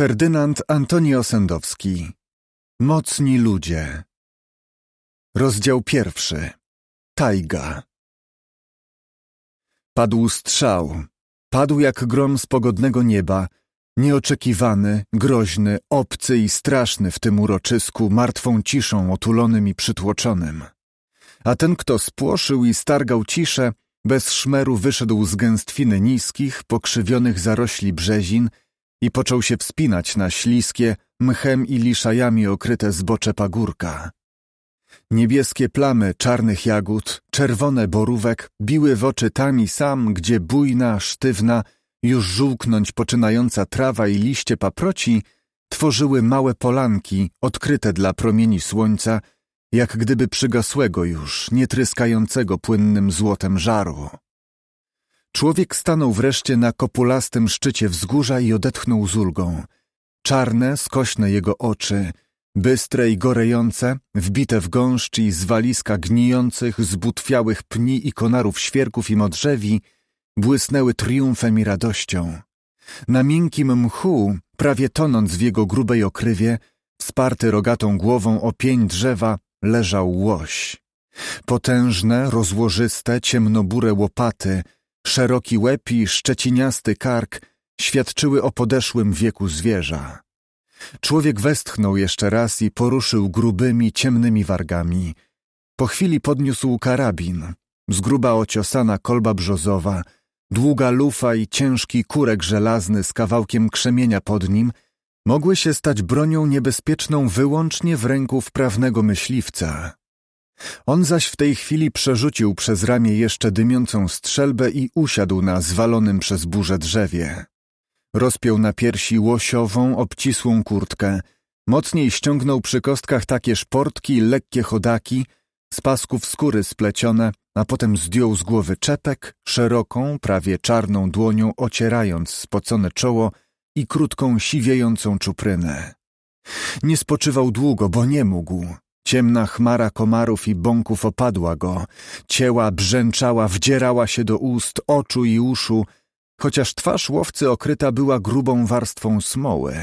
Ferdynand Antoni Osendowski Mocni ludzie Rozdział pierwszy Tajga Padł strzał. Padł jak grom z pogodnego nieba, nieoczekiwany, groźny, obcy i straszny w tym uroczysku, martwą ciszą otulonym i przytłoczonym. A ten, kto spłoszył i stargał ciszę, bez szmeru wyszedł z gęstwiny niskich, pokrzywionych zarośli brzezin – i począł się wspinać na śliskie, mchem i liszajami okryte zbocze pagórka. Niebieskie plamy czarnych jagód, czerwone borówek biły w oczy tam i sam, gdzie bujna, sztywna, już żółknąć poczynająca trawa i liście paproci tworzyły małe polanki odkryte dla promieni słońca, jak gdyby przygasłego już, nietryskającego płynnym złotem żaru. Człowiek stanął wreszcie na kopulastym szczycie wzgórza i odetchnął z ulgą. Czarne, skośne jego oczy, bystre i gorejące, wbite w gąszcz i zwaliska gnijących, zbutwiałych pni i konarów świerków i modrzewi, błysnęły triumfem i radością. Na miękkim mchu, prawie tonąc w jego grubej okrywie, wsparty rogatą głową o pień drzewa, leżał łoś. Potężne, rozłożyste, ciemnobure łopaty – Szeroki łeb i szczeciniasty kark świadczyły o podeszłym wieku zwierza. Człowiek westchnął jeszcze raz i poruszył grubymi, ciemnymi wargami. Po chwili podniósł karabin. Z gruba ociosana kolba brzozowa, długa lufa i ciężki kurek żelazny z kawałkiem krzemienia pod nim mogły się stać bronią niebezpieczną wyłącznie w ręku wprawnego myśliwca. On zaś w tej chwili przerzucił przez ramię jeszcze dymiącą strzelbę i usiadł na zwalonym przez burzę drzewie. Rozpiął na piersi łosiową, obcisłą kurtkę, mocniej ściągnął przy kostkach takie szportki, lekkie chodaki, z pasków skóry splecione, a potem zdjął z głowy czepek, szeroką, prawie czarną dłonią ocierając spocone czoło i krótką, siwiejącą czuprynę. Nie spoczywał długo, bo nie mógł. Ciemna chmara komarów i bąków opadła go, cięła, brzęczała, wdzierała się do ust, oczu i uszu, chociaż twarz łowcy okryta była grubą warstwą smoły.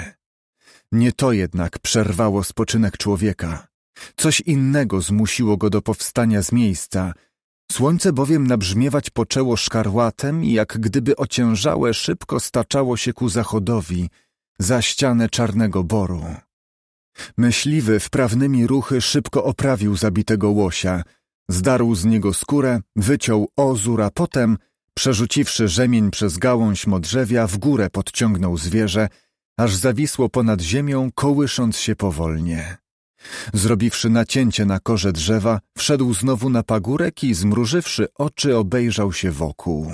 Nie to jednak przerwało spoczynek człowieka. Coś innego zmusiło go do powstania z miejsca. Słońce bowiem nabrzmiewać poczęło szkarłatem i jak gdyby ociężałe szybko staczało się ku zachodowi, za ścianę czarnego boru. Myśliwy wprawnymi ruchy szybko oprawił zabitego łosia, zdarł z niego skórę, wyciął ozur, a potem, przerzuciwszy rzemień przez gałąź modrzewia, w górę podciągnął zwierzę, aż zawisło ponad ziemią, kołysząc się powolnie. Zrobiwszy nacięcie na korze drzewa, wszedł znowu na pagórek i zmrużywszy oczy obejrzał się wokół.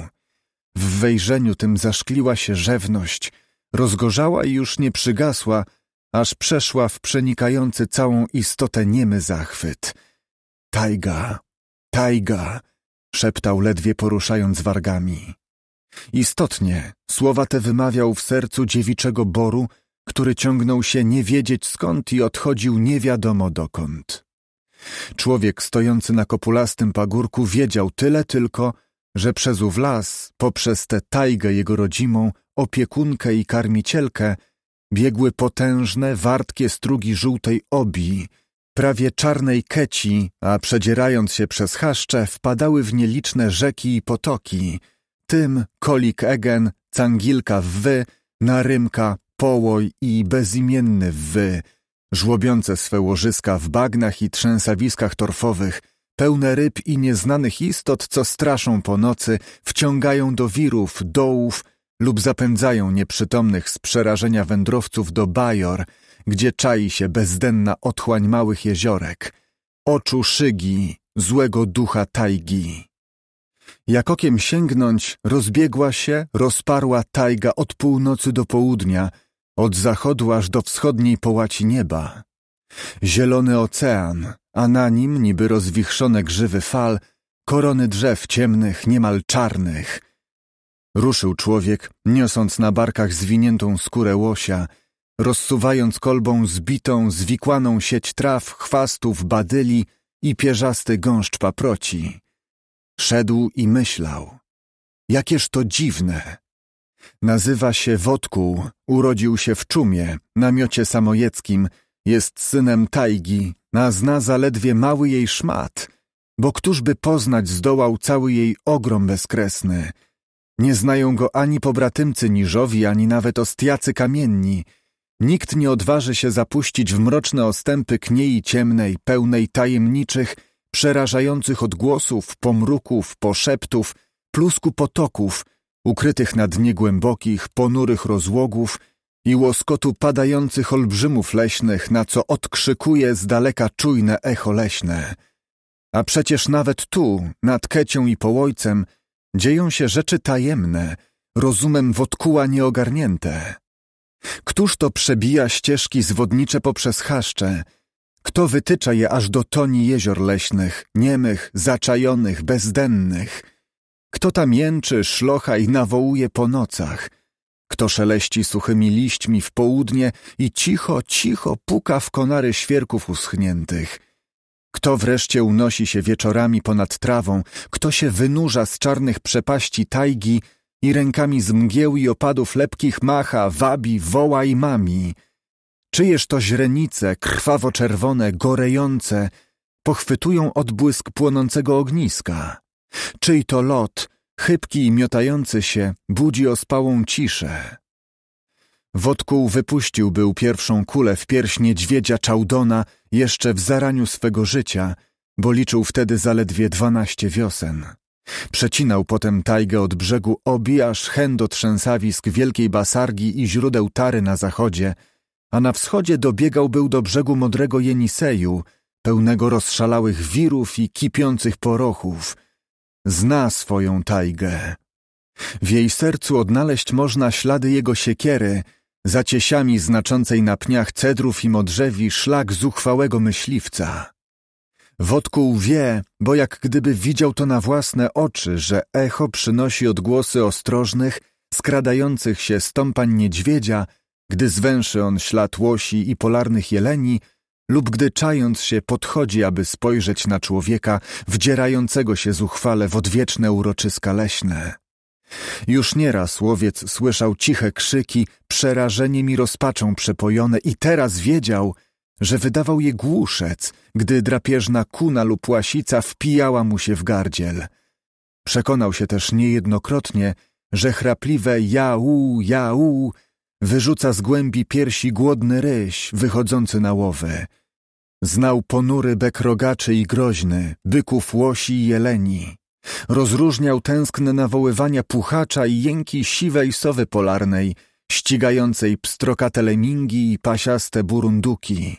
W wejrzeniu tym zaszkliła się rzewność, rozgorzała i już nie przygasła, aż przeszła w przenikający całą istotę niemy zachwyt. Tajga, tajga, szeptał ledwie poruszając wargami. Istotnie, słowa te wymawiał w sercu dziewiczego boru, który ciągnął się nie wiedzieć skąd i odchodził nie wiadomo dokąd. Człowiek stojący na kopulastym pagórku wiedział tyle tylko, że przez ów las, poprzez tę tajgę jego rodzimą, opiekunkę i karmicielkę, biegły potężne, wartkie strugi żółtej obi, prawie czarnej keci, a przedzierając się przez chaszcze, wpadały w nieliczne rzeki i potoki, tym kolik egen, cangilka wy, narymka, połoj i bezimienny wy, żłobiące swe łożyska w bagnach i trzęsawiskach torfowych, pełne ryb i nieznanych istot, co straszą po nocy, wciągają do wirów, dołów, lub zapędzają nieprzytomnych z przerażenia wędrowców do bajor, gdzie czai się bezdenna otchłań małych jeziorek, oczu szygi, złego ducha tajgi. Jak okiem sięgnąć, rozbiegła się, rozparła tajga od północy do południa, od zachodu aż do wschodniej połaci nieba. Zielony ocean, a na nim niby rozwichrzone grzywy fal, korony drzew ciemnych, niemal czarnych – Ruszył człowiek, niosąc na barkach zwiniętą skórę łosia, rozsuwając kolbą zbitą, zwikłaną sieć traw, chwastów, badyli i pierzasty gąszcz paproci. Szedł i myślał. Jakież to dziwne! Nazywa się Wodkuł, urodził się w Czumie, namiocie samojeckim, jest synem Tajgi, a zna zaledwie mały jej szmat, bo któż by poznać zdołał cały jej ogrom bezkresny – nie znają go ani pobratymcy niżowi, ani nawet ostiacy kamienni. Nikt nie odważy się zapuścić w mroczne ostępy kniei ciemnej, pełnej tajemniczych, przerażających odgłosów, pomruków, poszeptów, plusku potoków, ukrytych na dnie głębokich, ponurych rozłogów i łoskotu padających olbrzymów leśnych, na co odkrzykuje z daleka czujne echo leśne. A przecież nawet tu, nad Kecią i Połojcem, Dzieją się rzeczy tajemne, rozumem wodkuła nieogarnięte. Któż to przebija ścieżki zwodnicze poprzez chaszcze? Kto wytycza je aż do toni jezior leśnych, niemych, zaczajonych, bezdennych? Kto tam jęczy, szlocha i nawołuje po nocach? Kto szeleści suchymi liśćmi w południe i cicho, cicho puka w konary świerków uschniętych? Kto wreszcie unosi się wieczorami ponad trawą, kto się wynurza z czarnych przepaści tajgi i rękami z mgieł i opadów lepkich macha, wabi, woła i mami. Czyjeż to źrenice, krwawo-czerwone, gorejące, pochwytują odbłysk płonącego ogniska? Czyj to lot, chybki i miotający się, budzi ospałą ciszę? Wodkuł wypuścił był pierwszą kulę w pierś niedźwiedzia Czałdona jeszcze w zaraniu swego życia, bo liczył wtedy zaledwie dwanaście wiosen. Przecinał potem tajgę od brzegu Obi aż hen do trzęsawisk Wielkiej Basargi i źródeł Tary na zachodzie, a na wschodzie dobiegał był do brzegu Modrego Jeniseju, pełnego rozszalałych wirów i kipiących porochów. Zna swoją tajgę. W jej sercu odnaleźć można ślady jego siekiery – za ciesiami znaczącej na pniach cedrów i modrzewi szlak zuchwałego myśliwca. Wodkuł wie, bo jak gdyby widział to na własne oczy, że echo przynosi odgłosy ostrożnych, skradających się stąpań niedźwiedzia, gdy zwęszy on ślad łosi i polarnych jeleni, lub gdy czając się podchodzi, aby spojrzeć na człowieka wdzierającego się zuchwale w odwieczne uroczyska leśne. Już nieraz łowiec słyszał ciche krzyki, przerażeniem i rozpaczą przepojone i teraz wiedział, że wydawał je głuszec, gdy drapieżna kuna lub łasica wpijała mu się w gardziel. Przekonał się też niejednokrotnie, że chrapliwe jału, jału wyrzuca z głębi piersi głodny ryś wychodzący na łowę. Znał ponury bek rogaczy i groźny, byków łosi i jeleni. Rozróżniał tęskne nawoływania puchacza i jęki siwej sowy polarnej, ścigającej pstrokate lemingi i pasiaste burunduki.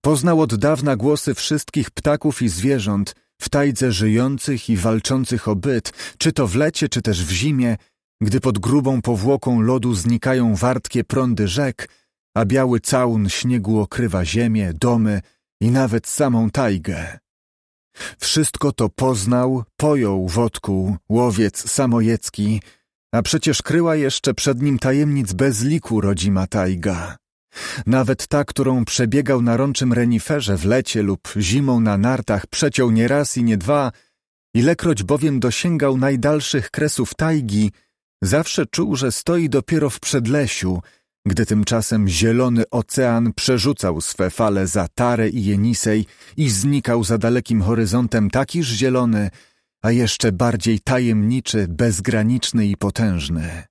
Poznał od dawna głosy wszystkich ptaków i zwierząt, w tajdze żyjących i walczących o byt, czy to w lecie, czy też w zimie, gdy pod grubą powłoką lodu znikają wartkie prądy rzek, a biały całun śniegu okrywa ziemię, domy i nawet samą tajgę. Wszystko to poznał, pojął wodku, łowiec samojecki, a przecież kryła jeszcze przed nim tajemnic bez liku rodzima tajga. Nawet ta, którą przebiegał na rączym reniferze w lecie lub zimą na nartach, przeciął nie raz i nie dwa, ilekroć bowiem dosięgał najdalszych kresów tajgi, zawsze czuł, że stoi dopiero w przedlesiu – gdy tymczasem zielony ocean przerzucał swe fale za Tarę i Jenisej i znikał za dalekim horyzontem takiż zielony, a jeszcze bardziej tajemniczy, bezgraniczny i potężny.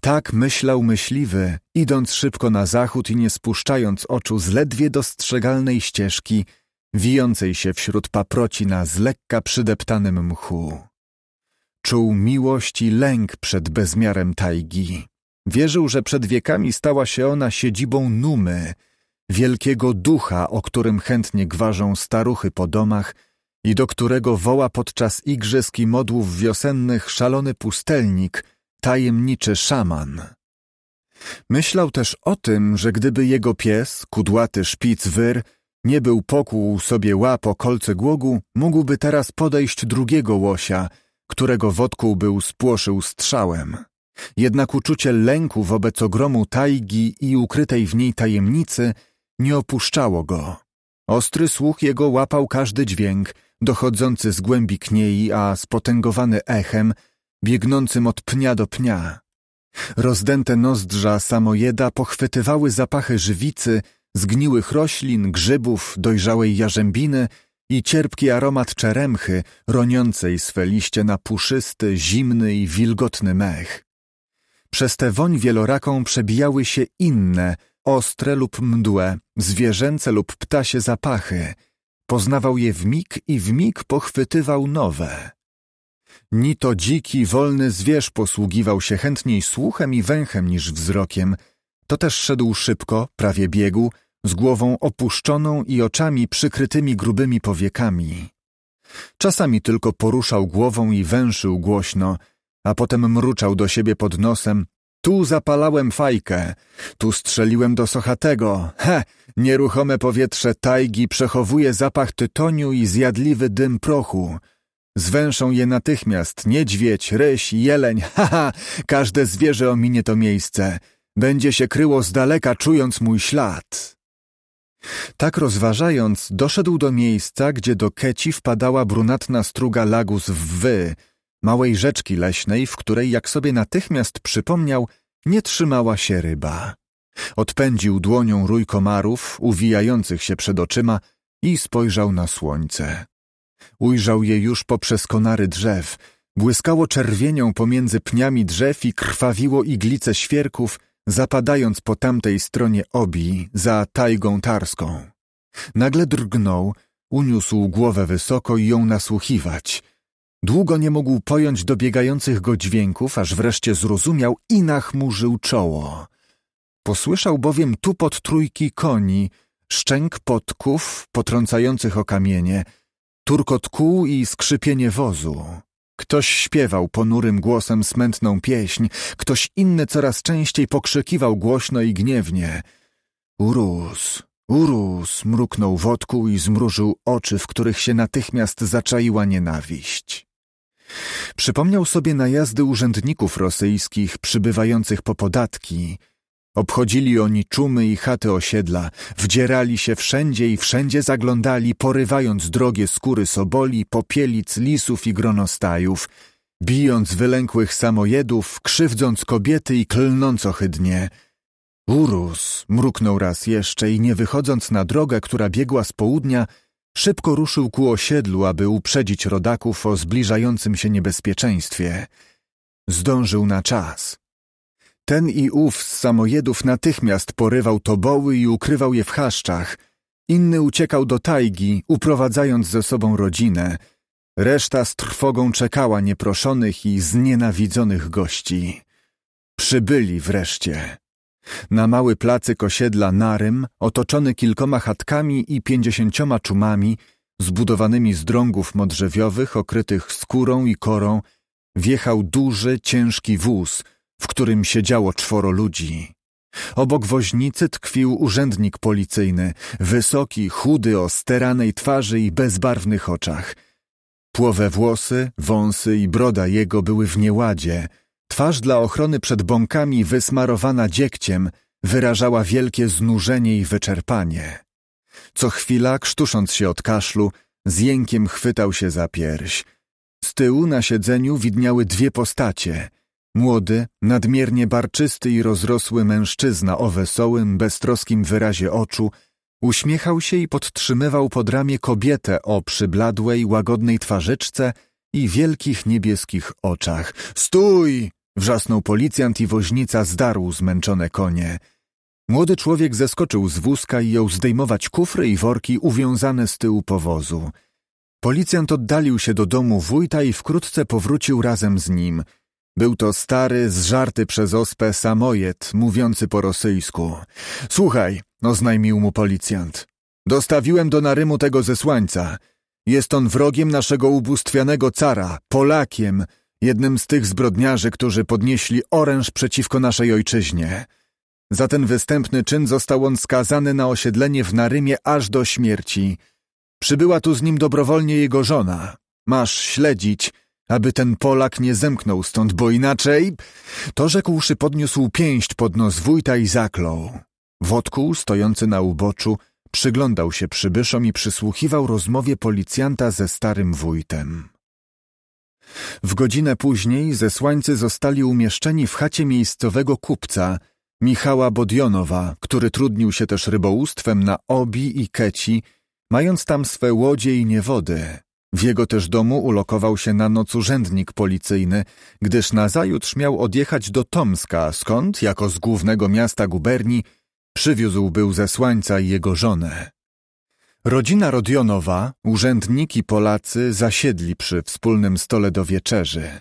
Tak myślał myśliwy, idąc szybko na zachód i nie spuszczając oczu z ledwie dostrzegalnej ścieżki, wijącej się wśród paproci na zlekka przydeptanym mchu. Czuł miłość i lęk przed bezmiarem tajgi. Wierzył, że przed wiekami stała się ona siedzibą Numy, wielkiego ducha, o którym chętnie gwarzą staruchy po domach i do którego woła podczas igrzysk i modłów wiosennych szalony pustelnik, tajemniczy szaman. Myślał też o tym, że gdyby jego pies, kudłaty szpic wyr, nie był pokłuł sobie łap o kolce głogu, mógłby teraz podejść drugiego łosia, którego wodkuł był spłoszył strzałem. Jednak uczucie lęku wobec ogromu tajgi i ukrytej w niej tajemnicy nie opuszczało go. Ostry słuch jego łapał każdy dźwięk, dochodzący z głębi kniei, a spotęgowany echem, biegnącym od pnia do pnia. Rozdęte nozdrza samojeda pochwytywały zapachy żywicy, zgniłych roślin, grzybów, dojrzałej jarzębiny i cierpki aromat czeremchy, roniącej swe liście na puszysty, zimny i wilgotny mech. Przez tę woń wieloraką przebijały się inne, ostre lub mdłe, zwierzęce lub ptasie zapachy. Poznawał je w mig i w mig pochwytywał nowe. Ni to dziki, wolny zwierz posługiwał się chętniej słuchem i węchem niż wzrokiem. To też szedł szybko, prawie biegł, z głową opuszczoną i oczami przykrytymi grubymi powiekami. Czasami tylko poruszał głową i węszył głośno – a potem mruczał do siebie pod nosem. Tu zapalałem fajkę, tu strzeliłem do sochatego. He, nieruchome powietrze tajgi przechowuje zapach tytoniu i zjadliwy dym prochu. Zwęszą je natychmiast niedźwiedź, ryś, jeleń. ha! każde zwierzę ominie to miejsce. Będzie się kryło z daleka, czując mój ślad. Tak rozważając, doszedł do miejsca, gdzie do keci wpadała brunatna struga lagus w wy – małej rzeczki leśnej, w której, jak sobie natychmiast przypomniał, nie trzymała się ryba. Odpędził dłonią rój komarów, uwijających się przed oczyma, i spojrzał na słońce. Ujrzał je już poprzez konary drzew, błyskało czerwienią pomiędzy pniami drzew i krwawiło iglice świerków, zapadając po tamtej stronie obi, za tajgą tarską. Nagle drgnął, uniósł głowę wysoko i ją nasłuchiwać – Długo nie mógł pojąć dobiegających go dźwięków, aż wreszcie zrozumiał i nachmurzył czoło. Posłyszał bowiem tu pod trójki koni, szczęk podków potrącających o kamienie, turkot kół i skrzypienie wozu. Ktoś śpiewał ponurym głosem smętną pieśń, ktoś inny coraz częściej pokrzykiwał głośno i gniewnie. Urus, urus, mruknął wodku i zmrużył oczy, w których się natychmiast zaczaiła nienawiść. Przypomniał sobie najazdy urzędników rosyjskich przybywających po podatki. Obchodzili oni czumy i chaty osiedla, wdzierali się wszędzie i wszędzie zaglądali, porywając drogie skóry soboli, popielic, lisów i gronostajów, bijąc wylękłych samojedów, krzywdząc kobiety i klnąc ohydnie – Urus, mruknął raz jeszcze i nie wychodząc na drogę, która biegła z południa, Szybko ruszył ku osiedlu, aby uprzedzić rodaków o zbliżającym się niebezpieczeństwie. Zdążył na czas. Ten i ów z samojedów natychmiast porywał toboły i ukrywał je w chaszczach. Inny uciekał do tajgi, uprowadzając ze sobą rodzinę. Reszta z trwogą czekała nieproszonych i znienawidzonych gości. Przybyli wreszcie. Na mały placyk osiedla Narym, otoczony kilkoma chatkami i pięćdziesięcioma czumami, zbudowanymi z drągów modrzewiowych okrytych skórą i korą, wjechał duży, ciężki wóz, w którym siedziało czworo ludzi. Obok woźnicy tkwił urzędnik policyjny, wysoki, chudy, o steranej twarzy i bezbarwnych oczach. Płowe włosy, wąsy i broda jego były w nieładzie – Twarz dla ochrony przed bąkami wysmarowana dziegciem wyrażała wielkie znużenie i wyczerpanie. Co chwila, krztusząc się od kaszlu, z jękiem chwytał się za pierś. Z tyłu na siedzeniu widniały dwie postacie. Młody, nadmiernie barczysty i rozrosły mężczyzna o wesołym, beztroskim wyrazie oczu uśmiechał się i podtrzymywał pod ramię kobietę o przybladłej, łagodnej twarzyczce i wielkich niebieskich oczach. Stój! Wrzasnął policjant i woźnica zdarł zmęczone konie. Młody człowiek zeskoczył z wózka i jął zdejmować kufry i worki uwiązane z tyłu powozu. Policjant oddalił się do domu wójta i wkrótce powrócił razem z nim. Był to stary, zżarty przez ospę samojed, mówiący po rosyjsku. Słuchaj, oznajmił mu policjant. Dostawiłem do Narymu tego zesłańca. Jest on wrogiem naszego ubóstwianego cara, Polakiem – jednym z tych zbrodniarzy, którzy podnieśli oręż przeciwko naszej ojczyźnie. Za ten występny czyn został on skazany na osiedlenie w Narymie aż do śmierci. Przybyła tu z nim dobrowolnie jego żona. Masz śledzić, aby ten Polak nie zemknął stąd, bo inaczej... To rzekłszy podniósł pięść pod nos wójta i zaklął. Wodku, stojący na uboczu, przyglądał się przybyszom i przysłuchiwał rozmowie policjanta ze starym wójtem. W godzinę później zesłańcy zostali umieszczeni w chacie miejscowego kupca, Michała Bodionowa, który trudnił się też rybołówstwem na Obi i Keci, mając tam swe łodzie i niewody. W jego też domu ulokował się na noc urzędnik policyjny, gdyż nazajutrz miał odjechać do Tomska, skąd, jako z głównego miasta guberni, przywiózł był zesłańca i jego żonę. Rodzina Rodionowa, urzędniki Polacy zasiedli przy wspólnym stole do wieczerzy.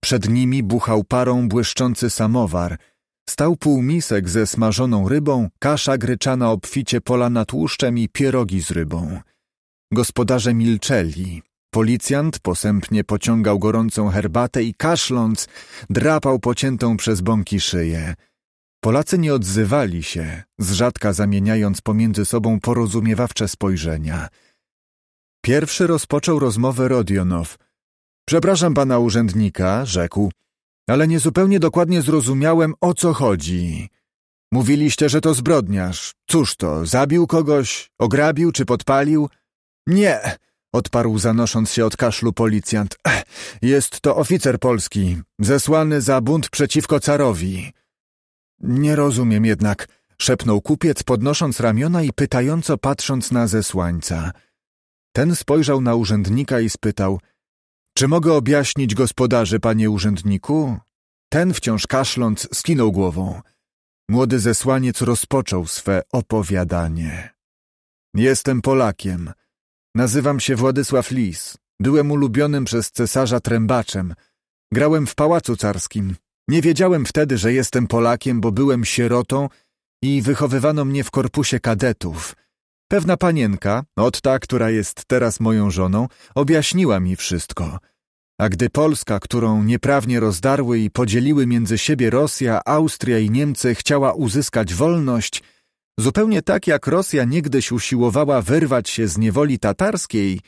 Przed nimi buchał parą błyszczący samowar. Stał półmisek ze smażoną rybą, kasza gryczana obficie polana tłuszczem i pierogi z rybą. Gospodarze milczeli. Policjant posępnie pociągał gorącą herbatę i kaszląc drapał pociętą przez bąki szyję. Polacy nie odzywali się, z rzadka zamieniając pomiędzy sobą porozumiewawcze spojrzenia. Pierwszy rozpoczął rozmowę Rodionow. Przepraszam pana urzędnika, rzekł, ale niezupełnie dokładnie zrozumiałem, o co chodzi. Mówiliście, że to zbrodniarz. Cóż to, zabił kogoś, ograbił czy podpalił? Nie, odparł zanosząc się od kaszlu policjant. Jest to oficer polski, zesłany za bunt przeciwko carowi. Nie rozumiem jednak, szepnął kupiec, podnosząc ramiona i pytająco patrząc na zesłańca. Ten spojrzał na urzędnika i spytał: Czy mogę objaśnić gospodarzy, panie urzędniku? Ten wciąż kaszląc skinął głową. Młody zesłaniec rozpoczął swe opowiadanie. Jestem Polakiem. Nazywam się Władysław Lis. Byłem ulubionym przez cesarza trębaczem. Grałem w pałacu carskim. Nie wiedziałem wtedy, że jestem Polakiem, bo byłem sierotą i wychowywano mnie w korpusie kadetów. Pewna panienka, od ta, która jest teraz moją żoną, objaśniła mi wszystko. A gdy Polska, którą nieprawnie rozdarły i podzieliły między siebie Rosja, Austria i Niemcy, chciała uzyskać wolność, zupełnie tak jak Rosja niegdyś usiłowała wyrwać się z niewoli tatarskiej,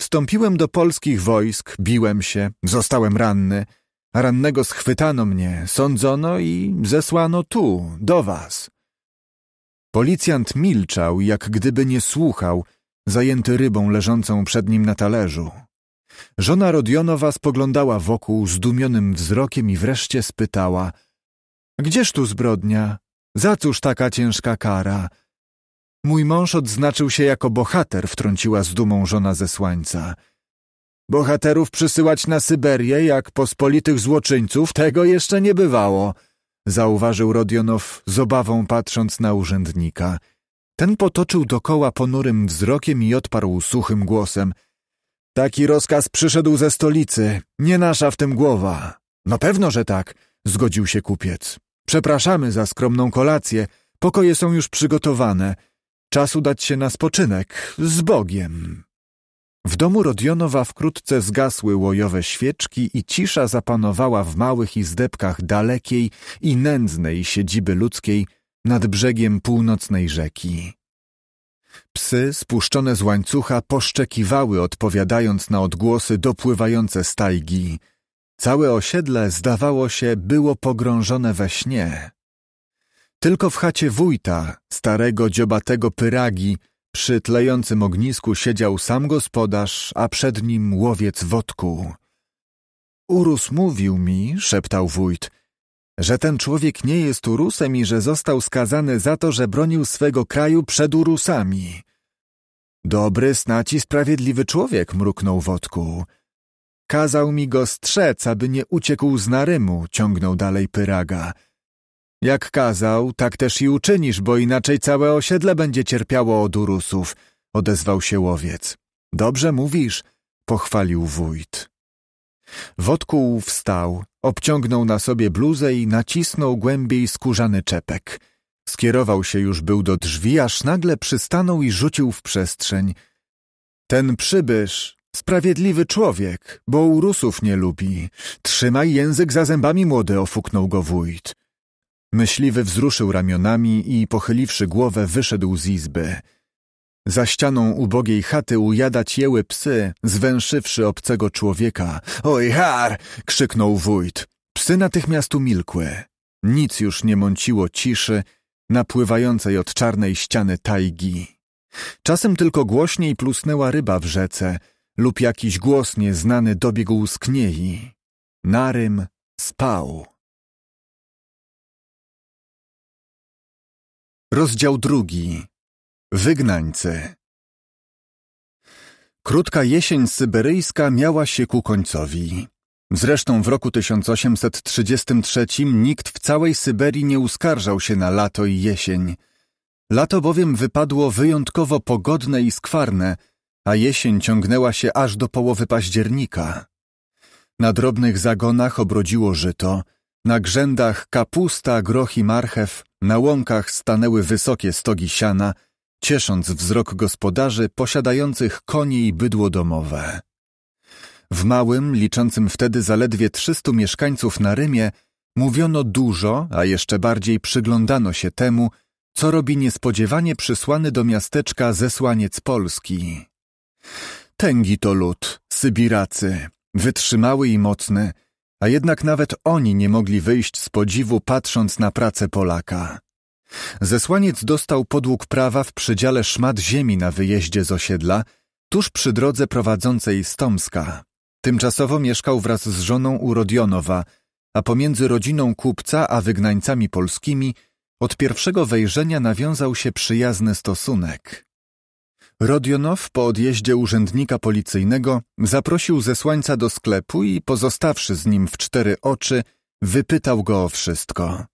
wstąpiłem do polskich wojsk, biłem się, zostałem ranny – Rannego schwytano mnie, sądzono i zesłano tu, do was. Policjant milczał, jak gdyby nie słuchał, zajęty rybą leżącą przed nim na talerzu. Żona Rodionowa spoglądała wokół zdumionym wzrokiem i wreszcie spytała – Gdzież tu zbrodnia? Za cóż taka ciężka kara? Mój mąż odznaczył się jako bohater, wtrąciła z dumą żona zesłańca – Bohaterów przysyłać na Syberię jak pospolitych złoczyńców tego jeszcze nie bywało, zauważył Rodionow z obawą patrząc na urzędnika. Ten potoczył dokoła ponurym wzrokiem i odparł suchym głosem. Taki rozkaz przyszedł ze stolicy, nie nasza w tym głowa. No pewno, że tak, zgodził się kupiec. Przepraszamy za skromną kolację, pokoje są już przygotowane. Czas udać się na spoczynek, z Bogiem. W domu Rodionowa wkrótce zgasły łojowe świeczki i cisza zapanowała w małych izdebkach dalekiej i nędznej siedziby ludzkiej nad brzegiem północnej rzeki. Psy spuszczone z łańcucha poszczekiwały, odpowiadając na odgłosy dopływające stajgi. Całe osiedle, zdawało się, było pogrążone we śnie. Tylko w chacie wójta, starego dziobatego pyragi, przy tlejącym ognisku siedział sam gospodarz, a przed nim łowiec wodku. Urus mówił mi, szeptał wójt, że ten człowiek nie jest Urusem i że został skazany za to, że bronił swego kraju przed Urusami. Dobry, snaci, i sprawiedliwy człowiek, mruknął wodku. Kazał mi go strzec, aby nie uciekł z Narymu, ciągnął dalej Pyraga. Jak kazał, tak też i uczynisz, bo inaczej całe osiedle będzie cierpiało od urusów, odezwał się łowiec. Dobrze mówisz, pochwalił wójt. Wodkuł wstał, obciągnął na sobie bluzę i nacisnął głębiej skórzany czepek. Skierował się już był do drzwi, aż nagle przystanął i rzucił w przestrzeń. Ten przybysz, sprawiedliwy człowiek, bo urusów nie lubi. Trzymaj język za zębami, młody, ofuknął go wójt. Myśliwy wzruszył ramionami i pochyliwszy głowę wyszedł z izby. Za ścianą ubogiej chaty ujadać jeły psy, zwęszywszy obcego człowieka. Oj, har! krzyknął wójt. Psy natychmiast umilkły. Nic już nie mąciło ciszy napływającej od czarnej ściany tajgi. Czasem tylko głośniej plusnęła ryba w rzece lub jakiś głos nieznany dobiegł z kniei. Narym spał. Rozdział drugi. Wygnańcy. Krótka jesień syberyjska miała się ku końcowi. Zresztą w roku 1833 nikt w całej Syberii nie uskarżał się na lato i jesień. Lato bowiem wypadło wyjątkowo pogodne i skwarne, a jesień ciągnęła się aż do połowy października. Na drobnych zagonach obrodziło żyto, na grzędach kapusta, groch i marchew – na łąkach stanęły wysokie stogi siana, ciesząc wzrok gospodarzy posiadających konie i bydło domowe. W małym, liczącym wtedy zaledwie 300 mieszkańców na Rymie, mówiono dużo, a jeszcze bardziej przyglądano się temu, co robi niespodziewanie przysłany do miasteczka zesłaniec Polski. Tęgi to lud, Sybiracy, wytrzymały i mocny, a jednak nawet oni nie mogli wyjść z podziwu patrząc na pracę Polaka. Zesłaniec dostał podług prawa w przedziale szmat ziemi na wyjeździe z osiedla, tuż przy drodze prowadzącej z Tomska. Tymczasowo mieszkał wraz z żoną u Rodionowa, a pomiędzy rodziną kupca a wygnańcami polskimi od pierwszego wejrzenia nawiązał się przyjazny stosunek. Rodionow po odjeździe urzędnika policyjnego zaprosił zesłańca do sklepu i pozostawszy z nim w cztery oczy, wypytał go o wszystko.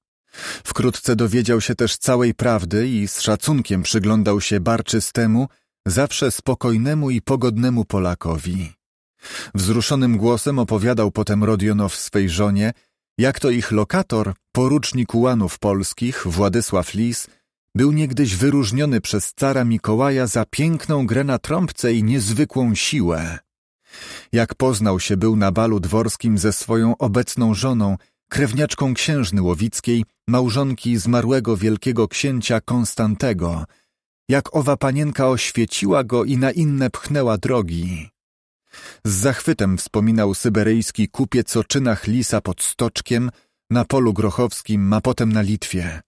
Wkrótce dowiedział się też całej prawdy i z szacunkiem przyglądał się barczystemu, zawsze spokojnemu i pogodnemu Polakowi. Wzruszonym głosem opowiadał potem Rodionow swej żonie, jak to ich lokator, porucznik ułanów polskich, Władysław Lis, był niegdyś wyróżniony przez cara Mikołaja za piękną grę na trąbce i niezwykłą siłę. Jak poznał się był na balu dworskim ze swoją obecną żoną, krewniaczką księżny Łowickiej, małżonki zmarłego wielkiego księcia Konstantego, jak owa panienka oświeciła go i na inne pchnęła drogi. Z zachwytem wspominał syberyjski kupiec o czynach lisa pod stoczkiem, na polu grochowskim, a potem na Litwie.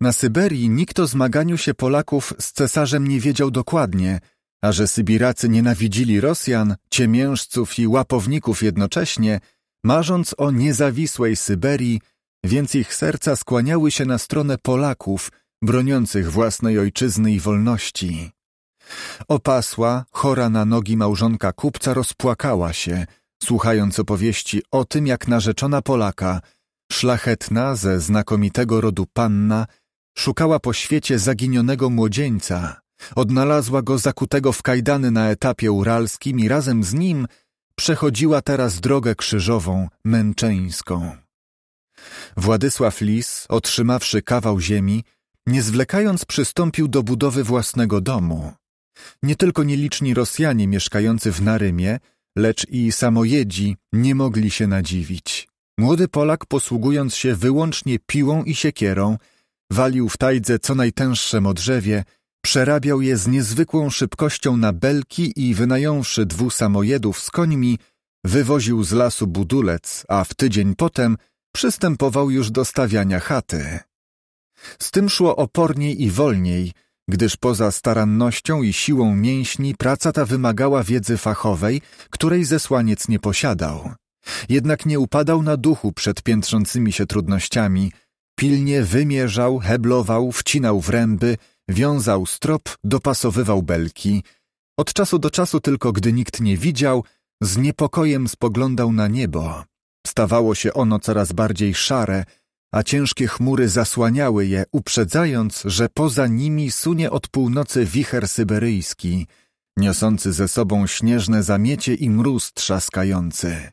Na Syberii nikt o zmaganiu się Polaków z cesarzem nie wiedział dokładnie, a że Sybiracy nienawidzili Rosjan, ciemiężców i łapowników jednocześnie, marząc o niezawisłej Syberii, więc ich serca skłaniały się na stronę Polaków, broniących własnej ojczyzny i wolności. Opasła, chora na nogi małżonka kupca rozpłakała się, słuchając opowieści o tym, jak narzeczona Polaka – Szlachetna ze znakomitego rodu panna szukała po świecie zaginionego młodzieńca, odnalazła go zakutego w kajdany na etapie uralskim i razem z nim przechodziła teraz drogę krzyżową, męczeńską. Władysław Lis, otrzymawszy kawał ziemi, nie zwlekając przystąpił do budowy własnego domu. Nie tylko nieliczni Rosjanie mieszkający w Narymie, lecz i samojedzi nie mogli się nadziwić. Młody Polak, posługując się wyłącznie piłą i siekierą, walił w tajdze co najtęższe modrzewie, przerabiał je z niezwykłą szybkością na belki i wynająwszy dwu samojedów z końmi, wywoził z lasu budulec, a w tydzień potem przystępował już do stawiania chaty. Z tym szło oporniej i wolniej, gdyż poza starannością i siłą mięśni praca ta wymagała wiedzy fachowej, której zesłaniec nie posiadał. Jednak nie upadał na duchu przed piętrzącymi się trudnościami, pilnie wymierzał, heblował, wcinał w ręby, wiązał strop, dopasowywał belki. Od czasu do czasu tylko, gdy nikt nie widział, z niepokojem spoglądał na niebo. Stawało się ono coraz bardziej szare, a ciężkie chmury zasłaniały je, uprzedzając, że poza nimi sunie od północy wicher syberyjski, niosący ze sobą śnieżne zamiecie i mróz trzaskający.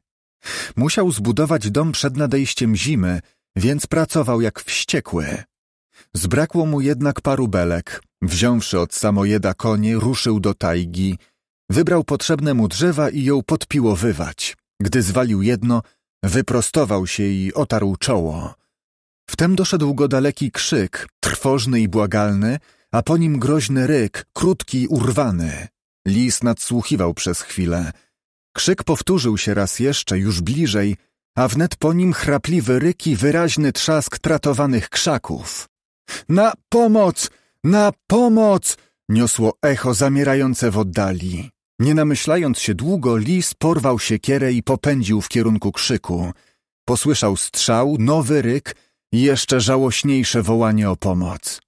Musiał zbudować dom przed nadejściem zimy, więc pracował jak wściekły. Zbrakło mu jednak paru belek. Wziąwszy od samojeda konie, ruszył do tajgi. Wybrał potrzebne mu drzewa i ją podpiłowywać. Gdy zwalił jedno, wyprostował się i otarł czoło. Wtem doszedł go daleki krzyk, trwożny i błagalny, a po nim groźny ryk, krótki i urwany. Lis nadsłuchiwał przez chwilę – Krzyk powtórzył się raz jeszcze, już bliżej, a wnet po nim chrapliwy ryk i wyraźny trzask tratowanych krzaków. Na pomoc! Na pomoc! niosło echo zamierające w oddali. Nie namyślając się długo, lis porwał siekierę i popędził w kierunku krzyku. Posłyszał strzał, nowy ryk i jeszcze żałośniejsze wołanie o pomoc.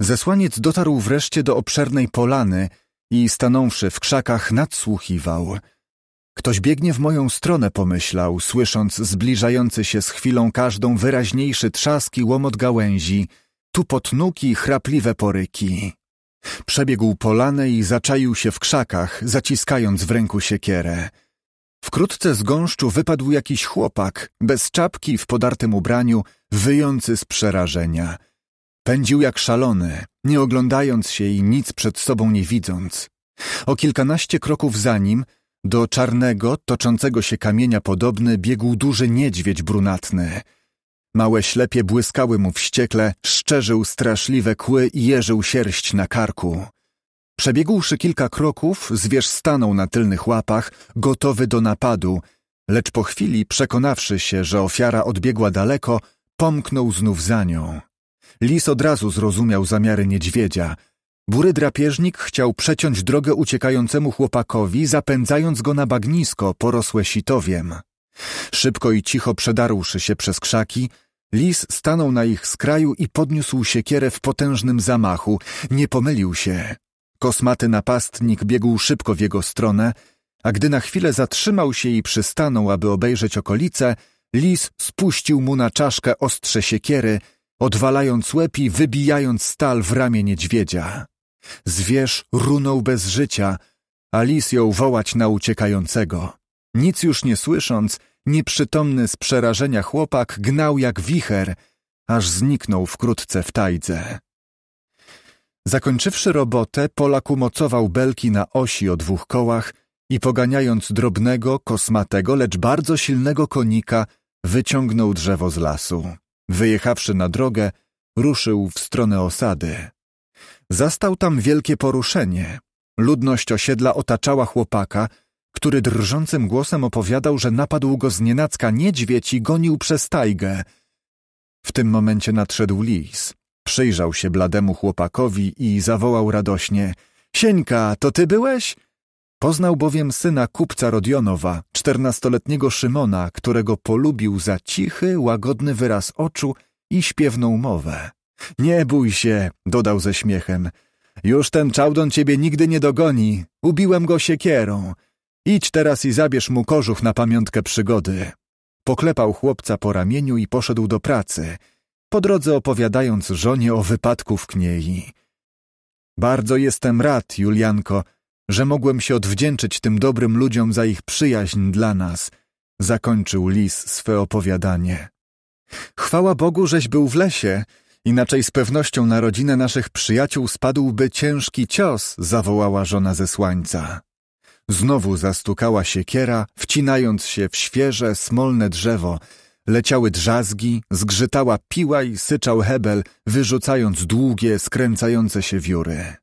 Zesłaniec dotarł wreszcie do obszernej polany i stanąwszy w krzakach nadsłuchiwał – Ktoś biegnie w moją stronę, pomyślał, słysząc zbliżający się z chwilą każdą wyraźniejszy trzask i łomot gałęzi, tu potnuki, chrapliwe poryki. Przebiegł polane i zaczaił się w krzakach, zaciskając w ręku siekierę. Wkrótce z gąszczu wypadł jakiś chłopak, bez czapki, w podartym ubraniu, wyjący z przerażenia. Pędził jak szalony, nie oglądając się i nic przed sobą nie widząc. O kilkanaście kroków za nim – do czarnego, toczącego się kamienia podobny biegł duży niedźwiedź brunatny. Małe ślepie błyskały mu wściekle, szczerzył straszliwe kły i jeżył sierść na karku. Przebiegłszy kilka kroków, zwierz stanął na tylnych łapach, gotowy do napadu, lecz po chwili, przekonawszy się, że ofiara odbiegła daleko, pomknął znów za nią. Lis od razu zrozumiał zamiary niedźwiedzia – Bury drapieżnik chciał przeciąć drogę uciekającemu chłopakowi, zapędzając go na bagnisko porosłe sitowiem. Szybko i cicho przedarłszy się przez krzaki, lis stanął na ich skraju i podniósł siekierę w potężnym zamachu. Nie pomylił się. Kosmaty napastnik biegł szybko w jego stronę, a gdy na chwilę zatrzymał się i przystanął, aby obejrzeć okolice, lis spuścił mu na czaszkę ostrze siekiery, odwalając łeb i wybijając stal w ramię niedźwiedzia. Zwierz runął bez życia, a lis ją wołać na uciekającego. Nic już nie słysząc, nieprzytomny z przerażenia chłopak gnał jak wicher, aż zniknął wkrótce w tajdze. Zakończywszy robotę, Polak umocował belki na osi o dwóch kołach i poganiając drobnego, kosmatego, lecz bardzo silnego konika, wyciągnął drzewo z lasu. Wyjechawszy na drogę, ruszył w stronę osady. Zastał tam wielkie poruszenie. Ludność osiedla otaczała chłopaka, który drżącym głosem opowiadał, że napadł go z nienacka niedźwiedź i gonił przez tajgę. W tym momencie nadszedł lis. Przyjrzał się blademu chłopakowi i zawołał radośnie – Sieńka, to ty byłeś? Poznał bowiem syna kupca Rodionowa, czternastoletniego Szymona, którego polubił za cichy, łagodny wyraz oczu i śpiewną mowę. Nie bój się, dodał ze śmiechem. Już ten czałdon ciebie nigdy nie dogoni. Ubiłem go siekierą. Idź teraz i zabierz mu kożuch na pamiątkę przygody. Poklepał chłopca po ramieniu i poszedł do pracy, po drodze opowiadając żonie o wypadku w kniei. Bardzo jestem rad, Julianko, że mogłem się odwdzięczyć tym dobrym ludziom za ich przyjaźń dla nas, zakończył lis swe opowiadanie. Chwała Bogu, żeś był w lesie, Inaczej z pewnością na rodzinę naszych przyjaciół spadłby ciężki cios, zawołała żona zesłańca. Znowu zastukała siekiera, wcinając się w świeże, smolne drzewo. Leciały drzazgi, zgrzytała piła i syczał hebel, wyrzucając długie, skręcające się wióry.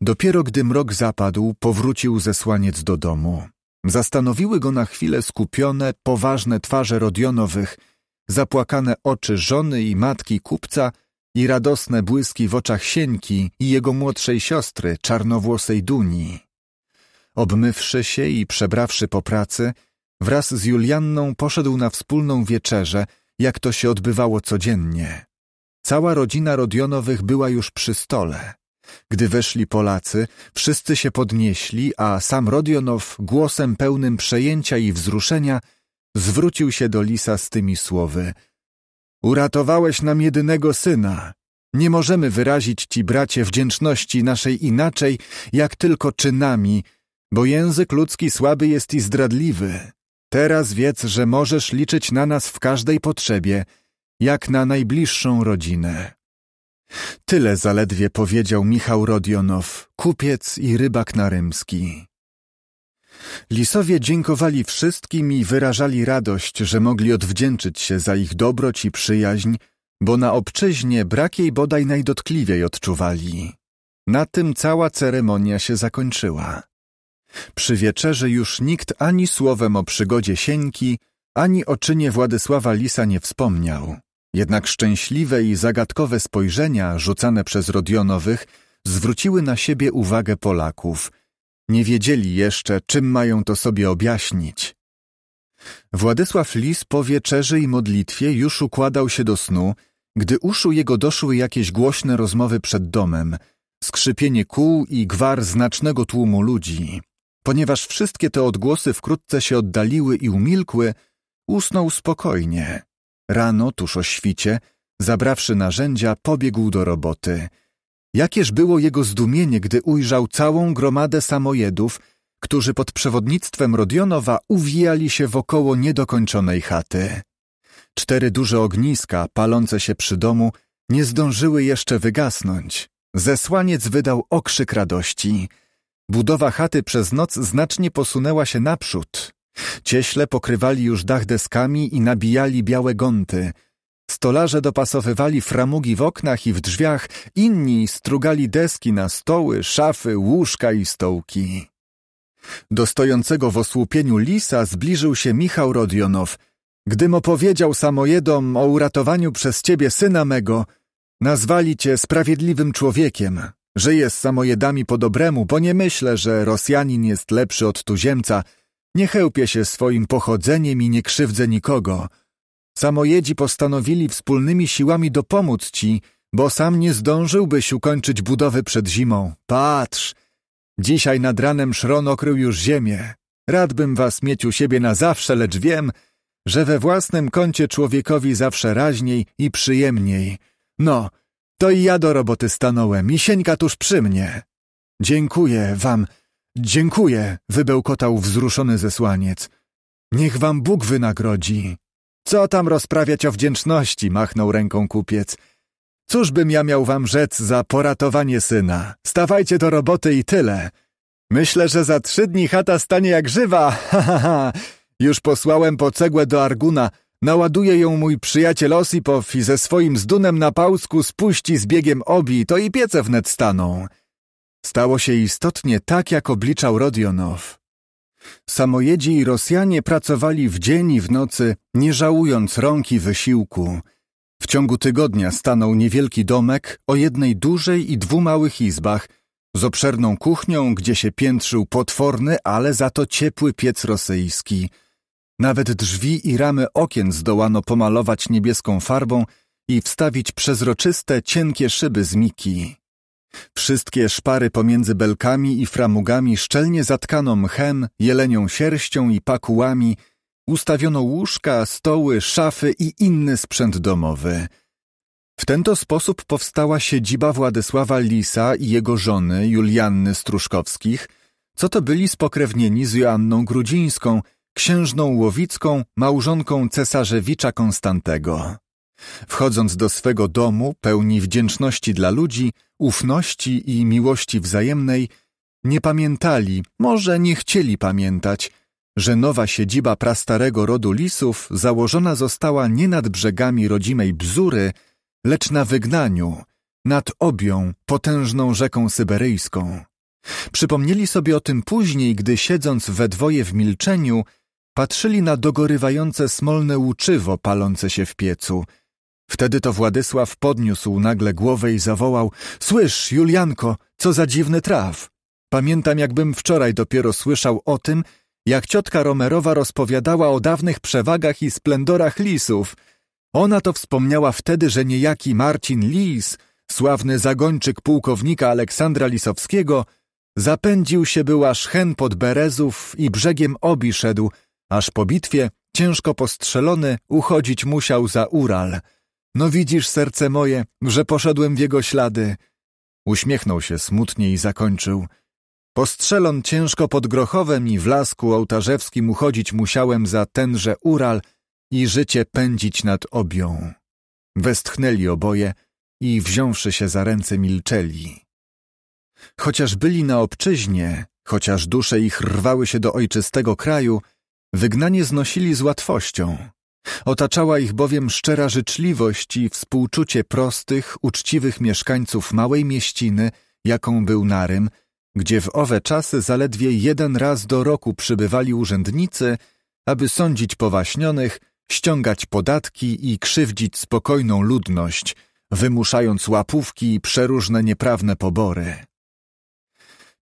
Dopiero gdy mrok zapadł, powrócił zesłaniec do domu. Zastanowiły go na chwilę skupione, poważne twarze Rodionowych – zapłakane oczy żony i matki kupca i radosne błyski w oczach Sieńki i jego młodszej siostry, czarnowłosej Duni. Obmywszy się i przebrawszy po pracy, wraz z Julianną poszedł na wspólną wieczerzę, jak to się odbywało codziennie. Cała rodzina Rodionowych była już przy stole. Gdy weszli Polacy, wszyscy się podnieśli, a sam Rodionow głosem pełnym przejęcia i wzruszenia – Zwrócił się do lisa z tymi słowy. Uratowałeś nam jedynego syna. Nie możemy wyrazić ci, bracie, wdzięczności naszej inaczej, jak tylko czynami, bo język ludzki słaby jest i zdradliwy. Teraz wiedz, że możesz liczyć na nas w każdej potrzebie, jak na najbliższą rodzinę. Tyle zaledwie powiedział Michał Rodionow, kupiec i rybak narymski. Lisowie dziękowali wszystkim i wyrażali radość, że mogli odwdzięczyć się za ich dobroć i przyjaźń, bo na obczyźnie brak jej bodaj najdotkliwiej odczuwali. Na tym cała ceremonia się zakończyła. Przy wieczerzy już nikt ani słowem o przygodzie Sieńki, ani o czynie Władysława Lisa nie wspomniał. Jednak szczęśliwe i zagadkowe spojrzenia rzucane przez Rodionowych zwróciły na siebie uwagę Polaków – nie wiedzieli jeszcze, czym mają to sobie objaśnić. Władysław Lis po wieczerzy i modlitwie już układał się do snu, gdy uszu jego doszły jakieś głośne rozmowy przed domem, skrzypienie kół i gwar znacznego tłumu ludzi. Ponieważ wszystkie te odgłosy wkrótce się oddaliły i umilkły, usnął spokojnie. Rano, tuż o świcie, zabrawszy narzędzia, pobiegł do roboty – Jakież było jego zdumienie, gdy ujrzał całą gromadę samojedów, którzy pod przewodnictwem Rodionowa uwijali się wokoło niedokończonej chaty. Cztery duże ogniska, palące się przy domu, nie zdążyły jeszcze wygasnąć. Zesłaniec wydał okrzyk radości. Budowa chaty przez noc znacznie posunęła się naprzód. Cieśle pokrywali już dach deskami i nabijali białe gąty – Stolarze dopasowywali framugi w oknach i w drzwiach, inni strugali deski na stoły, szafy, łóżka i stołki. Do stojącego w osłupieniu lisa zbliżył się Michał Rodionow. Gdym opowiedział samojedom o uratowaniu przez ciebie syna mego, nazwali cię sprawiedliwym człowiekiem. Żyję z samojedami po dobremu, bo nie myślę, że Rosjanin jest lepszy od tuziemca. Nie chełpię się swoim pochodzeniem i nie krzywdzę nikogo – Samojedzi postanowili wspólnymi siłami dopomóc ci, bo sam nie zdążyłbyś ukończyć budowy przed zimą. Patrz! Dzisiaj nad ranem szron okrył już ziemię. Radbym was mieć u siebie na zawsze, lecz wiem, że we własnym kącie człowiekowi zawsze raźniej i przyjemniej. No, to i ja do roboty stanąłem, Misieńka tuż przy mnie. Dziękuję wam, dziękuję, wybełkotał wzruszony zesłaniec. Niech wam Bóg wynagrodzi. Co tam rozprawiać o wdzięczności, machnął ręką kupiec. Cóżbym ja miał wam rzec za poratowanie syna? Stawajcie do roboty i tyle. Myślę, że za trzy dni chata stanie jak żywa, ha, ha, ha. Już posłałem po cegłę do Arguna. Naładuje ją mój przyjaciel Osipow i ze swoim zdunem na pałsku spuści z biegiem obi, to i piece wnet staną. Stało się istotnie tak, jak obliczał Rodionow. Samojedzi i Rosjanie pracowali w dzień i w nocy, nie żałując rąk i wysiłku. W ciągu tygodnia stanął niewielki domek o jednej dużej i dwu małych izbach, z obszerną kuchnią, gdzie się piętrzył potworny, ale za to ciepły piec rosyjski. Nawet drzwi i ramy okien zdołano pomalować niebieską farbą i wstawić przezroczyste, cienkie szyby z miki. Wszystkie szpary pomiędzy belkami i framugami szczelnie zatkano mchem, jelenią sierścią i pakułami, ustawiono łóżka, stoły, szafy i inny sprzęt domowy. W ten to sposób powstała siedziba Władysława Lisa i jego żony Julianny Struszkowskich, co to byli spokrewnieni z Joanną Grudzińską, księżną Łowicką, małżonką cesarzewicza Konstantego. Wchodząc do swego domu, pełni wdzięczności dla ludzi, ufności i miłości wzajemnej, nie pamiętali, może nie chcieli pamiętać, że nowa siedziba prastarego rodu lisów założona została nie nad brzegami rodzimej Bzury, lecz na wygnaniu, nad obią potężną rzeką syberyjską. Przypomnieli sobie o tym później, gdy siedząc we dwoje w milczeniu, patrzyli na dogorywające smolne łuczywo palące się w piecu – Wtedy to Władysław podniósł nagle głowę i zawołał – Słysz, Julianko, co za dziwny traw! Pamiętam, jakbym wczoraj dopiero słyszał o tym, jak ciotka Romerowa rozpowiadała o dawnych przewagach i splendorach lisów. Ona to wspomniała wtedy, że niejaki Marcin Lis, sławny zagończyk pułkownika Aleksandra Lisowskiego, zapędził się był aż hen pod Berezów i brzegiem Obi szedł, aż po bitwie, ciężko postrzelony, uchodzić musiał za Ural – no widzisz, serce moje, że poszedłem w jego ślady. Uśmiechnął się smutnie i zakończył. Postrzelon ciężko pod grochowem i w lasku ołtarzewskim uchodzić musiałem za tenże ural i życie pędzić nad obią. Westchnęli oboje i wziąwszy się za ręce milczeli. Chociaż byli na obczyźnie, chociaż dusze ich rwały się do ojczystego kraju, wygnanie znosili z łatwością. Otaczała ich bowiem szczera życzliwość i współczucie prostych, uczciwych mieszkańców małej mieściny, jaką był Narym, gdzie w owe czasy zaledwie jeden raz do roku przybywali urzędnicy, aby sądzić powaśnionych, ściągać podatki i krzywdzić spokojną ludność, wymuszając łapówki i przeróżne nieprawne pobory.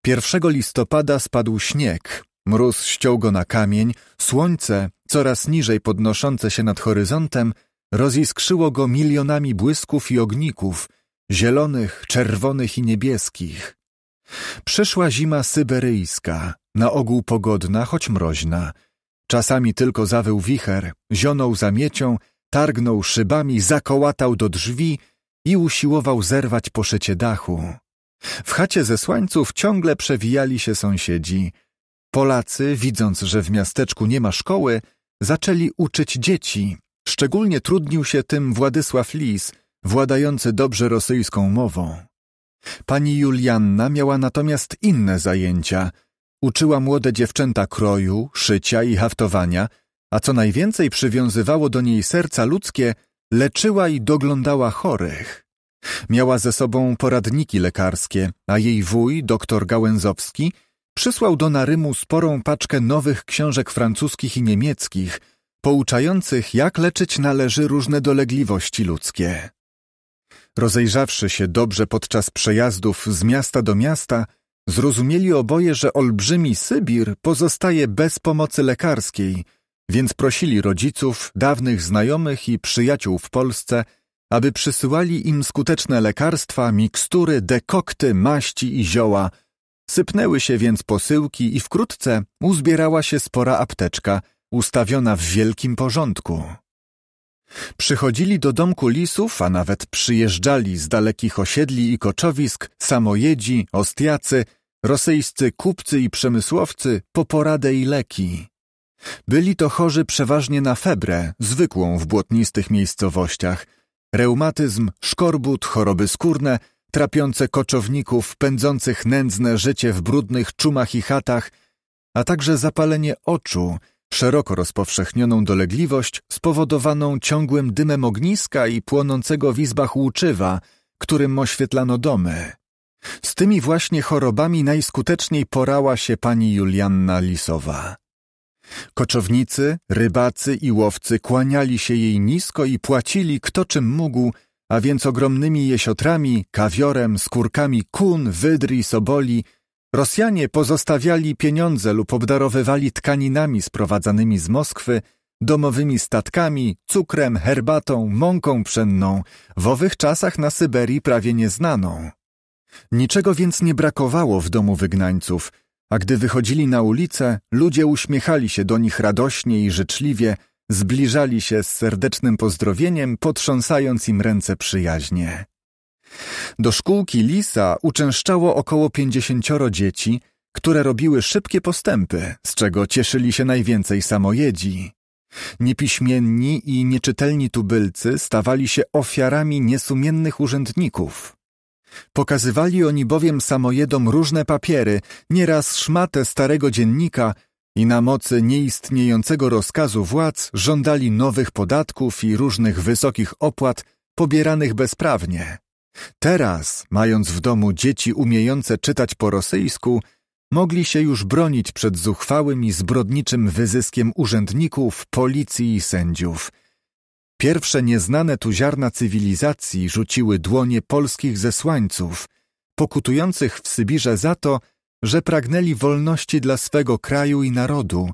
1 listopada spadł śnieg, mróz ściął go na kamień, słońce coraz niżej podnoszące się nad horyzontem, roziskrzyło go milionami błysków i ogników, zielonych, czerwonych i niebieskich. Przyszła zima syberyjska, na ogół pogodna, choć mroźna. Czasami tylko zawył wicher, zionął zamiecią, targnął szybami, zakołatał do drzwi i usiłował zerwać poszycie dachu. W chacie ze słańców ciągle przewijali się sąsiedzi. Polacy, widząc, że w miasteczku nie ma szkoły, zaczęli uczyć dzieci. Szczególnie trudnił się tym Władysław Lis, władający dobrze rosyjską mową. Pani Julianna miała natomiast inne zajęcia. Uczyła młode dziewczęta kroju, szycia i haftowania, a co najwięcej przywiązywało do niej serca ludzkie, leczyła i doglądała chorych. Miała ze sobą poradniki lekarskie, a jej wuj, doktor Gałęzowski, Przysłał do Narymu sporą paczkę nowych książek francuskich i niemieckich, pouczających, jak leczyć należy różne dolegliwości ludzkie. Rozejrzawszy się dobrze podczas przejazdów z miasta do miasta, zrozumieli oboje, że olbrzymi Sybir pozostaje bez pomocy lekarskiej, więc prosili rodziców, dawnych znajomych i przyjaciół w Polsce, aby przysyłali im skuteczne lekarstwa, mikstury, dekokty, maści i zioła – Sypnęły się więc posyłki i wkrótce uzbierała się spora apteczka, ustawiona w wielkim porządku. Przychodzili do domku lisów, a nawet przyjeżdżali z dalekich osiedli i koczowisk samojedzi, ostiacy, rosyjscy kupcy i przemysłowcy po poradę i leki. Byli to chorzy przeważnie na febrę, zwykłą w błotnistych miejscowościach, reumatyzm, szkorbut, choroby skórne – trapiące koczowników pędzących nędzne życie w brudnych czumach i chatach, a także zapalenie oczu, szeroko rozpowszechnioną dolegliwość spowodowaną ciągłym dymem ogniska i płonącego w izbach łuczywa, którym oświetlano domy. Z tymi właśnie chorobami najskuteczniej porała się pani Julianna Lisowa. Koczownicy, rybacy i łowcy kłaniali się jej nisko i płacili kto czym mógł a więc ogromnymi jesiotrami, kawiorem, skórkami kun, wydry, i soboli, Rosjanie pozostawiali pieniądze lub obdarowywali tkaninami sprowadzanymi z Moskwy, domowymi statkami, cukrem, herbatą, mąką pszenną, w owych czasach na Syberii prawie nieznaną. Niczego więc nie brakowało w domu wygnańców, a gdy wychodzili na ulicę, ludzie uśmiechali się do nich radośnie i życzliwie – Zbliżali się z serdecznym pozdrowieniem, potrząsając im ręce przyjaźnie. Do szkółki Lisa uczęszczało około pięćdziesięcioro dzieci, które robiły szybkie postępy, z czego cieszyli się najwięcej samojedzi. Niepiśmienni i nieczytelni tubylcy stawali się ofiarami niesumiennych urzędników. Pokazywali oni bowiem samojedom różne papiery, nieraz szmatę starego dziennika, i na mocy nieistniejącego rozkazu władz żądali nowych podatków i różnych wysokich opłat pobieranych bezprawnie. Teraz, mając w domu dzieci umiejące czytać po rosyjsku, mogli się już bronić przed zuchwałym i zbrodniczym wyzyskiem urzędników, policji i sędziów. Pierwsze nieznane tu ziarna cywilizacji rzuciły dłonie polskich zesłańców, pokutujących w Sybirze za to, że pragnęli wolności dla swego kraju i narodu,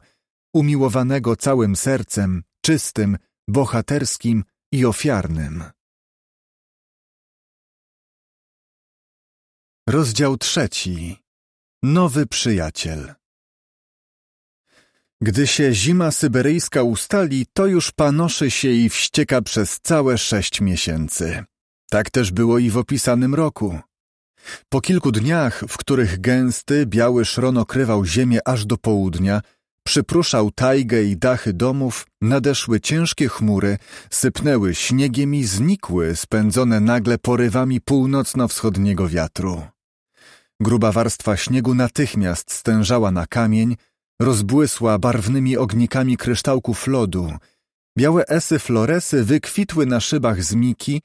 umiłowanego całym sercem, czystym, bohaterskim i ofiarnym. Rozdział trzeci. Nowy przyjaciel. Gdy się zima syberyjska ustali, to już panoszy się i wścieka przez całe sześć miesięcy. Tak też było i w opisanym roku. Po kilku dniach, w których gęsty, biały szron okrywał ziemię aż do południa, przypruszał tajgę i dachy domów, nadeszły ciężkie chmury, sypnęły śniegiem i znikły, spędzone nagle porywami północno-wschodniego wiatru. Gruba warstwa śniegu natychmiast stężała na kamień, rozbłysła barwnymi ognikami kryształków lodu. Białe esy floresy wykwitły na szybach z miki,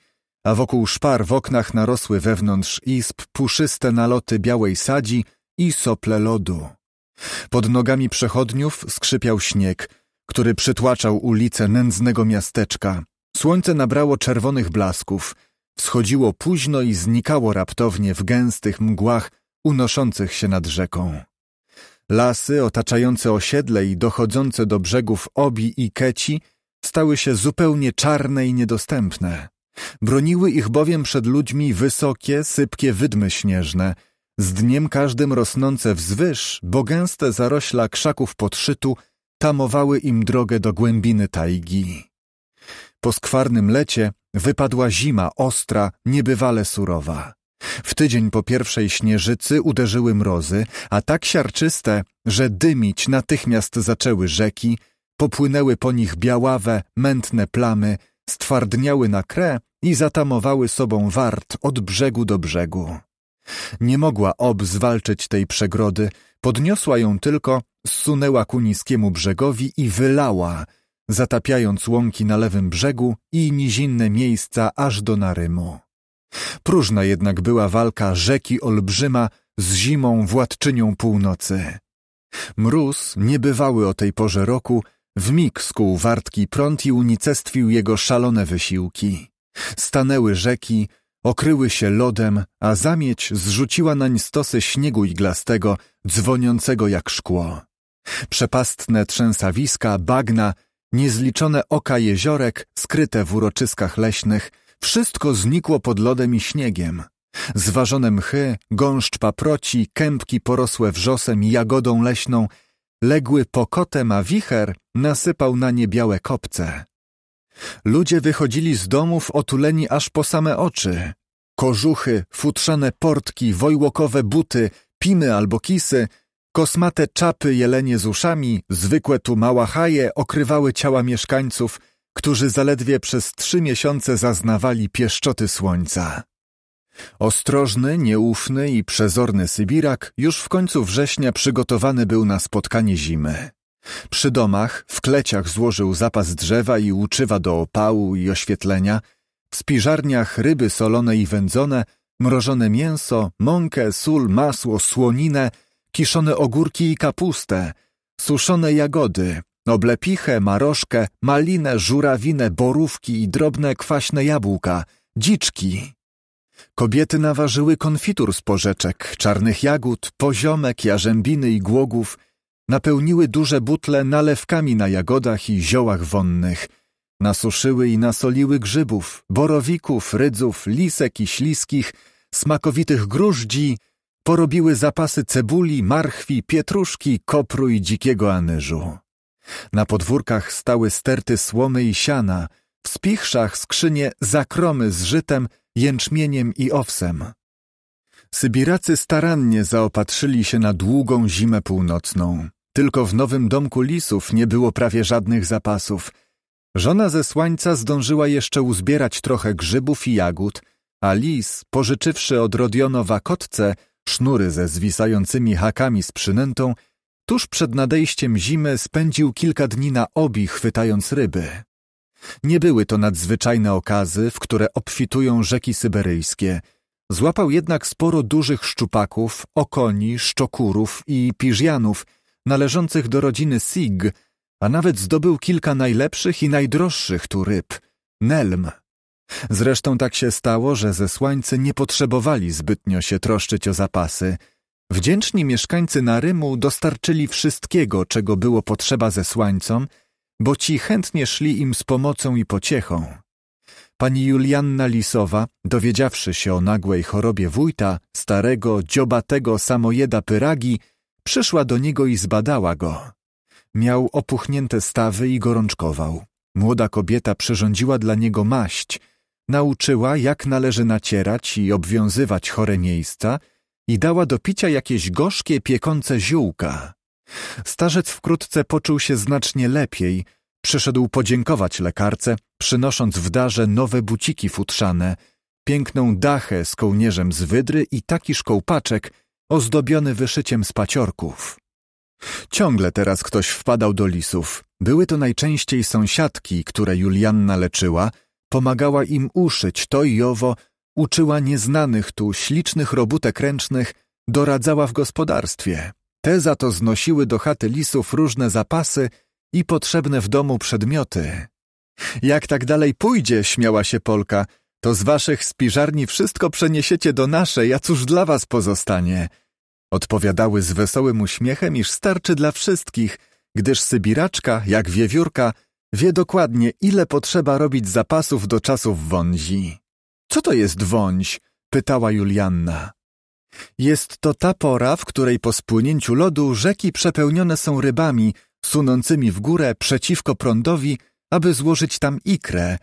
a wokół szpar w oknach narosły wewnątrz izb puszyste naloty białej sadzi i sople lodu. Pod nogami przechodniów skrzypiał śnieg, który przytłaczał ulice nędznego miasteczka. Słońce nabrało czerwonych blasków, wschodziło późno i znikało raptownie w gęstych mgłach unoszących się nad rzeką. Lasy otaczające osiedle i dochodzące do brzegów Obi i Keci stały się zupełnie czarne i niedostępne. Broniły ich bowiem przed ludźmi wysokie, sypkie wydmy śnieżne, z dniem każdym rosnące wzwyż, bo gęste zarośla krzaków podszytu tamowały im drogę do głębiny tajgi. Po skwarnym lecie wypadła zima ostra, niebywale surowa. W tydzień po pierwszej śnieżycy uderzyły mrozy, a tak siarczyste, że dymić natychmiast zaczęły rzeki, popłynęły po nich białawe, mętne plamy – stwardniały na krę i zatamowały sobą wart od brzegu do brzegu. Nie mogła ob zwalczyć tej przegrody, podniosła ją tylko, zsunęła ku niskiemu brzegowi i wylała, zatapiając łąki na lewym brzegu i nizinne miejsca aż do Narymu. Próżna jednak była walka rzeki olbrzyma z zimą władczynią północy. Mróz, niebywały o tej porze roku, w mig skuł wartki prąd i unicestwił jego szalone wysiłki. Stanęły rzeki, okryły się lodem, a zamieć zrzuciła nań stosy śniegu iglastego, dzwoniącego jak szkło. Przepastne trzęsawiska, bagna, niezliczone oka jeziorek, skryte w uroczyskach leśnych, wszystko znikło pod lodem i śniegiem. Zważone mchy, gąszcz paproci, kępki porosłe wrzosem i jagodą leśną – Legły pokotem, a wicher nasypał na nie białe kopce. Ludzie wychodzili z domów otuleni aż po same oczy. Kożuchy, futrzane portki, wojłokowe buty, pimy albo kisy, kosmate czapy jelenie z uszami, zwykłe tu haje okrywały ciała mieszkańców, którzy zaledwie przez trzy miesiące zaznawali pieszczoty słońca. Ostrożny, nieufny i przezorny Sybirak już w końcu września przygotowany był na spotkanie zimy. Przy domach, w kleciach złożył zapas drzewa i uczywa do opału i oświetlenia, w spiżarniach ryby solone i wędzone, mrożone mięso, mąkę, sól, masło, słoninę, kiszone ogórki i kapustę, suszone jagody, oblepichę, marożkę, malinę, żurawinę, borówki i drobne kwaśne jabłka, dziczki. Kobiety naważyły konfitur z porzeczek, czarnych jagód, poziomek, jarzębiny i głogów, napełniły duże butle nalewkami na jagodach i ziołach wonnych, nasuszyły i nasoliły grzybów, borowików, rydzów, lisek i śliskich, smakowitych gruździ, porobiły zapasy cebuli, marchwi, pietruszki, kopru i dzikiego anyżu. Na podwórkach stały sterty słomy i siana, w spichrzach skrzynie zakromy z żytem – jęczmieniem i owsem. Sybiracy starannie zaopatrzyli się na długą zimę północną. Tylko w nowym domku lisów nie było prawie żadnych zapasów. Żona zesłańca zdążyła jeszcze uzbierać trochę grzybów i jagód, a lis, pożyczywszy od Rodionowa kotce sznury ze zwisającymi hakami z przynętą, tuż przed nadejściem zimy spędził kilka dni na obi chwytając ryby. Nie były to nadzwyczajne okazy, w które obfitują rzeki syberyjskie. Złapał jednak sporo dużych szczupaków, okoni, szczokurów i piżjanów, należących do rodziny Sig, a nawet zdobył kilka najlepszych i najdroższych tu ryb – nelm. Zresztą tak się stało, że zesłańcy nie potrzebowali zbytnio się troszczyć o zapasy. Wdzięczni mieszkańcy Narymu dostarczyli wszystkiego, czego było potrzeba zesłańcom – bo ci chętnie szli im z pomocą i pociechą. Pani Julianna Lisowa, dowiedziawszy się o nagłej chorobie wójta, starego, dziobatego samojeda Pyragi, przyszła do niego i zbadała go. Miał opuchnięte stawy i gorączkował. Młoda kobieta przyrządziła dla niego maść, nauczyła, jak należy nacierać i obwiązywać chore miejsca i dała do picia jakieś gorzkie, piekące ziółka. Starzec wkrótce poczuł się znacznie lepiej. Przyszedł podziękować lekarce, przynosząc w darze nowe buciki futrzane, piękną dachę z kołnierzem z wydry i taki szkołpaczek ozdobiony wyszyciem z paciorków. Ciągle teraz ktoś wpadał do lisów. Były to najczęściej sąsiadki, które Julianna leczyła, pomagała im uszyć to i owo, uczyła nieznanych tu ślicznych robótek ręcznych, doradzała w gospodarstwie. Te za to znosiły do chaty lisów różne zapasy i potrzebne w domu przedmioty. Jak tak dalej pójdzie, śmiała się Polka, to z waszych spiżarni wszystko przeniesiecie do naszej, a cóż dla was pozostanie? Odpowiadały z wesołym uśmiechem, iż starczy dla wszystkich, gdyż Sybiraczka, jak wiewiórka, wie dokładnie, ile potrzeba robić zapasów do czasów wązi. Co to jest wąź? pytała Julianna. Jest to ta pora, w której po spłynięciu lodu rzeki przepełnione są rybami, sunącymi w górę przeciwko prądowi, aby złożyć tam ikrę.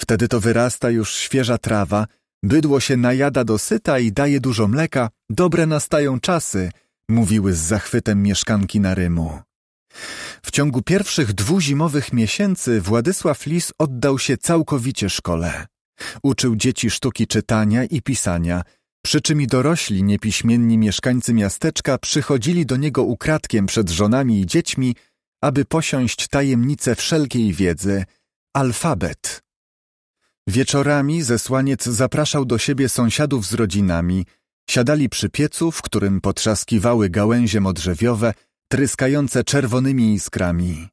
Wtedy to wyrasta już świeża trawa, bydło się najada dosyta i daje dużo mleka, dobre nastają czasy, mówiły z zachwytem mieszkanki na Rymu. W ciągu pierwszych dwóch zimowych miesięcy Władysław Lis oddał się całkowicie szkole. Uczył dzieci sztuki czytania i pisania – przy czym i dorośli, niepiśmienni mieszkańcy miasteczka przychodzili do niego ukradkiem przed żonami i dziećmi, aby posiąść tajemnicę wszelkiej wiedzy, alfabet. Wieczorami zesłaniec zapraszał do siebie sąsiadów z rodzinami, siadali przy piecu, w którym potrzaskiwały gałęzie modrzewiowe, tryskające czerwonymi iskrami.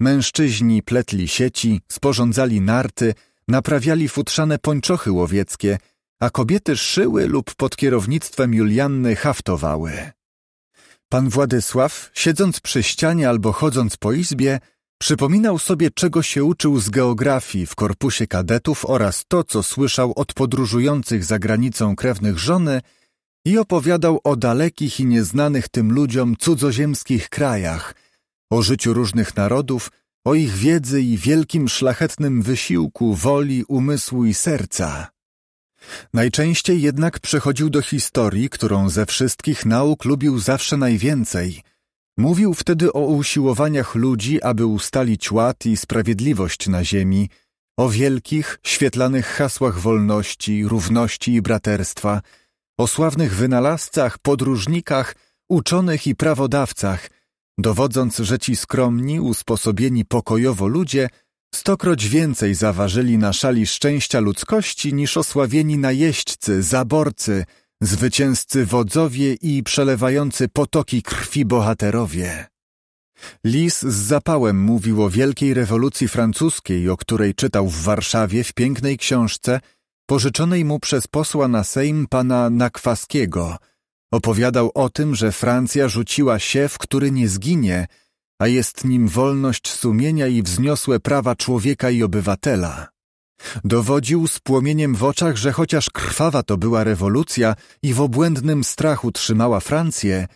Mężczyźni pletli sieci, sporządzali narty, naprawiali futrzane pończochy łowieckie – a kobiety szyły lub pod kierownictwem Julianny haftowały. Pan Władysław, siedząc przy ścianie albo chodząc po izbie, przypominał sobie, czego się uczył z geografii w korpusie kadetów oraz to, co słyszał od podróżujących za granicą krewnych żony i opowiadał o dalekich i nieznanych tym ludziom cudzoziemskich krajach, o życiu różnych narodów, o ich wiedzy i wielkim szlachetnym wysiłku woli, umysłu i serca. Najczęściej jednak przechodził do historii, którą ze wszystkich nauk lubił zawsze najwięcej. Mówił wtedy o usiłowaniach ludzi, aby ustalić ład i sprawiedliwość na ziemi, o wielkich, świetlanych hasłach wolności, równości i braterstwa, o sławnych wynalazcach, podróżnikach, uczonych i prawodawcach, dowodząc, że ci skromni, usposobieni pokojowo ludzie – Stokroć więcej zaważyli na szali szczęścia ludzkości niż osławieni najeźdźcy, zaborcy, zwycięzcy wodzowie i przelewający potoki krwi bohaterowie. Lis z zapałem mówił o wielkiej rewolucji francuskiej, o której czytał w Warszawie w pięknej książce pożyczonej mu przez posła na Sejm pana Nakwaskiego. Opowiadał o tym, że Francja rzuciła się, w który nie zginie – a jest nim wolność sumienia i wzniosłe prawa człowieka i obywatela. Dowodził z płomieniem w oczach, że chociaż krwawa to była rewolucja i w obłędnym strachu trzymała Francję,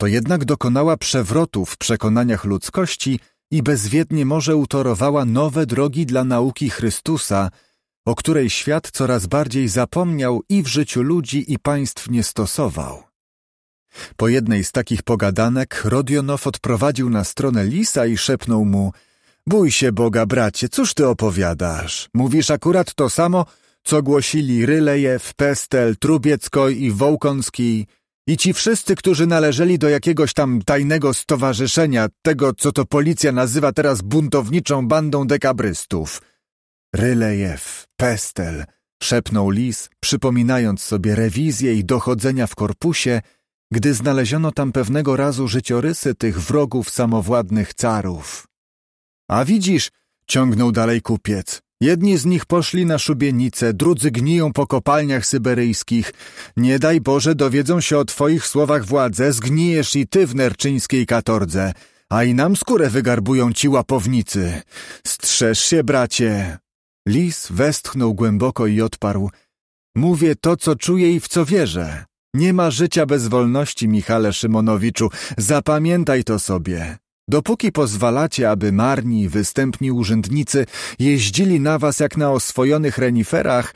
to jednak dokonała przewrotu w przekonaniach ludzkości i bezwiednie może utorowała nowe drogi dla nauki Chrystusa, o której świat coraz bardziej zapomniał i w życiu ludzi i państw nie stosował. Po jednej z takich pogadanek Rodionow odprowadził na stronę lisa i szepnął mu Bój się Boga, bracie, cóż ty opowiadasz? Mówisz akurat to samo, co głosili Rylejew, Pestel, Trubiecko i Wołkonski i ci wszyscy, którzy należeli do jakiegoś tam tajnego stowarzyszenia, tego, co to policja nazywa teraz buntowniczą bandą dekabrystów. Rylejew, Pestel, szepnął lis, przypominając sobie rewizję i dochodzenia w korpusie – gdy znaleziono tam pewnego razu życiorysy tych wrogów samowładnych carów. A widzisz, ciągnął dalej kupiec, jedni z nich poszli na szubienice, drudzy gniją po kopalniach syberyjskich. Nie daj Boże, dowiedzą się o twoich słowach władze, zgnijesz i ty w nerczyńskiej katordze, a i nam skórę wygarbują ci łapownicy. Strzeż się, bracie! Lis westchnął głęboko i odparł. Mówię to, co czuję i w co wierzę. Nie ma życia bez wolności, Michale Szymonowiczu. Zapamiętaj to sobie. Dopóki pozwalacie, aby marni, występni urzędnicy jeździli na was jak na oswojonych reniferach,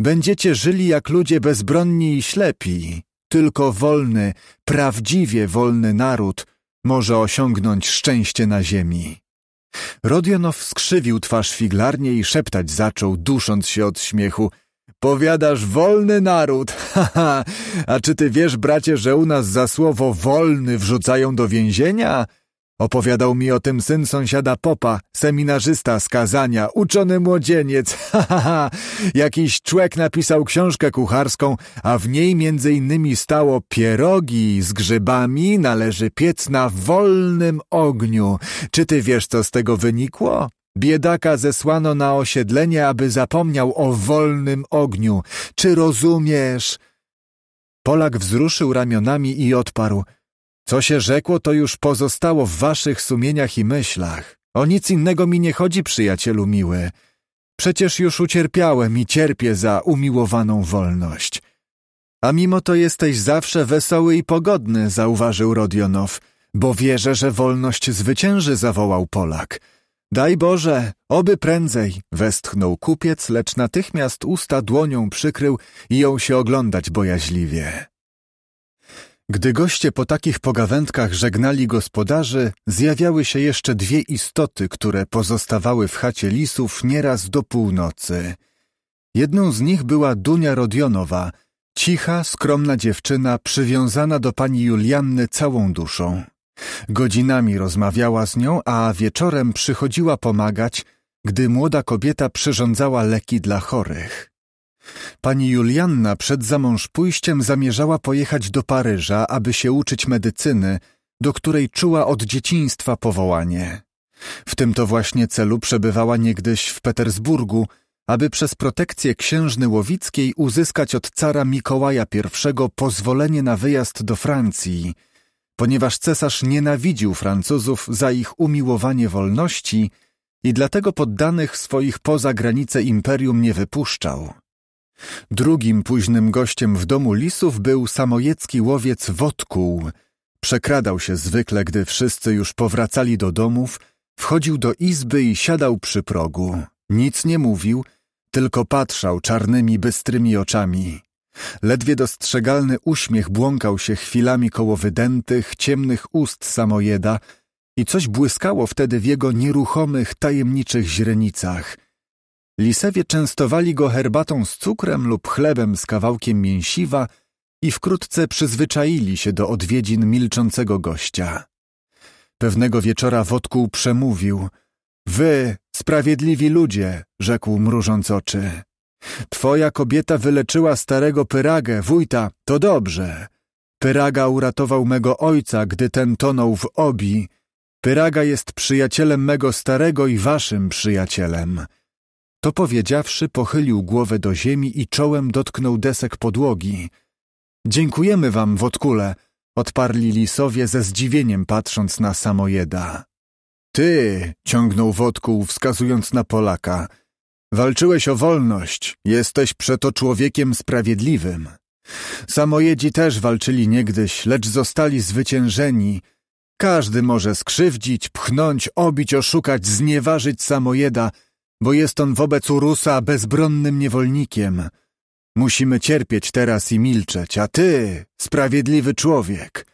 będziecie żyli jak ludzie bezbronni i ślepi. Tylko wolny, prawdziwie wolny naród może osiągnąć szczęście na ziemi. Rodionow skrzywił twarz figlarnie i szeptać zaczął, dusząc się od śmiechu – Powiadasz wolny naród, ha. a czy ty wiesz, bracie, że u nas za słowo wolny wrzucają do więzienia? Opowiadał mi o tym syn sąsiada popa, seminarzysta z kazania, uczony młodzieniec, ha, ha, ha. Jakiś człek napisał książkę kucharską, a w niej między innymi stało pierogi z grzybami należy piec na wolnym ogniu. Czy ty wiesz, co z tego wynikło? Biedaka zesłano na osiedlenie, aby zapomniał o wolnym ogniu. Czy rozumiesz? Polak wzruszył ramionami i odparł. Co się rzekło, to już pozostało w waszych sumieniach i myślach. O nic innego mi nie chodzi, przyjacielu miły. Przecież już ucierpiałem i cierpię za umiłowaną wolność. A mimo to jesteś zawsze wesoły i pogodny, zauważył Rodionow, bo wierzę, że wolność zwycięży, zawołał Polak. Daj Boże, oby prędzej! westchnął kupiec, lecz natychmiast usta dłonią przykrył i jął się oglądać bojaźliwie. Gdy goście po takich pogawędkach żegnali gospodarzy, zjawiały się jeszcze dwie istoty, które pozostawały w chacie lisów nieraz do północy. Jedną z nich była Dunia Rodionowa, cicha, skromna dziewczyna przywiązana do pani Julianny całą duszą. Godzinami rozmawiała z nią, a wieczorem przychodziła pomagać, gdy młoda kobieta przyrządzała leki dla chorych. Pani Julianna przed zamąż pójściem zamierzała pojechać do Paryża, aby się uczyć medycyny, do której czuła od dzieciństwa powołanie. W tym to właśnie celu przebywała niegdyś w Petersburgu, aby przez protekcję księżny Łowickiej uzyskać od cara Mikołaja I pozwolenie na wyjazd do Francji – ponieważ cesarz nienawidził Francuzów za ich umiłowanie wolności i dlatego poddanych swoich poza granice imperium nie wypuszczał. Drugim późnym gościem w domu lisów był samojecki łowiec Wodkuł. Przekradał się zwykle, gdy wszyscy już powracali do domów, wchodził do izby i siadał przy progu. Nic nie mówił, tylko patrzał czarnymi, bystrymi oczami. Ledwie dostrzegalny uśmiech błąkał się chwilami koło wydętych, ciemnych ust samojeda i coś błyskało wtedy w jego nieruchomych, tajemniczych źrenicach. Lisewie częstowali go herbatą z cukrem lub chlebem z kawałkiem mięsiwa i wkrótce przyzwyczaili się do odwiedzin milczącego gościa. Pewnego wieczora Wodkuł przemówił – Wy, sprawiedliwi ludzie, rzekł mrużąc oczy, Twoja kobieta wyleczyła starego Pyragę, wójta, to dobrze. Pyraga uratował mego ojca, gdy ten tonął w obi. Pyraga jest przyjacielem mego starego i waszym przyjacielem. To powiedziawszy, pochylił głowę do ziemi i czołem dotknął desek podłogi. Dziękujemy wam, Wodkule, odparli lisowie ze zdziwieniem patrząc na samojeda. Ty, ciągnął Wodkuł, wskazując na Polaka – Walczyłeś o wolność, jesteś przeto człowiekiem sprawiedliwym. Samojedzi też walczyli niegdyś, lecz zostali zwyciężeni. Każdy może skrzywdzić, pchnąć, obić, oszukać, znieważyć samojeda, bo jest on wobec Urusa bezbronnym niewolnikiem. Musimy cierpieć teraz i milczeć, a ty, sprawiedliwy człowiek.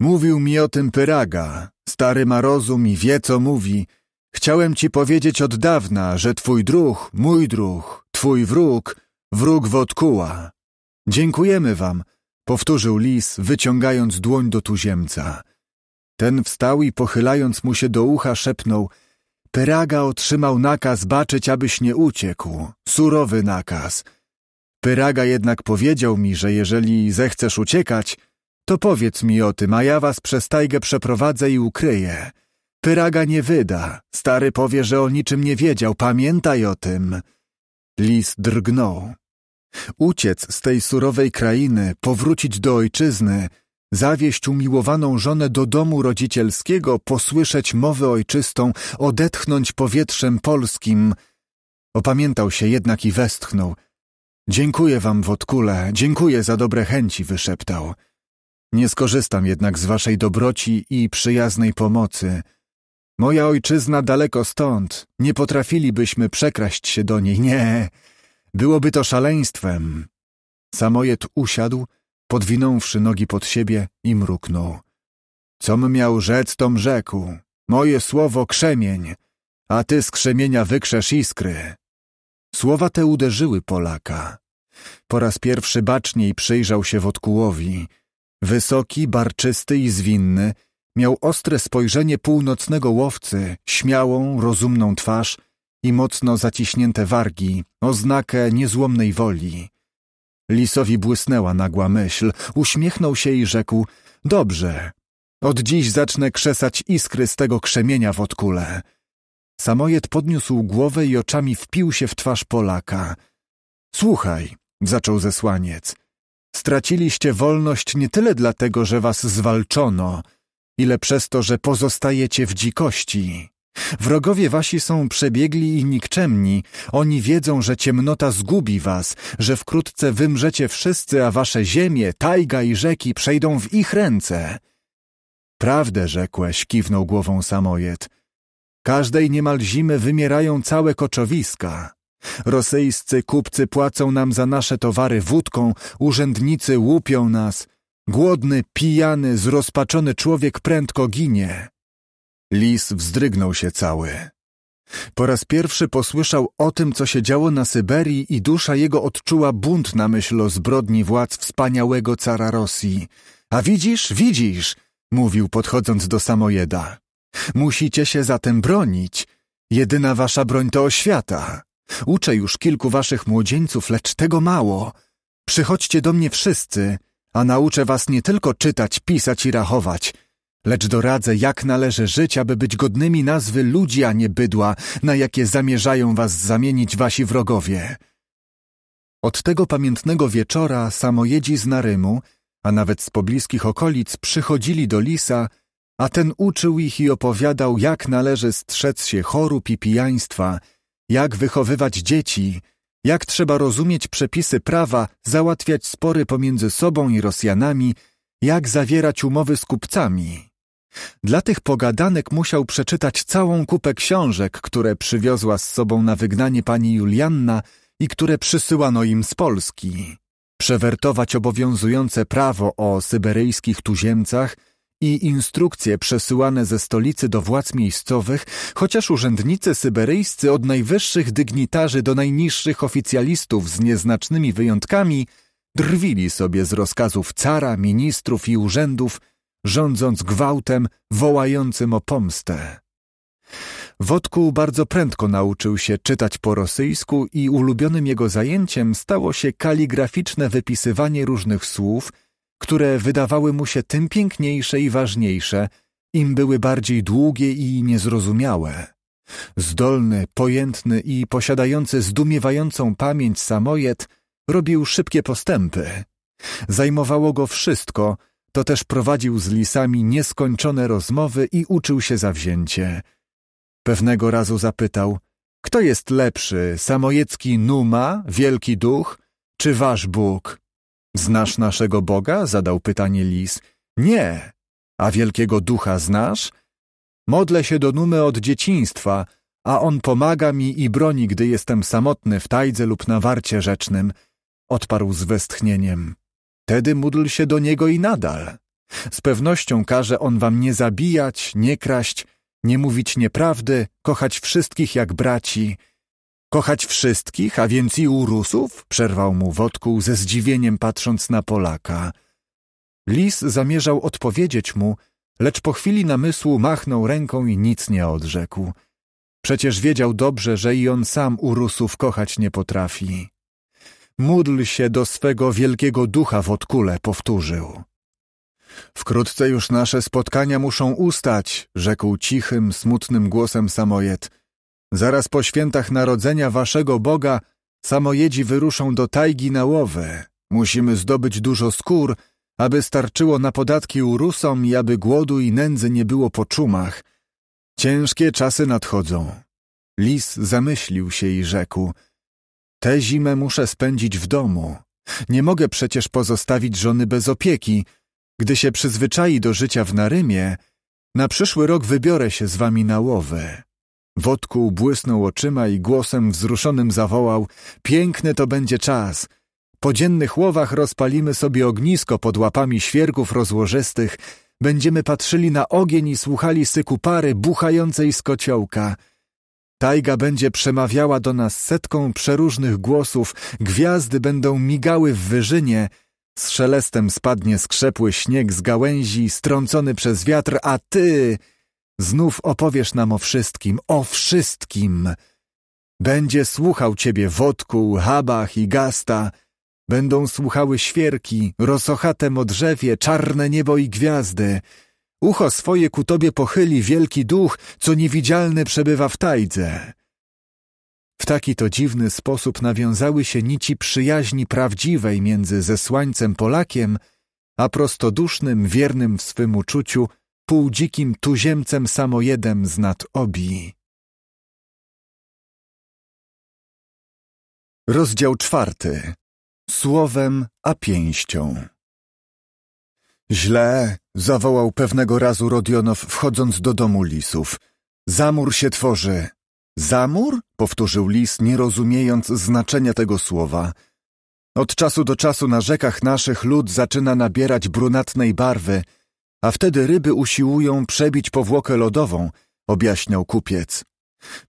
Mówił mi o tym Pyraga, stary ma rozum i wie, co mówi – Chciałem ci powiedzieć od dawna, że twój druh, mój druh, twój wróg, wróg Wodkuła. Dziękujemy wam, powtórzył lis, wyciągając dłoń do tuziemca. Ten wstał i pochylając mu się do ucha szepnął Pyraga otrzymał nakaz baczyć, abyś nie uciekł. Surowy nakaz. Pyraga jednak powiedział mi, że jeżeli zechcesz uciekać, to powiedz mi o tym, a ja was przez tajgę przeprowadzę i ukryję. Tyraga nie wyda. Stary powie, że o niczym nie wiedział. Pamiętaj o tym. Lis drgnął. Uciec z tej surowej krainy, powrócić do ojczyzny, zawieść umiłowaną żonę do domu rodzicielskiego, posłyszeć mowę ojczystą, odetchnąć powietrzem polskim. Opamiętał się jednak i westchnął. Dziękuję wam, Wodkule, dziękuję za dobre chęci, wyszeptał. Nie skorzystam jednak z waszej dobroci i przyjaznej pomocy – Moja ojczyzna daleko stąd, nie potrafilibyśmy przekraść się do niej, nie. Byłoby to szaleństwem. Samojet usiadł, podwinąwszy nogi pod siebie i mruknął. Com miał rzec, tom rzekł. Moje słowo krzemień, a ty z krzemienia wykrzesz iskry. Słowa te uderzyły Polaka. Po raz pierwszy baczniej przyjrzał się Wodkułowi. Wysoki, barczysty i zwinny, Miał ostre spojrzenie północnego łowcy, śmiałą, rozumną twarz i mocno zaciśnięte wargi, oznakę niezłomnej woli. Lisowi błysnęła nagła myśl, uśmiechnął się i rzekł – dobrze, od dziś zacznę krzesać iskry z tego krzemienia w odkule. Samojed podniósł głowę i oczami wpił się w twarz Polaka. Słuchaj, zaczął zesłaniec, straciliście wolność nie tyle dlatego, że was zwalczono – ile przez to, że pozostajecie w dzikości. Wrogowie wasi są przebiegli i nikczemni, oni wiedzą, że ciemnota zgubi was, że wkrótce wymrzecie wszyscy, a wasze ziemie, tajga i rzeki przejdą w ich ręce. Prawdę rzekłeś, kiwnął głową Samojed. Każdej niemal zimy wymierają całe koczowiska. Rosyjscy kupcy płacą nam za nasze towary wódką, urzędnicy łupią nas – Głodny, pijany, zrozpaczony człowiek prędko ginie. Lis wzdrygnął się cały. Po raz pierwszy posłyszał o tym, co się działo na Syberii i dusza jego odczuła bunt na myśl o zbrodni władz wspaniałego cara Rosji. A widzisz, widzisz, mówił podchodząc do Samojeda. Musicie się zatem bronić. Jedyna wasza broń to oświata. Uczę już kilku waszych młodzieńców, lecz tego mało. Przychodźcie do mnie wszyscy, a nauczę was nie tylko czytać, pisać i rachować, lecz doradzę, jak należy żyć, aby być godnymi nazwy ludzi, a nie bydła, na jakie zamierzają was zamienić wasi wrogowie. Od tego pamiętnego wieczora samojedzi z Narymu, a nawet z pobliskich okolic przychodzili do Lisa, a ten uczył ich i opowiadał, jak należy strzec się chorób i pijaństwa, jak wychowywać dzieci – jak trzeba rozumieć przepisy prawa, załatwiać spory pomiędzy sobą i Rosjanami, jak zawierać umowy z kupcami. Dla tych pogadanek musiał przeczytać całą kupę książek, które przywiozła z sobą na wygnanie pani Julianna i które przysyłano im z Polski. Przewertować obowiązujące prawo o syberyjskich tuziemcach i instrukcje przesyłane ze stolicy do władz miejscowych, chociaż urzędnicy syberyjscy od najwyższych dygnitarzy do najniższych oficjalistów z nieznacznymi wyjątkami drwili sobie z rozkazów cara, ministrów i urzędów, rządząc gwałtem wołającym o pomstę. Wodku bardzo prędko nauczył się czytać po rosyjsku i ulubionym jego zajęciem stało się kaligraficzne wypisywanie różnych słów – które wydawały mu się tym piękniejsze i ważniejsze, im były bardziej długie i niezrozumiałe. Zdolny, pojętny i posiadający zdumiewającą pamięć Samojed robił szybkie postępy. Zajmowało go wszystko, to też prowadził z lisami nieskończone rozmowy i uczył się zawzięcie. Pewnego razu zapytał, kto jest lepszy, samojecki Numa, wielki duch, czy wasz Bóg? Znasz naszego Boga? zadał pytanie lis. Nie. A wielkiego ducha znasz? Modlę się do Numy od dzieciństwa, a on pomaga mi i broni, gdy jestem samotny w tajdze lub na warcie rzecznym, odparł z westchnieniem. Tedy módl się do niego i nadal. Z pewnością każe on wam nie zabijać, nie kraść, nie mówić nieprawdy, kochać wszystkich jak braci, Kochać wszystkich, a więc i Urusów? Przerwał mu Wodkuł ze zdziwieniem patrząc na Polaka. Lis zamierzał odpowiedzieć mu, lecz po chwili namysłu machnął ręką i nic nie odrzekł. Przecież wiedział dobrze, że i on sam Urusów kochać nie potrafi. Módl się do swego wielkiego ducha w odkule, powtórzył. Wkrótce już nasze spotkania muszą ustać, rzekł cichym, smutnym głosem Samojet – Zaraz po świętach narodzenia waszego Boga samojedzi wyruszą do tajgi na łowę. Musimy zdobyć dużo skór, aby starczyło na podatki urusom i aby głodu i nędzy nie było po czumach. Ciężkie czasy nadchodzą. Lis zamyślił się i rzekł – tę zimę muszę spędzić w domu. Nie mogę przecież pozostawić żony bez opieki. Gdy się przyzwyczai do życia w Narymie, na przyszły rok wybiorę się z wami na łowę. Wodku błysnął oczyma i głosem wzruszonym zawołał – piękny to będzie czas! Po dziennych łowach rozpalimy sobie ognisko pod łapami świerków rozłożystych, będziemy patrzyli na ogień i słuchali syku pary buchającej z kociołka. Tajga będzie przemawiała do nas setką przeróżnych głosów, gwiazdy będą migały w wyżynie, z szelestem spadnie skrzepły śnieg z gałęzi, strącony przez wiatr, a ty... Znów opowiesz nam o wszystkim, o wszystkim. Będzie słuchał ciebie wodku, habach i gasta. Będą słuchały świerki, rosochate modrzewie, czarne niebo i gwiazdy. Ucho swoje ku tobie pochyli wielki duch, co niewidzialny przebywa w tajdze. W taki to dziwny sposób nawiązały się nici przyjaźni prawdziwej między zesłańcem Polakiem, a prostodusznym, wiernym w swym uczuciu półdzikim tuziemcem samojedem z nad Obi. Rozdział czwarty. Słowem a pięścią. Źle, zawołał pewnego razu Rodionow, wchodząc do domu lisów. Zamór się tworzy. Zamór? powtórzył lis, nie rozumiejąc znaczenia tego słowa. Od czasu do czasu na rzekach naszych lód zaczyna nabierać brunatnej barwy – a wtedy ryby usiłują przebić powłokę lodową, objaśniał kupiec.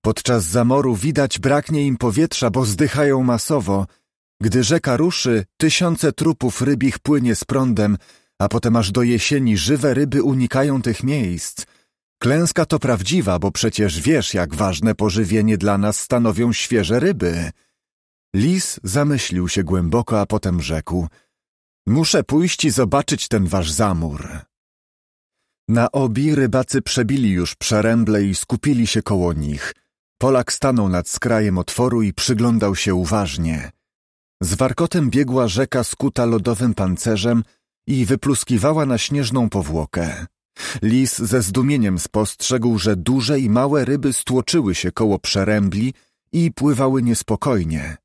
Podczas zamoru widać braknie im powietrza, bo zdychają masowo. Gdy rzeka ruszy, tysiące trupów rybich płynie z prądem, a potem aż do jesieni żywe ryby unikają tych miejsc. Klęska to prawdziwa, bo przecież wiesz, jak ważne pożywienie dla nas stanowią świeże ryby. Lis zamyślił się głęboko, a potem rzekł: Muszę pójść i zobaczyć ten wasz zamór. Na obi rybacy przebili już przeręble i skupili się koło nich. Polak stanął nad skrajem otworu i przyglądał się uważnie. Z warkotem biegła rzeka skuta lodowym pancerzem i wypluskiwała na śnieżną powłokę. Lis ze zdumieniem spostrzegł, że duże i małe ryby stłoczyły się koło przerębli i pływały niespokojnie.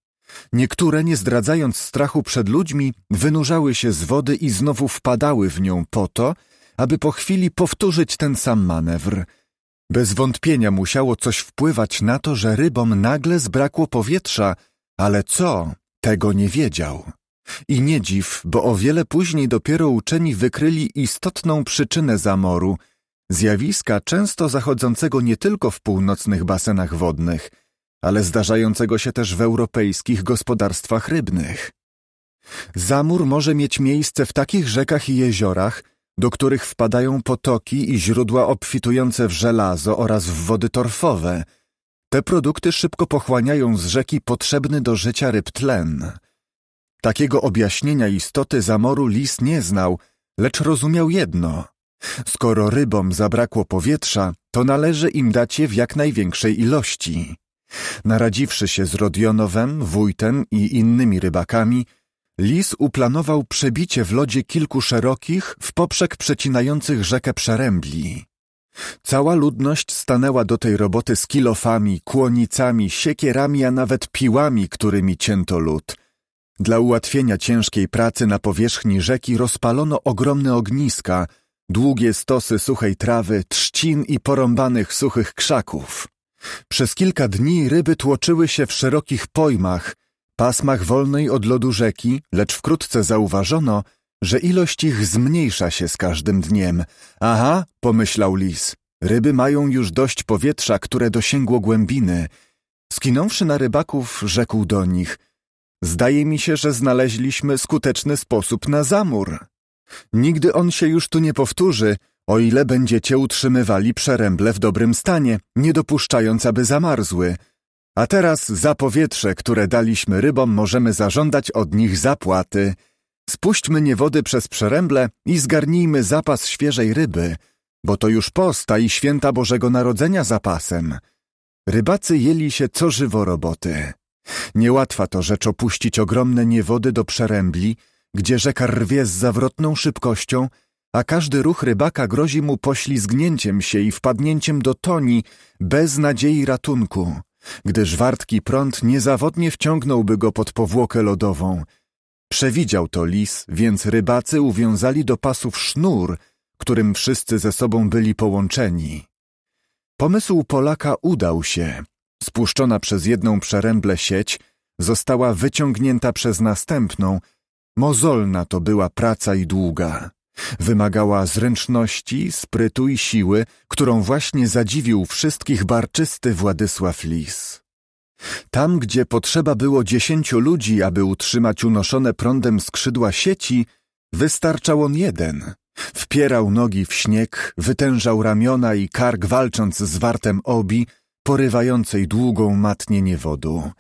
Niektóre, nie zdradzając strachu przed ludźmi, wynurzały się z wody i znowu wpadały w nią po to, aby po chwili powtórzyć ten sam manewr. Bez wątpienia musiało coś wpływać na to, że rybom nagle zbrakło powietrza, ale co, tego nie wiedział. I nie dziw, bo o wiele później dopiero uczeni wykryli istotną przyczynę zamoru, zjawiska często zachodzącego nie tylko w północnych basenach wodnych, ale zdarzającego się też w europejskich gospodarstwach rybnych. Zamór może mieć miejsce w takich rzekach i jeziorach, do których wpadają potoki i źródła obfitujące w żelazo oraz w wody torfowe. Te produkty szybko pochłaniają z rzeki potrzebny do życia ryb tlen. Takiego objaśnienia istoty zamoru lis nie znał, lecz rozumiał jedno. Skoro rybom zabrakło powietrza, to należy im dać je w jak największej ilości. Naradziwszy się z Rodionowem, wójtem i innymi rybakami, Lis uplanował przebicie w lodzie kilku szerokich, w poprzek przecinających rzekę przerębli. Cała ludność stanęła do tej roboty z kilofami, kłonicami, siekierami, a nawet piłami, którymi cięto lód. Dla ułatwienia ciężkiej pracy na powierzchni rzeki rozpalono ogromne ogniska, długie stosy suchej trawy, trzcin i porąbanych suchych krzaków. Przez kilka dni ryby tłoczyły się w szerokich pojmach, pasmach wolnej od lodu rzeki, lecz wkrótce zauważono, że ilość ich zmniejsza się z każdym dniem. Aha, pomyślał lis, ryby mają już dość powietrza, które dosięgło głębiny. Skinąwszy na rybaków, rzekł do nich Zdaje mi się, że znaleźliśmy skuteczny sposób na zamór. Nigdy on się już tu nie powtórzy, o ile będziecie utrzymywali przeręble w dobrym stanie, nie dopuszczając, aby zamarzły – a teraz za powietrze, które daliśmy rybom, możemy zażądać od nich zapłaty. Spuśćmy niewody przez przeręble i zgarnijmy zapas świeżej ryby, bo to już posta i święta Bożego Narodzenia zapasem. Rybacy jeli się co żywo roboty. Niełatwa to rzecz opuścić ogromne niewody do przerębli, gdzie rzeka rwie z zawrotną szybkością, a każdy ruch rybaka grozi mu poślizgnięciem się i wpadnięciem do toni bez nadziei ratunku gdyż wartki prąd niezawodnie wciągnąłby go pod powłokę lodową. Przewidział to lis, więc rybacy uwiązali do pasów sznur, którym wszyscy ze sobą byli połączeni. Pomysł Polaka udał się. Spuszczona przez jedną przeręble sieć została wyciągnięta przez następną. Mozolna to była praca i długa. Wymagała zręczności, sprytu i siły, którą właśnie zadziwił wszystkich barczysty Władysław Lis. Tam, gdzie potrzeba było dziesięciu ludzi, aby utrzymać unoszone prądem skrzydła sieci, wystarczał on jeden. Wpierał nogi w śnieg, wytężał ramiona i kark walcząc z wartem obi, porywającej długą matnię niewodu.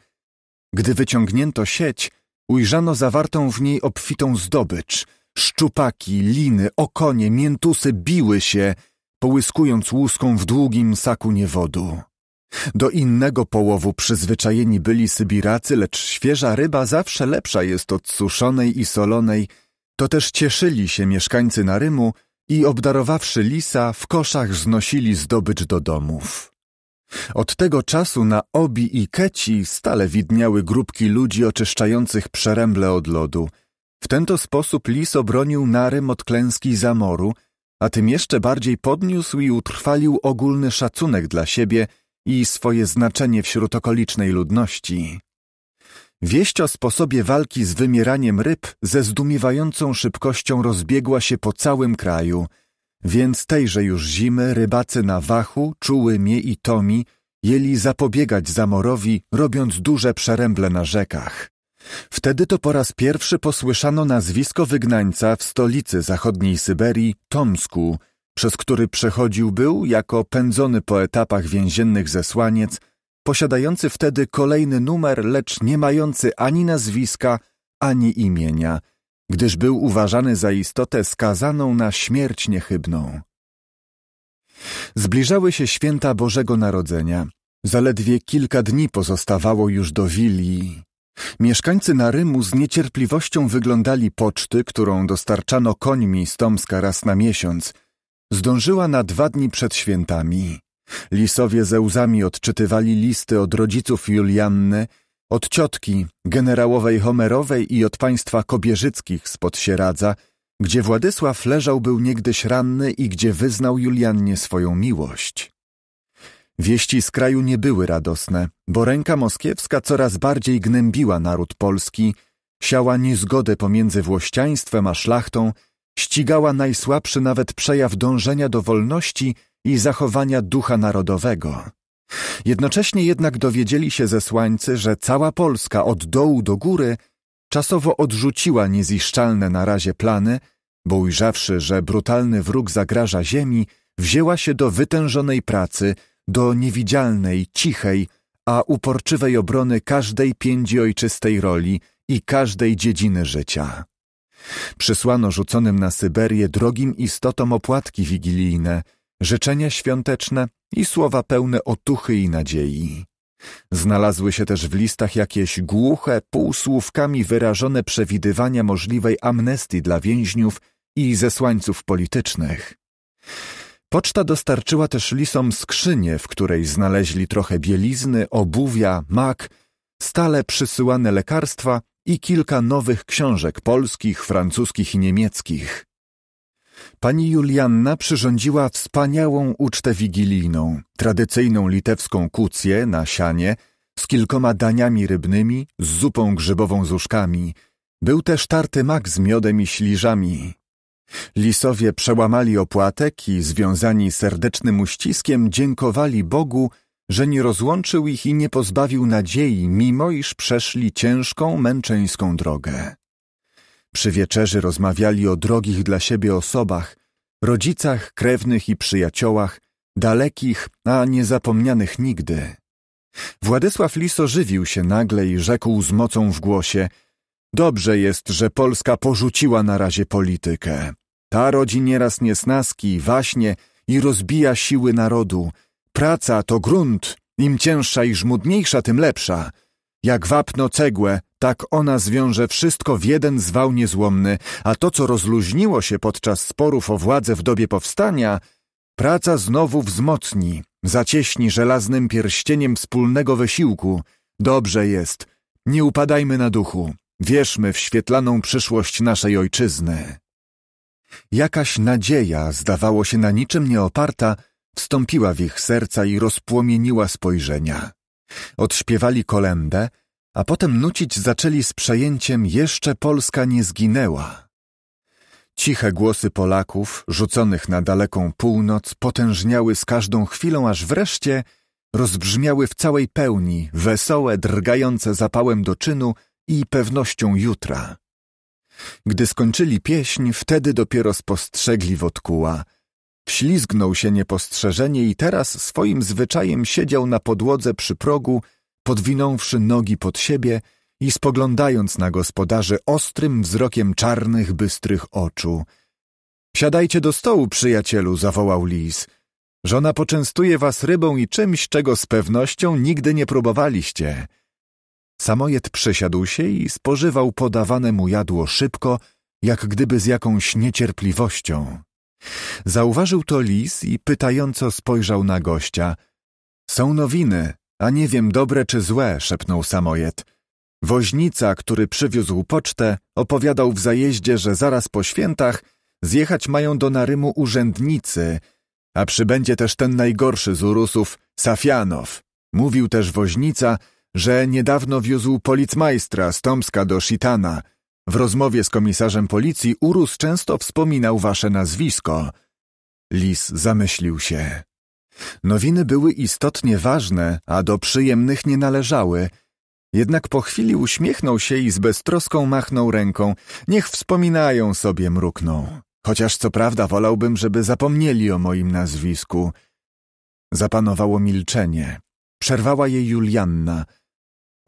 Gdy wyciągnięto sieć, ujrzano zawartą w niej obfitą zdobycz – Szczupaki, liny, okonie, miętusy biły się, połyskując łuską w długim saku niewodu. Do innego połowu przyzwyczajeni byli Sybiracy, lecz świeża ryba zawsze lepsza jest od suszonej i solonej. To też cieszyli się mieszkańcy Narymu i obdarowawszy lisa, w koszach znosili zdobycz do domów. Od tego czasu na Obi i Keci stale widniały grupki ludzi oczyszczających przeręble od lodu – w to sposób lis obronił Narym od klęski zamoru, a tym jeszcze bardziej podniósł i utrwalił ogólny szacunek dla siebie i swoje znaczenie wśród okolicznej ludności. Wieść o sposobie walki z wymieraniem ryb ze zdumiewającą szybkością rozbiegła się po całym kraju, więc tejże już zimy rybacy na Wachu, Czułymie i Tomi jeli zapobiegać zamorowi, robiąc duże przeręble na rzekach. Wtedy to po raz pierwszy posłyszano nazwisko wygnańca w stolicy zachodniej Syberii, Tomsku, przez który przechodził był jako pędzony po etapach więziennych zesłaniec, posiadający wtedy kolejny numer, lecz nie mający ani nazwiska, ani imienia, gdyż był uważany za istotę skazaną na śmierć niechybną. Zbliżały się święta Bożego Narodzenia. Zaledwie kilka dni pozostawało już do willi, Mieszkańcy Narymu z niecierpliwością wyglądali poczty, którą dostarczano końmi z Tomska raz na miesiąc. Zdążyła na dwa dni przed świętami. Lisowie ze łzami odczytywali listy od rodziców Julianny, od ciotki, generałowej Homerowej i od państwa Kobierzyckich spod Sieradza, gdzie Władysław leżał był niegdyś ranny i gdzie wyznał Juliannie swoją miłość. Wieści z kraju nie były radosne, bo ręka moskiewska coraz bardziej gnębiła naród polski, siała niezgodę pomiędzy włościaństwem a szlachtą, ścigała najsłabszy nawet przejaw dążenia do wolności i zachowania ducha narodowego. Jednocześnie jednak dowiedzieli się zesłańcy, że cała Polska od dołu do góry czasowo odrzuciła nieziszczalne na razie plany, bo ujrzawszy, że brutalny wróg zagraża ziemi, wzięła się do wytężonej pracy – do niewidzialnej, cichej, a uporczywej obrony każdej piędzi ojczystej roli i każdej dziedziny życia. Przysłano rzuconym na Syberię drogim istotom opłatki wigilijne, życzenia świąteczne i słowa pełne otuchy i nadziei. Znalazły się też w listach jakieś głuche, półsłówkami wyrażone przewidywania możliwej amnestii dla więźniów i zesłańców politycznych. Poczta dostarczyła też lisom skrzynię, w której znaleźli trochę bielizny, obuwia, mak, stale przysyłane lekarstwa i kilka nowych książek polskich, francuskich i niemieckich. Pani Julianna przyrządziła wspaniałą ucztę wigilijną, tradycyjną litewską kucję na sianie, z kilkoma daniami rybnymi, z zupą grzybową z uszkami. Był też tarty mak z miodem i śliżami, Lisowie przełamali opłatek i związani serdecznym uściskiem dziękowali Bogu, że nie rozłączył ich i nie pozbawił nadziei, mimo iż przeszli ciężką, męczeńską drogę. Przy wieczerzy rozmawiali o drogich dla siebie osobach, rodzicach, krewnych i przyjaciołach, dalekich, a niezapomnianych nigdy. Władysław Liso żywił się nagle i rzekł z mocą w głosie – Dobrze jest, że Polska porzuciła na razie politykę. Ta rodzi nieraz niesnaski, waśnie i rozbija siły narodu. Praca to grunt, im cięższa i żmudniejsza, tym lepsza. Jak wapno cegłę, tak ona zwiąże wszystko w jeden zwał niezłomny, a to, co rozluźniło się podczas sporów o władzę w dobie powstania, praca znowu wzmocni, zacieśni żelaznym pierścieniem wspólnego wysiłku. Dobrze jest. Nie upadajmy na duchu. Wierzmy w świetlaną przyszłość naszej ojczyzny. Jakaś nadzieja, zdawało się na niczym nieoparta, wstąpiła w ich serca i rozpłomieniła spojrzenia. Odśpiewali kolędę, a potem nucić zaczęli z przejęciem Jeszcze Polska nie zginęła. Ciche głosy Polaków, rzuconych na daleką północ, potężniały z każdą chwilą, aż wreszcie rozbrzmiały w całej pełni, wesołe, drgające zapałem do czynu i pewnością jutra. Gdy skończyli pieśń, wtedy dopiero spostrzegli Wodkuła. Wślizgnął się niepostrzeżenie i teraz swoim zwyczajem siedział na podłodze przy progu, podwinąwszy nogi pod siebie i spoglądając na gospodarzy ostrym wzrokiem czarnych, bystrych oczu. Siadajcie do stołu, przyjacielu, zawołał lis. Żona poczęstuje was rybą i czymś, czego z pewnością nigdy nie próbowaliście. Samojed przesiadł się i spożywał podawane mu jadło szybko, jak gdyby z jakąś niecierpliwością. Zauważył to lis i pytająco spojrzał na gościa. Są nowiny, a nie wiem dobre czy złe, szepnął Samojed. Woźnica, który przywiózł pocztę, opowiadał w zajeździe, że zaraz po świętach zjechać mają do Narymu urzędnicy, a przybędzie też ten najgorszy z Urusów, Safianow. Mówił też woźnica, że niedawno wiózł policmajstra z Tomska do Szitana. W rozmowie z komisarzem policji Urus często wspominał wasze nazwisko. Lis zamyślił się. Nowiny były istotnie ważne, a do przyjemnych nie należały. Jednak po chwili uśmiechnął się i z beztroską machnął ręką. Niech wspominają sobie, mruknął. Chociaż co prawda wolałbym, żeby zapomnieli o moim nazwisku. Zapanowało milczenie. Przerwała je Julianna –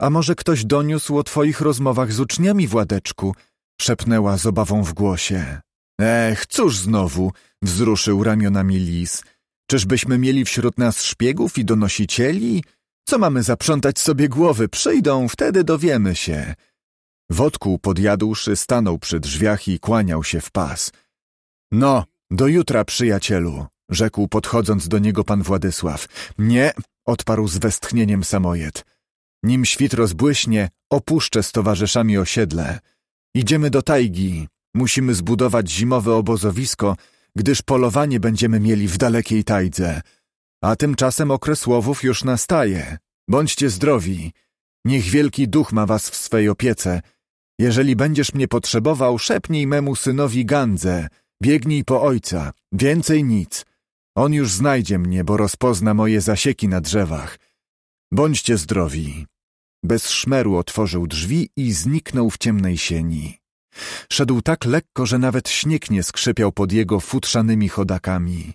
a może ktoś doniósł o twoich rozmowach z uczniami, Władeczku? Szepnęła z obawą w głosie. Ech, cóż znowu? Wzruszył ramionami lis. Czyżbyśmy mieli wśród nas szpiegów i donosicieli? Co mamy zaprzątać sobie głowy? Przyjdą, wtedy dowiemy się. Wodku podjadłszy, stanął przy drzwiach i kłaniał się w pas. No, do jutra, przyjacielu, rzekł podchodząc do niego pan Władysław. Nie, odparł z westchnieniem samojed. Nim świt rozbłyśnie, opuszczę z towarzyszami osiedle. Idziemy do tajgi. Musimy zbudować zimowe obozowisko, gdyż polowanie będziemy mieli w dalekiej tajdze. A tymczasem okres łowów już nastaje. Bądźcie zdrowi. Niech wielki duch ma was w swej opiece. Jeżeli będziesz mnie potrzebował, szepnij memu synowi Gandze. Biegnij po ojca. Więcej nic. On już znajdzie mnie, bo rozpozna moje zasieki na drzewach. Bądźcie zdrowi. Bez szmeru otworzył drzwi i zniknął w ciemnej sieni. Szedł tak lekko, że nawet śnieg nie skrzypiał pod jego futrzanymi chodakami.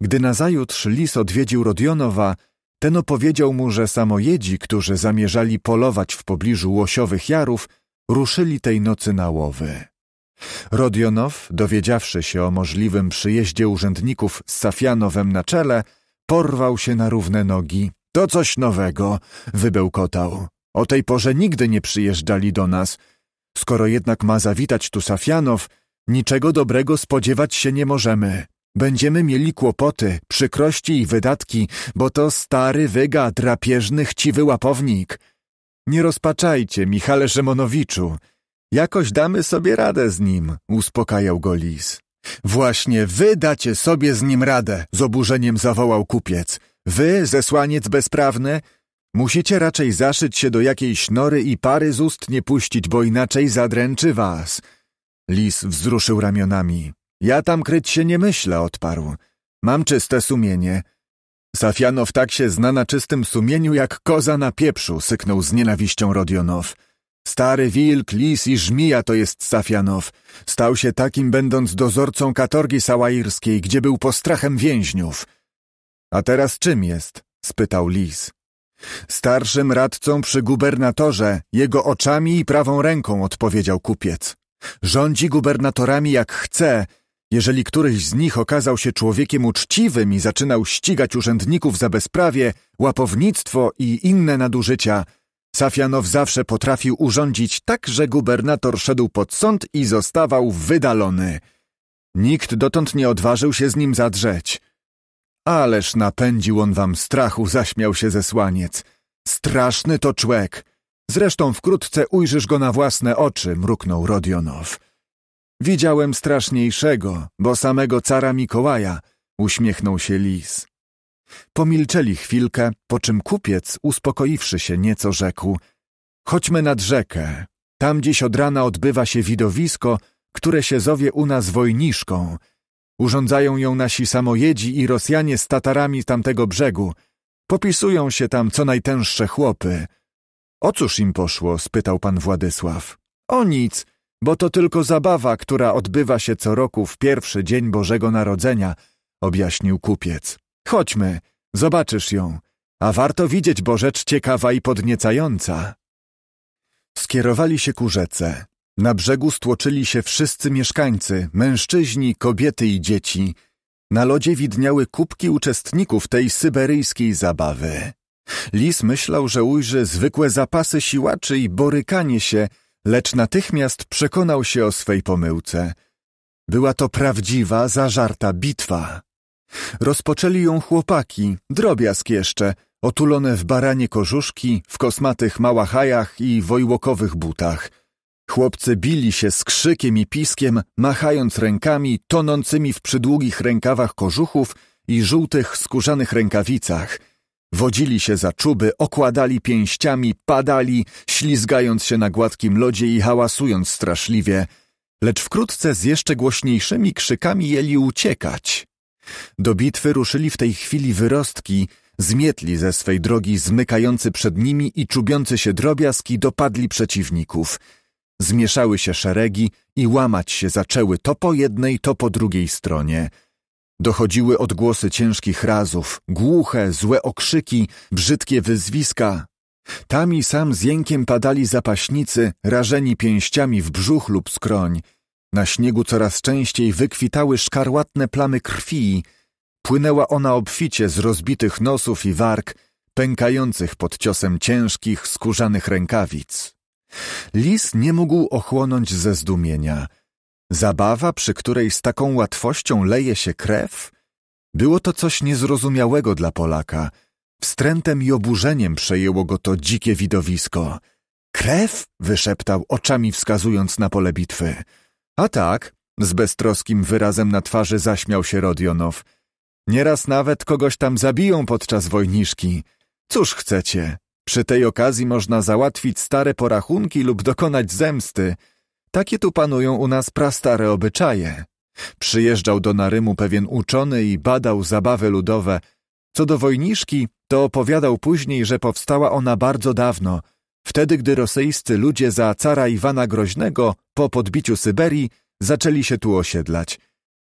Gdy nazajutrz lis odwiedził Rodionowa, ten opowiedział mu, że samojedzi, którzy zamierzali polować w pobliżu łosiowych jarów, ruszyli tej nocy na łowy. Rodionow, dowiedziawszy się o możliwym przyjeździe urzędników z Safianowem na czele, porwał się na równe nogi to coś nowego, wybełkotał. O tej porze nigdy nie przyjeżdżali do nas. Skoro jednak ma zawitać tu Safianow, niczego dobrego spodziewać się nie możemy. Będziemy mieli kłopoty, przykrości i wydatki, bo to stary wyga, drapieżny, chciwy łapownik. Nie rozpaczajcie, Michale Szymonowiczu. Jakoś damy sobie radę z nim, uspokajał go lis. Właśnie wy dacie sobie z nim radę, z oburzeniem zawołał kupiec. Wy, zesłaniec bezprawny, musicie raczej zaszyć się do jakiejś nory i pary z ust nie puścić, bo inaczej zadręczy was. Lis wzruszył ramionami. Ja tam kryć się nie myślę, odparł. Mam czyste sumienie. Safianow tak się zna na czystym sumieniu jak koza na pieprzu, syknął z nienawiścią Rodionow. Stary wilk, lis i żmija to jest Safianow. Stał się takim będąc dozorcą katorgi sałairskiej, gdzie był postrachem więźniów. A teraz czym jest? spytał lis. Starszym radcą przy gubernatorze, jego oczami i prawą ręką odpowiedział kupiec. Rządzi gubernatorami jak chce. Jeżeli któryś z nich okazał się człowiekiem uczciwym i zaczynał ścigać urzędników za bezprawie, łapownictwo i inne nadużycia, Safianow zawsze potrafił urządzić tak, że gubernator szedł pod sąd i zostawał wydalony. Nikt dotąd nie odważył się z nim zadrzeć. Ależ napędził on wam strachu, zaśmiał się zesłaniec. Straszny to człek. Zresztą wkrótce ujrzysz go na własne oczy, mruknął Rodionow. Widziałem straszniejszego, bo samego cara Mikołaja, uśmiechnął się lis. Pomilczeli chwilkę, po czym kupiec, uspokoiwszy się nieco, rzekł Chodźmy nad rzekę. Tam dziś od rana odbywa się widowisko, które się zowie u nas wojniszką – Urządzają ją nasi samojedzi i Rosjanie z Tatarami tamtego brzegu. Popisują się tam co najtęższe chłopy. O cóż im poszło? spytał pan Władysław. O nic, bo to tylko zabawa, która odbywa się co roku w pierwszy dzień Bożego Narodzenia, objaśnił kupiec. Chodźmy, zobaczysz ją, a warto widzieć, bo rzecz ciekawa i podniecająca. Skierowali się ku rzece. Na brzegu stłoczyli się wszyscy mieszkańcy, mężczyźni, kobiety i dzieci. Na lodzie widniały kubki uczestników tej syberyjskiej zabawy. Lis myślał, że ujrzy zwykłe zapasy siłaczy i borykanie się, lecz natychmiast przekonał się o swej pomyłce. Była to prawdziwa, zażarta bitwa. Rozpoczęli ją chłopaki, drobiazg jeszcze, otulone w baranie korzuszki, w kosmatych małachajach i wojłokowych butach – Chłopcy bili się z krzykiem i piskiem, machając rękami tonącymi w przydługich rękawach kożuchów i żółtych skórzanych rękawicach. Wodzili się za czuby, okładali pięściami, padali, ślizgając się na gładkim lodzie i hałasując straszliwie, lecz wkrótce z jeszcze głośniejszymi krzykami jeli uciekać. Do bitwy ruszyli w tej chwili wyrostki, zmietli ze swej drogi zmykający przed nimi i czubiący się drobiazg i dopadli przeciwników – Zmieszały się szeregi i łamać się zaczęły to po jednej, to po drugiej stronie. Dochodziły odgłosy ciężkich razów, głuche, złe okrzyki, brzydkie wyzwiska. Tam i sam z jękiem padali zapaśnicy, rażeni pięściami w brzuch lub skroń. Na śniegu coraz częściej wykwitały szkarłatne plamy krwi. Płynęła ona obficie z rozbitych nosów i warg, pękających pod ciosem ciężkich, skórzanych rękawic. Lis nie mógł ochłonąć ze zdumienia. Zabawa, przy której z taką łatwością leje się krew? Było to coś niezrozumiałego dla Polaka. Wstrętem i oburzeniem przejęło go to dzikie widowisko. Krew? wyszeptał, oczami wskazując na pole bitwy. A tak, z beztroskim wyrazem na twarzy zaśmiał się Rodionow. Nieraz nawet kogoś tam zabiją podczas wojniszki. Cóż chcecie? Przy tej okazji można załatwić stare porachunki lub dokonać zemsty. Takie tu panują u nas prastare obyczaje. Przyjeżdżał do Narymu pewien uczony i badał zabawy ludowe. Co do wojniszki, to opowiadał później, że powstała ona bardzo dawno, wtedy gdy rosyjscy ludzie za cara Iwana Groźnego po podbiciu Syberii zaczęli się tu osiedlać.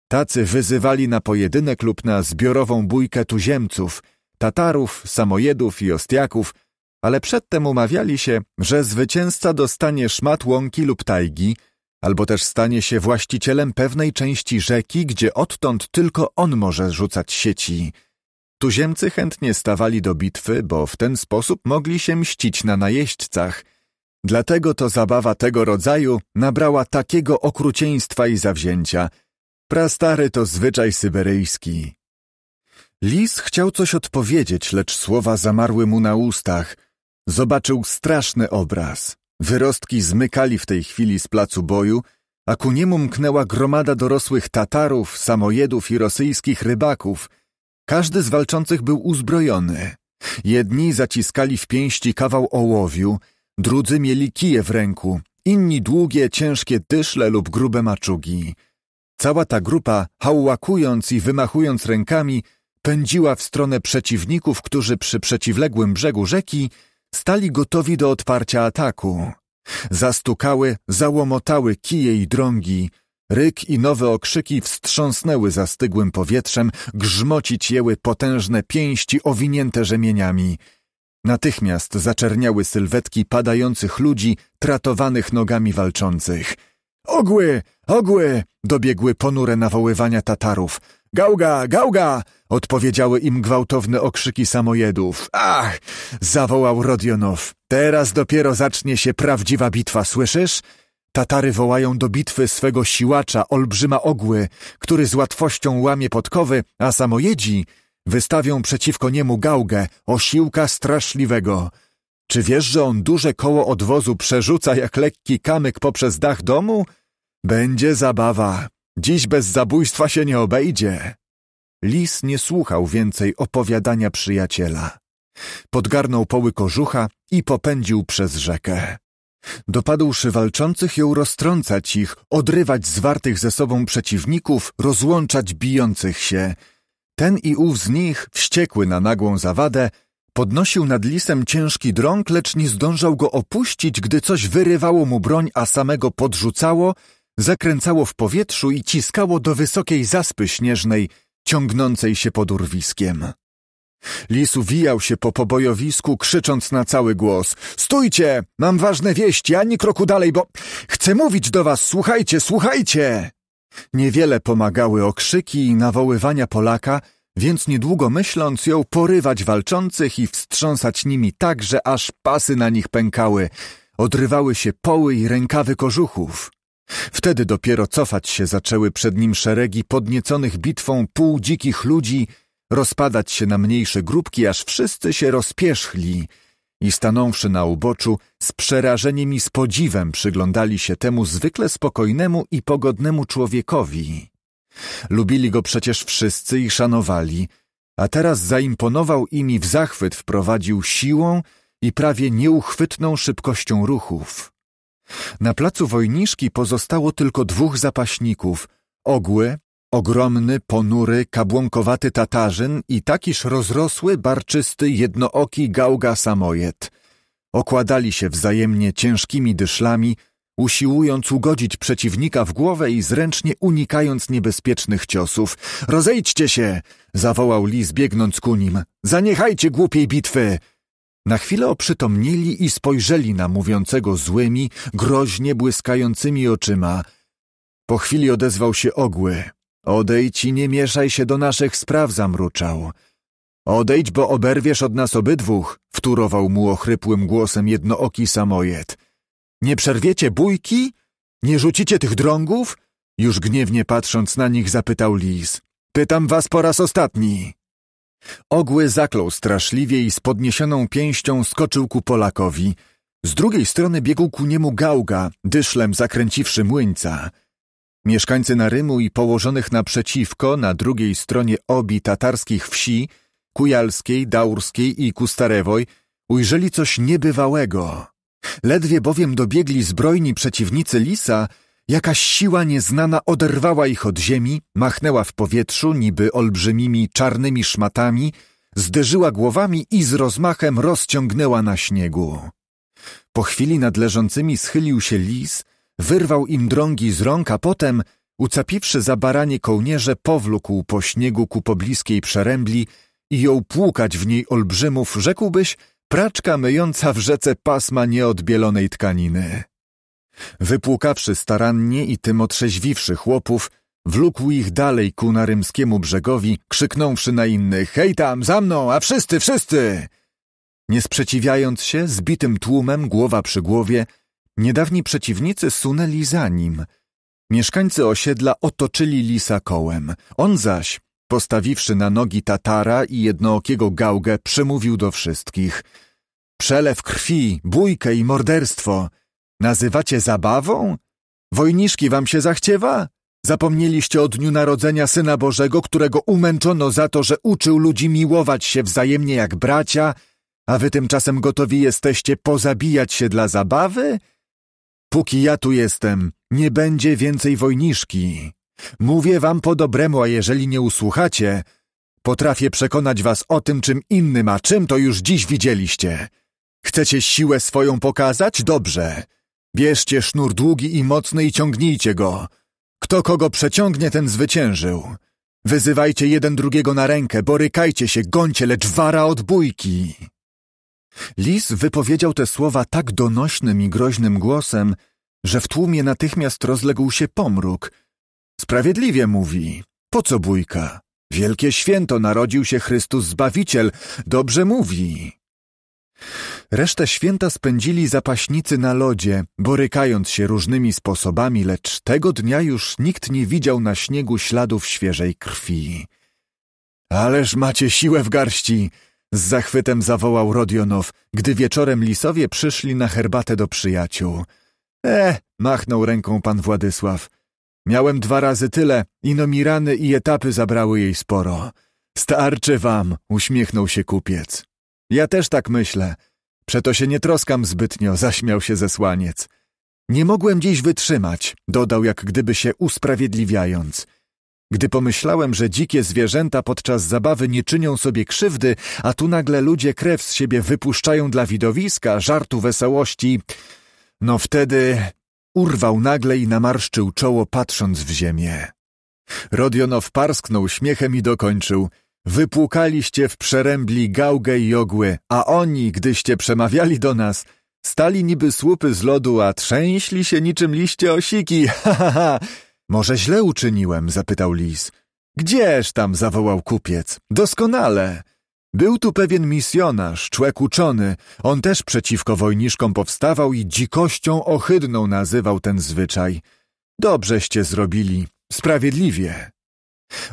Tacy wyzywali na pojedynek lub na zbiorową bójkę tuziemców, Tatarów, Samojedów i Ostiaków – ale przedtem umawiali się, że zwycięzca dostanie szmat łąki lub tajgi, albo też stanie się właścicielem pewnej części rzeki, gdzie odtąd tylko on może rzucać sieci. Tuziemcy chętnie stawali do bitwy, bo w ten sposób mogli się mścić na najeźdźcach. Dlatego to zabawa tego rodzaju nabrała takiego okrucieństwa i zawzięcia. Prastary to zwyczaj syberyjski. Lis chciał coś odpowiedzieć, lecz słowa zamarły mu na ustach – Zobaczył straszny obraz. Wyrostki zmykali w tej chwili z placu boju, a ku niemu mknęła gromada dorosłych Tatarów, samojedów i rosyjskich rybaków. Każdy z walczących był uzbrojony. Jedni zaciskali w pięści kawał ołowiu, drudzy mieli kije w ręku, inni długie, ciężkie dyszle lub grube maczugi. Cała ta grupa, hałłakując i wymachując rękami, pędziła w stronę przeciwników, którzy przy przeciwległym brzegu rzeki Stali gotowi do odparcia ataku. Zastukały, załomotały kije i drągi. Ryk i nowe okrzyki wstrząsnęły zastygłym powietrzem, grzmocić jęły potężne pięści owinięte rzemieniami. Natychmiast zaczerniały sylwetki padających ludzi, tratowanych nogami walczących. Ogły! Ogły! dobiegły ponure nawoływania Tatarów. Gałga, gałga! odpowiedziały im gwałtowne okrzyki samojedów. Ach! zawołał Rodionow. Teraz dopiero zacznie się prawdziwa bitwa, słyszysz? Tatary wołają do bitwy swego siłacza, olbrzyma ogły, który z łatwością łamie podkowy, a samojedzi wystawią przeciwko niemu gałgę, osiłka straszliwego. Czy wiesz, że on duże koło odwozu przerzuca jak lekki kamyk poprzez dach domu? Będzie zabawa. Dziś bez zabójstwa się nie obejdzie. Lis nie słuchał więcej opowiadania przyjaciela. Podgarnął poły kożucha i popędził przez rzekę. Dopadłszy walczących ją roztrącać ich, odrywać zwartych ze sobą przeciwników, rozłączać bijących się. Ten i ów z nich, wściekły na nagłą zawadę, podnosił nad lisem ciężki drąg, lecz nie zdążał go opuścić, gdy coś wyrywało mu broń, a samego podrzucało – zakręcało w powietrzu i ciskało do wysokiej zaspy śnieżnej, ciągnącej się pod urwiskiem. Lis uwijał się po pobojowisku, krzycząc na cały głos. Stójcie! Mam ważne wieści, ani kroku dalej, bo chcę mówić do was, słuchajcie, słuchajcie! Niewiele pomagały okrzyki i nawoływania Polaka, więc niedługo myśląc ją porywać walczących i wstrząsać nimi tak, że aż pasy na nich pękały, odrywały się poły i rękawy kożuchów. Wtedy dopiero cofać się zaczęły przed nim szeregi podnieconych bitwą półdzikich ludzi, rozpadać się na mniejsze grupki, aż wszyscy się rozpierzchli i stanąwszy na uboczu, z przerażeniem i z podziwem przyglądali się temu zwykle spokojnemu i pogodnemu człowiekowi. Lubili go przecież wszyscy i szanowali, a teraz zaimponował im i w zachwyt wprowadził siłą i prawie nieuchwytną szybkością ruchów. Na placu Wojniszki pozostało tylko dwóch zapaśników. Ogły, ogromny, ponury, kabłonkowaty Tatarzyn i takiż rozrosły, barczysty, jednooki gałga samojed. Okładali się wzajemnie ciężkimi dyszlami, usiłując ugodzić przeciwnika w głowę i zręcznie unikając niebezpiecznych ciosów. Rozejdźcie się! zawołał Lis biegnąc ku nim. Zaniechajcie głupiej bitwy! Na chwilę oprzytomnili i spojrzeli na mówiącego złymi, groźnie błyskającymi oczyma. Po chwili odezwał się ogły. Odejdź i nie mieszaj się do naszych spraw, zamruczał. Odejdź, bo oberwiesz od nas obydwóch, wtórował mu ochrypłym głosem jednooki samojed. Nie przerwiecie bójki? Nie rzucicie tych drągów? Już gniewnie patrząc na nich zapytał lis. Pytam was po raz ostatni. Ogły zaklął straszliwie i z podniesioną pięścią skoczył ku Polakowi. Z drugiej strony biegł ku niemu gałga, dyszlem zakręciwszy młyńca. Mieszkańcy Narymu i położonych naprzeciwko, na drugiej stronie obi tatarskich wsi, kujalskiej, daurskiej i kustarewoj, ujrzeli coś niebywałego. Ledwie bowiem dobiegli zbrojni przeciwnicy lisa – Jakaś siła nieznana oderwała ich od ziemi, machnęła w powietrzu niby olbrzymimi czarnymi szmatami, zderzyła głowami i z rozmachem rozciągnęła na śniegu. Po chwili nad leżącymi schylił się lis, wyrwał im drągi z rąk, a potem, ucapiwszy za baranie kołnierze, powlókł po śniegu ku pobliskiej przerębli i ją płukać w niej olbrzymów, rzekłbyś, praczka myjąca w rzece pasma nieodbielonej tkaniny. Wypłukawszy starannie i tym otrzeźwiwszy chłopów, wlókł ich dalej ku narymskiemu brzegowi, krzyknąwszy na innych – hej tam, za mną, a wszyscy, wszyscy! Nie sprzeciwiając się, zbitym tłumem, głowa przy głowie, niedawni przeciwnicy sunęli za nim. Mieszkańcy osiedla otoczyli lisa kołem. On zaś, postawiwszy na nogi Tatara i jednookiego gałgę, przemówił do wszystkich. Przelew krwi, bójkę i morderstwo – Nazywacie zabawą? Wojniszki wam się zachciewa? Zapomnieliście o dniu narodzenia Syna Bożego, którego umęczono za to, że uczył ludzi miłować się wzajemnie jak bracia, a wy tymczasem gotowi jesteście pozabijać się dla zabawy? Póki ja tu jestem, nie będzie więcej wojniszki. Mówię wam po dobremu, a jeżeli nie usłuchacie, potrafię przekonać was o tym, czym innym, a czym to już dziś widzieliście. Chcecie siłę swoją pokazać? Dobrze. Bierzcie sznur długi i mocny i ciągnijcie go. Kto kogo przeciągnie, ten zwyciężył. Wyzywajcie jeden drugiego na rękę, borykajcie się, gońcie, lecz wara od bójki. Lis wypowiedział te słowa tak donośnym i groźnym głosem, że w tłumie natychmiast rozległ się pomruk. Sprawiedliwie mówi. Po co bójka? Wielkie święto, narodził się Chrystus Zbawiciel. Dobrze mówi. Resztę święta spędzili zapaśnicy na lodzie, borykając się różnymi sposobami, lecz tego dnia już nikt nie widział na śniegu śladów świeżej krwi. Ależ macie siłę w garści! Z zachwytem zawołał Rodionow, gdy wieczorem lisowie przyszli na herbatę do przyjaciół. E, machnął ręką pan Władysław. Miałem dwa razy tyle, ino mi rany i etapy zabrały jej sporo. Starczy wam, uśmiechnął się kupiec. Ja też tak myślę. Przeto się nie troskam zbytnio, zaśmiał się zesłaniec. Nie mogłem dziś wytrzymać, dodał jak gdyby się usprawiedliwiając. Gdy pomyślałem, że dzikie zwierzęta podczas zabawy nie czynią sobie krzywdy, a tu nagle ludzie krew z siebie wypuszczają dla widowiska, żartu, wesołości, no wtedy urwał nagle i namarszczył czoło, patrząc w ziemię. Rodionow parsknął śmiechem i dokończył – Wypłukaliście w przerębli gałgę i ogły, a oni, gdyście przemawiali do nas, stali niby słupy z lodu, a trzęśli się niczym liście osiki. Ha, ha, ha! Może źle uczyniłem? zapytał lis. Gdzież tam? zawołał kupiec. Doskonale! Był tu pewien misjonarz, człek uczony. On też przeciwko wojniszkom powstawał i dzikością ohydną nazywał ten zwyczaj. Dobrzeście zrobili, sprawiedliwie.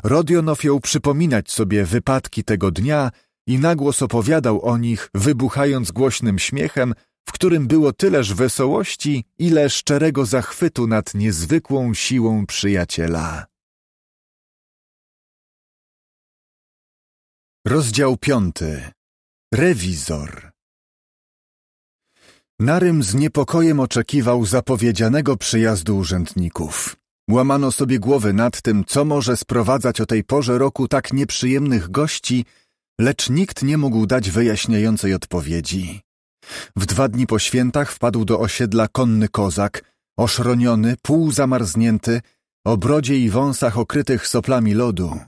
Rodionow jął przypominać sobie wypadki tego dnia i nagłos opowiadał o nich, wybuchając głośnym śmiechem, w którym było tyleż wesołości, ile szczerego zachwytu nad niezwykłą siłą przyjaciela. Rozdział piąty. Rewizor. Narym z niepokojem oczekiwał zapowiedzianego przyjazdu urzędników. Łamano sobie głowy nad tym, co może sprowadzać o tej porze roku tak nieprzyjemnych gości, lecz nikt nie mógł dać wyjaśniającej odpowiedzi. W dwa dni po świętach wpadł do osiedla konny kozak, oszroniony, półzamarznięty, o brodzie i wąsach okrytych soplami lodu.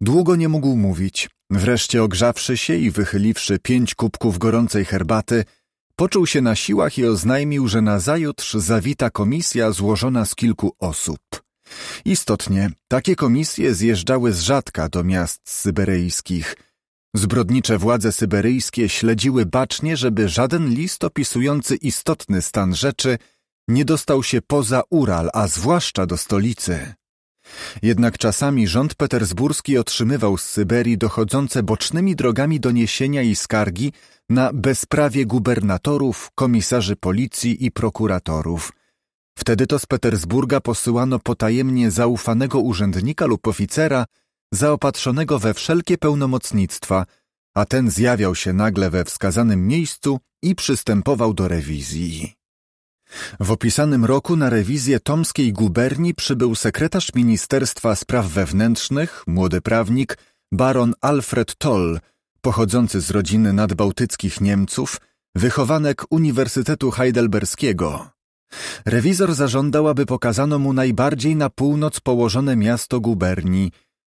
Długo nie mógł mówić, wreszcie ogrzawszy się i wychyliwszy pięć kubków gorącej herbaty, Poczuł się na siłach i oznajmił, że nazajutrz zawita komisja złożona z kilku osób. Istotnie, takie komisje zjeżdżały z rzadka do miast syberyjskich. Zbrodnicze władze syberyjskie śledziły bacznie, żeby żaden list opisujący istotny stan rzeczy nie dostał się poza Ural, a zwłaszcza do stolicy. Jednak czasami rząd petersburski otrzymywał z Syberii dochodzące bocznymi drogami doniesienia i skargi na bezprawie gubernatorów, komisarzy policji i prokuratorów. Wtedy to z Petersburga posyłano potajemnie zaufanego urzędnika lub oficera, zaopatrzonego we wszelkie pełnomocnictwa, a ten zjawiał się nagle we wskazanym miejscu i przystępował do rewizji. W opisanym roku na rewizję tomskiej guberni przybył sekretarz Ministerstwa Spraw Wewnętrznych, młody prawnik, baron Alfred Toll, pochodzący z rodziny nadbałtyckich Niemców, wychowanek Uniwersytetu Heidelberskiego. Rewizor zażądał, aby pokazano mu najbardziej na północ położone miasto guberni.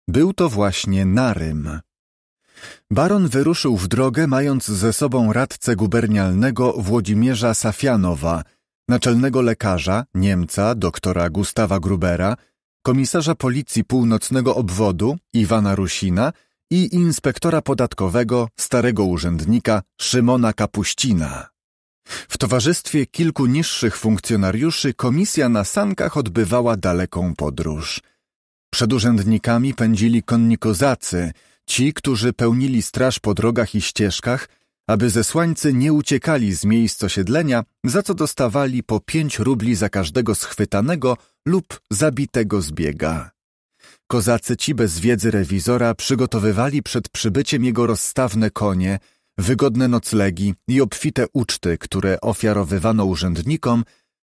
Był to właśnie Narym. Baron wyruszył w drogę, mając ze sobą radcę gubernialnego Włodzimierza Safianowa – naczelnego lekarza, Niemca, doktora Gustawa Grubera, komisarza policji północnego obwodu, Iwana Rusina i inspektora podatkowego, starego urzędnika, Szymona Kapuścina. W towarzystwie kilku niższych funkcjonariuszy komisja na sankach odbywała daleką podróż. Przed urzędnikami pędzili konni kozacy, ci, którzy pełnili straż po drogach i ścieżkach – aby zesłańcy nie uciekali z miejsc osiedlenia, za co dostawali po pięć rubli za każdego schwytanego lub zabitego zbiega. Kozacy ci bez wiedzy rewizora przygotowywali przed przybyciem jego rozstawne konie, wygodne noclegi i obfite uczty, które ofiarowywano urzędnikom,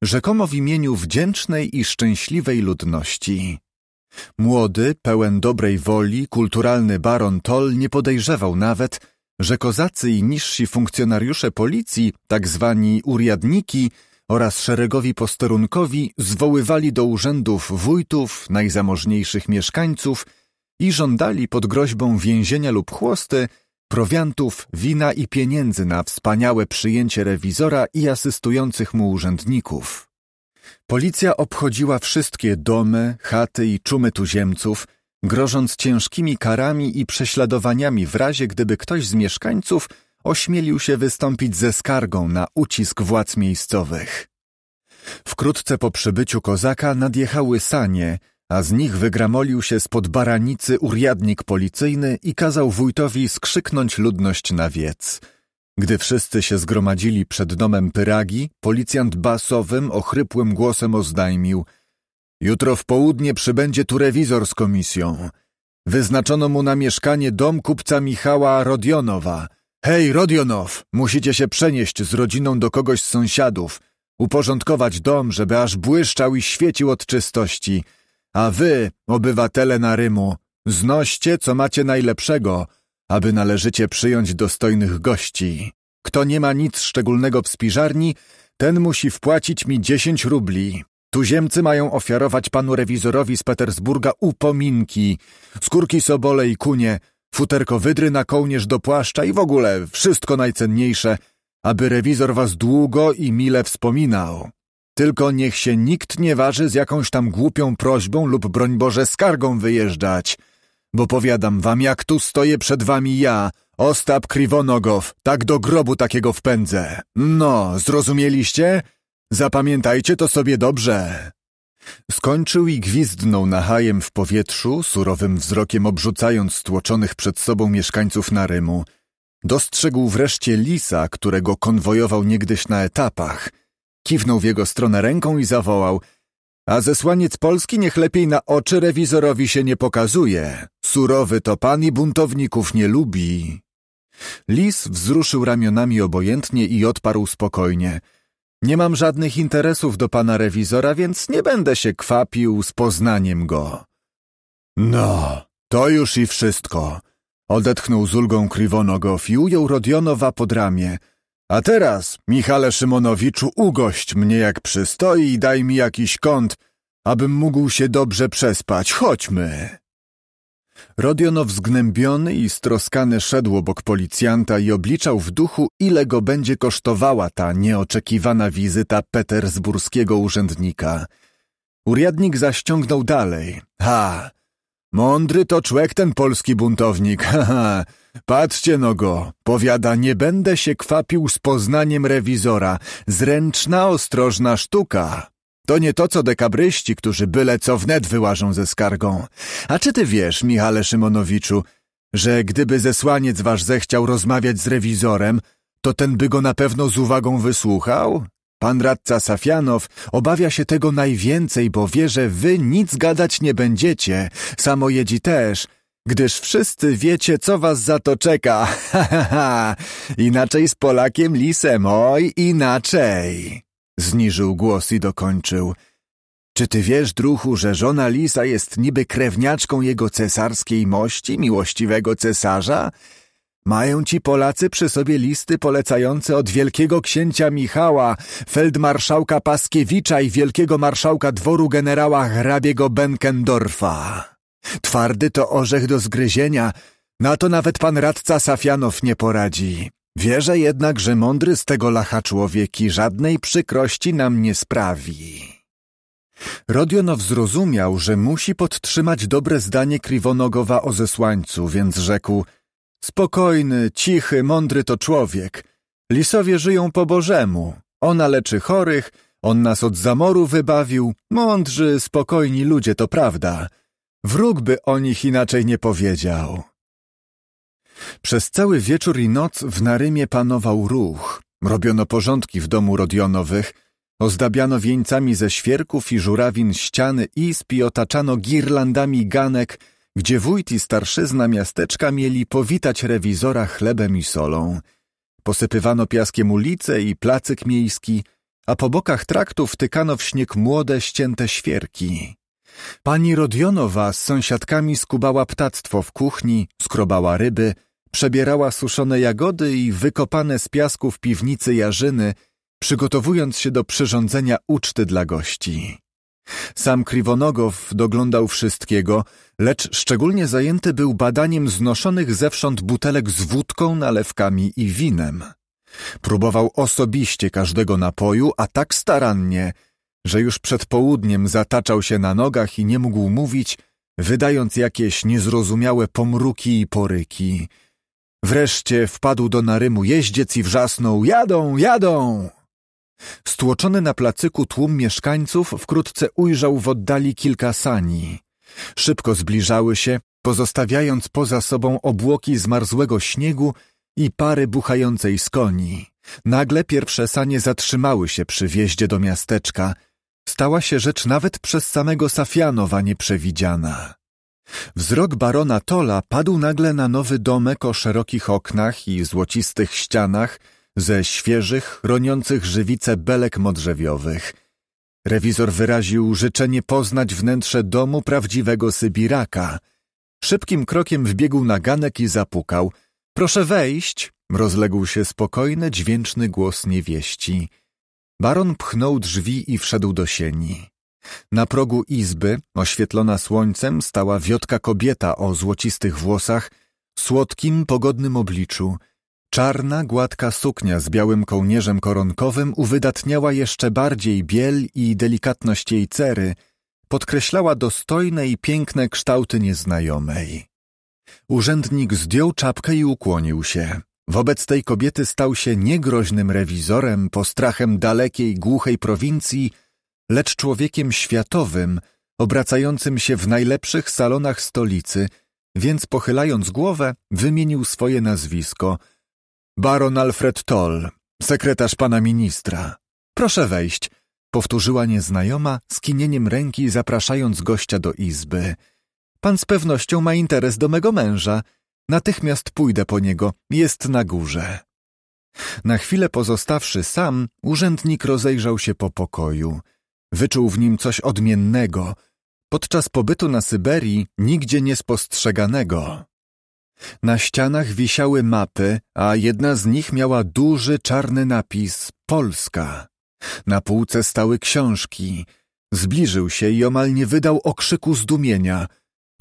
rzekomo w imieniu wdzięcznej i szczęśliwej ludności. Młody, pełen dobrej woli, kulturalny baron Toll nie podejrzewał nawet, że kozacy i niżsi funkcjonariusze policji, tak zwani uriadniki, oraz szeregowi posterunkowi zwoływali do urzędów wójtów, najzamożniejszych mieszkańców i żądali pod groźbą więzienia lub chłosty prowiantów, wina i pieniędzy na wspaniałe przyjęcie rewizora i asystujących mu urzędników. Policja obchodziła wszystkie domy, chaty i czumy tuziemców, grożąc ciężkimi karami i prześladowaniami w razie, gdyby ktoś z mieszkańców ośmielił się wystąpić ze skargą na ucisk władz miejscowych. Wkrótce po przybyciu kozaka nadjechały sanie, a z nich wygramolił się spod baranicy uriadnik policyjny i kazał wójtowi skrzyknąć ludność na wiec. Gdy wszyscy się zgromadzili przed domem Pyragi, policjant basowym, ochrypłym głosem oznajmił – Jutro w południe przybędzie tu rewizor z komisją. Wyznaczono mu na mieszkanie dom kupca Michała Rodionowa. Hej, Rodionow, musicie się przenieść z rodziną do kogoś z sąsiadów. Uporządkować dom, żeby aż błyszczał i świecił od czystości. A wy, obywatele na Rymu, znoście, co macie najlepszego, aby należycie przyjąć dostojnych gości. Kto nie ma nic szczególnego w spiżarni, ten musi wpłacić mi dziesięć rubli. Tuziemcy mają ofiarować panu rewizorowi z Petersburga upominki, skórki sobole i kunie, futerko wydry na kołnierz do płaszcza i w ogóle wszystko najcenniejsze, aby rewizor was długo i mile wspominał. Tylko niech się nikt nie waży z jakąś tam głupią prośbą lub broń Boże skargą wyjeżdżać, bo powiadam wam, jak tu stoję przed wami ja, Ostap Kriwonogow, tak do grobu takiego wpędzę. No, zrozumieliście? Zapamiętajcie to sobie dobrze. Skończył i gwizdnął nahajem w powietrzu, surowym wzrokiem obrzucając stłoczonych przed sobą mieszkańców Narymu. Dostrzegł wreszcie lisa, którego konwojował niegdyś na etapach. Kiwnął w jego stronę ręką i zawołał A zesłaniec Polski niech lepiej na oczy rewizorowi się nie pokazuje. Surowy to pan i buntowników nie lubi. Lis wzruszył ramionami obojętnie i odparł spokojnie – nie mam żadnych interesów do pana rewizora, więc nie będę się kwapił z poznaniem go. No, to już i wszystko. Odetchnął z ulgą Kriwonogow i ujął Rodionowa pod ramię. A teraz, Michale Szymonowiczu, ugość mnie jak przystoi i daj mi jakiś kąt, abym mógł się dobrze przespać. Chodźmy. Rodionow zgnębiony i stroskany szedł obok policjanta i obliczał w duchu, ile go będzie kosztowała ta nieoczekiwana wizyta petersburskiego urzędnika. Uriadnik zaściągnął dalej. Ha! Mądry to człek ten polski buntownik, ha ha! Patrzcie no go! Powiada, nie będę się kwapił z poznaniem rewizora. Zręczna, ostrożna sztuka. To nie to, co dekabryści, którzy byle co wnet wyłażą ze skargą. A czy ty wiesz, Michale Szymonowiczu, że gdyby zesłaniec wasz zechciał rozmawiać z rewizorem, to ten by go na pewno z uwagą wysłuchał? Pan radca Safianow obawia się tego najwięcej, bo wie, że wy nic gadać nie będziecie, samo jedzi też, gdyż wszyscy wiecie, co was za to czeka. Ha, ha, ha. Inaczej z Polakiem lisem, oj, inaczej. Zniżył głos i dokończył. Czy ty wiesz, druhu, że żona Lisa jest niby krewniaczką jego cesarskiej mości, miłościwego cesarza? Mają ci Polacy przy sobie listy polecające od wielkiego księcia Michała, feldmarszałka Paskiewicza i wielkiego marszałka dworu generała hrabiego Benkendorfa. Twardy to orzech do zgryzienia, na to nawet pan radca Safianow nie poradzi. Wierzę jednak, że mądry z tego lacha człowieki żadnej przykrości nam nie sprawi. Rodionow zrozumiał, że musi podtrzymać dobre zdanie Kriwonogowa o zesłańcu, więc rzekł – Spokojny, cichy, mądry to człowiek. Lisowie żyją po Bożemu. Ona leczy chorych, on nas od zamoru wybawił. Mądrzy, spokojni ludzie, to prawda. Wróg by o nich inaczej nie powiedział. Przez cały wieczór i noc w Narymie panował ruch. Robiono porządki w domu Rodionowych, ozdabiano wieńcami ze świerków i żurawin ściany izb i otaczano girlandami ganek, gdzie wójt i starszyzna miasteczka mieli powitać rewizora chlebem i solą. Posypywano piaskiem ulice i placyk miejski, a po bokach traktu wtykano w śnieg młode, ścięte świerki. Pani Rodionowa z sąsiadkami skubała ptactwo w kuchni, skrobała ryby – przebierała suszone jagody i wykopane z piasku w piwnicy jarzyny, przygotowując się do przyrządzenia uczty dla gości. Sam Kriwonogow doglądał wszystkiego, lecz szczególnie zajęty był badaniem znoszonych zewsząd butelek z wódką, nalewkami i winem. Próbował osobiście każdego napoju, a tak starannie, że już przed południem zataczał się na nogach i nie mógł mówić, wydając jakieś niezrozumiałe pomruki i poryki – Wreszcie wpadł do narymu jeździec i wrzasnął – jadą, jadą! Stłoczony na placyku tłum mieszkańców wkrótce ujrzał w oddali kilka sani. Szybko zbliżały się, pozostawiając poza sobą obłoki zmarzłego śniegu i pary buchającej z koni. Nagle pierwsze sanie zatrzymały się przy wjeździe do miasteczka. Stała się rzecz nawet przez samego Safianowa nieprzewidziana. Wzrok barona Tola padł nagle na nowy domek o szerokich oknach i złocistych ścianach ze świeżych, chroniących żywice belek modrzewiowych. Rewizor wyraził życzenie poznać wnętrze domu prawdziwego Sybiraka. Szybkim krokiem wbiegł na ganek i zapukał. Proszę wejść! rozległ się spokojny, dźwięczny głos niewieści. Baron pchnął drzwi i wszedł do sieni. Na progu izby, oświetlona słońcem, stała wiotka kobieta o złocistych włosach, słodkim, pogodnym obliczu. Czarna, gładka suknia z białym kołnierzem koronkowym uwydatniała jeszcze bardziej biel i delikatność jej cery, podkreślała dostojne i piękne kształty nieznajomej. Urzędnik zdjął czapkę i ukłonił się. Wobec tej kobiety stał się niegroźnym rewizorem, postrachem dalekiej, głuchej prowincji – lecz człowiekiem światowym, obracającym się w najlepszych salonach stolicy, więc pochylając głowę, wymienił swoje nazwisko. Baron Alfred Toll, sekretarz pana ministra. Proszę wejść, powtórzyła nieznajoma, skinieniem ręki zapraszając gościa do izby. Pan z pewnością ma interes do mego męża. Natychmiast pójdę po niego, jest na górze. Na chwilę pozostawszy sam, urzędnik rozejrzał się po pokoju. Wyczuł w nim coś odmiennego, podczas pobytu na Syberii nigdzie nie spostrzeganego. Na ścianach wisiały mapy, a jedna z nich miała duży czarny napis Polska. Na półce stały książki. Zbliżył się i omal nie wydał okrzyku zdumienia.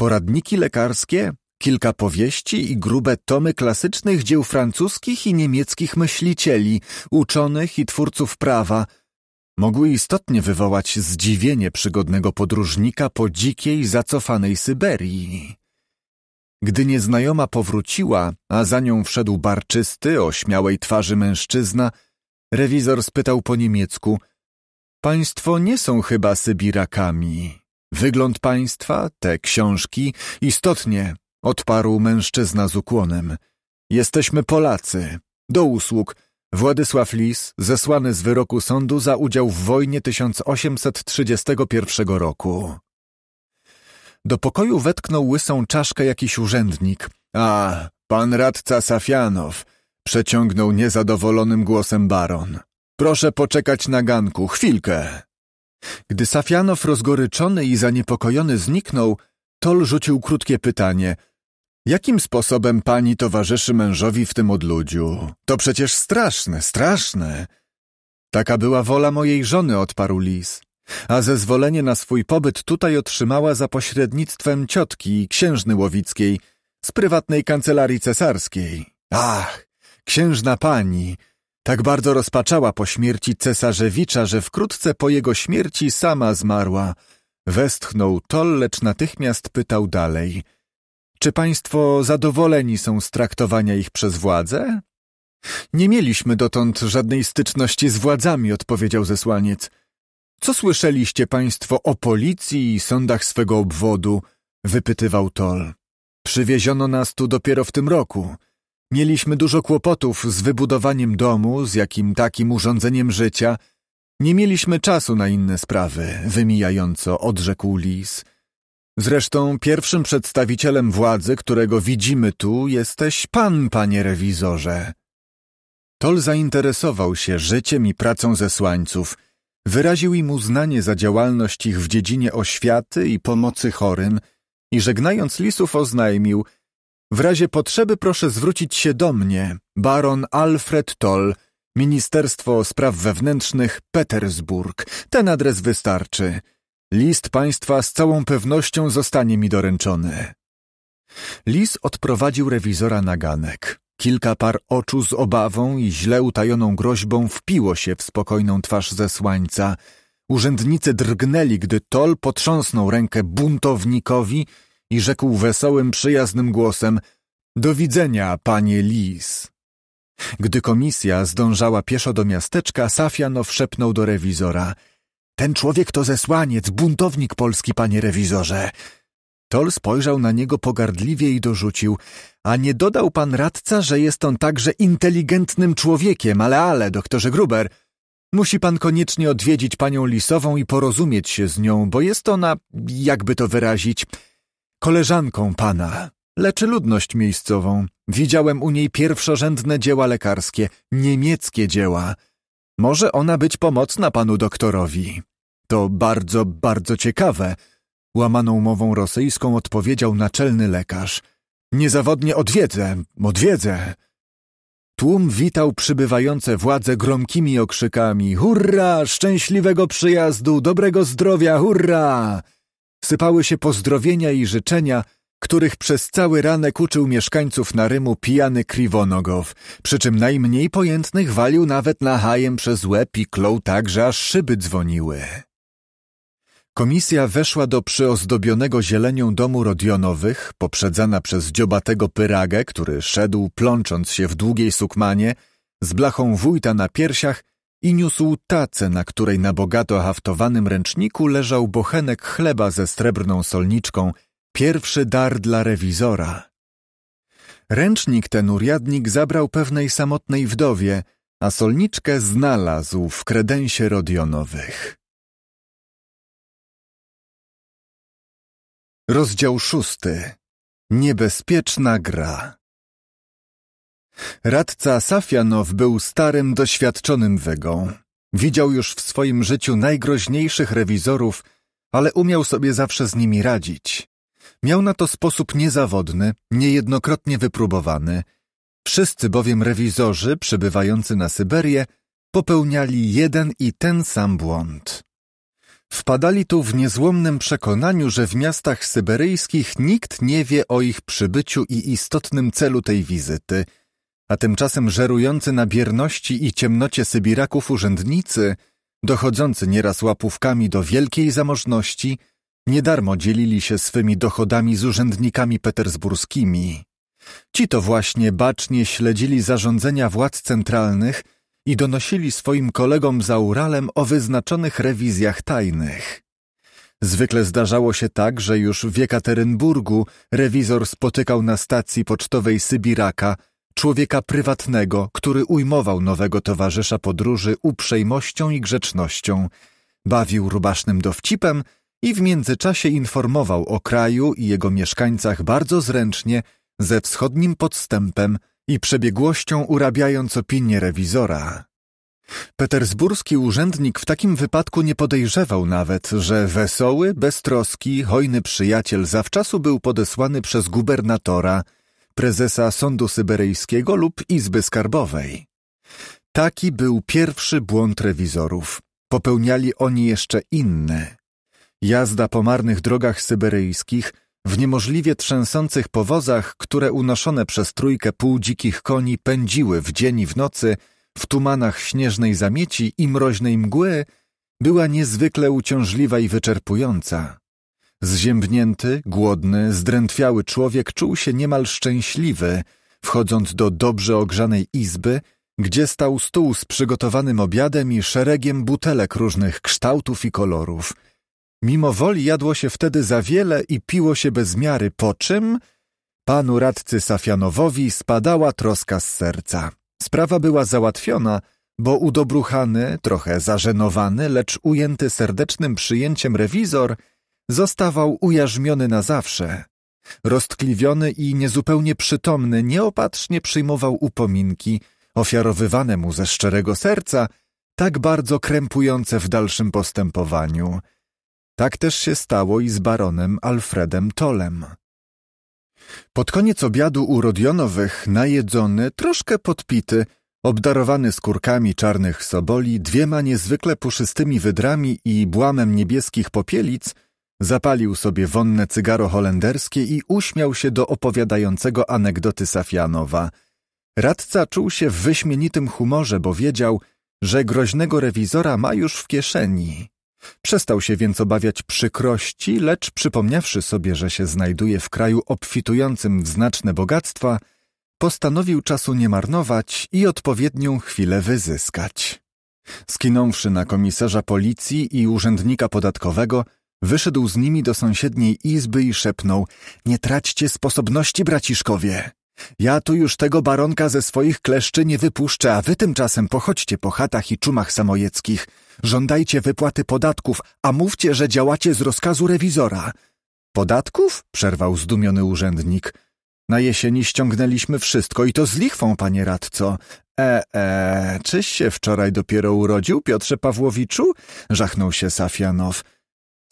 Poradniki lekarskie, kilka powieści i grube tomy klasycznych dzieł francuskich i niemieckich myślicieli, uczonych i twórców prawa – mogły istotnie wywołać zdziwienie przygodnego podróżnika po dzikiej, zacofanej Syberii. Gdy nieznajoma powróciła, a za nią wszedł barczysty, o śmiałej twarzy mężczyzna, rewizor spytał po niemiecku – Państwo nie są chyba Sybirakami. Wygląd państwa, te książki, istotnie – odparł mężczyzna z ukłonem – jesteśmy Polacy. Do usług – Władysław Lis, zesłany z wyroku sądu za udział w wojnie 1831 roku. Do pokoju wetknął łysą czaszkę jakiś urzędnik. A, pan radca Safianow, przeciągnął niezadowolonym głosem baron. Proszę poczekać na ganku, chwilkę. Gdy Safianow rozgoryczony i zaniepokojony zniknął, Tol rzucił krótkie pytanie. Jakim sposobem pani towarzyszy mężowi w tym odludziu? To przecież straszne, straszne. Taka była wola mojej żony, odparł lis. A zezwolenie na swój pobyt tutaj otrzymała za pośrednictwem ciotki, księżny Łowickiej, z prywatnej kancelarii cesarskiej. Ach, księżna pani, tak bardzo rozpaczała po śmierci cesarzewicza, że wkrótce po jego śmierci sama zmarła. Westchnął Toll, lecz natychmiast pytał dalej – czy państwo zadowoleni są z traktowania ich przez władze? Nie mieliśmy dotąd żadnej styczności z władzami, odpowiedział zesłaniec. Co słyszeliście państwo o policji i sądach swego obwodu? wypytywał Tol. Przywieziono nas tu dopiero w tym roku. Mieliśmy dużo kłopotów z wybudowaniem domu, z jakim takim urządzeniem życia. Nie mieliśmy czasu na inne sprawy, wymijająco odrzekł Lis. Zresztą pierwszym przedstawicielem władzy, którego widzimy tu, jesteś pan, panie rewizorze. Tol zainteresował się życiem i pracą zesłańców. Wyraził im uznanie za działalność ich w dziedzinie oświaty i pomocy chorym i żegnając lisów oznajmił W razie potrzeby proszę zwrócić się do mnie, baron Alfred Toll, Ministerstwo Spraw Wewnętrznych, Petersburg. Ten adres wystarczy. List państwa z całą pewnością zostanie mi doręczony. Lis odprowadził rewizora na ganek. Kilka par oczu z obawą i źle utajoną groźbą wpiło się w spokojną twarz zesłańca. Urzędnicy drgnęli, gdy Tol potrząsnął rękę buntownikowi i rzekł wesołym, przyjaznym głosem Do widzenia, panie Lis. Gdy komisja zdążała pieszo do miasteczka, Safianow szepnął do rewizora – ten człowiek to zesłaniec, buntownik polski, panie rewizorze. Tol spojrzał na niego pogardliwie i dorzucił. A nie dodał pan radca, że jest on także inteligentnym człowiekiem, ale ale, doktorze Gruber. Musi pan koniecznie odwiedzić panią Lisową i porozumieć się z nią, bo jest ona, jakby to wyrazić, koleżanką pana. Leczy ludność miejscową. Widziałem u niej pierwszorzędne dzieła lekarskie, niemieckie dzieła. Może ona być pomocna panu doktorowi. To bardzo, bardzo ciekawe, łamaną mową rosyjską odpowiedział naczelny lekarz. Niezawodnie odwiedzę, odwiedzę. Tłum witał przybywające władze gromkimi okrzykami: Hurra! Szczęśliwego przyjazdu! Dobrego zdrowia! Hurra! Sypały się pozdrowienia i życzenia, których przez cały ranek uczył mieszkańców Narymu pijany Kriwonogow, przy czym najmniej pojętnych walił nawet na hajem przez łeb i klął tak, że aż szyby dzwoniły. Komisja weszła do przyozdobionego zielenią domu Rodionowych, poprzedzana przez dziobatego pyragę, który szedł plącząc się w długiej sukmanie, z blachą wójta na piersiach i niósł tacę, na której na bogato haftowanym ręczniku leżał bochenek chleba ze srebrną solniczką – Pierwszy dar dla rewizora. Ręcznik ten uriadnik zabrał pewnej samotnej wdowie, a solniczkę znalazł w kredensie rodionowych. Rozdział szósty. Niebezpieczna gra. Radca Safianow był starym, doświadczonym wegą. Widział już w swoim życiu najgroźniejszych rewizorów, ale umiał sobie zawsze z nimi radzić. Miał na to sposób niezawodny, niejednokrotnie wypróbowany. Wszyscy bowiem rewizorzy przybywający na Syberię popełniali jeden i ten sam błąd. Wpadali tu w niezłomnym przekonaniu, że w miastach syberyjskich nikt nie wie o ich przybyciu i istotnym celu tej wizyty, a tymczasem żerujący na bierności i ciemnocie Sybiraków urzędnicy, dochodzący nieraz łapówkami do wielkiej zamożności – Niedarmo dzielili się swymi dochodami z urzędnikami petersburskimi. Ci to właśnie bacznie śledzili zarządzenia władz centralnych i donosili swoim kolegom za Uralem o wyznaczonych rewizjach tajnych. Zwykle zdarzało się tak, że już w Jekaterynburgu rewizor spotykał na stacji pocztowej Sybiraka człowieka prywatnego, który ujmował nowego towarzysza podróży uprzejmością i grzecznością, bawił rubasznym dowcipem – i w międzyczasie informował o kraju i jego mieszkańcach bardzo zręcznie, ze wschodnim podstępem i przebiegłością urabiając opinię rewizora. Petersburski urzędnik w takim wypadku nie podejrzewał nawet, że wesoły, beztroski, hojny przyjaciel zawczasu był podesłany przez gubernatora, prezesa Sądu Syberyjskiego lub Izby Skarbowej. Taki był pierwszy błąd rewizorów. Popełniali oni jeszcze inny jazda po marnych drogach syberyjskich, w niemożliwie trzęsących powozach, które unoszone przez trójkę półdzikich koni pędziły w dzień i w nocy, w tumanach śnieżnej zamieci i mroźnej mgły, była niezwykle uciążliwa i wyczerpująca. Zziębnięty, głodny, zdrętwiały człowiek czuł się niemal szczęśliwy, wchodząc do dobrze ogrzanej izby, gdzie stał stół z przygotowanym obiadem i szeregiem butelek różnych kształtów i kolorów – Mimo woli jadło się wtedy za wiele i piło się bez miary, po czym panu radcy Safianowowi spadała troska z serca. Sprawa była załatwiona, bo udobruchany, trochę zażenowany, lecz ujęty serdecznym przyjęciem rewizor zostawał ujarzmiony na zawsze. Roztkliwiony i niezupełnie przytomny nieopatrznie przyjmował upominki, ofiarowywane mu ze szczerego serca, tak bardzo krępujące w dalszym postępowaniu – tak też się stało i z baronem Alfredem Tolem. Pod koniec obiadu u Rodionowych, najedzony, troszkę podpity, obdarowany skórkami czarnych soboli, dwiema niezwykle puszystymi wydrami i błamem niebieskich popielic, zapalił sobie wonne cygaro holenderskie i uśmiał się do opowiadającego anegdoty Safianowa. Radca czuł się w wyśmienitym humorze, bo wiedział, że groźnego rewizora ma już w kieszeni. Przestał się więc obawiać przykrości, lecz przypomniawszy sobie, że się znajduje w kraju obfitującym w znaczne bogactwa, postanowił czasu nie marnować i odpowiednią chwilę wyzyskać. Skinąwszy na komisarza policji i urzędnika podatkowego, wyszedł z nimi do sąsiedniej izby i szepnął — Nie traćcie sposobności, braciszkowie! Ja tu już tego baronka ze swoich kleszczy nie wypuszczę, a wy tymczasem pochodźcie po chatach i czumach samojeckich — Żądajcie wypłaty podatków, a mówcie, że działacie z rozkazu rewizora. Podatków? przerwał zdumiony urzędnik. Na jesieni ściągnęliśmy wszystko i to z lichwą, panie radco. E, e, czyś się wczoraj dopiero urodził, Piotrze Pawłowiczu? Żachnął się Safianow.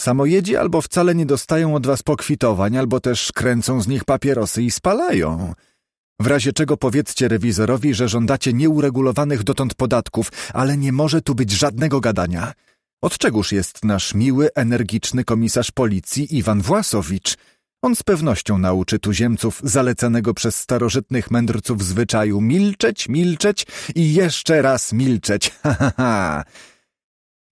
Samojedzi albo wcale nie dostają od was pokwitowań, albo też kręcą z nich papierosy i spalają. W razie czego powiedzcie rewizorowi, że żądacie nieuregulowanych dotąd podatków, ale nie może tu być żadnego gadania. Od czegóż jest nasz miły, energiczny komisarz policji Iwan Własowicz? On z pewnością nauczy tuziemców zalecanego przez starożytnych mędrców zwyczaju milczeć, milczeć i jeszcze raz milczeć. Ha, ha, ha.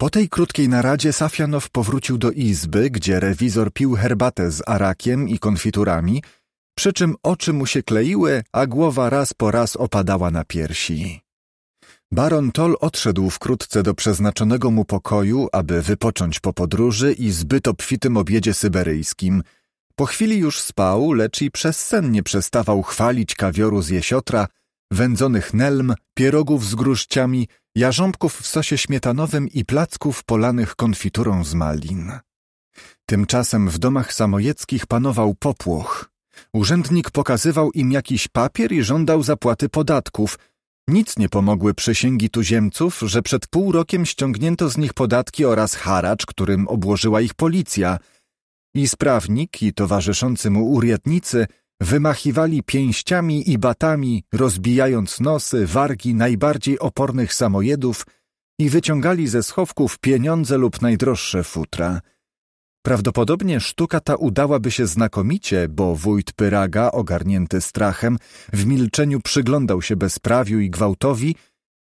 Po tej krótkiej naradzie Safianow powrócił do izby, gdzie rewizor pił herbatę z arakiem i konfiturami – przy czym oczy mu się kleiły, a głowa raz po raz opadała na piersi. Baron Toll odszedł wkrótce do przeznaczonego mu pokoju, aby wypocząć po podróży i zbyt obfitym obiedzie syberyjskim. Po chwili już spał, lecz i przez sen nie przestawał chwalić kawioru z jesiotra, wędzonych nelm, pierogów z gruszciami, jarząbków w sosie śmietanowym i placków polanych konfiturą z malin. Tymczasem w domach samojeckich panował popłoch – Urzędnik pokazywał im jakiś papier i żądał zapłaty podatków. Nic nie pomogły przysięgi tuziemców, że przed pół rokiem ściągnięto z nich podatki oraz haracz, którym obłożyła ich policja. I sprawnik i towarzyszący mu uriadnicy wymachiwali pięściami i batami, rozbijając nosy, wargi najbardziej opornych samojedów i wyciągali ze schowków pieniądze lub najdroższe futra – Prawdopodobnie sztuka ta udałaby się znakomicie, bo wójt Pyraga, ogarnięty strachem, w milczeniu przyglądał się bezprawiu i gwałtowi,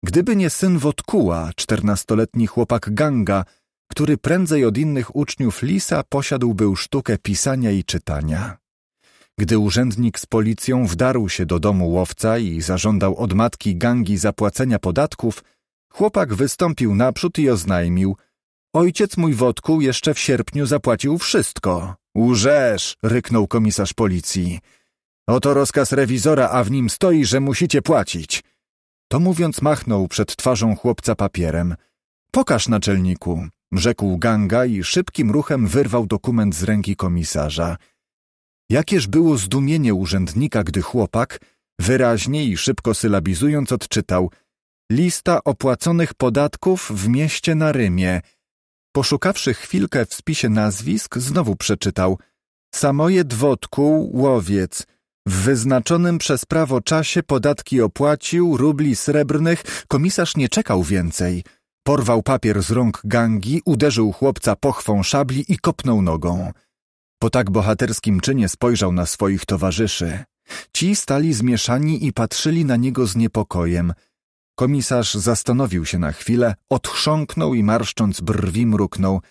gdyby nie syn Wodkuła, czternastoletni chłopak Ganga, który prędzej od innych uczniów Lisa posiadł był sztukę pisania i czytania. Gdy urzędnik z policją wdarł się do domu łowca i zażądał od matki Gangi zapłacenia podatków, chłopak wystąpił naprzód i oznajmił – Ojciec mój Wodku jeszcze w sierpniu zapłacił wszystko. Łżesz, ryknął komisarz policji. Oto rozkaz rewizora, a w nim stoi, że musicie płacić. To mówiąc machnął przed twarzą chłopca papierem. Pokaż naczelniku, rzekł Ganga i szybkim ruchem wyrwał dokument z ręki komisarza. Jakież było zdumienie urzędnika, gdy chłopak, wyraźnie i szybko sylabizując, odczytał Lista opłaconych podatków w mieście na Rymie – Poszukawszy chwilkę w spisie nazwisk, znowu przeczytał Samoje Dwodku, łowiec. W wyznaczonym przez prawo czasie podatki opłacił, rubli srebrnych, komisarz nie czekał więcej. Porwał papier z rąk gangi, uderzył chłopca pochwą szabli i kopnął nogą. Po tak bohaterskim czynie spojrzał na swoich towarzyszy. Ci stali zmieszani i patrzyli na niego z niepokojem – Komisarz zastanowił się na chwilę, odchrząknął i marszcząc brwi mruknął.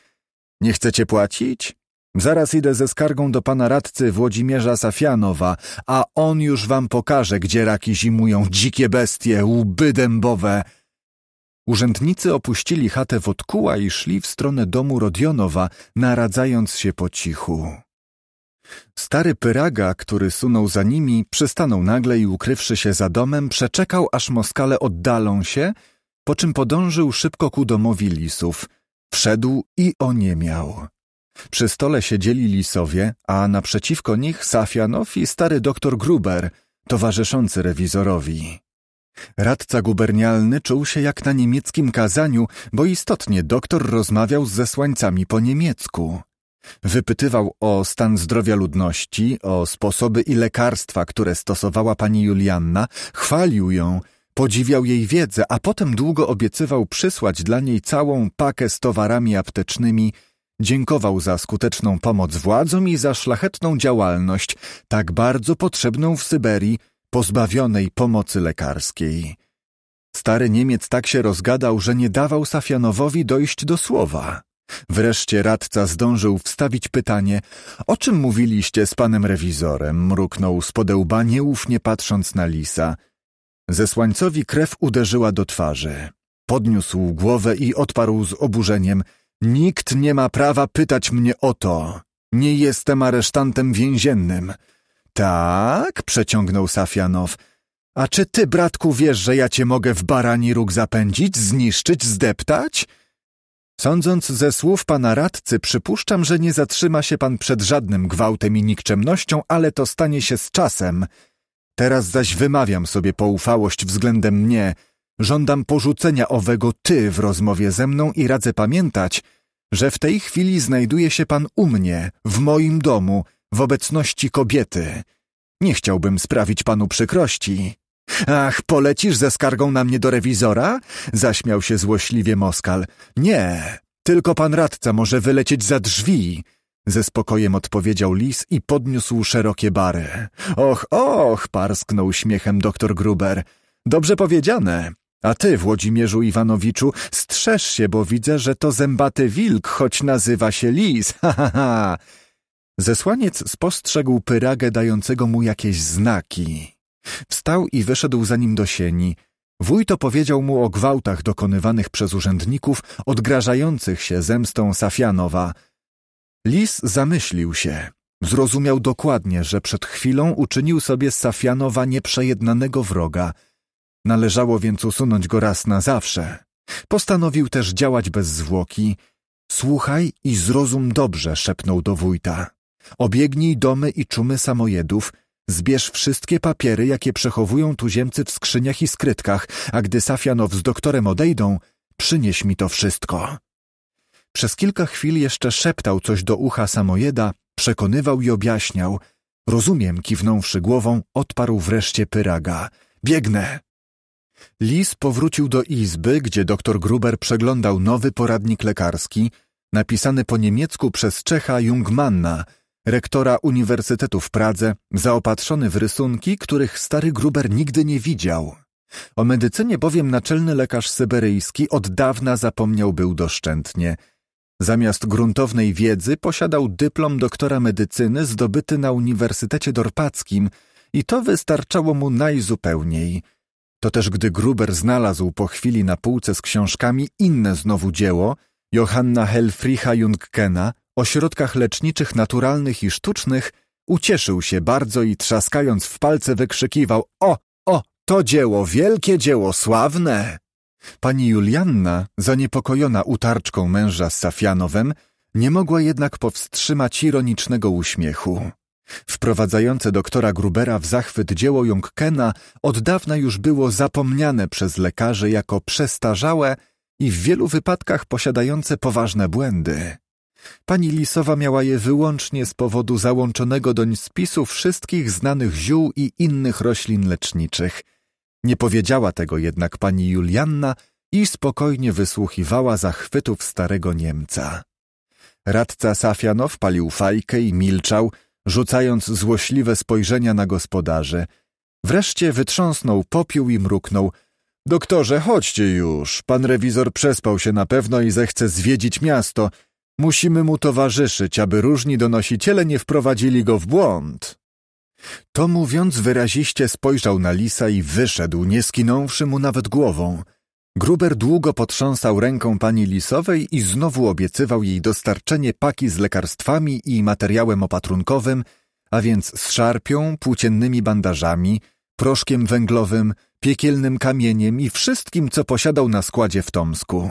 Nie chcecie płacić? Zaraz idę ze skargą do pana radcy Włodzimierza Safianowa, a on już wam pokaże, gdzie raki zimują, dzikie bestie, łby dębowe. Urzędnicy opuścili chatę Wodkuła i szli w stronę domu Rodionowa, naradzając się po cichu. Stary Pyraga, który sunął za nimi, przystanął nagle i ukrywszy się za domem, przeczekał, aż Moskale oddalą się, po czym podążył szybko ku domowi lisów. Wszedł i oniemiał. Przy stole siedzieli lisowie, a naprzeciwko nich Safianow i stary doktor Gruber, towarzyszący rewizorowi. Radca gubernialny czuł się jak na niemieckim kazaniu, bo istotnie doktor rozmawiał z zesłańcami po niemiecku. Wypytywał o stan zdrowia ludności, o sposoby i lekarstwa, które stosowała pani Julianna, chwalił ją, podziwiał jej wiedzę, a potem długo obiecywał przysłać dla niej całą pakę z towarami aptecznymi, dziękował za skuteczną pomoc władzom i za szlachetną działalność, tak bardzo potrzebną w Syberii, pozbawionej pomocy lekarskiej. Stary Niemiec tak się rozgadał, że nie dawał Safianowowi dojść do słowa. Wreszcie radca zdążył wstawić pytanie: O czym mówiliście z panem rewizorem? mruknął z podełba, nieufnie patrząc na lisa. Zesłańcowi krew uderzyła do twarzy. Podniósł głowę i odparł z oburzeniem: Nikt nie ma prawa pytać mnie o to. Nie jestem aresztantem więziennym. Tak, przeciągnął Safianow. A czy ty, bratku, wiesz, że ja cię mogę w barani róg zapędzić, zniszczyć, zdeptać? Sądząc ze słów pana radcy, przypuszczam, że nie zatrzyma się pan przed żadnym gwałtem i nikczemnością, ale to stanie się z czasem. Teraz zaś wymawiam sobie poufałość względem mnie. Żądam porzucenia owego ty w rozmowie ze mną i radzę pamiętać, że w tej chwili znajduje się pan u mnie, w moim domu, w obecności kobiety. Nie chciałbym sprawić panu przykrości. Ach, polecisz ze skargą na mnie do rewizora? Zaśmiał się złośliwie Moskal. Nie, tylko pan radca może wylecieć za drzwi. Ze spokojem odpowiedział lis i podniósł szerokie bary. Och, och, parsknął śmiechem doktor Gruber. Dobrze powiedziane. A ty, Włodzimierzu Iwanowiczu, strzeż się, bo widzę, że to zębaty wilk, choć nazywa się lis. Ha, ha, ha. Zesłaniec spostrzegł pyragę dającego mu jakieś znaki Wstał i wyszedł za nim do sieni. Wójto powiedział mu o gwałtach dokonywanych przez urzędników odgrażających się zemstą Safianowa. Lis zamyślił się. Zrozumiał dokładnie, że przed chwilą uczynił sobie z Safianowa nieprzejednanego wroga. Należało więc usunąć go raz na zawsze. Postanowił też działać bez zwłoki. Słuchaj i zrozum dobrze, szepnął do wójta. Obiegnij domy i czumy samojedów – Zbierz wszystkie papiery, jakie przechowują tu ziemcy w skrzyniach i skrytkach, a gdy Safianow z doktorem odejdą, przynieś mi to wszystko. Przez kilka chwil jeszcze szeptał coś do ucha Samojeda, przekonywał i objaśniał. Rozumiem, kiwnąwszy głową, odparł wreszcie pyraga. Biegnę! Lis powrócił do izby, gdzie doktor Gruber przeglądał nowy poradnik lekarski, napisany po niemiecku przez Czecha Jungmanna – rektora Uniwersytetu w Pradze, zaopatrzony w rysunki, których stary Gruber nigdy nie widział. O medycynie bowiem naczelny lekarz syberyjski od dawna zapomniał był doszczętnie. Zamiast gruntownej wiedzy posiadał dyplom doktora medycyny zdobyty na Uniwersytecie Dorpackim i to wystarczało mu najzupełniej. To też gdy Gruber znalazł po chwili na półce z książkami inne znowu dzieło Johanna Helfricha Jungkena – ośrodkach leczniczych naturalnych i sztucznych, ucieszył się bardzo i trzaskając w palce wykrzykiwał O, o, to dzieło, wielkie dzieło, sławne! Pani Julianna, zaniepokojona utarczką męża z Safianowem, nie mogła jednak powstrzymać ironicznego uśmiechu. Wprowadzające doktora Grubera w zachwyt dzieło Jungkena od dawna już było zapomniane przez lekarzy jako przestarzałe i w wielu wypadkach posiadające poważne błędy. Pani Lisowa miała je wyłącznie z powodu załączonego doń spisu wszystkich znanych ziół i innych roślin leczniczych. Nie powiedziała tego jednak pani Julianna i spokojnie wysłuchiwała zachwytów starego Niemca. Radca Safianow palił fajkę i milczał, rzucając złośliwe spojrzenia na gospodarzy. Wreszcie wytrząsnął popiół i mruknął – Doktorze, chodźcie już. Pan rewizor przespał się na pewno i zechce zwiedzić miasto. Musimy mu towarzyszyć, aby różni donosiciele nie wprowadzili go w błąd. To mówiąc wyraziście spojrzał na lisa i wyszedł, nie skinąwszy mu nawet głową. Gruber długo potrząsał ręką pani lisowej i znowu obiecywał jej dostarczenie paki z lekarstwami i materiałem opatrunkowym, a więc z szarpią, płóciennymi bandażami, proszkiem węglowym, piekielnym kamieniem i wszystkim, co posiadał na składzie w Tomsku.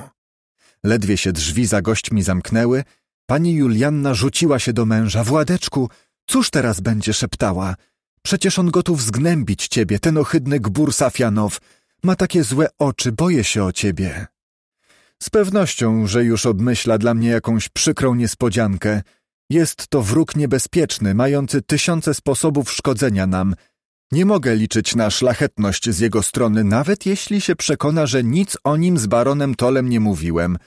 Ledwie się drzwi za gośćmi zamknęły, pani Julianna rzuciła się do męża. Władeczku, cóż teraz będzie szeptała? Przecież on gotów zgnębić ciebie, ten ohydny gbur Safianow. Ma takie złe oczy, boję się o ciebie. Z pewnością, że już obmyśla dla mnie jakąś przykrą niespodziankę. Jest to wróg niebezpieczny, mający tysiące sposobów szkodzenia nam. Nie mogę liczyć na szlachetność z jego strony, nawet jeśli się przekona, że nic o nim z baronem Tolem nie mówiłem –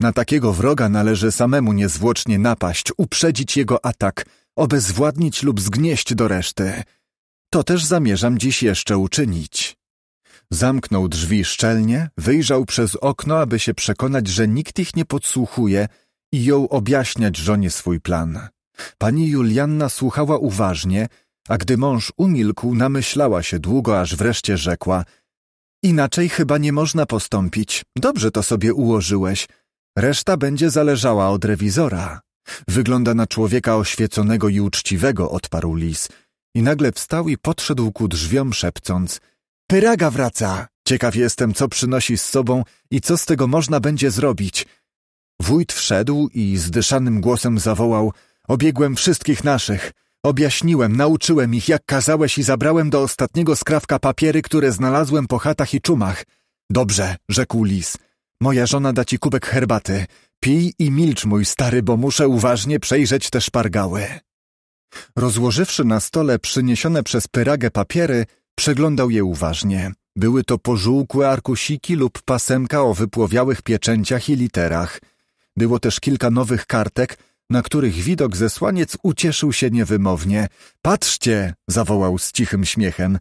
na takiego wroga należy samemu niezwłocznie napaść, uprzedzić jego atak, obezwładnić lub zgnieść do reszty. To też zamierzam dziś jeszcze uczynić. Zamknął drzwi szczelnie, wyjrzał przez okno, aby się przekonać, że nikt ich nie podsłuchuje i jął objaśniać żonie swój plan. Pani Julianna słuchała uważnie, a gdy mąż umilkł, namyślała się długo, aż wreszcie rzekła – Inaczej chyba nie można postąpić. Dobrze to sobie ułożyłeś – Reszta będzie zależała od rewizora. Wygląda na człowieka oświeconego i uczciwego, odparł lis. I nagle wstał i podszedł ku drzwiom, szepcąc: Pyraga wraca! Ciekaw jestem, co przynosi z sobą i co z tego można będzie zrobić. Wójt wszedł i zdyszanym głosem zawołał: Obiegłem wszystkich naszych. Objaśniłem, nauczyłem ich, jak kazałeś i zabrałem do ostatniego skrawka papiery, które znalazłem po chatach i czumach. Dobrze, rzekł lis. Moja żona da ci kubek herbaty. Pij i milcz, mój stary, bo muszę uważnie przejrzeć te szpargały. Rozłożywszy na stole przyniesione przez pyragę papiery, przeglądał je uważnie. Były to pożółkłe arkusiki lub pasemka o wypłowiałych pieczęciach i literach. Było też kilka nowych kartek, na których widok zesłaniec ucieszył się niewymownie. Patrzcie! zawołał z cichym śmiechem.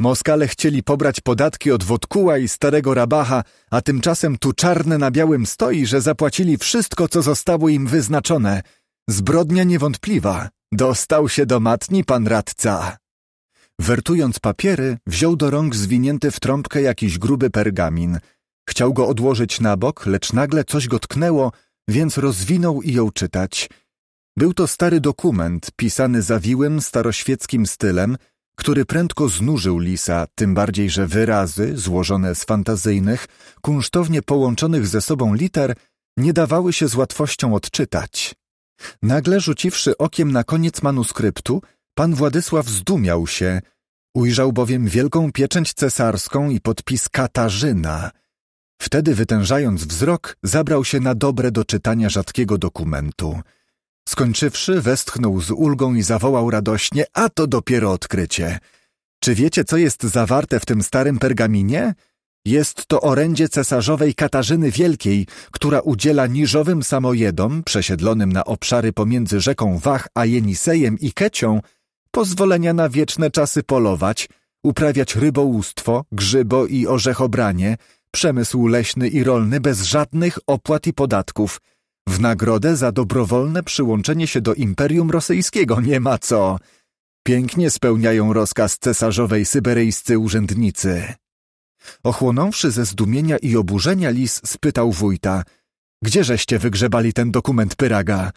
Moskale chcieli pobrać podatki od Wodkuła i starego Rabacha, a tymczasem tu czarne na białym stoi, że zapłacili wszystko, co zostało im wyznaczone. Zbrodnia niewątpliwa. Dostał się do matni pan radca. Wertując papiery, wziął do rąk zwinięty w trąbkę jakiś gruby pergamin. Chciał go odłożyć na bok, lecz nagle coś go tknęło, więc rozwinął i ją czytać. Był to stary dokument, pisany zawiłym, staroświeckim stylem – który prędko znużył Lisa, tym bardziej, że wyrazy, złożone z fantazyjnych, kunsztownie połączonych ze sobą liter, nie dawały się z łatwością odczytać. Nagle rzuciwszy okiem na koniec manuskryptu, pan Władysław zdumiał się. Ujrzał bowiem wielką pieczęć cesarską i podpis Katarzyna. Wtedy, wytężając wzrok, zabrał się na dobre do czytania rzadkiego dokumentu – Skończywszy, westchnął z ulgą i zawołał radośnie, a to dopiero odkrycie. Czy wiecie, co jest zawarte w tym starym pergaminie? Jest to orędzie cesarzowej Katarzyny Wielkiej, która udziela niżowym samojedom, przesiedlonym na obszary pomiędzy rzeką Wach a Jenisejem i Kecią, pozwolenia na wieczne czasy polować, uprawiać rybołówstwo, grzybo i orzechobranie, przemysł leśny i rolny bez żadnych opłat i podatków – w nagrodę za dobrowolne przyłączenie się do Imperium Rosyjskiego nie ma co. Pięknie spełniają rozkaz cesarzowej syberyjscy urzędnicy. Ochłonąwszy ze zdumienia i oburzenia, lis spytał wójta: Gdzieżeście wygrzebali ten dokument pyraga?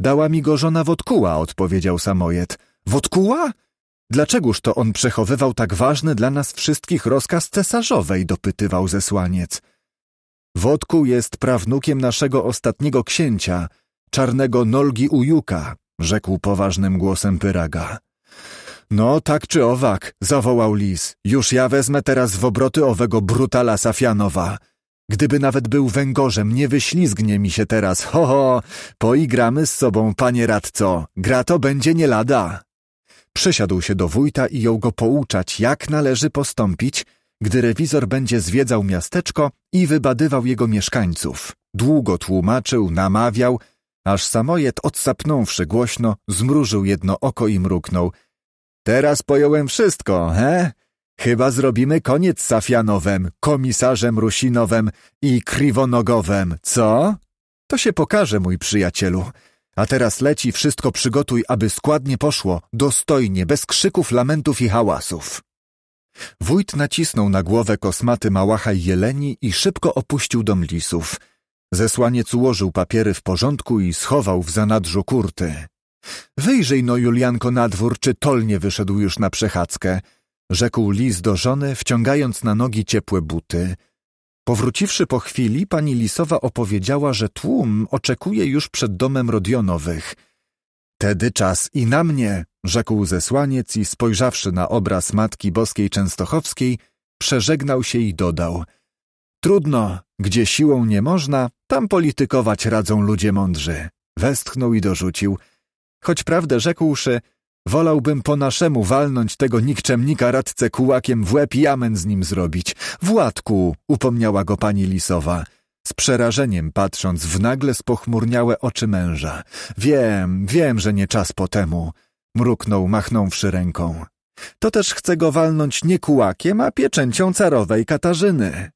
Dała mi go żona Wodkuła, odpowiedział Samojed. Wodkuła? Dlaczegoż to on przechowywał tak ważny dla nas wszystkich rozkaz cesarzowej? dopytywał zesłaniec. Wodku jest prawnukiem naszego ostatniego księcia, czarnego Nolgi Ujuka, rzekł poważnym głosem Pyraga. No, tak czy owak, zawołał lis, już ja wezmę teraz w obroty owego brutala Safianowa. Gdyby nawet był węgorzem, nie wyślizgnie mi się teraz, ho ho, poigramy z sobą, panie radco, gra to będzie nie lada. Przysiadł się do wójta i jął go pouczać, jak należy postąpić, gdy rewizor będzie zwiedzał miasteczko i wybadywał jego mieszkańców. Długo tłumaczył, namawiał, aż samojed odsapnąwszy głośno, zmrużył jedno oko i mruknął. Teraz pojąłem wszystko, he? Chyba zrobimy koniec z Safianowem, komisarzem Rusinowem i Kriwonogowem, co? To się pokaże, mój przyjacielu. A teraz leci, wszystko przygotuj, aby składnie poszło, dostojnie, bez krzyków, lamentów i hałasów. Wójt nacisnął na głowę kosmaty małachaj jeleni i szybko opuścił dom lisów. Zesłaniec ułożył papiery w porządku i schował w zanadrzu kurty. Wyjrzyj no, Julianko, na dwór, czy tolnie wyszedł już na przechadzkę, rzekł lis do żony, wciągając na nogi ciepłe buty. Powróciwszy po chwili, pani lisowa opowiedziała, że tłum oczekuje już przed domem Rodionowych. Tedy czas i na mnie, rzekł zesłaniec i spojrzawszy na obraz Matki Boskiej Częstochowskiej, przeżegnał się i dodał Trudno, gdzie siłą nie można, tam politykować radzą ludzie mądrzy. Westchnął i dorzucił. Choć prawdę rzekłszy, wolałbym po naszemu walnąć tego nikczemnika radcę kułakiem w łeb i amen z nim zrobić. Władku, upomniała go pani Lisowa. Z przerażeniem patrząc w nagle spochmurniałe oczy męża. Wiem, wiem, że nie czas po temu mruknął, machnąwszy ręką. To też chce go walnąć nie kułakiem, a pieczęcią carowej Katarzyny.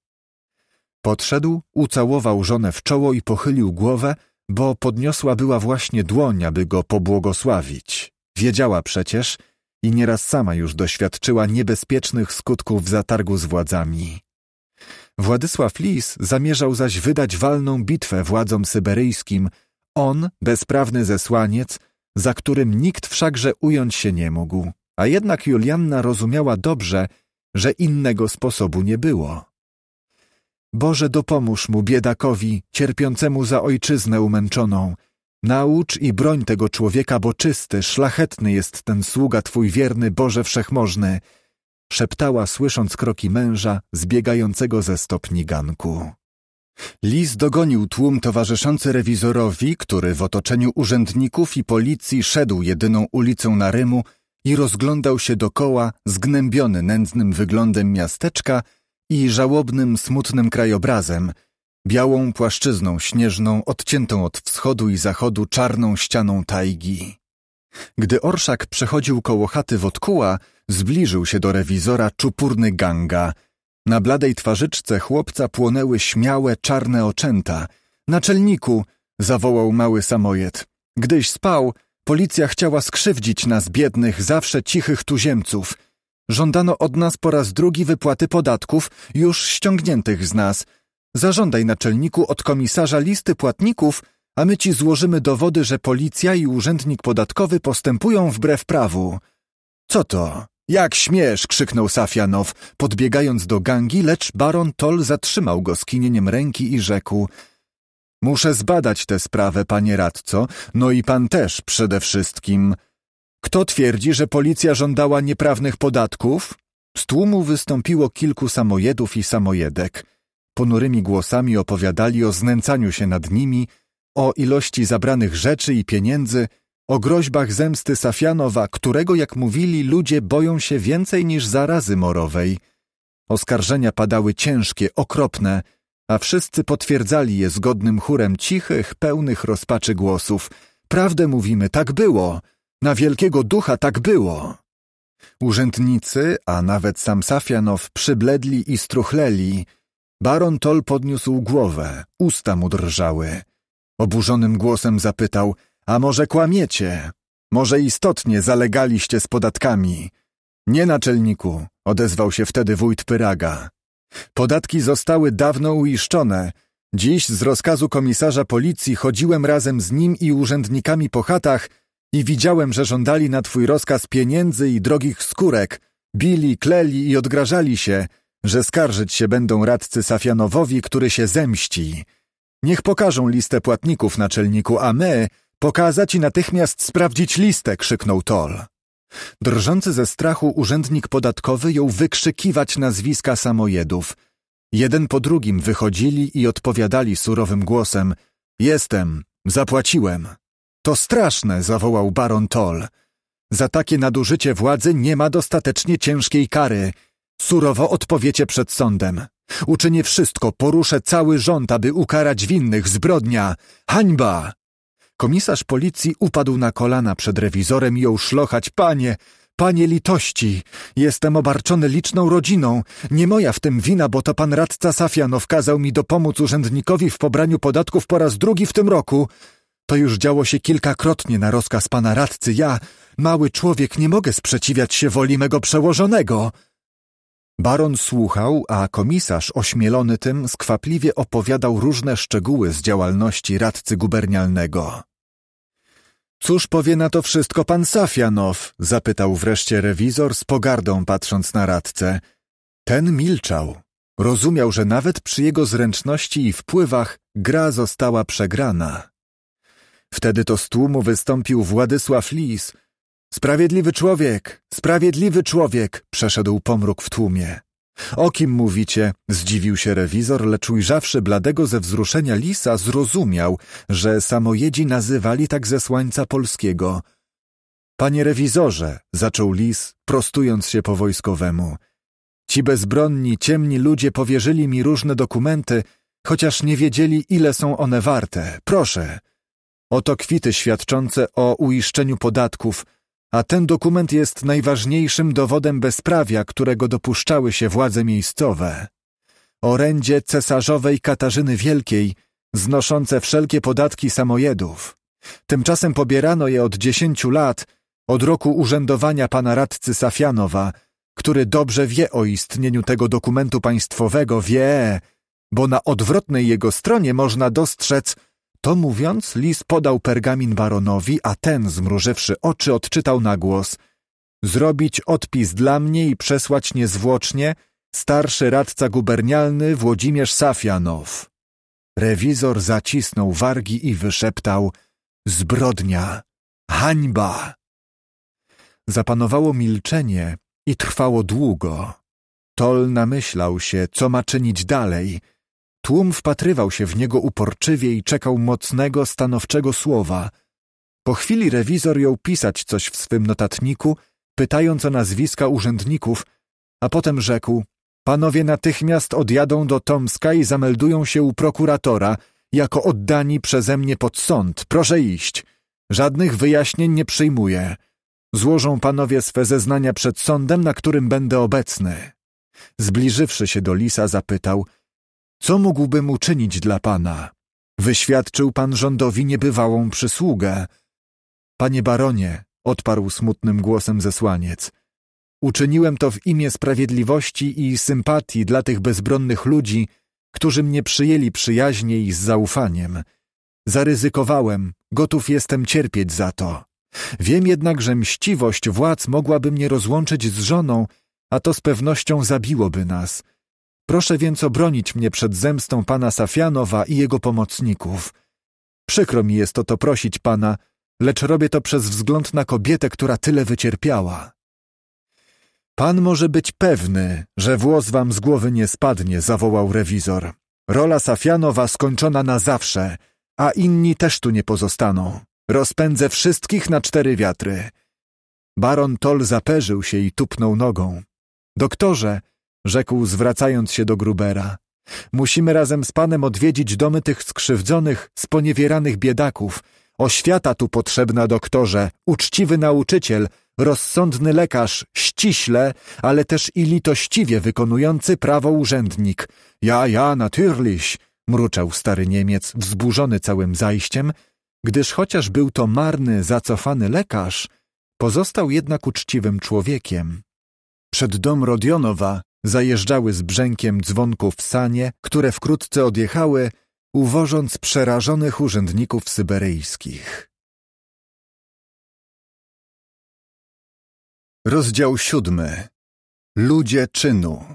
Podszedł, ucałował żonę w czoło i pochylił głowę, bo podniosła była właśnie dłoń, aby go pobłogosławić. Wiedziała przecież i nieraz sama już doświadczyła niebezpiecznych skutków zatargu z władzami. Władysław Lis zamierzał zaś wydać walną bitwę władzom syberyjskim. On, bezprawny zesłaniec, za którym nikt wszakże ująć się nie mógł, a jednak Julianna rozumiała dobrze, że innego sposobu nie było. Boże, dopomóż mu, biedakowi, cierpiącemu za ojczyznę umęczoną. Naucz i broń tego człowieka, bo czysty, szlachetny jest ten sługa Twój wierny, Boże Wszechmożny, szeptała, słysząc kroki męża zbiegającego ze stopni ganku. Lis dogonił tłum towarzyszący rewizorowi, który w otoczeniu urzędników i policji szedł jedyną ulicą na Rymu i rozglądał się dokoła, zgnębiony nędznym wyglądem miasteczka i żałobnym, smutnym krajobrazem, białą płaszczyzną śnieżną odciętą od wschodu i zachodu czarną ścianą tajgi. Gdy orszak przechodził koło chaty Wodkuła, zbliżył się do rewizora czupurny ganga – na bladej twarzyczce chłopca płonęły śmiałe, czarne oczęta. Naczelniku! zawołał mały samojed. Gdyś spał, policja chciała skrzywdzić nas, biednych, zawsze cichych tuziemców. Żądano od nas po raz drugi wypłaty podatków, już ściągniętych z nas. Zażądaj, naczelniku, od komisarza listy płatników, a my ci złożymy dowody, że policja i urzędnik podatkowy postępują wbrew prawu. Co to? Jak śmiesz! krzyknął Safianow, podbiegając do gangi, lecz baron Toll zatrzymał go skinieniem ręki i rzekł Muszę zbadać tę sprawę, panie radco, no i pan też przede wszystkim. Kto twierdzi, że policja żądała nieprawnych podatków? Z tłumu wystąpiło kilku samojedów i samojedek. Ponurymi głosami opowiadali o znęcaniu się nad nimi, o ilości zabranych rzeczy i pieniędzy, o groźbach zemsty Safianowa, którego, jak mówili, ludzie boją się więcej niż zarazy morowej. Oskarżenia padały ciężkie, okropne, a wszyscy potwierdzali je zgodnym chórem cichych, pełnych rozpaczy głosów. Prawdę mówimy, tak było. Na wielkiego ducha tak było. Urzędnicy, a nawet sam Safianow, przybledli i struchleli. Baron Toll podniósł głowę, usta mu drżały. Oburzonym głosem zapytał – a może kłamiecie? Może istotnie zalegaliście z podatkami? Nie, naczelniku, odezwał się wtedy wójt Pyraga. Podatki zostały dawno uiszczone. Dziś z rozkazu komisarza policji chodziłem razem z nim i urzędnikami po chatach i widziałem, że żądali na twój rozkaz pieniędzy i drogich skórek, bili, kleli i odgrażali się, że skarżyć się będą radcy Safianowowi, który się zemści. Niech pokażą listę płatników naczelniku, a my, Pokazać i natychmiast sprawdzić listę, krzyknął Toll. Drżący ze strachu urzędnik podatkowy jął wykrzykiwać nazwiska samojedów. Jeden po drugim wychodzili i odpowiadali surowym głosem Jestem, zapłaciłem. To straszne, zawołał baron Toll. Za takie nadużycie władzy nie ma dostatecznie ciężkiej kary. Surowo odpowiecie przed sądem. Uczynię wszystko, poruszę cały rząd, aby ukarać winnych zbrodnia. Hańba! Komisarz policji upadł na kolana przed rewizorem i ją szlochać. Panie, panie litości, jestem obarczony liczną rodziną. Nie moja w tym wina, bo to pan radca Safianow kazał mi dopomóc urzędnikowi w pobraniu podatków po raz drugi w tym roku. To już działo się kilkakrotnie na rozkaz pana radcy. Ja, mały człowiek, nie mogę sprzeciwiać się woli mego przełożonego. Baron słuchał, a komisarz ośmielony tym skwapliwie opowiadał różne szczegóły z działalności radcy gubernialnego. Cóż powie na to wszystko pan Safianow? zapytał wreszcie rewizor z pogardą patrząc na radcę. Ten milczał. Rozumiał, że nawet przy jego zręczności i wpływach gra została przegrana. Wtedy to z tłumu wystąpił Władysław Lis, Sprawiedliwy człowiek, sprawiedliwy człowiek, przeszedł pomruk w tłumie. O kim mówicie? Zdziwił się rewizor, lecz ujrzawszy bladego ze wzruszenia lisa, zrozumiał, że samojedzi nazywali tak zesłańca polskiego. Panie rewizorze, zaczął lis, prostując się po wojskowemu. Ci bezbronni, ciemni ludzie powierzyli mi różne dokumenty, chociaż nie wiedzieli, ile są one warte. Proszę. Oto kwity świadczące o uiszczeniu podatków – a ten dokument jest najważniejszym dowodem bezprawia, którego dopuszczały się władze miejscowe. Orędzie cesarzowej Katarzyny Wielkiej, znoszące wszelkie podatki samojedów. Tymczasem pobierano je od dziesięciu lat, od roku urzędowania pana radcy Safianowa, który dobrze wie o istnieniu tego dokumentu państwowego, wie, bo na odwrotnej jego stronie można dostrzec to mówiąc, lis podał pergamin baronowi, a ten, zmrużywszy oczy, odczytał na głos – zrobić odpis dla mnie i przesłać niezwłocznie starszy radca gubernialny Włodzimierz Safianow. Rewizor zacisnął wargi i wyszeptał Zbrodnia! Hańba! Zapanowało milczenie i trwało długo. Tol namyślał się, co ma czynić dalej – Tłum wpatrywał się w niego uporczywie i czekał mocnego, stanowczego słowa. Po chwili rewizor jął pisać coś w swym notatniku, pytając o nazwiska urzędników, a potem rzekł Panowie natychmiast odjadą do Tomska i zameldują się u prokuratora, jako oddani przeze mnie pod sąd. Proszę iść. Żadnych wyjaśnień nie przyjmuję. Złożą panowie swe zeznania przed sądem, na którym będę obecny. Zbliżywszy się do lisa, zapytał – co mógłbym uczynić dla Pana? Wyświadczył Pan rządowi niebywałą przysługę. Panie baronie, odparł smutnym głosem zesłaniec, uczyniłem to w imię sprawiedliwości i sympatii dla tych bezbronnych ludzi, którzy mnie przyjęli przyjaźnie i z zaufaniem. Zaryzykowałem, gotów jestem cierpieć za to. Wiem jednak, że mściwość władz mogłaby mnie rozłączyć z żoną, a to z pewnością zabiłoby nas – Proszę więc obronić mnie przed zemstą pana Safianowa i jego pomocników. Przykro mi jest o to prosić pana, lecz robię to przez wzgląd na kobietę, która tyle wycierpiała. Pan może być pewny, że włos wam z głowy nie spadnie, zawołał rewizor. Rola Safianowa skończona na zawsze, a inni też tu nie pozostaną. Rozpędzę wszystkich na cztery wiatry. Baron Toll zaperzył się i tupnął nogą. Doktorze, rzekł zwracając się do Grubera. Musimy razem z panem odwiedzić domy tych skrzywdzonych, sponiewieranych biedaków. Oświata tu potrzebna, doktorze, uczciwy nauczyciel, rozsądny lekarz, ściśle, ale też i litościwie wykonujący prawo urzędnik. Ja, ja, natürlich, mruczał stary Niemiec, wzburzony całym zajściem, gdyż chociaż był to marny, zacofany lekarz, pozostał jednak uczciwym człowiekiem. Przed dom Rodionowa Zajeżdżały z brzękiem dzwonków sanie, które wkrótce odjechały, uwożąc przerażonych urzędników syberyjskich. Rozdział siódmy. Ludzie czynu.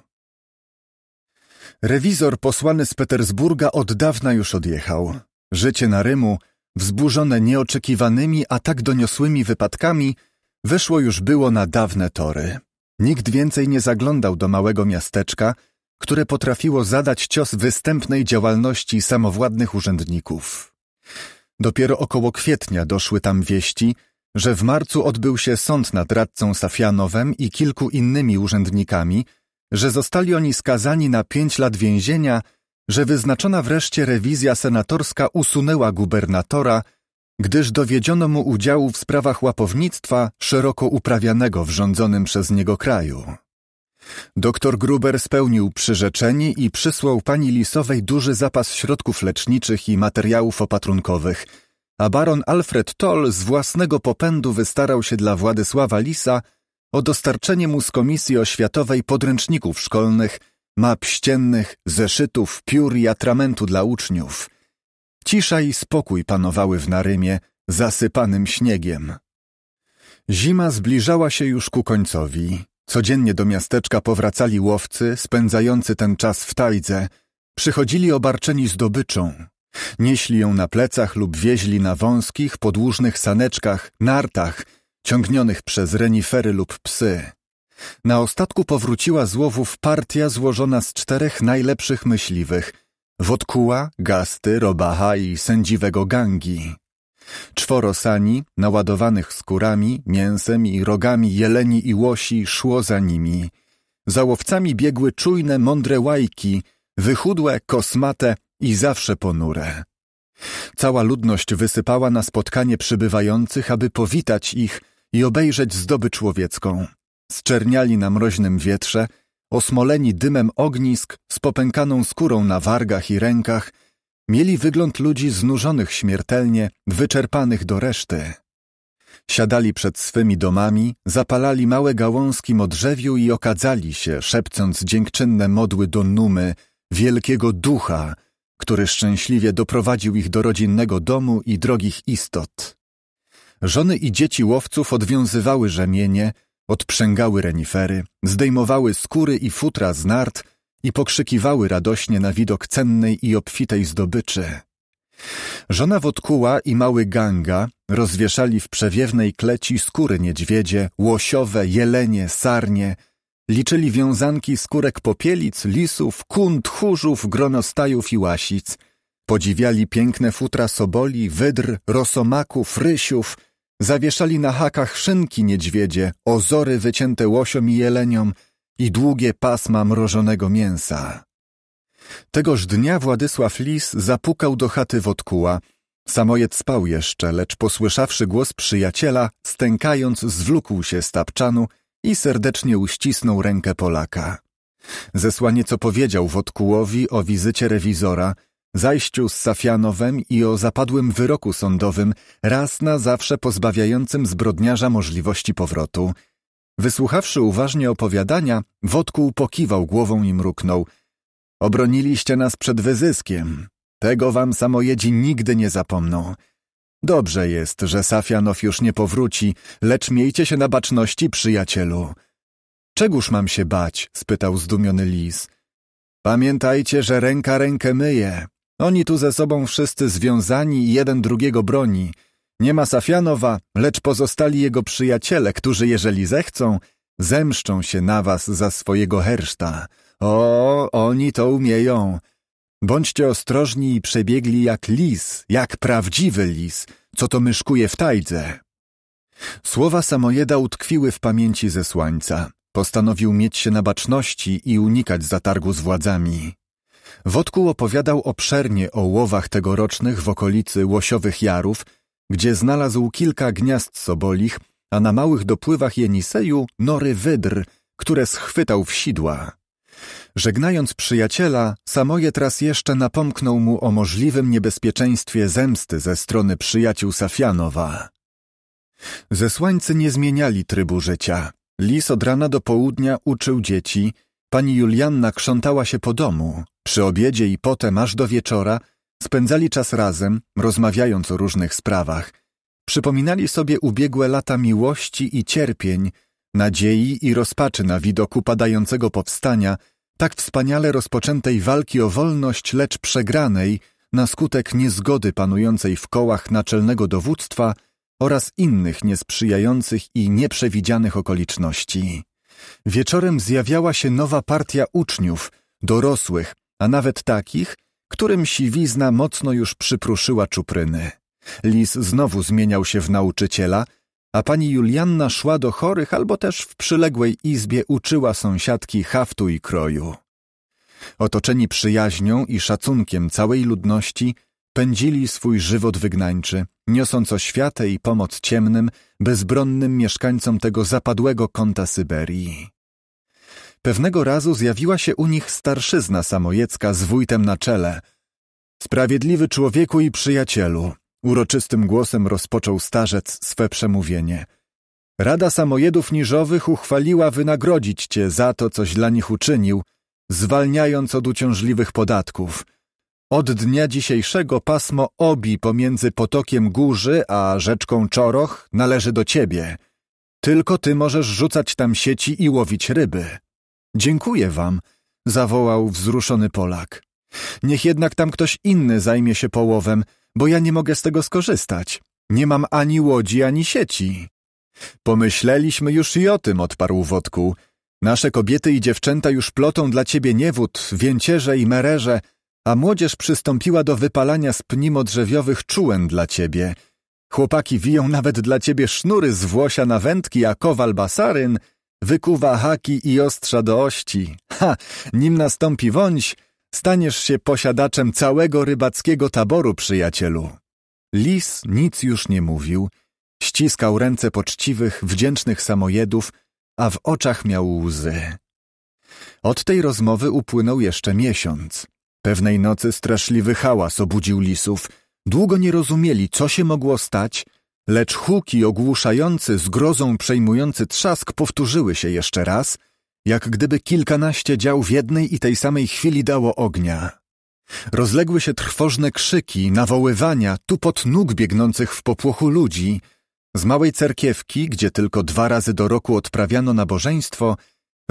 Rewizor posłany z Petersburga od dawna już odjechał. Życie na Rymu, wzburzone nieoczekiwanymi, a tak doniosłymi wypadkami, wyszło już było na dawne tory. Nikt więcej nie zaglądał do małego miasteczka, które potrafiło zadać cios występnej działalności samowładnych urzędników. Dopiero około kwietnia doszły tam wieści, że w marcu odbył się sąd nad radcą Safianowem i kilku innymi urzędnikami, że zostali oni skazani na pięć lat więzienia, że wyznaczona wreszcie rewizja senatorska usunęła gubernatora, gdyż dowiedziono mu udziału w sprawach łapownictwa szeroko uprawianego w rządzonym przez niego kraju. Doktor Gruber spełnił przyrzeczenie i przysłał pani Lisowej duży zapas środków leczniczych i materiałów opatrunkowych, a baron Alfred Toll z własnego popędu wystarał się dla Władysława Lisa o dostarczenie mu z Komisji Oświatowej podręczników szkolnych, map ściennych, zeszytów, piór i atramentu dla uczniów – Cisza i spokój panowały w Narymie, zasypanym śniegiem. Zima zbliżała się już ku końcowi. Codziennie do miasteczka powracali łowcy, spędzający ten czas w tajdze. Przychodzili obarczeni zdobyczą. Nieśli ją na plecach lub wieźli na wąskich, podłużnych saneczkach, nartach, ciągnionych przez renifery lub psy. Na ostatku powróciła z łowów partia złożona z czterech najlepszych myśliwych – Wodkuła, Gasty, Robacha i sędziwego Gangi. Czworo sani, naładowanych skórami, mięsem i rogami jeleni i łosi, szło za nimi. Za łowcami biegły czujne, mądre łajki, wychudłe, kosmate i zawsze ponure. Cała ludność wysypała na spotkanie przybywających, aby powitać ich i obejrzeć zdobycz człowiecką. Zczerniali na mroźnym wietrze – osmoleni dymem ognisk, z popękaną skórą na wargach i rękach, mieli wygląd ludzi znużonych śmiertelnie, wyczerpanych do reszty. Siadali przed swymi domami, zapalali małe gałązki modrzewiu i okadzali się, szepcąc dziękczynne modły do Numy, wielkiego ducha, który szczęśliwie doprowadził ich do rodzinnego domu i drogich istot. Żony i dzieci łowców odwiązywały rzemienie, Odprzęgały renifery, zdejmowały skóry i futra z nart i pokrzykiwały radośnie na widok cennej i obfitej zdobyczy. Żona Wodkuła i mały Ganga rozwieszali w przewiewnej kleci skóry niedźwiedzie, łosiowe, jelenie, sarnie. Liczyli wiązanki skórek popielic, lisów, kun, tchórzów, gronostajów i łasic. Podziwiali piękne futra soboli, wydr, rosomaków, rysiów – Zawieszali na hakach szynki niedźwiedzie, ozory wycięte łosiom i jeleniom i długie pasma mrożonego mięsa. Tegoż dnia Władysław Lis zapukał do chaty Wodkuła. Samojed spał jeszcze, lecz posłyszawszy głos przyjaciela, stękając zwlókł się z tapczanu i serdecznie uścisnął rękę Polaka. Zesłanie co powiedział Wodkułowi o wizycie rewizora – zajściu z Safianowem i o zapadłym wyroku sądowym, raz na zawsze pozbawiającym zbrodniarza możliwości powrotu. Wysłuchawszy uważnie opowiadania, Wodku pokiwał głową i mruknął. Obroniliście nas przed wyzyskiem. Tego wam samojedzi nigdy nie zapomną. Dobrze jest, że Safianow już nie powróci, lecz miejcie się na baczności, przyjacielu. Czegóż mam się bać? spytał zdumiony lis. Pamiętajcie, że ręka rękę myje, oni tu ze sobą wszyscy związani i jeden drugiego broni. Nie ma Safianowa, lecz pozostali jego przyjaciele, którzy, jeżeli zechcą, zemszczą się na was za swojego herszta. O, oni to umieją. Bądźcie ostrożni i przebiegli jak lis, jak prawdziwy lis, co to myszkuje w tajdze. Słowa Samojeda utkwiły w pamięci zesłańca. Postanowił mieć się na baczności i unikać zatargu z władzami. Wodku opowiadał obszernie o łowach tegorocznych w okolicy Łosiowych Jarów, gdzie znalazł kilka gniazd sobolich, a na małych dopływach Jeniseju nory wydr, które schwytał w sidła. Żegnając przyjaciela, Samojet raz jeszcze napomknął mu o możliwym niebezpieczeństwie zemsty ze strony przyjaciół Safianowa. Zesłańcy nie zmieniali trybu życia. Lis od rana do południa uczył dzieci, pani Julianna krzątała się po domu. Przy obiedzie i potem aż do wieczora spędzali czas razem, rozmawiając o różnych sprawach. Przypominali sobie ubiegłe lata miłości i cierpień, nadziei i rozpaczy na widok upadającego powstania, tak wspaniale rozpoczętej walki o wolność, lecz przegranej na skutek niezgody panującej w kołach naczelnego dowództwa oraz innych niesprzyjających i nieprzewidzianych okoliczności. Wieczorem zjawiała się nowa partia uczniów, dorosłych, a nawet takich, którym siwizna mocno już przypruszyła czupryny. Lis znowu zmieniał się w nauczyciela, a pani Julianna szła do chorych albo też w przyległej izbie uczyła sąsiadki haftu i kroju. Otoczeni przyjaźnią i szacunkiem całej ludności, pędzili swój żywot wygnańczy, niosąc oświatę i pomoc ciemnym, bezbronnym mieszkańcom tego zapadłego kąta Syberii. Pewnego razu zjawiła się u nich starszyzna samojecka z wójtem na czele. Sprawiedliwy człowieku i przyjacielu, uroczystym głosem rozpoczął starzec swe przemówienie. Rada Samojedów Niżowych uchwaliła wynagrodzić cię za to, coś dla nich uczynił, zwalniając od uciążliwych podatków. Od dnia dzisiejszego pasmo Obi pomiędzy potokiem Górzy a rzeczką Czoroch należy do ciebie. Tylko ty możesz rzucać tam sieci i łowić ryby. Dziękuję wam, zawołał wzruszony Polak. Niech jednak tam ktoś inny zajmie się połowem, bo ja nie mogę z tego skorzystać. Nie mam ani łodzi, ani sieci. Pomyśleliśmy już i o tym, odparł Wodku. Nasze kobiety i dziewczęta już plotą dla ciebie niewód, więcierze i mererze, a młodzież przystąpiła do wypalania z modrzewiowych czułen dla ciebie. Chłopaki wiją nawet dla ciebie sznury z włosia na wędki, a kowal basaryn – wykuwa haki i ostrza do ości. Ha! Nim nastąpi wąś, staniesz się posiadaczem całego rybackiego taboru, przyjacielu. Lis nic już nie mówił, ściskał ręce poczciwych, wdzięcznych samojedów, a w oczach miał łzy. Od tej rozmowy upłynął jeszcze miesiąc. Pewnej nocy straszliwy hałas obudził lisów. Długo nie rozumieli, co się mogło stać, Lecz huki ogłuszający, zgrozą przejmujący trzask powtórzyły się jeszcze raz, jak gdyby kilkanaście dział w jednej i tej samej chwili dało ognia. Rozległy się trwożne krzyki, nawoływania, tu pod nóg biegnących w popłochu ludzi. Z małej cerkiewki, gdzie tylko dwa razy do roku odprawiano nabożeństwo,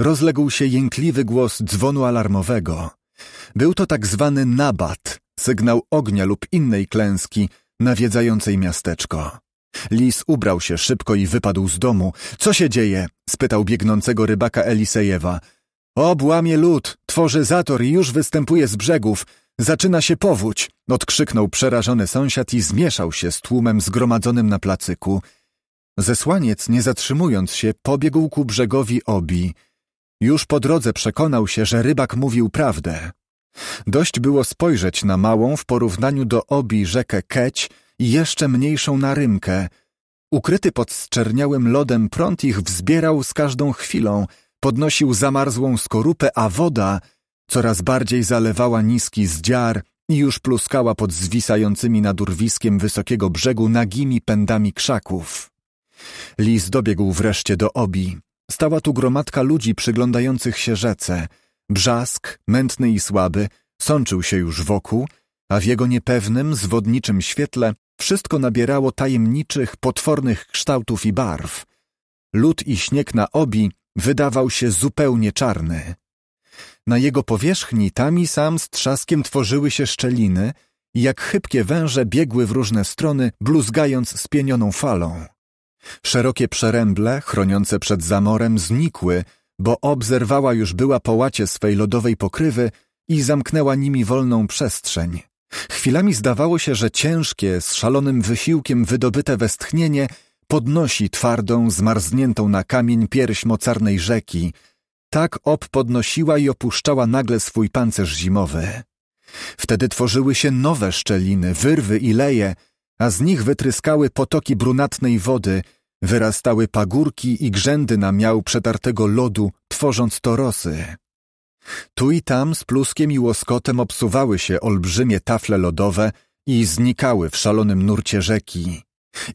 rozległ się jękliwy głos dzwonu alarmowego. Był to tak zwany nabat, sygnał ognia lub innej klęski nawiedzającej miasteczko. Lis ubrał się szybko i wypadł z domu. Co się dzieje? spytał biegnącego rybaka Elisejewa. Obłamie lód, tworzy zator i już występuje z brzegów. Zaczyna się powódź, odkrzyknął przerażony sąsiad i zmieszał się z tłumem zgromadzonym na placyku. Zesłaniec, nie zatrzymując się, pobiegł ku brzegowi obi. Już po drodze przekonał się, że rybak mówił prawdę. Dość było spojrzeć na małą w porównaniu do obi rzekę Keć, i jeszcze mniejszą na rynkę. Ukryty pod zczerniałym lodem prąd ich wzbierał z każdą chwilą, podnosił zamarzłą skorupę, a woda coraz bardziej zalewała niski zdziar i już pluskała pod zwisającymi nad urwiskiem wysokiego brzegu nagimi pędami krzaków. Lis dobiegł wreszcie do obi. Stała tu gromadka ludzi przyglądających się rzece. Brzask, mętny i słaby, sączył się już wokół, a w jego niepewnym, zwodniczym świetle wszystko nabierało tajemniczych, potwornych kształtów i barw. Lód i śnieg na obi wydawał się zupełnie czarny. Na jego powierzchni tam i sam z trzaskiem tworzyły się szczeliny i jak chybkie węże biegły w różne strony, bluzgając spienioną falą. Szerokie przeręble, chroniące przed zamorem, znikły, bo obzerwała już była połacie swej lodowej pokrywy i zamknęła nimi wolną przestrzeń. Chwilami zdawało się, że ciężkie, z szalonym wysiłkiem wydobyte westchnienie podnosi twardą, zmarzniętą na kamień pierś mocarnej rzeki. Tak ob podnosiła i opuszczała nagle swój pancerz zimowy. Wtedy tworzyły się nowe szczeliny, wyrwy i leje, a z nich wytryskały potoki brunatnej wody, wyrastały pagórki i grzędy na miał przetartego lodu, tworząc torosy. Tu i tam z pluskiem i łoskotem obsuwały się olbrzymie tafle lodowe i znikały w szalonym nurcie rzeki.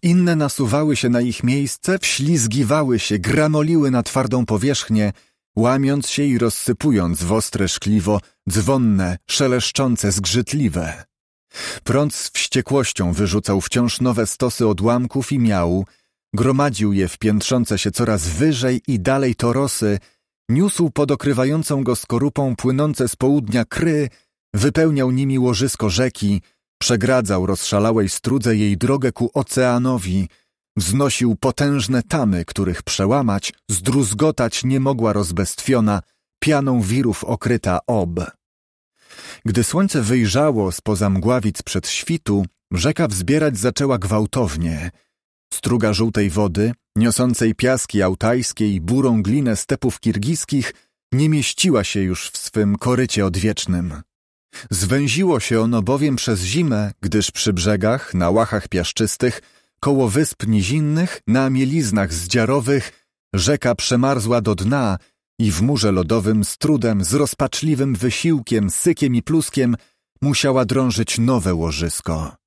Inne nasuwały się na ich miejsce, wślizgiwały się, gramoliły na twardą powierzchnię, łamiąc się i rozsypując w ostre szkliwo, dzwonne, szeleszczące, zgrzytliwe. Prąd z wściekłością wyrzucał wciąż nowe stosy odłamków i miału, gromadził je w piętrzące się coraz wyżej i dalej torosy, Niósł pod okrywającą go skorupą płynące z południa kry, wypełniał nimi łożysko rzeki, przegradzał rozszalałej strudze jej drogę ku oceanowi, wznosił potężne tamy, których przełamać, zdruzgotać nie mogła rozbestwiona, pianą wirów okryta ob. Gdy słońce wyjrzało z poza mgławic przed świtu, rzeka wzbierać zaczęła gwałtownie – Struga żółtej wody, niosącej piaski altajskie i burą glinę stepów kirgiskich, nie mieściła się już w swym korycie odwiecznym. Zwęziło się ono bowiem przez zimę, gdyż przy brzegach, na łachach piaszczystych, koło wysp nizinnych, na mieliznach zdziarowych, rzeka przemarzła do dna i w murze lodowym z trudem, z rozpaczliwym wysiłkiem, sykiem i pluskiem musiała drążyć nowe łożysko.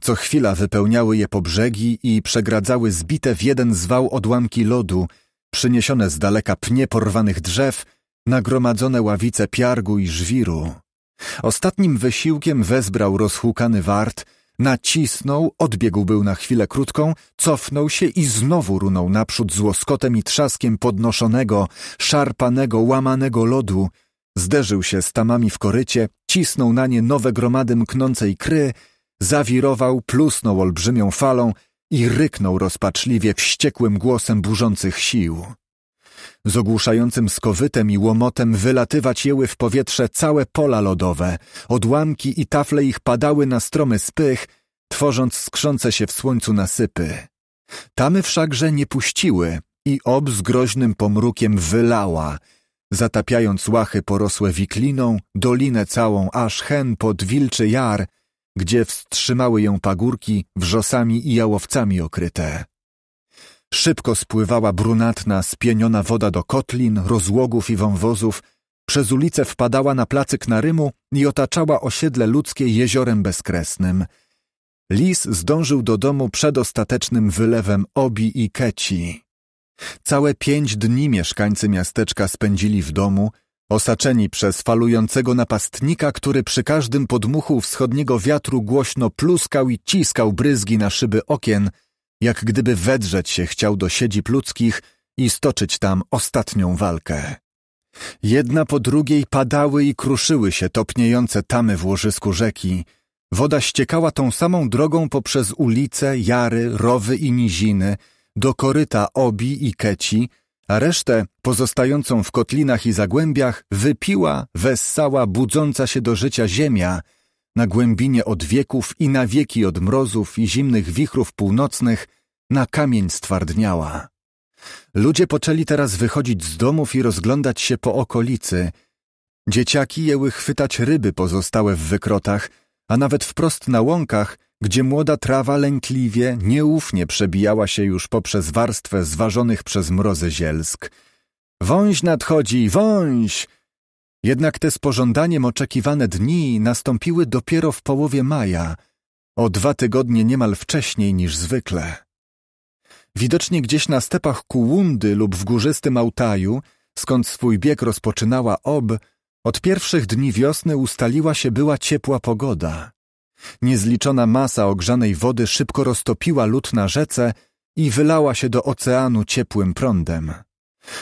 Co chwila wypełniały je po brzegi i przegradzały zbite w jeden zwał odłamki lodu, przyniesione z daleka pnie porwanych drzew, nagromadzone ławice piargu i żwiru. Ostatnim wysiłkiem wezbrał rozhukany wart, nacisnął, odbiegł był na chwilę krótką, cofnął się i znowu runął naprzód z łoskotem i trzaskiem podnoszonego, szarpanego, łamanego lodu. Zderzył się z tamami w korycie, cisnął na nie nowe gromady mknącej kry – Zawirował, plusnął olbrzymią falą i ryknął rozpaczliwie wściekłym głosem burzących sił. Z ogłuszającym skowytem i łomotem wylatywać jęły w powietrze całe pola lodowe, odłamki i tafle ich padały na stromy spych, tworząc skrzące się w słońcu nasypy. Tamy wszakże nie puściły i ob z groźnym pomrukiem wylała, zatapiając łachy porosłe wikliną, dolinę całą aż hen pod wilczy jar – gdzie wstrzymały ją pagórki wrzosami i jałowcami okryte. Szybko spływała brunatna, spieniona woda do kotlin, rozłogów i wąwozów, przez ulicę wpadała na placyk Narymu i otaczała osiedle ludzkie jeziorem bezkresnym. Lis zdążył do domu przed ostatecznym wylewem Obi i Keci. Całe pięć dni mieszkańcy miasteczka spędzili w domu, osaczeni przez falującego napastnika, który przy każdym podmuchu wschodniego wiatru głośno pluskał i ciskał bryzgi na szyby okien, jak gdyby wedrzeć się chciał do siedzib ludzkich i stoczyć tam ostatnią walkę. Jedna po drugiej padały i kruszyły się topniejące tamy w łożysku rzeki. Woda ściekała tą samą drogą poprzez ulice, jary, rowy i niziny, do koryta Obi i Keci – a resztę, pozostającą w kotlinach i zagłębiach, wypiła, wessała, budząca się do życia ziemia, na głębinie od wieków i na wieki od mrozów i zimnych wichrów północnych, na kamień stwardniała. Ludzie poczęli teraz wychodzić z domów i rozglądać się po okolicy. Dzieciaki jęły chwytać ryby pozostałe w wykrotach, a nawet wprost na łąkach – gdzie młoda trawa lękliwie, nieufnie przebijała się już poprzez warstwę zważonych przez mrozy zielsk. Wąź nadchodzi, wąź! Jednak te z pożądaniem oczekiwane dni nastąpiły dopiero w połowie maja, o dwa tygodnie niemal wcześniej niż zwykle. Widocznie gdzieś na stepach Kułundy lub w górzystym Altaju, skąd swój bieg rozpoczynała ob, od pierwszych dni wiosny ustaliła się była ciepła pogoda. Niezliczona masa ogrzanej wody szybko roztopiła lód na rzece i wylała się do oceanu ciepłym prądem.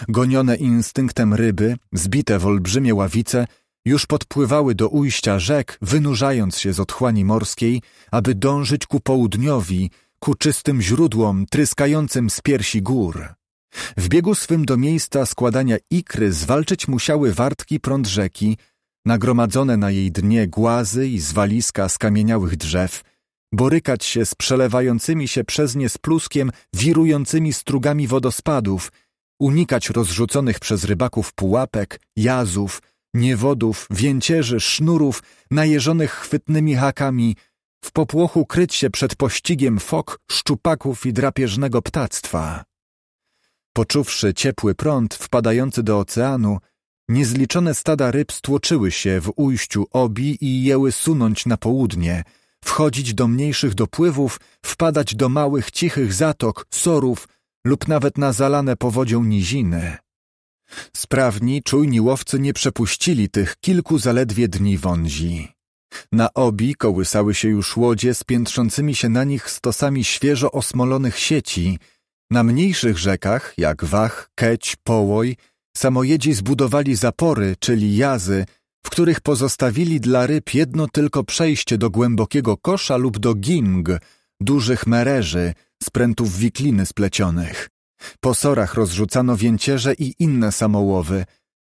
Gonione instynktem ryby, zbite w olbrzymie ławice, już podpływały do ujścia rzek, wynurzając się z otchłani morskiej, aby dążyć ku południowi, ku czystym źródłom tryskającym z piersi gór. W biegu swym do miejsca składania ikry zwalczyć musiały wartki prąd rzeki, nagromadzone na jej dnie głazy i zwaliska skamieniałych drzew, borykać się z przelewającymi się przez nie spluskiem wirującymi strugami wodospadów, unikać rozrzuconych przez rybaków pułapek, jazów, niewodów, więcierzy, sznurów, najeżonych chwytnymi hakami, w popłochu kryć się przed pościgiem fok, szczupaków i drapieżnego ptactwa. Poczuwszy ciepły prąd wpadający do oceanu, Niezliczone stada ryb stłoczyły się w ujściu Obi i jęły sunąć na południe, wchodzić do mniejszych dopływów, wpadać do małych, cichych zatok, sorów lub nawet na zalane powodzią niziny. Sprawni, czujni łowcy nie przepuścili tych kilku zaledwie dni wązi. Na obi kołysały się już łodzie z piętrzącymi się na nich stosami świeżo osmolonych sieci. Na mniejszych rzekach, jak Wach, Keć, Połoj – Samojedzi zbudowali zapory, czyli jazy, w których pozostawili dla ryb jedno tylko przejście do głębokiego kosza lub do ging, dużych mereży, sprętów wikliny splecionych. Po sorach rozrzucano więcierze i inne samołowy.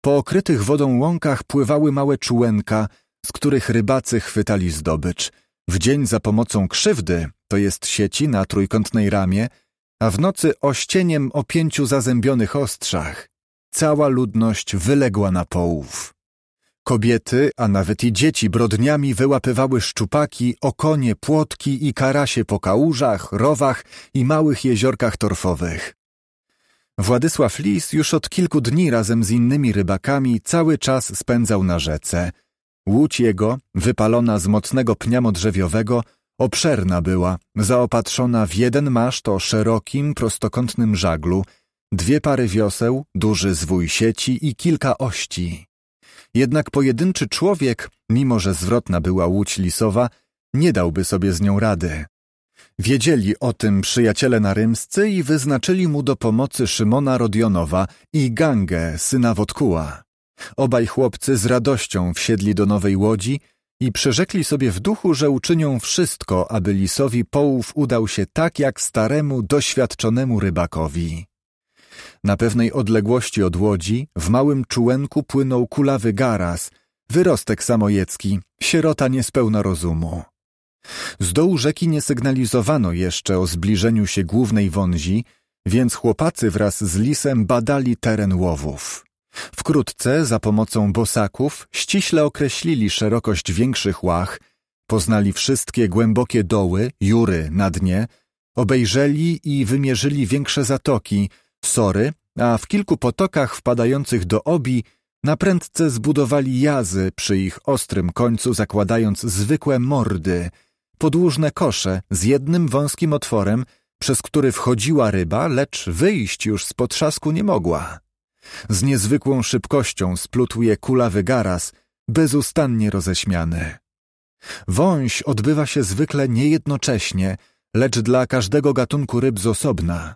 Po okrytych wodą łąkach pływały małe czułenka, z których rybacy chwytali zdobycz. W dzień za pomocą krzywdy, to jest sieci na trójkątnej ramie, a w nocy ościeniem o pięciu zazębionych ostrzach. Cała ludność wyległa na połów. Kobiety, a nawet i dzieci brodniami wyłapywały szczupaki, okonie, płotki i karasie po kałużach, rowach i małych jeziorkach torfowych. Władysław Lis już od kilku dni razem z innymi rybakami cały czas spędzał na rzece. Łódź jego, wypalona z mocnego pnia modrzewiowego, obszerna była, zaopatrzona w jeden maszt o szerokim, prostokątnym żaglu – Dwie pary wioseł, duży zwój sieci i kilka ości. Jednak pojedynczy człowiek, mimo że zwrotna była łódź lisowa, nie dałby sobie z nią rady. Wiedzieli o tym przyjaciele narymscy i wyznaczyli mu do pomocy Szymona Rodionowa i Gangę, syna Wodkuła. Obaj chłopcy z radością wsiedli do nowej łodzi i przyrzekli sobie w duchu, że uczynią wszystko, aby lisowi połów udał się tak jak staremu, doświadczonemu rybakowi. Na pewnej odległości od łodzi, w małym czułenku płynął kulawy garas, wyrostek samojecki, sierota niespełna rozumu. Z dołu rzeki nie sygnalizowano jeszcze o zbliżeniu się głównej wązi, więc chłopacy wraz z lisem badali teren łowów. Wkrótce za pomocą bosaków ściśle określili szerokość większych łach, poznali wszystkie głębokie doły, jury na dnie, obejrzeli i wymierzyli większe zatoki, Sory, a w kilku potokach wpadających do Obi na prędce zbudowali jazy przy ich ostrym końcu zakładając zwykłe mordy, podłużne kosze z jednym wąskim otworem, przez który wchodziła ryba, lecz wyjść już z potrzasku nie mogła. Z niezwykłą szybkością splutł je kulawy garas, bezustannie roześmiany. Wąś odbywa się zwykle niejednocześnie, lecz dla każdego gatunku ryb z osobna –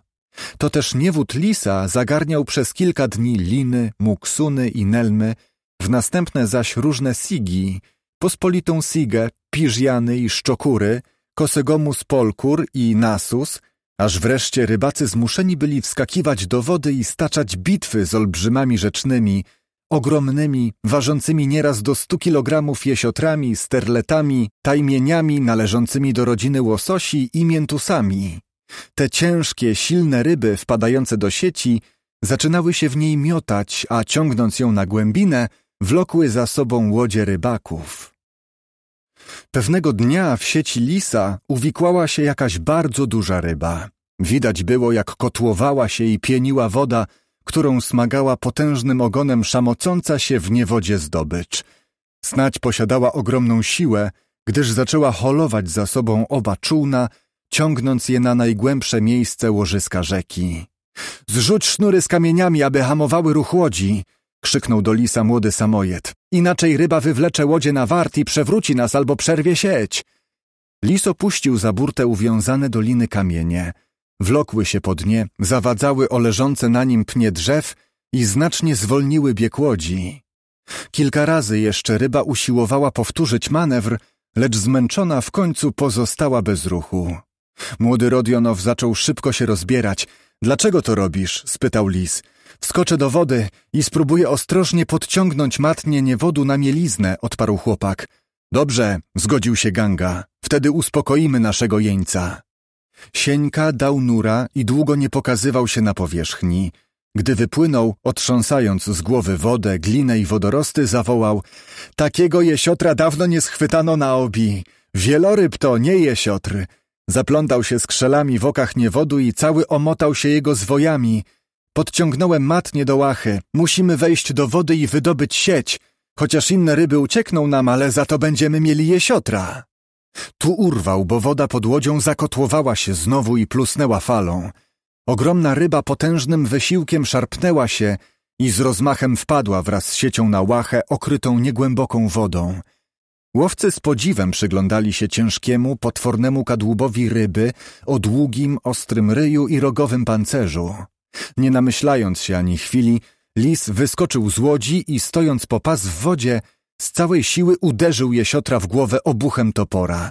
to też niewód lisa zagarniał przez kilka dni liny, muksuny i nelmy, w następne zaś różne sigi, pospolitą sigę, piżjany i szczokury, kosegomus polkur i nasus, aż wreszcie rybacy zmuszeni byli wskakiwać do wody i staczać bitwy z olbrzymami rzecznymi, ogromnymi, ważącymi nieraz do stu kilogramów jesiotrami, sterletami, tajmieniami należącymi do rodziny łososi i miętusami. Te ciężkie, silne ryby wpadające do sieci zaczynały się w niej miotać, a ciągnąc ją na głębinę, wlokły za sobą łodzie rybaków. Pewnego dnia w sieci lisa uwikłała się jakaś bardzo duża ryba. Widać było, jak kotłowała się i pieniła woda, którą smagała potężnym ogonem szamocąca się w niewodzie zdobycz. Snać posiadała ogromną siłę, gdyż zaczęła holować za sobą oba czółna, ciągnąc je na najgłębsze miejsce łożyska rzeki. Zrzuć sznury z kamieniami, aby hamowały ruch łodzi, krzyknął do lisa młody samojed. Inaczej ryba wywlecze łodzie na wart i przewróci nas albo przerwie sieć. Lis opuścił za burtę uwiązane do liny kamienie. Wlokły się po dnie, zawadzały o leżące na nim pnie drzew i znacznie zwolniły bieg łodzi. Kilka razy jeszcze ryba usiłowała powtórzyć manewr, lecz zmęczona w końcu pozostała bez ruchu. Młody Rodionow zaczął szybko się rozbierać. Dlaczego to robisz? spytał lis. Wskoczę do wody i spróbuję ostrożnie podciągnąć matnie niewodu na mieliznę, odparł chłopak. Dobrze, zgodził się Ganga. Wtedy uspokoimy naszego jeńca. Sieńka dał nura i długo nie pokazywał się na powierzchni. Gdy wypłynął, otrząsając z głowy wodę, glinę i wodorosty, zawołał — Takiego jesiotra dawno nie schwytano na obi. Wieloryb to, nie jesiotr. Zaplątał się skrzelami w okach niewodu i cały omotał się jego zwojami. Podciągnąłem matnie do łachy. Musimy wejść do wody i wydobyć sieć. Chociaż inne ryby uciekną nam, ale za to będziemy mieli jesiotra. Tu urwał, bo woda pod łodzią zakotłowała się znowu i plusnęła falą. Ogromna ryba potężnym wysiłkiem szarpnęła się i z rozmachem wpadła wraz z siecią na łachę okrytą niegłęboką wodą – Łowcy z podziwem przyglądali się ciężkiemu, potwornemu kadłubowi ryby o długim, ostrym ryju i rogowym pancerzu. Nie namyślając się ani chwili, lis wyskoczył z łodzi i stojąc po pas w wodzie, z całej siły uderzył jesiotra w głowę obuchem topora.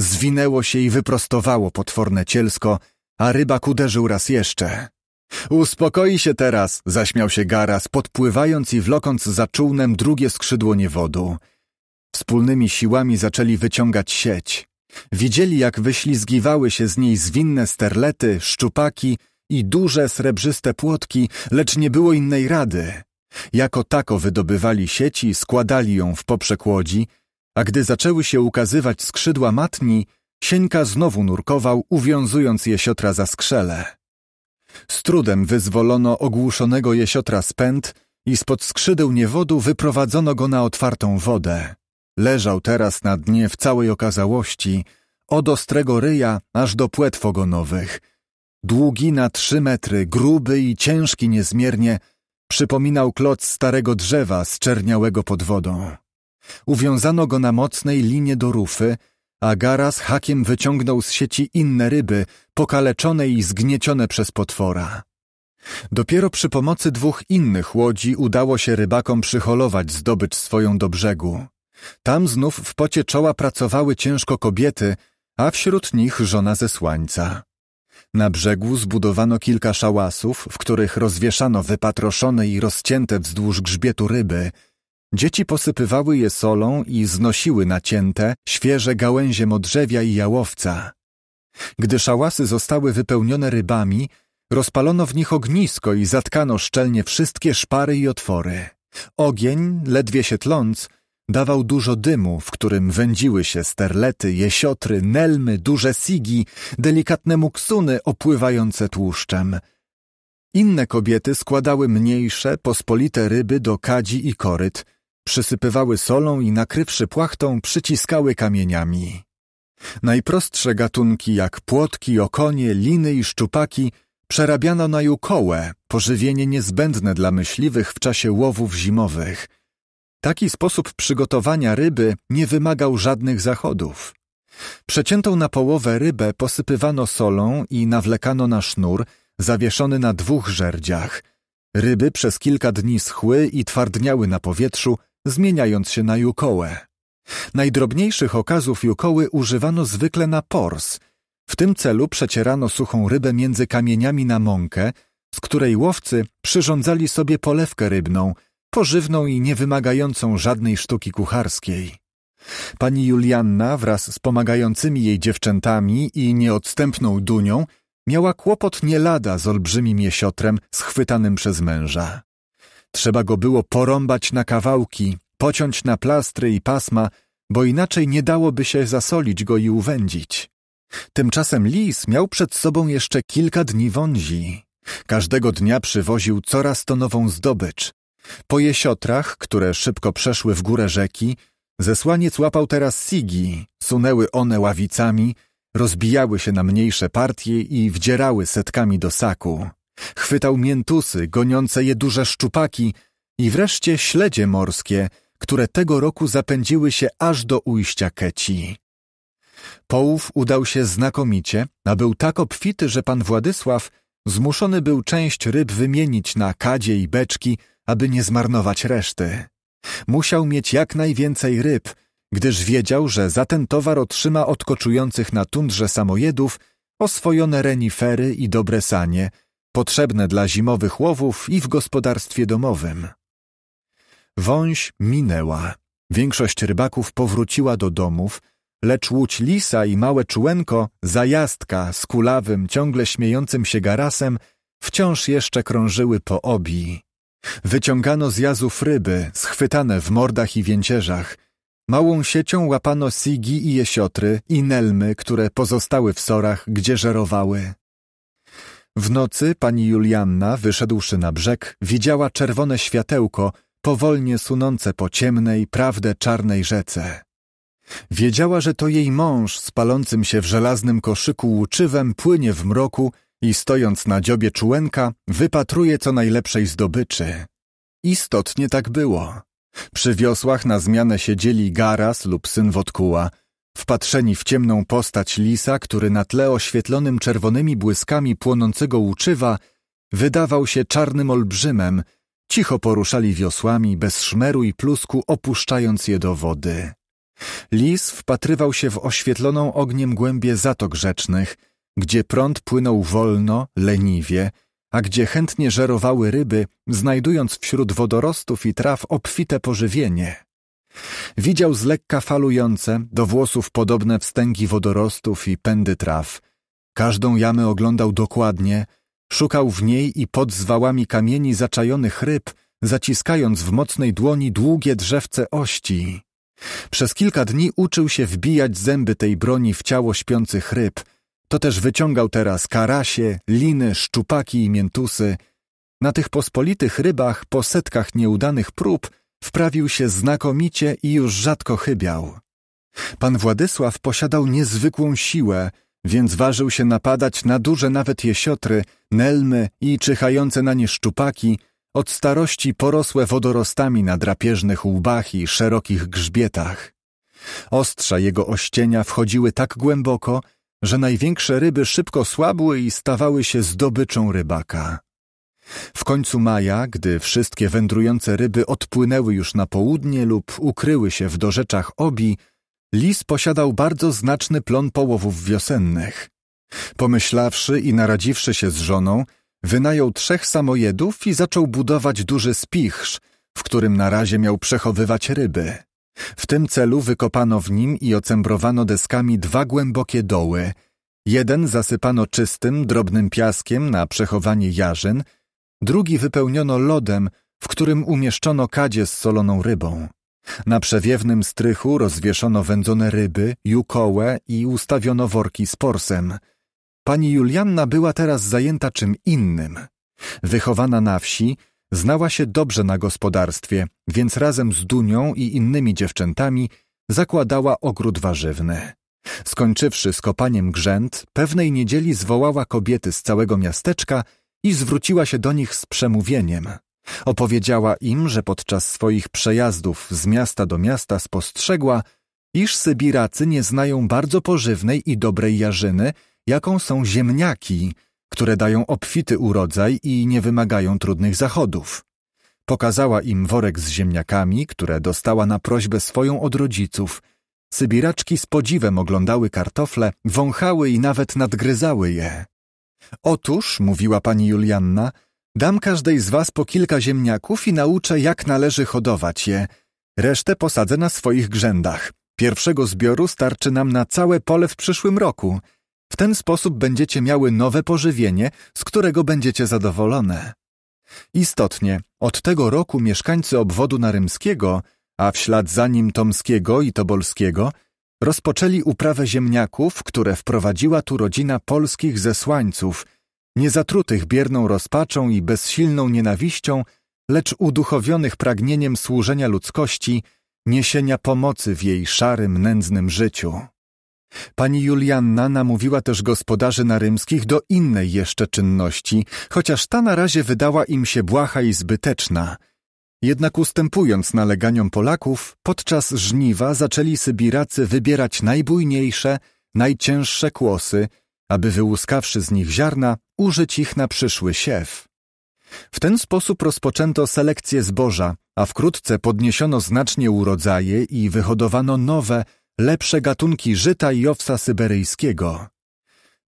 Zwinęło się i wyprostowało potworne cielsko, a rybak uderzył raz jeszcze. Uspokoi się teraz, zaśmiał się Garas, podpływając i wlokąc za czółnem drugie skrzydło niewodu – Wspólnymi siłami zaczęli wyciągać sieć. Widzieli, jak wyślizgiwały się z niej zwinne sterlety, szczupaki i duże srebrzyste płotki, lecz nie było innej rady. Jako tako wydobywali sieci, składali ją w poprzek łodzi, a gdy zaczęły się ukazywać skrzydła matni, Sieńka znowu nurkował, uwiązując jesiotra za skrzele. Z trudem wyzwolono ogłuszonego jesiotra z pęd i spod skrzydeł niewodu wyprowadzono go na otwartą wodę. Leżał teraz na dnie w całej okazałości, od ostrego ryja aż do płetw ogonowych. Długi na trzy metry, gruby i ciężki niezmiernie, przypominał kloc starego drzewa zczerniałego pod wodą. Uwiązano go na mocnej linie do rufy, a Gara z hakiem wyciągnął z sieci inne ryby, pokaleczone i zgniecione przez potwora. Dopiero przy pomocy dwóch innych łodzi udało się rybakom przyholować zdobycz swoją do brzegu. Tam znów w pocie czoła pracowały ciężko kobiety, a wśród nich żona zesłańca. Na brzegu zbudowano kilka szałasów, w których rozwieszano wypatroszone i rozcięte wzdłuż grzbietu ryby. Dzieci posypywały je solą i znosiły nacięte, świeże gałęzie modrzewia i jałowca. Gdy szałasy zostały wypełnione rybami, rozpalono w nich ognisko i zatkano szczelnie wszystkie szpary i otwory. Ogień, ledwie się tląc, Dawał dużo dymu, w którym wędziły się sterlety, jesiotry, nelmy, duże sigi, delikatne muksuny opływające tłuszczem. Inne kobiety składały mniejsze, pospolite ryby do kadzi i koryt, przysypywały solą i nakrywszy płachtą przyciskały kamieniami. Najprostsze gatunki jak płotki, okonie, liny i szczupaki przerabiano na jukołę, pożywienie niezbędne dla myśliwych w czasie łowów zimowych – Taki sposób przygotowania ryby nie wymagał żadnych zachodów. Przeciętą na połowę rybę posypywano solą i nawlekano na sznur zawieszony na dwóch żerdziach. Ryby przez kilka dni schły i twardniały na powietrzu, zmieniając się na jukołę. Najdrobniejszych okazów jukoły używano zwykle na pors. W tym celu przecierano suchą rybę między kamieniami na mąkę, z której łowcy przyrządzali sobie polewkę rybną – pożywną i niewymagającą żadnej sztuki kucharskiej. Pani Julianna wraz z pomagającymi jej dziewczętami i nieodstępną Dunią miała kłopot nie lada z olbrzymim jesiotrem schwytanym przez męża. Trzeba go było porąbać na kawałki, pociąć na plastry i pasma, bo inaczej nie dałoby się zasolić go i uwędzić. Tymczasem lis miał przed sobą jeszcze kilka dni wązi. Każdego dnia przywoził coraz to nową zdobycz, po jesiotrach, które szybko przeszły w górę rzeki, zesłaniec łapał teraz sigi, sunęły one ławicami, rozbijały się na mniejsze partie i wdzierały setkami do saku. Chwytał miętusy, goniące je duże szczupaki i wreszcie śledzie morskie, które tego roku zapędziły się aż do ujścia Keci. Połów udał się znakomicie, a był tak obfity, że pan Władysław zmuszony był część ryb wymienić na kadzie i beczki, aby nie zmarnować reszty. Musiał mieć jak najwięcej ryb, gdyż wiedział, że za ten towar otrzyma od koczujących na tundrze samojedów oswojone renifery i dobre sanie, potrzebne dla zimowych łowów i w gospodarstwie domowym. Wąś minęła. Większość rybaków powróciła do domów, lecz łódź lisa i małe czułenko, zajastka z kulawym, ciągle śmiejącym się garasem, wciąż jeszcze krążyły po obi. Wyciągano z jazów ryby, schwytane w mordach i więcierzach. Małą siecią łapano sigi i jesiotry i nelmy, które pozostały w sorach, gdzie żerowały. W nocy pani Julianna, wyszedłszy na brzeg, widziała czerwone światełko, powolnie sunące po ciemnej, prawdę czarnej rzece. Wiedziała, że to jej mąż z palącym się w żelaznym koszyku łuczywem płynie w mroku i stojąc na dziobie czółenka, wypatruje co najlepszej zdobyczy. Istotnie tak było. Przy wiosłach na zmianę siedzieli Garas lub syn Wodkuła, wpatrzeni w ciemną postać lisa, który na tle oświetlonym czerwonymi błyskami płonącego łuczywa wydawał się czarnym olbrzymem, cicho poruszali wiosłami bez szmeru i plusku, opuszczając je do wody. Lis wpatrywał się w oświetloną ogniem głębię zatok rzecznych – gdzie prąd płynął wolno, leniwie, a gdzie chętnie żerowały ryby, znajdując wśród wodorostów i traw obfite pożywienie. Widział z lekka falujące, do włosów podobne wstęgi wodorostów i pędy traw. Każdą jamę oglądał dokładnie, szukał w niej i pod zwałami kamieni zaczajonych ryb, zaciskając w mocnej dłoni długie drzewce ości. Przez kilka dni uczył się wbijać zęby tej broni w ciało śpiących ryb – to też wyciągał teraz karasie, liny, szczupaki i miętusy. Na tych pospolitych rybach po setkach nieudanych prób wprawił się znakomicie i już rzadko chybiał. Pan Władysław posiadał niezwykłą siłę, więc ważył się napadać na duże nawet jesiotry, nelmy i czyhające na nie szczupaki, od starości porosłe wodorostami na drapieżnych łbach i szerokich grzbietach. Ostrza jego ościenia wchodziły tak głęboko, że największe ryby szybko słabły i stawały się zdobyczą rybaka. W końcu maja, gdy wszystkie wędrujące ryby odpłynęły już na południe lub ukryły się w dorzeczach obi, lis posiadał bardzo znaczny plon połowów wiosennych. Pomyślawszy i naradziwszy się z żoną, wynajął trzech samojedów i zaczął budować duży spichrz, w którym na razie miał przechowywać ryby. W tym celu wykopano w nim i ocembrowano deskami dwa głębokie doły. Jeden zasypano czystym, drobnym piaskiem na przechowanie jarzyn, drugi wypełniono lodem, w którym umieszczono kadzie z soloną rybą. Na przewiewnym strychu rozwieszono wędzone ryby, jukołę i ustawiono worki z porsem. Pani Julianna była teraz zajęta czym innym. Wychowana na wsi, Znała się dobrze na gospodarstwie, więc razem z Dunią i innymi dziewczętami zakładała ogród warzywny. Skończywszy z kopaniem grzęt, pewnej niedzieli zwołała kobiety z całego miasteczka i zwróciła się do nich z przemówieniem. Opowiedziała im, że podczas swoich przejazdów z miasta do miasta spostrzegła, iż Sybiracy nie znają bardzo pożywnej i dobrej jarzyny, jaką są ziemniaki – które dają obfity urodzaj i nie wymagają trudnych zachodów. Pokazała im worek z ziemniakami, które dostała na prośbę swoją od rodziców. Sybiraczki z podziwem oglądały kartofle, wąchały i nawet nadgryzały je. Otóż, mówiła pani Julianna, dam każdej z was po kilka ziemniaków i nauczę, jak należy hodować je. Resztę posadzę na swoich grzędach. Pierwszego zbioru starczy nam na całe pole w przyszłym roku – w ten sposób będziecie miały nowe pożywienie, z którego będziecie zadowolone. Istotnie, od tego roku mieszkańcy obwodu narymskiego, a w ślad za nim tomskiego i tobolskiego, rozpoczęli uprawę ziemniaków, które wprowadziła tu rodzina polskich zesłańców, niezatrutych bierną rozpaczą i bezsilną nienawiścią, lecz uduchowionych pragnieniem służenia ludzkości, niesienia pomocy w jej szarym, nędznym życiu. Pani Julianna namówiła też gospodarzy narymskich do innej jeszcze czynności, chociaż ta na razie wydała im się błaha i zbyteczna. Jednak ustępując naleganiom Polaków, podczas żniwa zaczęli Sybiracy wybierać najbujniejsze, najcięższe kłosy, aby wyłuskawszy z nich ziarna, użyć ich na przyszły siew. W ten sposób rozpoczęto selekcję zboża, a wkrótce podniesiono znacznie urodzaje i wyhodowano nowe, lepsze gatunki żyta i owsa syberyjskiego.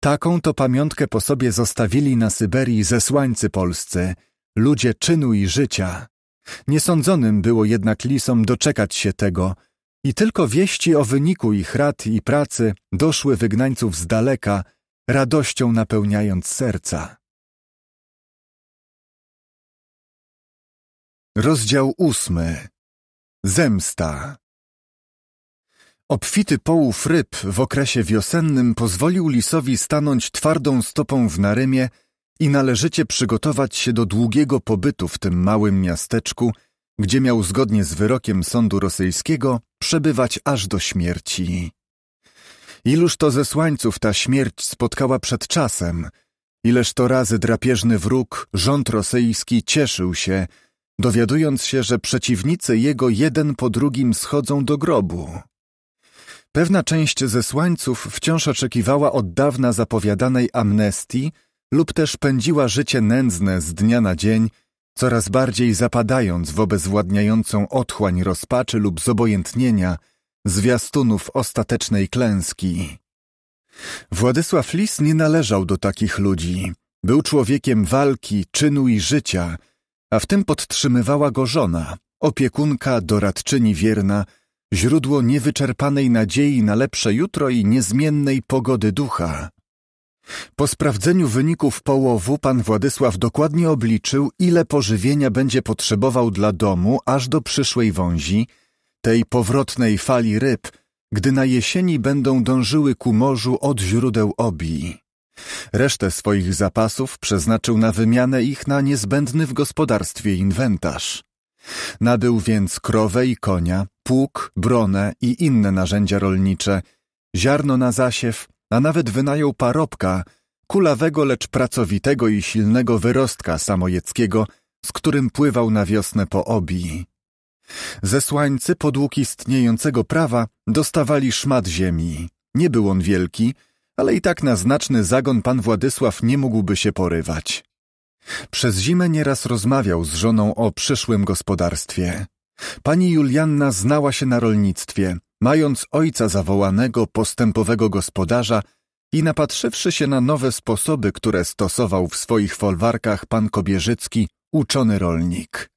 Taką to pamiątkę po sobie zostawili na Syberii zesłańcy polscy, ludzie czynu i życia. Niesądzonym było jednak lisom doczekać się tego i tylko wieści o wyniku ich rad i pracy doszły wygnańców z daleka, radością napełniając serca. Rozdział ósmy Zemsta Obfity połów ryb w okresie wiosennym pozwolił lisowi stanąć twardą stopą w narymie i należycie przygotować się do długiego pobytu w tym małym miasteczku, gdzie miał zgodnie z wyrokiem sądu rosyjskiego przebywać aż do śmierci. Iluż to zesłańców ta śmierć spotkała przed czasem, ileż to razy drapieżny wróg, rząd rosyjski cieszył się, dowiadując się, że przeciwnicy jego jeden po drugim schodzą do grobu. Pewna część zesłańców wciąż oczekiwała od dawna zapowiadanej amnestii lub też pędziła życie nędzne z dnia na dzień, coraz bardziej zapadając w obezwładniającą otchłań rozpaczy lub zobojętnienia zwiastunów ostatecznej klęski. Władysław Lis nie należał do takich ludzi. Był człowiekiem walki, czynu i życia, a w tym podtrzymywała go żona, opiekunka, doradczyni wierna – źródło niewyczerpanej nadziei na lepsze jutro i niezmiennej pogody ducha. Po sprawdzeniu wyników połowu pan Władysław dokładnie obliczył, ile pożywienia będzie potrzebował dla domu aż do przyszłej wązi, tej powrotnej fali ryb, gdy na jesieni będą dążyły ku morzu od źródeł obi. Resztę swoich zapasów przeznaczył na wymianę ich na niezbędny w gospodarstwie inwentarz. Nabył więc krowę i konia, pług, bronę i inne narzędzia rolnicze, ziarno na zasiew, a nawet wynajął parobka, kulawego lecz pracowitego i silnego wyrostka samojeckiego, z którym pływał na wiosnę po obi. Zesłańcy podług istniejącego prawa dostawali szmat ziemi. Nie był on wielki, ale i tak na znaczny zagon pan Władysław nie mógłby się porywać. Przez zimę nieraz rozmawiał z żoną o przyszłym gospodarstwie. Pani Julianna znała się na rolnictwie, mając ojca zawołanego postępowego gospodarza i napatrzywszy się na nowe sposoby, które stosował w swoich folwarkach pan Kobierzycki, uczony rolnik.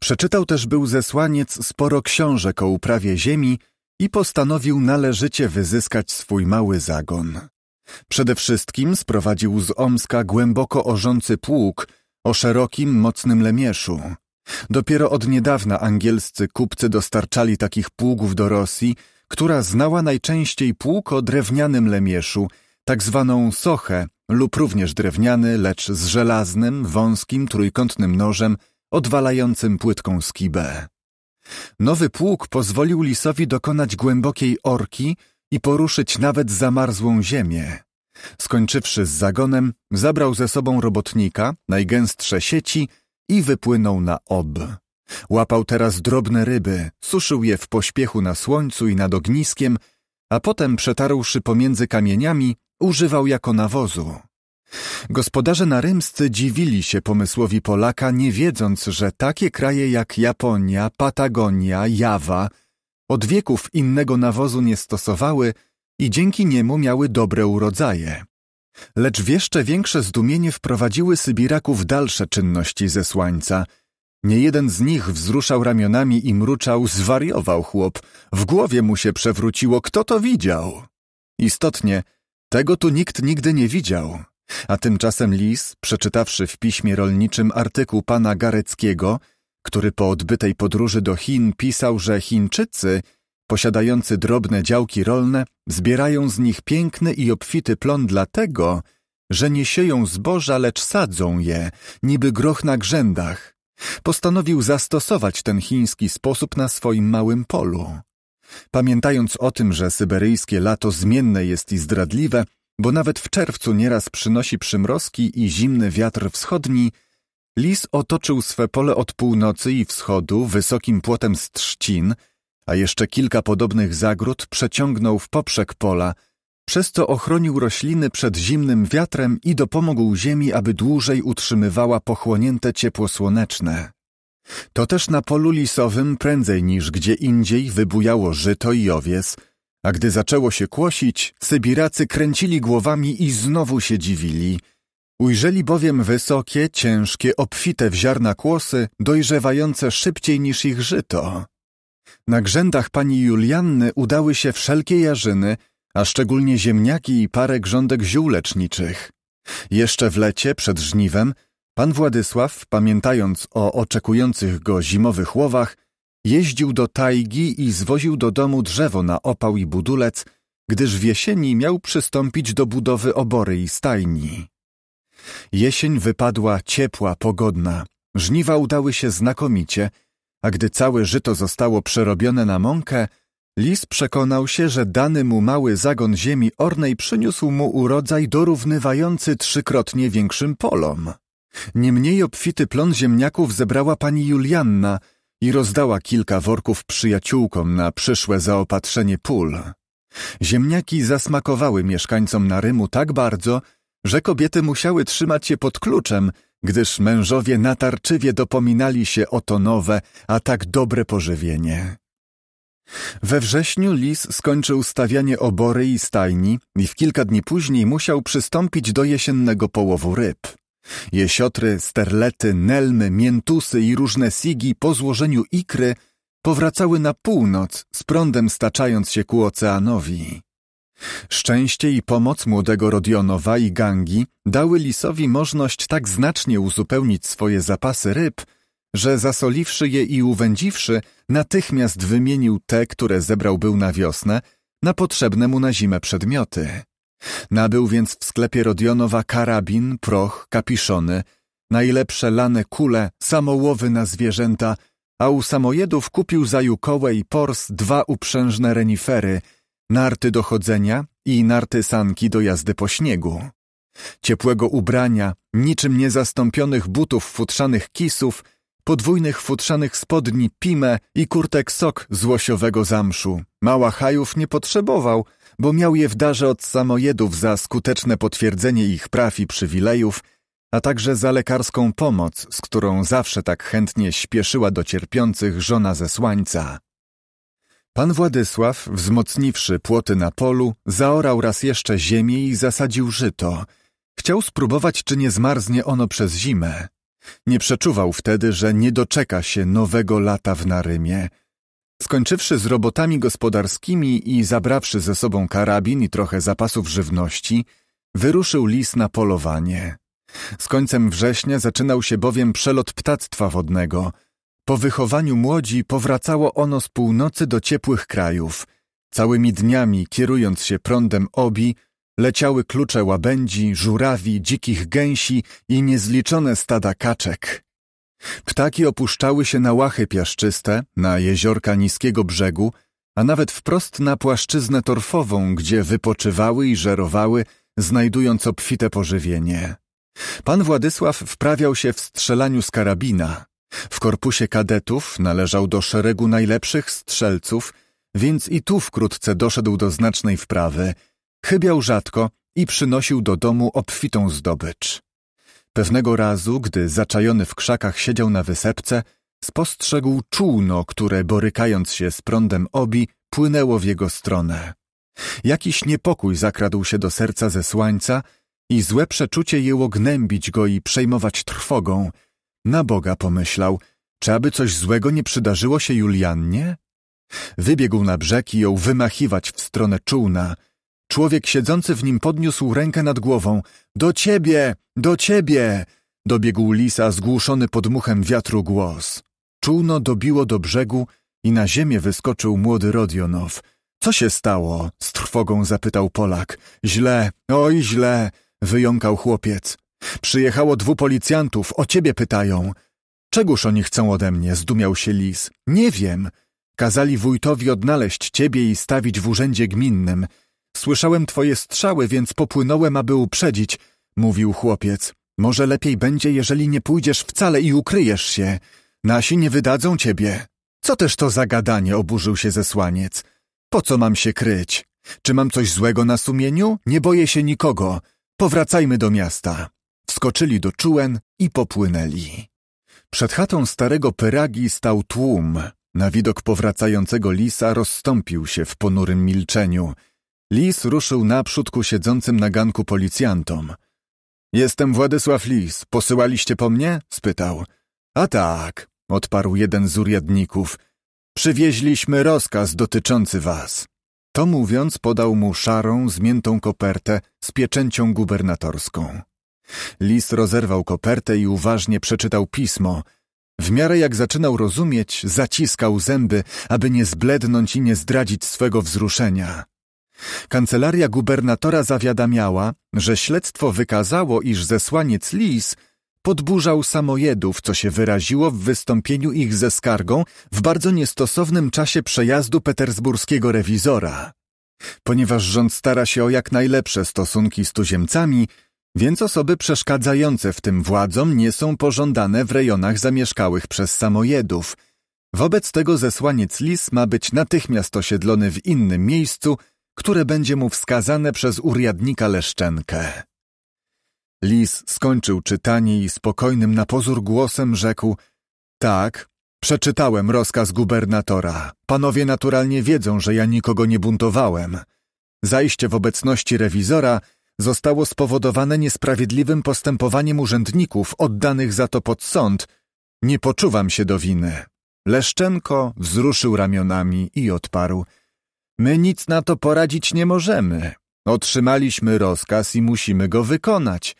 Przeczytał też był zesłaniec sporo książek o uprawie ziemi i postanowił należycie wyzyskać swój mały zagon. Przede wszystkim sprowadził z Omska głęboko orzący pług o szerokim, mocnym lemieszu, Dopiero od niedawna angielscy kupcy dostarczali takich pługów do Rosji, która znała najczęściej pług o drewnianym lemieszu, tak zwaną sochę lub również drewniany, lecz z żelaznym, wąskim, trójkątnym nożem odwalającym płytką skibę. Nowy pług pozwolił lisowi dokonać głębokiej orki i poruszyć nawet zamarzłą ziemię. Skończywszy z zagonem, zabrał ze sobą robotnika, najgęstsze sieci – i wypłynął na ob. Łapał teraz drobne ryby, suszył je w pośpiechu na słońcu i nad ogniskiem, a potem przetarłszy pomiędzy kamieniami, używał jako nawozu. Gospodarze na Rymscy dziwili się pomysłowi Polaka, nie wiedząc, że takie kraje jak Japonia, Patagonia, Jawa od wieków innego nawozu nie stosowały i dzięki niemu miały dobre urodzaje. Lecz w jeszcze większe zdumienie wprowadziły Sybiraków dalsze czynności zesłańca. Nie jeden z nich wzruszał ramionami i mruczał, zwariował chłop. W głowie mu się przewróciło, kto to widział. Istotnie, tego tu nikt nigdy nie widział. A tymczasem Lis, przeczytawszy w piśmie rolniczym artykuł pana Gareckiego, który po odbytej podróży do Chin pisał, że Chińczycy – posiadający drobne działki rolne, zbierają z nich piękny i obfity plon dlatego, że nie sieją zboża, lecz sadzą je, niby groch na grzędach. Postanowił zastosować ten chiński sposób na swoim małym polu. Pamiętając o tym, że syberyjskie lato zmienne jest i zdradliwe, bo nawet w czerwcu nieraz przynosi przymrozki i zimny wiatr wschodni, lis otoczył swe pole od północy i wschodu wysokim płotem z trzcin – a jeszcze kilka podobnych zagród przeciągnął w poprzek pola, przez co ochronił rośliny przed zimnym wiatrem i dopomógł ziemi, aby dłużej utrzymywała pochłonięte ciepło słoneczne. To też na polu lisowym prędzej niż gdzie indziej wybujało żyto i owies, a gdy zaczęło się kłosić, Sybiracy kręcili głowami i znowu się dziwili. Ujrzeli bowiem wysokie, ciężkie, obfite w ziarna kłosy, dojrzewające szybciej niż ich żyto. Na grzędach pani Julianny udały się wszelkie jarzyny, a szczególnie ziemniaki i parę grządek ziół leczniczych. Jeszcze w lecie, przed żniwem, pan Władysław, pamiętając o oczekujących go zimowych łowach, jeździł do tajgi i zwoził do domu drzewo na opał i budulec, gdyż w jesieni miał przystąpić do budowy obory i stajni. Jesień wypadła ciepła, pogodna. Żniwa udały się znakomicie – a gdy całe żyto zostało przerobione na mąkę, lis przekonał się, że dany mu mały zagon ziemi ornej przyniósł mu urodzaj dorównywający trzykrotnie większym polom. Niemniej obfity plon ziemniaków zebrała pani Julianna i rozdała kilka worków przyjaciółkom na przyszłe zaopatrzenie pól. Ziemniaki zasmakowały mieszkańcom na Rymu tak bardzo, że kobiety musiały trzymać je pod kluczem – gdyż mężowie natarczywie dopominali się o to nowe, a tak dobre pożywienie. We wrześniu lis skończył stawianie obory i stajni i w kilka dni później musiał przystąpić do jesiennego połowu ryb. Jesiotry, sterlety, nelmy, miętusy i różne sigi po złożeniu ikry powracały na północ, z prądem staczając się ku oceanowi. Szczęście i pomoc młodego Rodionowa i gangi dały lisowi możność tak znacznie uzupełnić swoje zapasy ryb, że zasoliwszy je i uwędziwszy, natychmiast wymienił te, które zebrał był na wiosnę, na potrzebne mu na zimę przedmioty. Nabył więc w sklepie Rodionowa karabin, proch, kapiszony, najlepsze lane kule, samołowy na zwierzęta, a u samojedów kupił za jukołę i pors dwa uprzężne renifery – narty do chodzenia i narty sanki do jazdy po śniegu. Ciepłego ubrania, niczym niezastąpionych butów futrzanych kisów, podwójnych futrzanych spodni pime i kurtek sok z łosiowego zamszu. Mała hajów nie potrzebował, bo miał je w darze od samojedów za skuteczne potwierdzenie ich praw i przywilejów, a także za lekarską pomoc, z którą zawsze tak chętnie śpieszyła do cierpiących żona zesłańca. Pan Władysław, wzmocniwszy płoty na polu, zaorał raz jeszcze ziemię i zasadził żyto. Chciał spróbować, czy nie zmarznie ono przez zimę. Nie przeczuwał wtedy, że nie doczeka się nowego lata w Narymie. Skończywszy z robotami gospodarskimi i zabrawszy ze sobą karabin i trochę zapasów żywności, wyruszył lis na polowanie. Z końcem września zaczynał się bowiem przelot ptactwa wodnego – po wychowaniu młodzi powracało ono z północy do ciepłych krajów. Całymi dniami, kierując się prądem obi, leciały klucze łabędzi, żurawi, dzikich gęsi i niezliczone stada kaczek. Ptaki opuszczały się na łachy piaszczyste, na jeziorka niskiego brzegu, a nawet wprost na płaszczyznę torfową, gdzie wypoczywały i żerowały, znajdując obfite pożywienie. Pan Władysław wprawiał się w strzelaniu z karabina. W korpusie kadetów należał do szeregu najlepszych strzelców, więc i tu wkrótce doszedł do znacznej wprawy. Chybiał rzadko i przynosił do domu obfitą zdobycz. Pewnego razu, gdy zaczajony w krzakach siedział na wysepce, spostrzegł czółno, które borykając się z prądem obi, płynęło w jego stronę. Jakiś niepokój zakradł się do serca ze zesłańca i złe przeczucie jęło gnębić go i przejmować trwogą – na Boga pomyślał, czy aby coś złego nie przydarzyło się Juliannie? Wybiegł na brzeg i jął wymachiwać w stronę czółna. Człowiek siedzący w nim podniósł rękę nad głową. Do ciebie! Do ciebie! Dobiegł lisa zgłuszony podmuchem wiatru głos. Czółno dobiło do brzegu i na ziemię wyskoczył młody Rodionow. Co się stało? Z trwogą zapytał Polak. Źle, oj źle, wyjąkał chłopiec. Przyjechało dwu policjantów, o ciebie pytają. Czegóż oni chcą ode mnie? zdumiał się lis. Nie wiem. Kazali wójtowi odnaleźć ciebie i stawić w urzędzie gminnym. Słyszałem twoje strzały, więc popłynąłem, aby uprzedzić, mówił chłopiec. Może lepiej będzie, jeżeli nie pójdziesz wcale i ukryjesz się. Nasi nie wydadzą ciebie. Co też to za gadanie, oburzył się zesłaniec. Po co mam się kryć? Czy mam coś złego na sumieniu? Nie boję się nikogo. Powracajmy do miasta. Skoczyli do czółen i popłynęli. Przed chatą starego Peragi stał tłum. Na widok powracającego lisa rozstąpił się w ponurym milczeniu. Lis ruszył naprzód ku siedzącym na ganku policjantom. Jestem Władysław Lis, posyłaliście po mnie? spytał. A tak, odparł jeden z urjadników. Przywieźliśmy rozkaz dotyczący was. To mówiąc podał mu szarą, zmiętą kopertę z pieczęcią gubernatorską. Lis rozerwał kopertę i uważnie przeczytał pismo. W miarę jak zaczynał rozumieć, zaciskał zęby, aby nie zblednąć i nie zdradzić swego wzruszenia. Kancelaria gubernatora zawiadamiała, że śledztwo wykazało, iż zesłaniec Lis podburzał samojedów, co się wyraziło w wystąpieniu ich ze skargą w bardzo niestosownym czasie przejazdu petersburskiego rewizora. Ponieważ rząd stara się o jak najlepsze stosunki z tuziemcami, więc osoby przeszkadzające w tym władzom nie są pożądane w rejonach zamieszkałych przez samojedów. Wobec tego zesłaniec lis ma być natychmiast osiedlony w innym miejscu, które będzie mu wskazane przez uriadnika Leszczenkę. Lis skończył czytanie i spokojnym na pozór głosem rzekł – tak, przeczytałem rozkaz gubernatora. Panowie naturalnie wiedzą, że ja nikogo nie buntowałem. Zajście w obecności rewizora – zostało spowodowane niesprawiedliwym postępowaniem urzędników oddanych za to pod sąd, nie poczuwam się do winy. Leszczenko wzruszył ramionami i odparł. My nic na to poradzić nie możemy. Otrzymaliśmy rozkaz i musimy go wykonać.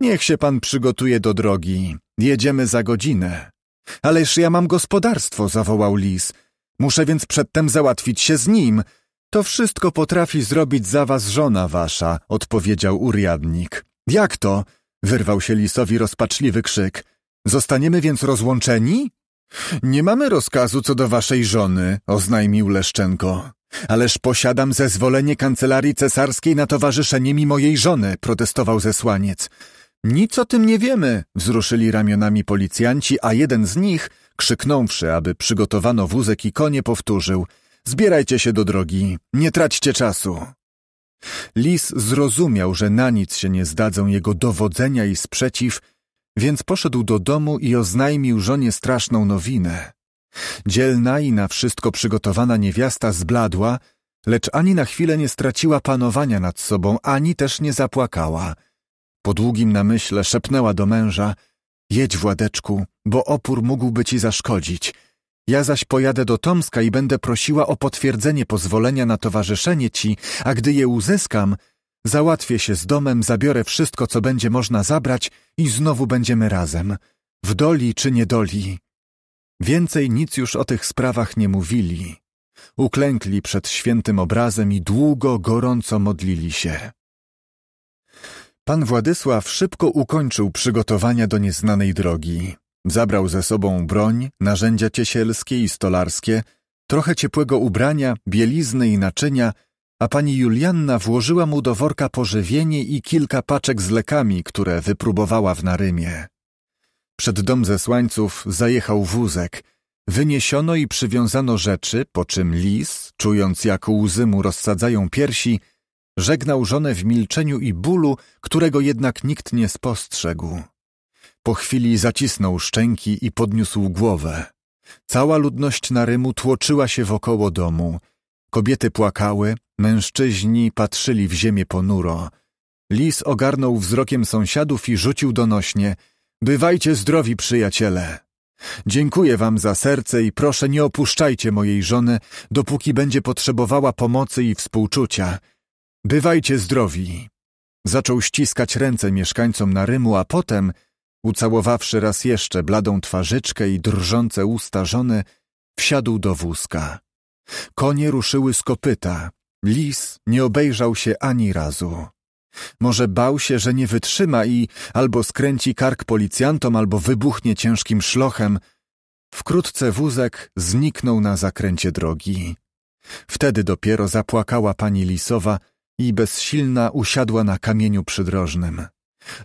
Niech się pan przygotuje do drogi. Jedziemy za godzinę. Ależ ja mam gospodarstwo, zawołał lis. Muszę więc przedtem załatwić się z nim. To wszystko potrafi zrobić za was żona wasza, odpowiedział uriadnik. Jak to? wyrwał się lisowi rozpaczliwy krzyk. Zostaniemy więc rozłączeni? Nie mamy rozkazu co do waszej żony, oznajmił Leszczenko. Ależ posiadam zezwolenie kancelarii cesarskiej na towarzyszenie mi mojej żony, protestował zesłaniec. Nic o tym nie wiemy, wzruszyli ramionami policjanci, a jeden z nich, krzyknąwszy, aby przygotowano wózek i konie, powtórzył – Zbierajcie się do drogi, nie traćcie czasu. Lis zrozumiał, że na nic się nie zdadzą jego dowodzenia i sprzeciw, więc poszedł do domu i oznajmił żonie straszną nowinę. Dzielna i na wszystko przygotowana niewiasta zbladła, lecz ani na chwilę nie straciła panowania nad sobą, ani też nie zapłakała. Po długim namyśle szepnęła do męża – Jedź, Władeczku, bo opór mógłby ci zaszkodzić – ja zaś pojadę do Tomska i będę prosiła o potwierdzenie pozwolenia na towarzyszenie ci, a gdy je uzyskam, załatwię się z domem, zabiorę wszystko, co będzie można zabrać i znowu będziemy razem, w doli czy niedoli. Więcej nic już o tych sprawach nie mówili. Uklękli przed świętym obrazem i długo, gorąco modlili się. Pan Władysław szybko ukończył przygotowania do nieznanej drogi. Zabrał ze sobą broń, narzędzia ciesielskie i stolarskie, trochę ciepłego ubrania, bielizny i naczynia, a pani Julianna włożyła mu do worka pożywienie i kilka paczek z lekami, które wypróbowała w Narymie. Przed dom zesłańców zajechał wózek. Wyniesiono i przywiązano rzeczy, po czym lis, czując jak łzy mu rozsadzają piersi, żegnał żonę w milczeniu i bólu, którego jednak nikt nie spostrzegł. Po chwili zacisnął szczęki i podniósł głowę. Cała ludność na Rymu tłoczyła się wokoło domu. Kobiety płakały, mężczyźni patrzyli w ziemię ponuro. Lis ogarnął wzrokiem sąsiadów i rzucił donośnie – Bywajcie zdrowi, przyjaciele! Dziękuję wam za serce i proszę nie opuszczajcie mojej żony, dopóki będzie potrzebowała pomocy i współczucia. Bywajcie zdrowi! Zaczął ściskać ręce mieszkańcom na Rymu, a potem – Ucałowawszy raz jeszcze bladą twarzyczkę i drżące usta żony, wsiadł do wózka. Konie ruszyły z kopyta. Lis nie obejrzał się ani razu. Może bał się, że nie wytrzyma i albo skręci kark policjantom, albo wybuchnie ciężkim szlochem. Wkrótce wózek zniknął na zakręcie drogi. Wtedy dopiero zapłakała pani Lisowa i bezsilna usiadła na kamieniu przydrożnym.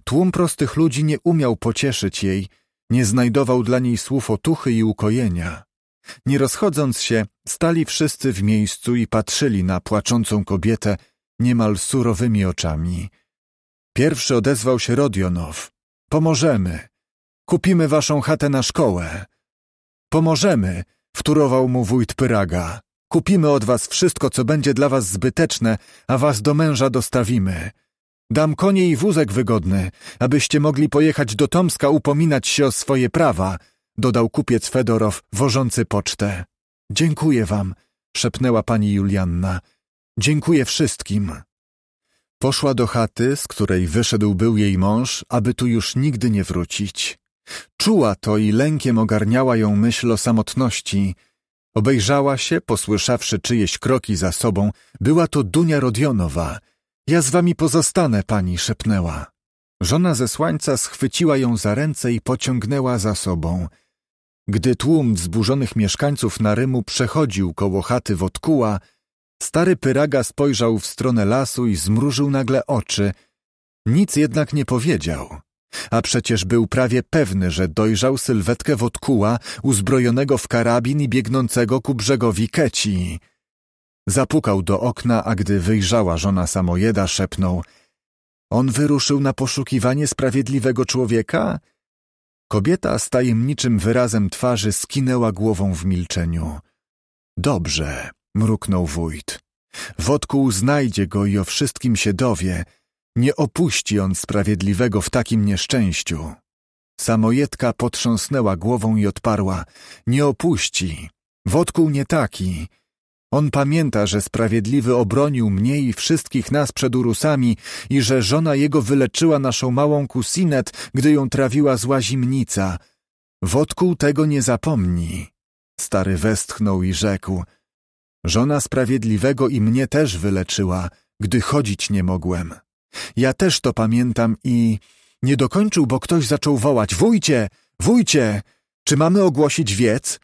Tłum prostych ludzi nie umiał pocieszyć jej, nie znajdował dla niej słów otuchy i ukojenia. Nie rozchodząc się, stali wszyscy w miejscu i patrzyli na płaczącą kobietę niemal surowymi oczami. Pierwszy odezwał się Rodionow. Pomożemy. Kupimy waszą chatę na szkołę. Pomożemy, wtórował mu wójt Pyraga. Kupimy od was wszystko, co będzie dla was zbyteczne, a was do męża dostawimy. Dam konie i wózek wygodny, abyście mogli pojechać do Tomska upominać się o swoje prawa, dodał kupiec Fedorow, wożący pocztę. Dziękuję wam, szepnęła pani Julianna. Dziękuję wszystkim. Poszła do chaty, z której wyszedł był jej mąż, aby tu już nigdy nie wrócić. Czuła to i lękiem ogarniała ją myśl o samotności. Obejrzała się, posłyszawszy czyjeś kroki za sobą. Była to Dunia Rodionowa – ja z wami pozostanę, pani szepnęła. Żona zesłańca schwyciła ją za ręce i pociągnęła za sobą. Gdy tłum wzburzonych mieszkańców Narymu przechodził koło chaty Wodkuła, stary Pyraga spojrzał w stronę lasu i zmrużył nagle oczy. Nic jednak nie powiedział. A przecież był prawie pewny, że dojrzał sylwetkę Wodkuła uzbrojonego w karabin i biegnącego ku brzegowi Keci. Zapukał do okna, a gdy wyjrzała żona Samojeda, szepnął On wyruszył na poszukiwanie sprawiedliwego człowieka? Kobieta z tajemniczym wyrazem twarzy skinęła głową w milczeniu. Dobrze, mruknął wójt. Wodkuł znajdzie go i o wszystkim się dowie. Nie opuści on sprawiedliwego w takim nieszczęściu. Samojedka potrząsnęła głową i odparła. Nie opuści. Wodkuł nie taki. On pamięta, że sprawiedliwy obronił mnie i wszystkich nas przed urusami i że żona jego wyleczyła naszą małą kusinet, gdy ją trawiła zła zimnica. Wodku tego nie zapomni. Stary westchnął i rzekł. Żona sprawiedliwego i mnie też wyleczyła, gdy chodzić nie mogłem. Ja też to pamiętam i... Nie dokończył, bo ktoś zaczął wołać. Wójcie! Wójcie! Czy mamy ogłosić wiec?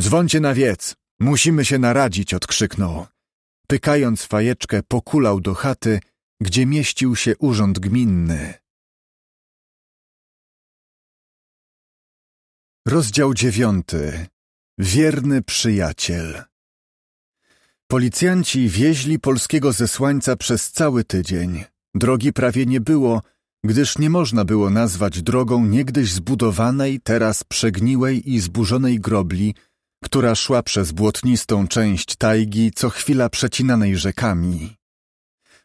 Dzwoncie na wiec! Musimy się naradzić, odkrzyknął. Pykając fajeczkę, pokulał do chaty, gdzie mieścił się urząd gminny. Rozdział dziewiąty. Wierny przyjaciel. Policjanci wieźli polskiego zesłańca przez cały tydzień. Drogi prawie nie było, gdyż nie można było nazwać drogą niegdyś zbudowanej, teraz przegniłej i zburzonej grobli, która szła przez błotnistą część tajgi, co chwila przecinanej rzekami.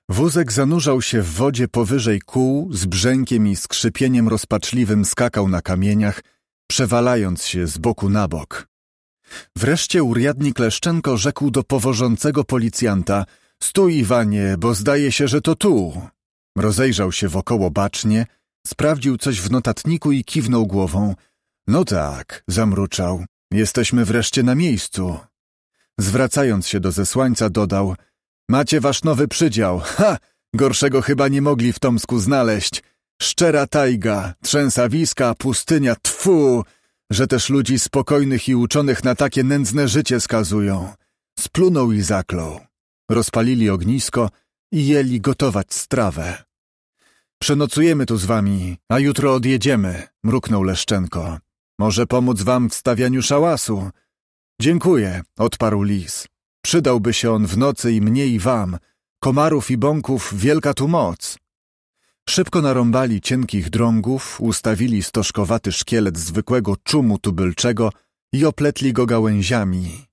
Wózek zanurzał się w wodzie powyżej kół, z brzękiem i skrzypieniem rozpaczliwym skakał na kamieniach, przewalając się z boku na bok. Wreszcie uriadnik Leszczenko rzekł do powożącego policjanta – Stój, Iwanie, bo zdaje się, że to tu. Rozejrzał się wokoło bacznie, sprawdził coś w notatniku i kiwnął głową. No tak, zamruczał, Jesteśmy wreszcie na miejscu. Zwracając się do zesłańca, dodał: Macie wasz nowy przydział. Ha! Gorszego chyba nie mogli w Tomsku znaleźć. Szczera tajga, trzęsawiska, pustynia, tfu! Że też ludzi spokojnych i uczonych na takie nędzne życie skazują. Splunął i zaklął. Rozpalili ognisko i jeli gotować strawę. Przenocujemy tu z wami, a jutro odjedziemy, mruknął Leszczenko. Może pomóc wam w stawianiu szałasu? Dziękuję, odparł lis. Przydałby się on w nocy i mnie i wam. Komarów i bąków wielka tu moc. Szybko narąbali cienkich drągów, ustawili stożkowaty szkielet zwykłego czumu tubylczego i opletli go gałęziami.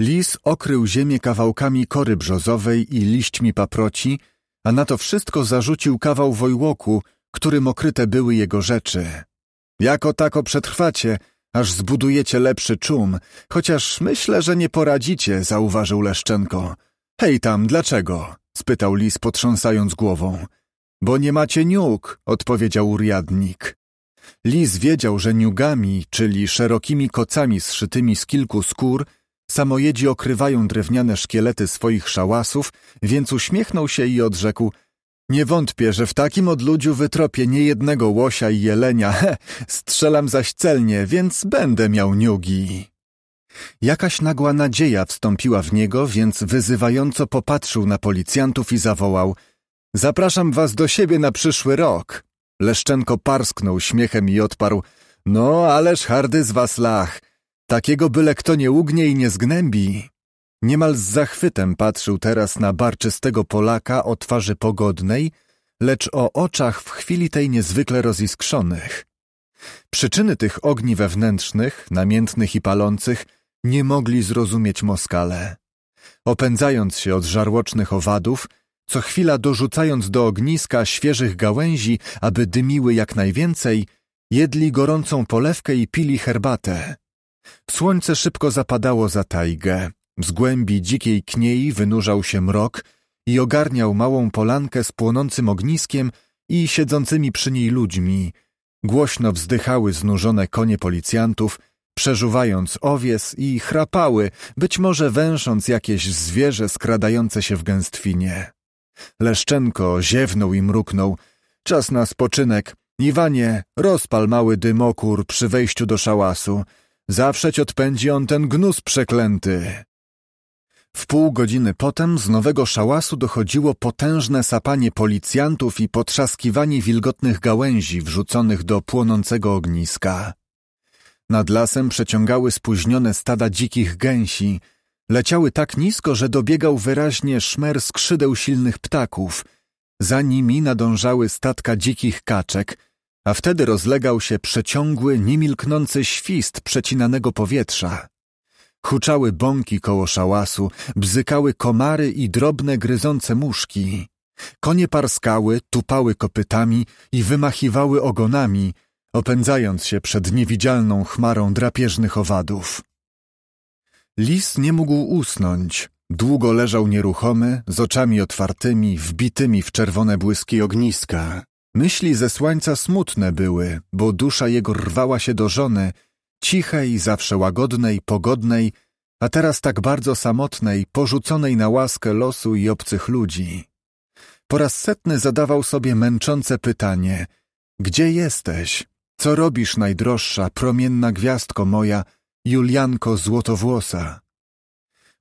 Lis okrył ziemię kawałkami kory brzozowej i liśćmi paproci, a na to wszystko zarzucił kawał wojłoku, którym okryte były jego rzeczy. Jako tako przetrwacie, aż zbudujecie lepszy czum, chociaż myślę, że nie poradzicie, zauważył Leszczenko. Hej tam, dlaczego? spytał lis potrząsając głową. Bo nie macie niuk, odpowiedział uriadnik. Lis wiedział, że niugami, czyli szerokimi kocami zszytymi z kilku skór, samojedzi okrywają drewniane szkielety swoich szałasów, więc uśmiechnął się i odrzekł – nie wątpię, że w takim odludziu wytropię niejednego łosia i jelenia. He, strzelam zaś celnie, więc będę miał niugi. Jakaś nagła nadzieja wstąpiła w niego, więc wyzywająco popatrzył na policjantów i zawołał – Zapraszam was do siebie na przyszły rok. Leszczenko parsknął śmiechem i odparł – No, ależ hardy z was lach. Takiego byle kto nie ugnie i nie zgnębi. Niemal z zachwytem patrzył teraz na barczystego Polaka o twarzy pogodnej, lecz o oczach w chwili tej niezwykle roziskrzonych. Przyczyny tych ogni wewnętrznych, namiętnych i palących, nie mogli zrozumieć Moskale. Opędzając się od żarłocznych owadów, co chwila dorzucając do ogniska świeżych gałęzi, aby dymiły jak najwięcej, jedli gorącą polewkę i pili herbatę. Słońce szybko zapadało za tajgę. Z głębi dzikiej kniei wynurzał się mrok i ogarniał małą polankę z płonącym ogniskiem i siedzącymi przy niej ludźmi. Głośno wzdychały znużone konie policjantów, przeżuwając owies i chrapały, być może węsząc jakieś zwierzę skradające się w gęstwinie. Leszczenko ziewnął i mruknął. Czas na spoczynek. Iwanie, rozpal mały dymokur przy wejściu do szałasu. Zawsze ci odpędzi on ten gnus przeklęty. W pół godziny potem z nowego szałasu dochodziło potężne sapanie policjantów i potrzaskiwanie wilgotnych gałęzi wrzuconych do płonącego ogniska. Nad lasem przeciągały spóźnione stada dzikich gęsi. Leciały tak nisko, że dobiegał wyraźnie szmer skrzydeł silnych ptaków. Za nimi nadążały statka dzikich kaczek, a wtedy rozlegał się przeciągły, niemilknący świst przecinanego powietrza. Huczały bąki koło szałasu, bzykały komary i drobne gryzące muszki. Konie parskały, tupały kopytami i wymachiwały ogonami, opędzając się przed niewidzialną chmarą drapieżnych owadów. Lis nie mógł usnąć. Długo leżał nieruchomy, z oczami otwartymi, wbitymi w czerwone błyski ogniska. Myśli ze słońca smutne były, bo dusza jego rwała się do żony cichej, zawsze łagodnej, pogodnej, a teraz tak bardzo samotnej, porzuconej na łaskę losu i obcych ludzi. Po raz setny zadawał sobie męczące pytanie: Gdzie jesteś? Co robisz, najdroższa, promienna gwiazdko moja, Julianko złotowłosa?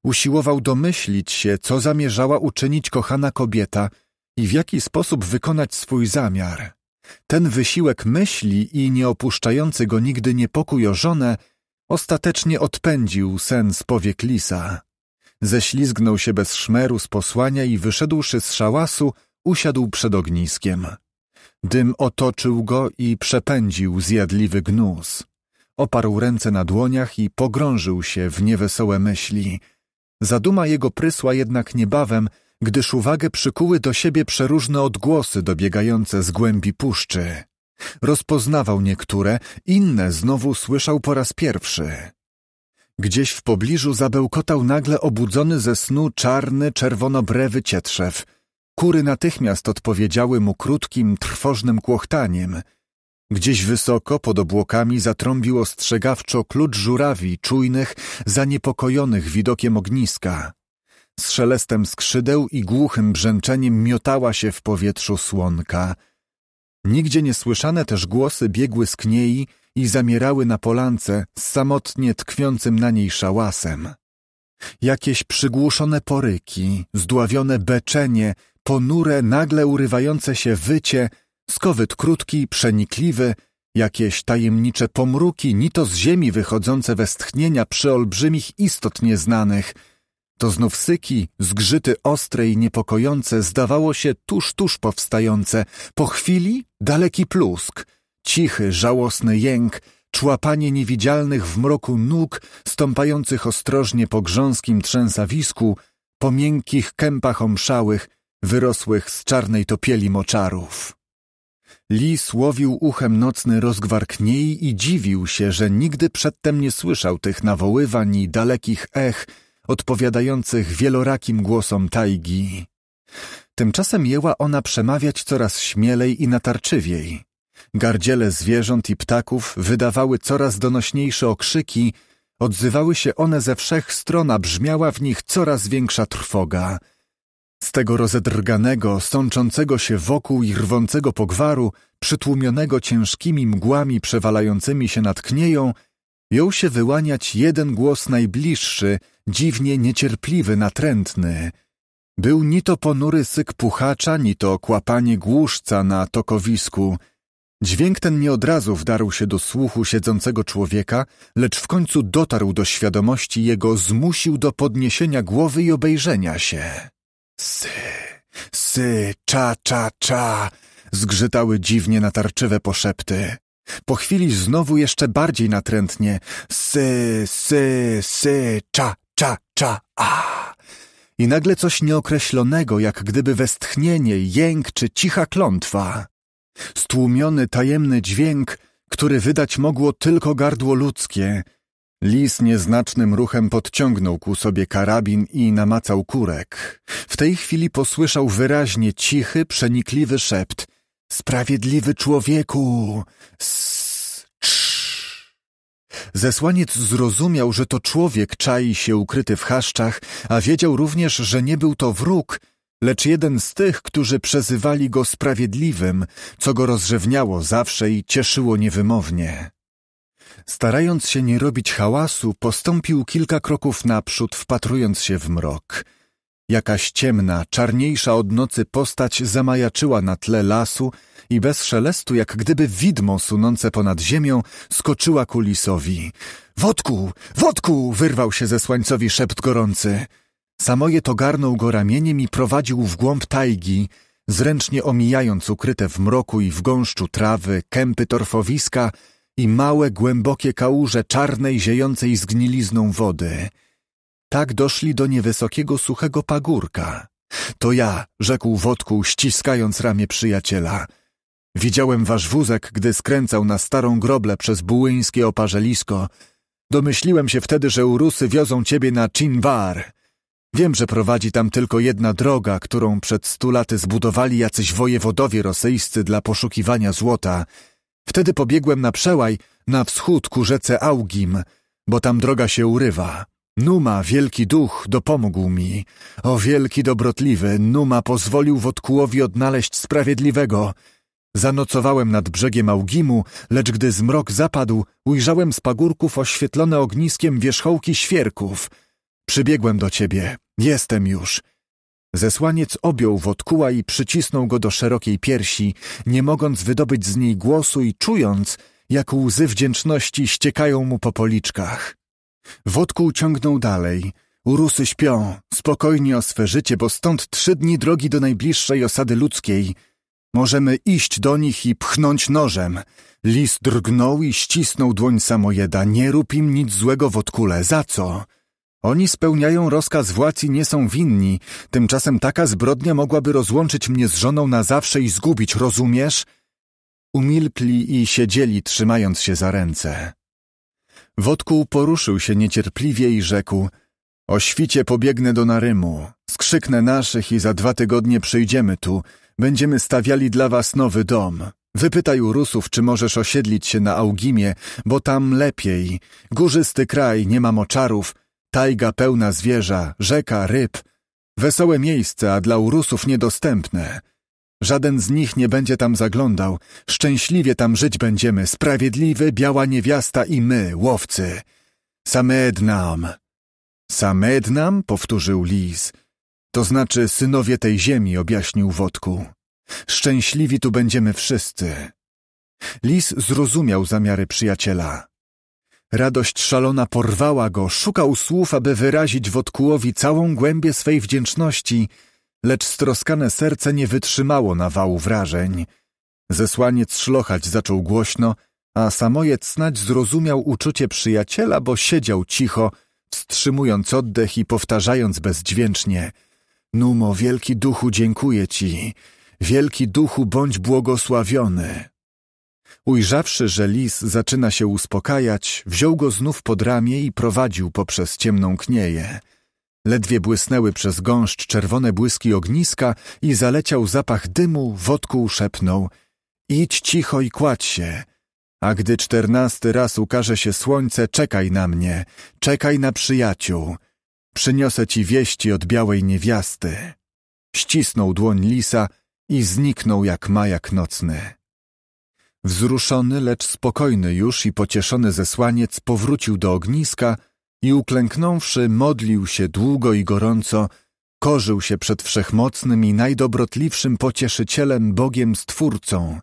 Usiłował domyślić się, co zamierzała uczynić kochana kobieta i w jaki sposób wykonać swój zamiar. Ten wysiłek myśli i nieopuszczający go nigdy niepokój o żonę ostatecznie odpędził sen z powiek lisa. Ześlizgnął się bez szmeru z posłania i wyszedłszy z szałasu, usiadł przed ogniskiem. Dym otoczył go i przepędził zjadliwy gnus. Oparł ręce na dłoniach i pogrążył się w niewesołe myśli. Zaduma jego prysła jednak niebawem, gdyż uwagę przykuły do siebie przeróżne odgłosy dobiegające z głębi puszczy. Rozpoznawał niektóre, inne znowu słyszał po raz pierwszy. Gdzieś w pobliżu zabełkotał nagle obudzony ze snu czarny, czerwonobrewy cietrzew. Kury natychmiast odpowiedziały mu krótkim, trwożnym kłochtaniem. Gdzieś wysoko, pod obłokami, zatrąbił ostrzegawczo klucz żurawi, czujnych, zaniepokojonych widokiem ogniska. Z szelestem skrzydeł i głuchym brzęczeniem miotała się w powietrzu słonka. Nigdzie niesłyszane też głosy biegły z kniei i zamierały na polance z samotnie tkwiącym na niej szałasem. Jakieś przygłuszone poryki, zdławione beczenie, ponure, nagle urywające się wycie, skowyt krótki, przenikliwy, jakieś tajemnicze pomruki, ni to z ziemi wychodzące westchnienia przeolbrzymich istot nieznanych – to znów syki, zgrzyty ostre i niepokojące, zdawało się tuż, tuż powstające. Po chwili daleki plusk, cichy, żałosny jęk, człapanie niewidzialnych w mroku nóg, stąpających ostrożnie po grząskim trzęsawisku, po miękkich kępach omszałych, wyrosłych z czarnej topieli moczarów. Lis łowił uchem nocny rozgwarkniej i dziwił się, że nigdy przedtem nie słyszał tych nawoływań i dalekich ech, odpowiadających wielorakim głosom tajgi. Tymczasem jęła ona przemawiać coraz śmielej i natarczywiej. Gardziele zwierząt i ptaków wydawały coraz donośniejsze okrzyki, odzywały się one ze wszech stron, a brzmiała w nich coraz większa trwoga. Z tego rozedrganego, sączącego się wokół i rwącego pogwaru, przytłumionego ciężkimi mgłami przewalającymi się nad knieją, jął się wyłaniać jeden głos najbliższy, dziwnie niecierpliwy, natrętny. Był ni to ponury syk puchacza, ni to kłapanie głuszca na tokowisku. Dźwięk ten nie od razu wdarł się do słuchu siedzącego człowieka, lecz w końcu dotarł do świadomości jego, zmusił do podniesienia głowy i obejrzenia się. Sy, sy, cza, cza, cza, zgrzytały dziwnie natarczywe poszepty. Po chwili znowu jeszcze bardziej natrętnie sy, sy, sy, cza, cza, cza, a. I nagle coś nieokreślonego, jak gdyby westchnienie, jęk czy cicha klątwa. Stłumiony, tajemny dźwięk, który wydać mogło tylko gardło ludzkie. Lis nieznacznym ruchem podciągnął ku sobie karabin i namacał kurek. W tej chwili posłyszał wyraźnie cichy, przenikliwy szept. Sprawiedliwy człowieku! Ssss! Zesłaniec zrozumiał, że to człowiek czai się ukryty w chaszczach, a wiedział również, że nie był to wróg, lecz jeden z tych, którzy przezywali go sprawiedliwym, co go rozrzewniało zawsze i cieszyło niewymownie. Starając się nie robić hałasu, postąpił kilka kroków naprzód, wpatrując się w mrok – Jakaś ciemna, czarniejsza od nocy postać zamajaczyła na tle lasu i bez szelestu, jak gdyby widmo sunące ponad ziemią, skoczyła ku lisowi. Wodku! Wodku! wyrwał się ze słońcowi szept gorący. Samoje to garnął go ramieniem i prowadził w głąb tajgi, zręcznie omijając ukryte w mroku i w gąszczu trawy, kępy torfowiska i małe, głębokie kałuże czarnej, ziejącej zgnilizną wody. Tak doszli do niewysokiego, suchego pagórka. To ja, rzekł Wodku, ściskając ramię przyjaciela. Widziałem wasz wózek, gdy skręcał na starą groble przez bułyńskie oparzelisko. Domyśliłem się wtedy, że Urusy wiozą ciebie na Chinwar. Wiem, że prowadzi tam tylko jedna droga, którą przed stu laty zbudowali jacyś wojewodowie rosyjscy dla poszukiwania złota. Wtedy pobiegłem na przełaj, na wschód ku rzece Augim, bo tam droga się urywa. Numa, wielki duch, dopomógł mi. O wielki dobrotliwy, Numa pozwolił Wodkułowi odnaleźć sprawiedliwego. Zanocowałem nad brzegiem Augimu, lecz gdy zmrok zapadł, ujrzałem z pagórków oświetlone ogniskiem wierzchołki świerków. Przybiegłem do ciebie. Jestem już. Zesłaniec objął Wodkuła i przycisnął go do szerokiej piersi, nie mogąc wydobyć z niej głosu i czując, jak łzy wdzięczności ściekają mu po policzkach. Wodku ciągnął dalej. Urusy śpią, spokojni o swe życie, bo stąd trzy dni drogi do najbliższej osady ludzkiej. Możemy iść do nich i pchnąć nożem. Lis drgnął i ścisnął dłoń samojeda. Nie rób im nic złego, Wodkule, za co? Oni spełniają rozkaz władz i nie są winni. Tymczasem taka zbrodnia mogłaby rozłączyć mnie z żoną na zawsze i zgubić, rozumiesz? Umilkli i siedzieli, trzymając się za ręce. Wodku poruszył się niecierpliwie i rzekł — O świcie pobiegnę do Narymu, skrzyknę naszych i za dwa tygodnie przyjdziemy tu, będziemy stawiali dla was nowy dom. Wypytaj u Rusów, czy możesz osiedlić się na Augimie, bo tam lepiej. Górzysty kraj, nie ma moczarów, tajga pełna zwierza, rzeka, ryb. Wesołe miejsce, a dla Urusów niedostępne. Żaden z nich nie będzie tam zaglądał. Szczęśliwie tam żyć będziemy, sprawiedliwy, biała niewiasta i my, łowcy. Samednam. Samednam, powtórzył Lis. To znaczy synowie tej ziemi, objaśnił Wodku. Szczęśliwi tu będziemy wszyscy. Lis zrozumiał zamiary przyjaciela. Radość szalona porwała go, szukał słów, aby wyrazić Wodkułowi całą głębię swej wdzięczności – lecz stroskane serce nie wytrzymało nawału wrażeń. Zesłaniec szlochać zaczął głośno, a samojec snać zrozumiał uczucie przyjaciela, bo siedział cicho, wstrzymując oddech i powtarzając bezdźwięcznie Numo, wielki duchu, dziękuję ci. Wielki duchu, bądź błogosławiony. Ujrzawszy, że lis zaczyna się uspokajać, wziął go znów pod ramię i prowadził poprzez ciemną knieję. Ledwie błysnęły przez gąszcz czerwone błyski ogniska i zaleciał zapach dymu, wodku szepnął — idź cicho i kładź się. A gdy czternasty raz ukaże się słońce, czekaj na mnie, czekaj na przyjaciół. Przyniosę ci wieści od białej niewiasty. Ścisnął dłoń lisa i zniknął jak majak nocny. Wzruszony, lecz spokojny już i pocieszony zesłaniec powrócił do ogniska – i uklęknąwszy, modlił się długo i gorąco, korzył się przed wszechmocnym i najdobrotliwszym pocieszycielem Bogiem Stwórcą,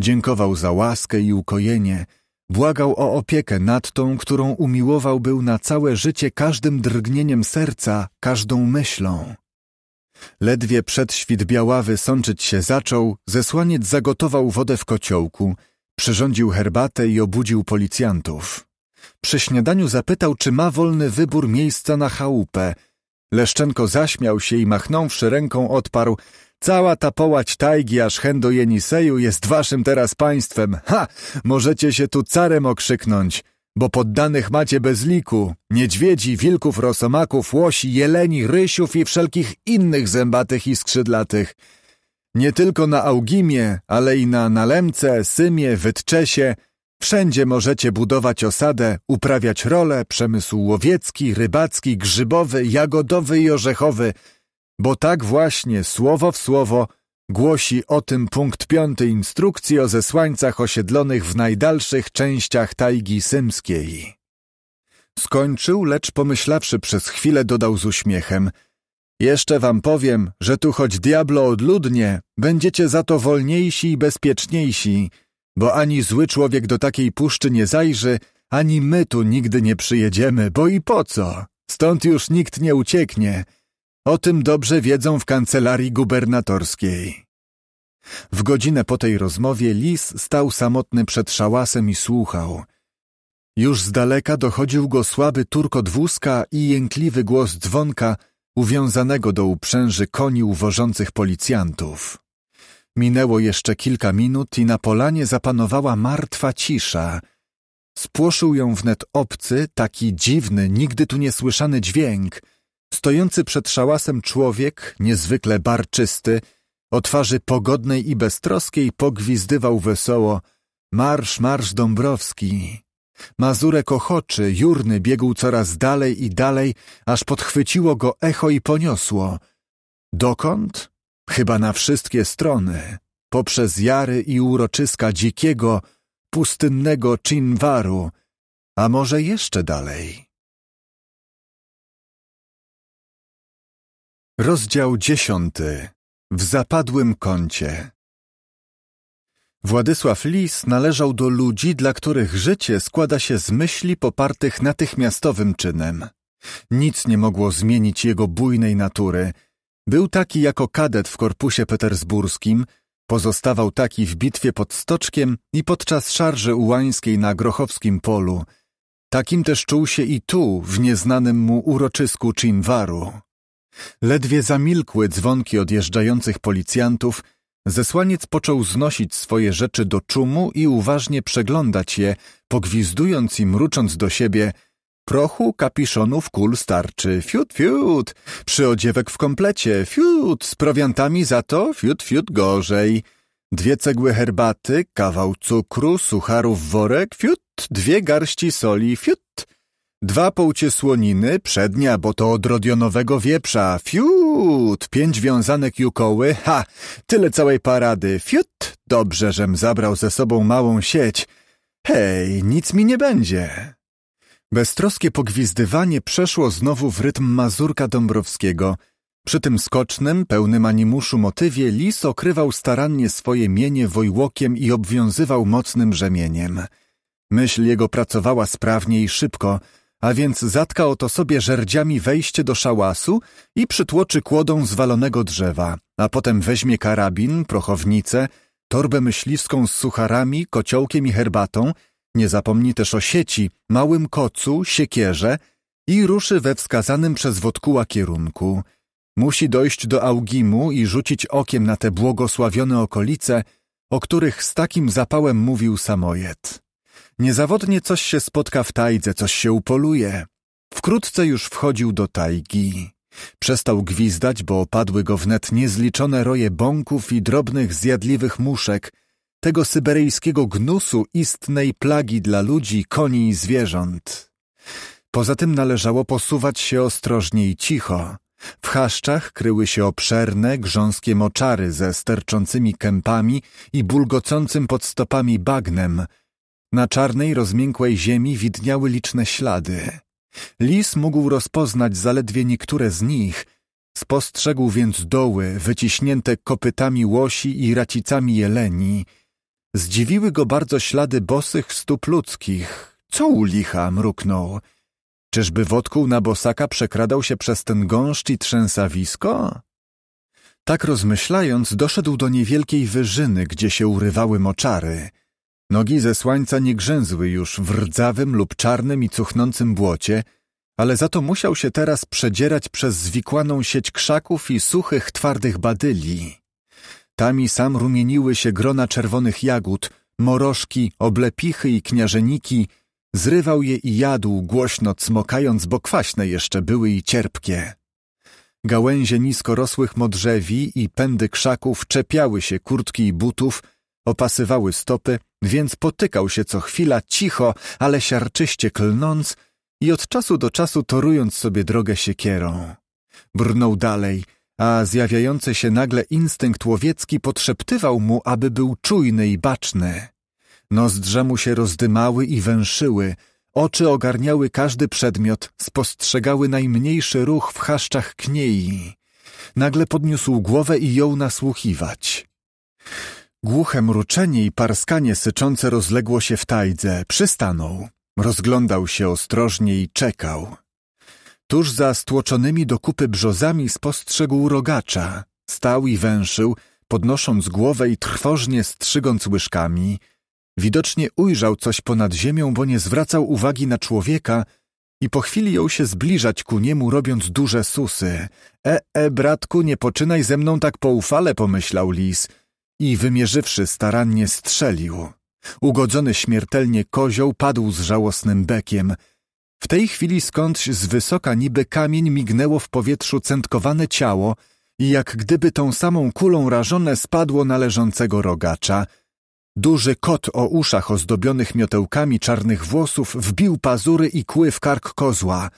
dziękował za łaskę i ukojenie, błagał o opiekę nad tą, którą umiłował był na całe życie każdym drgnieniem serca, każdą myślą. Ledwie przed świt białawy sączyć się zaczął, zesłaniec zagotował wodę w kociołku, przyrządził herbatę i obudził policjantów. Przy śniadaniu zapytał, czy ma wolny wybór miejsca na chałupę. Leszczenko zaśmiał się i machnąwszy ręką odparł Cała ta połać tajgi aż hen do Jeniseju jest waszym teraz państwem. Ha! Możecie się tu carem okrzyknąć, bo poddanych macie bez liku. Niedźwiedzi, wilków, rosomaków, łosi, jeleni, rysiów i wszelkich innych zębatych i skrzydlatych. Nie tylko na Augimie, ale i na Nalemce, Symie, Wytczesie – Wszędzie możecie budować osadę, uprawiać rolę, przemysł łowiecki, rybacki, grzybowy, jagodowy i orzechowy, bo tak właśnie słowo w słowo głosi o tym punkt piąty instrukcji o zesłańcach osiedlonych w najdalszych częściach tajgi symskiej. Skończył, lecz pomyślawszy przez chwilę dodał z uśmiechem – jeszcze wam powiem, że tu choć diablo odludnie, będziecie za to wolniejsi i bezpieczniejsi – bo ani zły człowiek do takiej puszczy nie zajrzy, ani my tu nigdy nie przyjedziemy, bo i po co? Stąd już nikt nie ucieknie. O tym dobrze wiedzą w kancelarii gubernatorskiej. W godzinę po tej rozmowie lis stał samotny przed szałasem i słuchał. Już z daleka dochodził go słaby turkot wózka i jękliwy głos dzwonka uwiązanego do uprzęży koni uwożących policjantów. Minęło jeszcze kilka minut i na polanie zapanowała martwa cisza. Spłoszył ją wnet obcy, taki dziwny, nigdy tu niesłyszany dźwięk. Stojący przed szałasem człowiek, niezwykle barczysty, o twarzy pogodnej i beztroskiej pogwizdywał wesoło Marsz, marsz Dąbrowski. Mazurek ochoczy, jurny biegł coraz dalej i dalej, aż podchwyciło go echo i poniosło. Dokąd? chyba na wszystkie strony, poprzez jary i uroczyska dzikiego, pustynnego Chinwaru, a może jeszcze dalej. Rozdział dziesiąty W zapadłym kącie Władysław Lis należał do ludzi, dla których życie składa się z myśli popartych natychmiastowym czynem. Nic nie mogło zmienić jego bujnej natury – był taki jako kadet w korpusie petersburskim, pozostawał taki w bitwie pod Stoczkiem i podczas szarży ułańskiej na Grochowskim polu. Takim też czuł się i tu, w nieznanym mu uroczysku czinwaru. Ledwie zamilkły dzwonki odjeżdżających policjantów, zesłaniec począł znosić swoje rzeczy do czumu i uważnie przeglądać je, pogwizdując i mrucząc do siebie – prochu, kapiszonów, kul starczy. Fiut, fiut. Przyodziewek w komplecie. Fiut. Z prowiantami za to fiut, fiut gorzej. Dwie cegły herbaty, kawał cukru, sucharów worek. Fiut. Dwie garści soli. Fiut. Dwa połcie słoniny, przednia, bo to od rodionowego wieprza. Fiut. Pięć wiązanek jukoły. Ha! Tyle całej parady. Fiut. Dobrze, żem zabrał ze sobą małą sieć. Hej, nic mi nie będzie. Beztroskie pogwizdywanie przeszło znowu w rytm mazurka Dąbrowskiego. Przy tym skocznym, pełnym animuszu motywie lis okrywał starannie swoje mienie wojłokiem i obwiązywał mocnym rzemieniem. Myśl jego pracowała sprawnie i szybko, a więc zatka oto sobie żerdziami wejście do szałasu i przytłoczy kłodą zwalonego drzewa, a potem weźmie karabin, prochownicę, torbę myśliwską z sucharami, kociołkiem i herbatą – nie zapomni też o sieci, małym kocu, siekierze i ruszy we wskazanym przez Wodkuła kierunku. Musi dojść do Augimu i rzucić okiem na te błogosławione okolice, o których z takim zapałem mówił samojed. Niezawodnie coś się spotka w tajdze, coś się upoluje. Wkrótce już wchodził do tajgi. Przestał gwizdać, bo opadły go wnet niezliczone roje bąków i drobnych zjadliwych muszek – tego syberyjskiego gnusu istnej plagi dla ludzi, koni i zwierząt. Poza tym należało posuwać się ostrożnie i cicho. W chaszczach kryły się obszerne, grząskie moczary ze sterczącymi kępami i bulgocącym pod stopami bagnem. Na czarnej, rozmiękłej ziemi widniały liczne ślady. Lis mógł rozpoznać zaledwie niektóre z nich. Spostrzegł więc doły, wyciśnięte kopytami łosi i racicami jeleni – Zdziwiły go bardzo ślady bosych stóp ludzkich. Co u licha? mruknął. Czyżby wodkuł na bosaka przekradał się przez ten gąszcz i trzęsawisko? Tak rozmyślając, doszedł do niewielkiej wyżyny, gdzie się urywały moczary. Nogi ze słońca nie grzęzły już w rdzawym lub czarnym i cuchnącym błocie, ale za to musiał się teraz przedzierać przez zwikłaną sieć krzaków i suchych, twardych badyli. Tam i sam rumieniły się grona czerwonych jagód, morożki, oblepichy i kniażeniki. Zrywał je i jadł, głośno cmokając, bo kwaśne jeszcze były i cierpkie. Gałęzie nisko rosłych modrzewi i pędy krzaków czepiały się kurtki i butów, opasywały stopy, więc potykał się co chwila cicho, ale siarczyście klnąc i od czasu do czasu torując sobie drogę siekierą. Brnął dalej – a zjawiający się nagle instynkt łowiecki podszeptywał mu, aby był czujny i baczny. Nozdrze mu się rozdymały i węszyły, oczy ogarniały każdy przedmiot, spostrzegały najmniejszy ruch w chaszczach kniei. Nagle podniósł głowę i jął nasłuchiwać. Głuche mruczenie i parskanie syczące rozległo się w tajdze. Przystanął. Rozglądał się ostrożnie i czekał. Tuż za stłoczonymi do kupy brzozami spostrzegł rogacza. Stał i węszył, podnosząc głowę i trwożnie strzygąc łyżkami. Widocznie ujrzał coś ponad ziemią, bo nie zwracał uwagi na człowieka i po chwili jął się zbliżać ku niemu, robiąc duże susy. E, e, bratku, nie poczynaj ze mną tak poufale, pomyślał lis i wymierzywszy starannie strzelił. Ugodzony śmiertelnie kozioł padł z żałosnym bekiem – w tej chwili skądś z wysoka niby kamień mignęło w powietrzu centkowane ciało i jak gdyby tą samą kulą rażone spadło na leżącego rogacza. Duży kot o uszach ozdobionych miotełkami czarnych włosów wbił pazury i kły w kark kozła.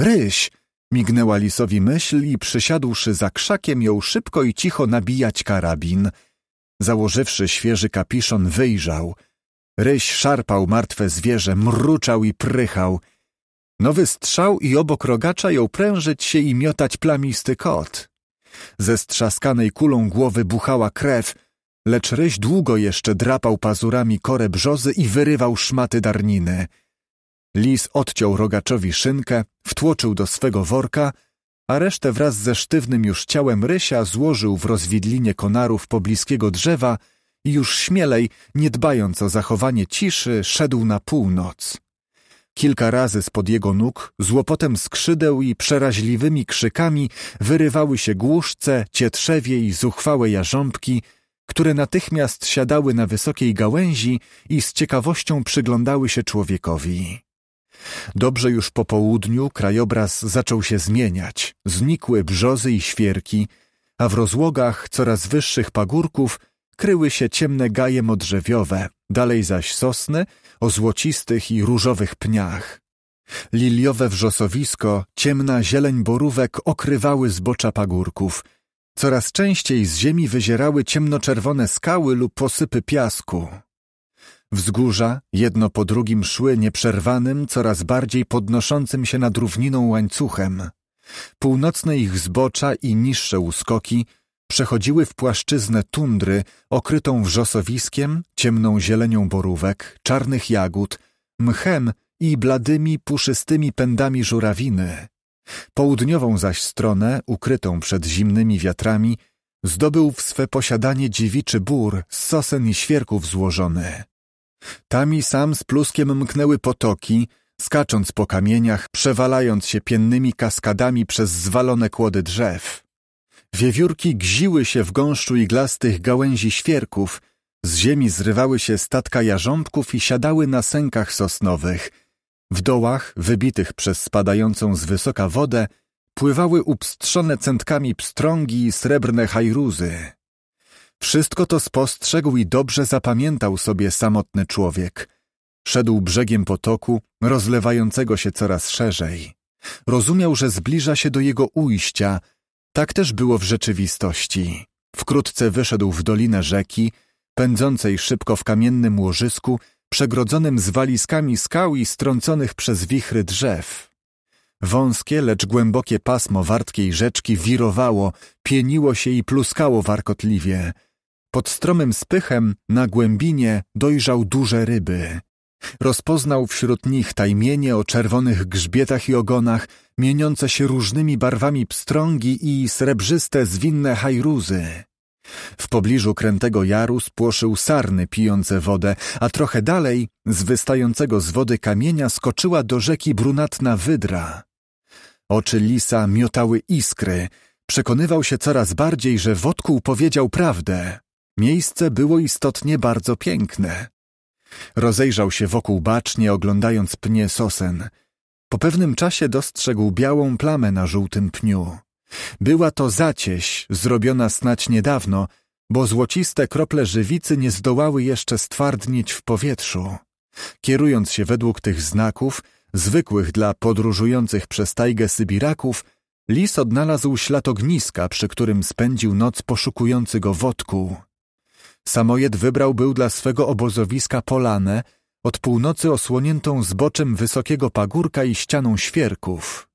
Ryś! Mignęła lisowi myśl i przysiadłszy za krzakiem ją szybko i cicho nabijać karabin. Założywszy świeży kapiszon wyjrzał. Ryś szarpał martwe zwierzę, mruczał i prychał – Nowy strzał i obok rogacza jął prężyć się i miotać plamisty kot. Ze strzaskanej kulą głowy buchała krew, lecz ryś długo jeszcze drapał pazurami korę brzozy i wyrywał szmaty darniny. Lis odciął rogaczowi szynkę, wtłoczył do swego worka, a resztę wraz ze sztywnym już ciałem rysia złożył w rozwidlinie konarów pobliskiego drzewa i już śmielej, nie dbając o zachowanie ciszy, szedł na północ. Kilka razy spod jego nóg, z łopotem skrzydeł i przeraźliwymi krzykami wyrywały się głuszce, cietrzewie i zuchwałe jarząbki, które natychmiast siadały na wysokiej gałęzi i z ciekawością przyglądały się człowiekowi. Dobrze już po południu krajobraz zaczął się zmieniać. Znikły brzozy i świerki, a w rozłogach coraz wyższych pagórków kryły się ciemne gaje modrzewiowe, dalej zaś sosny o złocistych i różowych pniach. Liliowe wrzosowisko, ciemna zieleń borówek okrywały zbocza pagórków. Coraz częściej z ziemi wyzierały ciemnoczerwone skały lub posypy piasku. Wzgórza jedno po drugim szły nieprzerwanym, coraz bardziej podnoszącym się nad równiną łańcuchem. Północne ich zbocza i niższe uskoki przechodziły w płaszczyznę tundry okrytą wrzosowiskiem, ciemną zielenią borówek, czarnych jagód, mchem i bladymi, puszystymi pędami żurawiny. Południową zaś stronę, ukrytą przed zimnymi wiatrami, zdobył w swe posiadanie dziewiczy bór z sosen i świerków złożony. Tam i sam z pluskiem mknęły potoki, skacząc po kamieniach, przewalając się piennymi kaskadami przez zwalone kłody drzew. Wiewiórki gziły się w gąszczu iglastych gałęzi świerków, z ziemi zrywały się statka jarząbków i siadały na sękach sosnowych. W dołach, wybitych przez spadającą z wysoka wodę, pływały upstrzone centkami pstrągi i srebrne hajruzy. Wszystko to spostrzegł i dobrze zapamiętał sobie samotny człowiek. Szedł brzegiem potoku, rozlewającego się coraz szerzej. Rozumiał, że zbliża się do jego ujścia – tak też było w rzeczywistości. Wkrótce wyszedł w dolinę rzeki, pędzącej szybko w kamiennym łożysku, przegrodzonym z walizkami skał i strąconych przez wichry drzew. Wąskie, lecz głębokie pasmo wartkiej rzeczki wirowało, pieniło się i pluskało warkotliwie. Pod stromym spychem, na głębinie, dojrzał duże ryby. Rozpoznał wśród nich tajmienie o czerwonych grzbietach i ogonach, mieniące się różnymi barwami pstrągi i srebrzyste, zwinne hajruzy. W pobliżu krętego jaru spłoszył sarny pijące wodę, a trochę dalej, z wystającego z wody kamienia, skoczyła do rzeki brunatna wydra. Oczy lisa miotały iskry. Przekonywał się coraz bardziej, że wodkuł powiedział prawdę. Miejsce było istotnie bardzo piękne. Rozejrzał się wokół bacznie, oglądając pnie sosen – po pewnym czasie dostrzegł białą plamę na żółtym pniu. Była to zacieś, zrobiona snać niedawno, bo złociste krople żywicy nie zdołały jeszcze stwardnieć w powietrzu. Kierując się według tych znaków, zwykłych dla podróżujących przez tajgę Sybiraków, lis odnalazł ślad ogniska, przy którym spędził noc poszukujący go wodku. Samojed wybrał był dla swego obozowiska polanę, od północy osłoniętą zboczem wysokiego pagórka i ścianą świerków.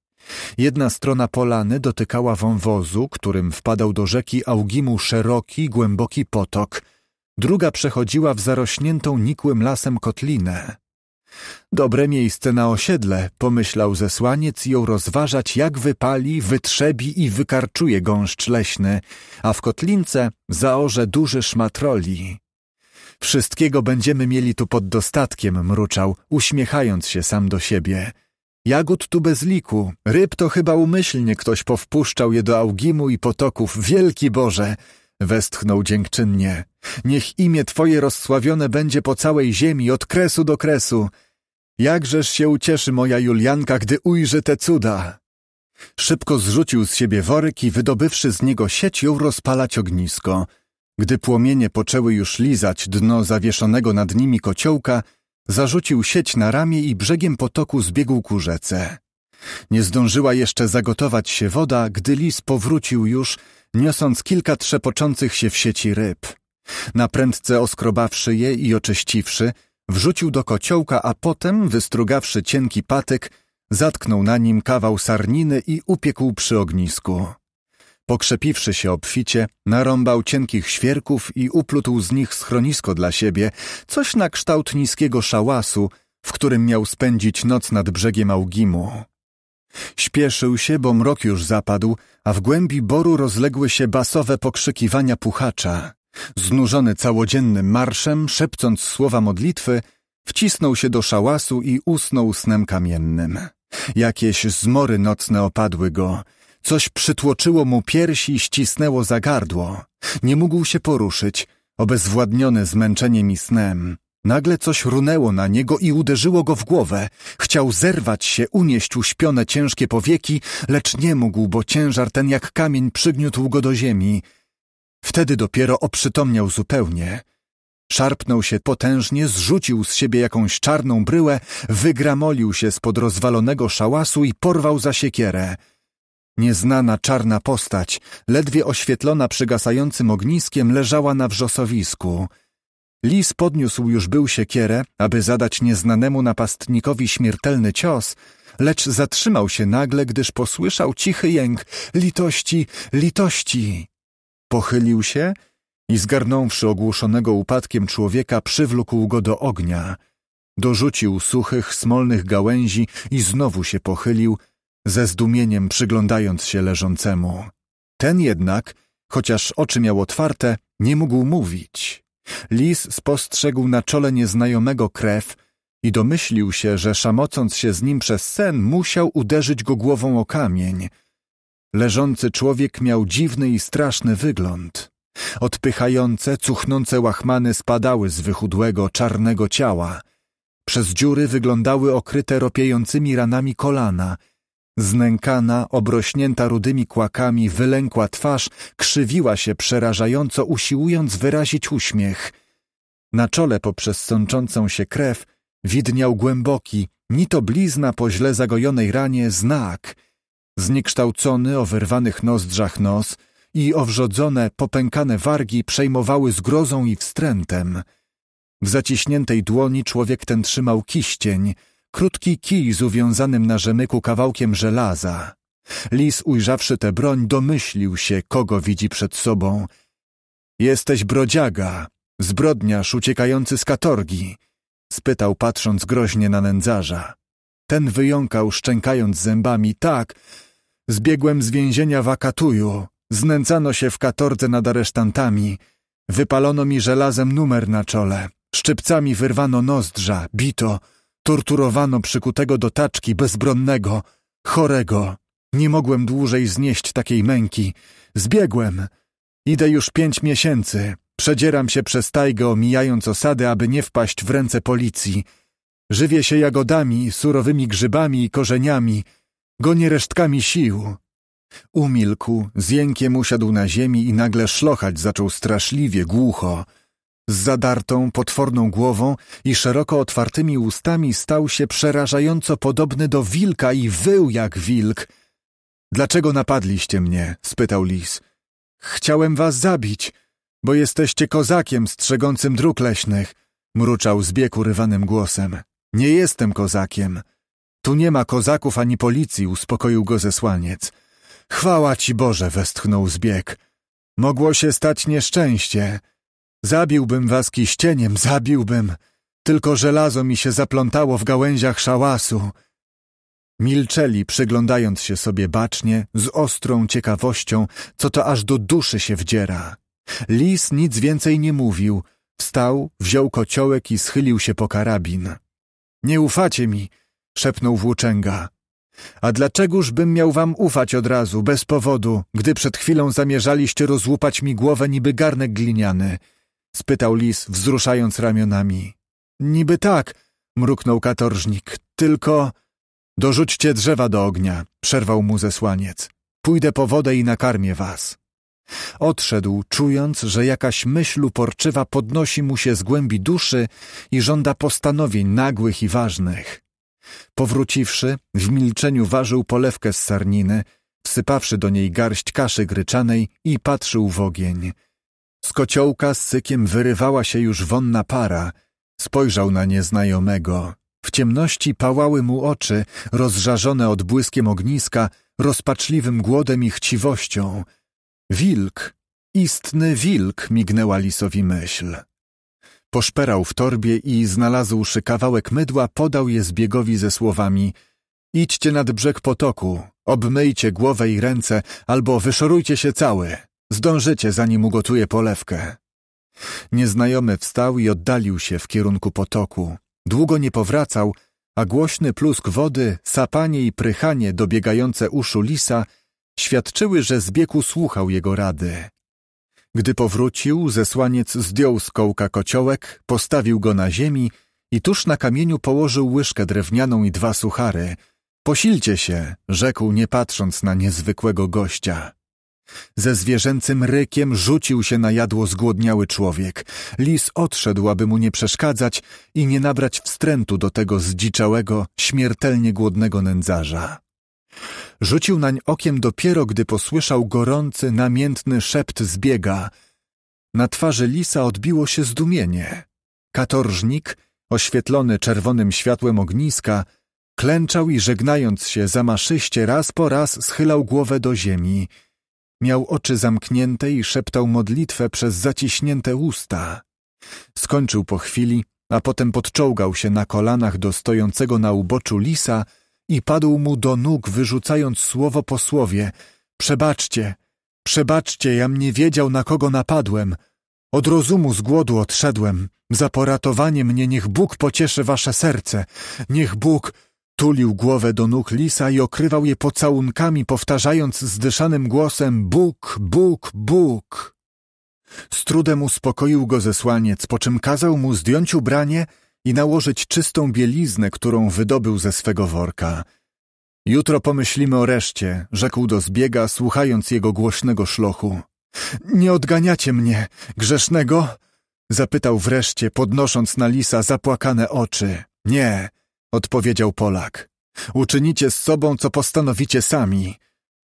Jedna strona polany dotykała wąwozu, którym wpadał do rzeki Augimu szeroki, głęboki potok, druga przechodziła w zarośniętą nikłym lasem kotlinę. Dobre miejsce na osiedle, pomyślał zesłaniec i ją rozważać, jak wypali, wytrzebi i wykarczuje gąszcz leśny, a w kotlince zaorze duży szmat roli. Wszystkiego będziemy mieli tu pod dostatkiem, mruczał, uśmiechając się sam do siebie. Jagód tu bez liku, ryb to chyba umyślnie ktoś powpuszczał je do Augimu i potoków, wielki Boże! Westchnął dziękczynnie. Niech imię Twoje rozsławione będzie po całej ziemi, od kresu do kresu. Jakżeż się ucieszy moja Julianka, gdy ujrzy te cuda! Szybko zrzucił z siebie worek i wydobywszy z niego sieć ją rozpalać ognisko – gdy płomienie poczęły już lizać dno zawieszonego nad nimi kociołka, zarzucił sieć na ramię i brzegiem potoku zbiegł ku rzece. Nie zdążyła jeszcze zagotować się woda, gdy lis powrócił już, niosąc kilka trzepoczących się w sieci ryb. Naprędce oskrobawszy je i oczyściwszy, wrzucił do kociołka, a potem, wystrugawszy cienki patyk, zatknął na nim kawał sarniny i upiekł przy ognisku. Pokrzepiwszy się obficie, narąbał cienkich świerków i uplutł z nich schronisko dla siebie, coś na kształt niskiego szałasu, w którym miał spędzić noc nad brzegiem Augimu. Śpieszył się, bo mrok już zapadł, a w głębi boru rozległy się basowe pokrzykiwania puchacza. Znużony całodziennym marszem, szepcąc słowa modlitwy, wcisnął się do szałasu i usnął snem kamiennym. Jakieś zmory nocne opadły go, Coś przytłoczyło mu piersi i ścisnęło za gardło. Nie mógł się poruszyć, obezwładniony zmęczeniem i snem. Nagle coś runęło na niego i uderzyło go w głowę. Chciał zerwać się, unieść uśpione ciężkie powieki, lecz nie mógł, bo ciężar ten jak kamień przygniótł go do ziemi. Wtedy dopiero oprzytomniał zupełnie. Szarpnął się potężnie, zrzucił z siebie jakąś czarną bryłę, wygramolił się spod rozwalonego szałasu i porwał za siekierę. Nieznana czarna postać, ledwie oświetlona przygasającym ogniskiem, leżała na wrzosowisku. Lis podniósł już był siekierę, aby zadać nieznanemu napastnikowi śmiertelny cios, lecz zatrzymał się nagle, gdyż posłyszał cichy jęk litości, litości. Pochylił się i zgarnąwszy ogłuszonego upadkiem człowieka, przywlókł go do ognia. Dorzucił suchych, smolnych gałęzi i znowu się pochylił, ze zdumieniem przyglądając się leżącemu. Ten jednak, chociaż oczy miał otwarte, nie mógł mówić. Lis spostrzegł na czole nieznajomego krew i domyślił się, że szamocąc się z nim przez sen, musiał uderzyć go głową o kamień. Leżący człowiek miał dziwny i straszny wygląd. Odpychające, cuchnące łachmany spadały z wychudłego, czarnego ciała. Przez dziury wyglądały okryte ropiejącymi ranami kolana – Znękana, obrośnięta rudymi kłakami, wylękła twarz, krzywiła się przerażająco, usiłując wyrazić uśmiech. Na czole poprzez sączącą się krew widniał głęboki, ni to blizna po źle zagojonej ranie, znak. Zniekształcony o wyrwanych nozdrzach nos i owrzodzone, popękane wargi przejmowały zgrozą i wstrętem. W zaciśniętej dłoni człowiek ten trzymał kiścień – krótki kij z uwiązanym na rzemyku kawałkiem żelaza. Lis, ujrzawszy tę broń, domyślił się, kogo widzi przed sobą. Jesteś brodziaga, zbrodniarz uciekający z katorgi, spytał patrząc groźnie na nędzarza. Ten wyjąkał, szczękając zębami, tak, zbiegłem z więzienia w Akatuju, znęcano się w katordze nad aresztantami, wypalono mi żelazem numer na czole, szczypcami wyrwano nozdrza, bito, Torturowano przykutego do taczki, bezbronnego, chorego. Nie mogłem dłużej znieść takiej męki. Zbiegłem. Idę już pięć miesięcy. Przedzieram się przez tajgę, omijając osady, aby nie wpaść w ręce policji. Żywię się jagodami, surowymi grzybami i korzeniami. Gonię resztkami sił. Umilkł, z jękiem usiadł na ziemi i nagle szlochać zaczął straszliwie, głucho – z zadartą, potworną głową i szeroko otwartymi ustami stał się przerażająco podobny do wilka i wył jak wilk. Dlaczego napadliście mnie? spytał lis. Chciałem was zabić, bo jesteście kozakiem strzegącym dróg leśnych, mruczał zbieg urywanym głosem. Nie jestem kozakiem. Tu nie ma kozaków ani policji, uspokoił go zesłaniec. Chwała ci Boże, westchnął zbieg. Mogło się stać nieszczęście. Zabiłbym was kiścieniem, zabiłbym, tylko żelazo mi się zaplątało w gałęziach szałasu. Milczeli, przyglądając się sobie bacznie, z ostrą ciekawością, co to aż do duszy się wdziera. Lis nic więcej nie mówił. Wstał, wziął kociołek i schylił się po karabin. Nie ufacie mi, szepnął włóczęga. A dlaczegoż bym miał wam ufać od razu, bez powodu, gdy przed chwilą zamierzaliście rozłupać mi głowę niby garnek gliniany? spytał lis, wzruszając ramionami. Niby tak, mruknął katorżnik, tylko. Dorzućcie drzewa do ognia, przerwał mu zesłaniec. Pójdę po wodę i nakarmię was. Odszedł, czując, że jakaś myśl uporczywa podnosi mu się z głębi duszy i żąda postanowień nagłych i ważnych. Powróciwszy, w milczeniu ważył polewkę z sarniny, wsypawszy do niej garść kaszy gryczanej i patrzył w ogień. Z kociołka z sykiem wyrywała się już wonna para. Spojrzał na nieznajomego. W ciemności pałały mu oczy, rozżarzone od błyskiem ogniska, rozpaczliwym głodem i chciwością. Wilk, istny wilk, mignęła lisowi myśl. Poszperał w torbie i znalazłszy kawałek mydła, podał je zbiegowi ze słowami Idźcie nad brzeg potoku, obmyjcie głowę i ręce, albo wyszorujcie się cały. Zdążycie, zanim ugotuję polewkę. Nieznajomy wstał i oddalił się w kierunku potoku. Długo nie powracał, a głośny plusk wody, sapanie i prychanie dobiegające uszu lisa świadczyły, że zbiegł słuchał jego rady. Gdy powrócił, zesłaniec zdjął z kołka kociołek, postawił go na ziemi i tuż na kamieniu położył łyżkę drewnianą i dwa suchary. Posilcie się, rzekł, nie patrząc na niezwykłego gościa. Ze zwierzęcym rykiem rzucił się na jadło zgłodniały człowiek. Lis odszedł, aby mu nie przeszkadzać i nie nabrać wstrętu do tego zdziczałego, śmiertelnie głodnego nędzarza. Rzucił nań okiem dopiero, gdy posłyszał gorący, namiętny szept zbiega. Na twarzy lisa odbiło się zdumienie. Katorżnik, oświetlony czerwonym światłem ogniska, klęczał i żegnając się zamaszyście raz po raz schylał głowę do ziemi – Miał oczy zamknięte i szeptał modlitwę przez zaciśnięte usta. Skończył po chwili, a potem podczołgał się na kolanach do stojącego na uboczu lisa i padł mu do nóg, wyrzucając słowo po słowie: Przebaczcie, przebaczcie, jam nie wiedział, na kogo napadłem. Od rozumu z głodu odszedłem. Za poratowanie mnie niech Bóg pocieszy wasze serce. Niech Bóg. Tulił głowę do nóg lisa i okrywał je pocałunkami, powtarzając zdyszanym głosem Bóg, Bóg, Bóg. Z trudem uspokoił go zesłaniec, po czym kazał mu zdjąć ubranie i nałożyć czystą bieliznę, którą wydobył ze swego worka. Jutro pomyślimy o reszcie, rzekł do zbiega, słuchając jego głośnego szlochu. Nie odganiacie mnie, grzesznego? Zapytał wreszcie, podnosząc na lisa zapłakane oczy. Nie, odpowiedział Polak. Uczynicie z sobą, co postanowicie sami.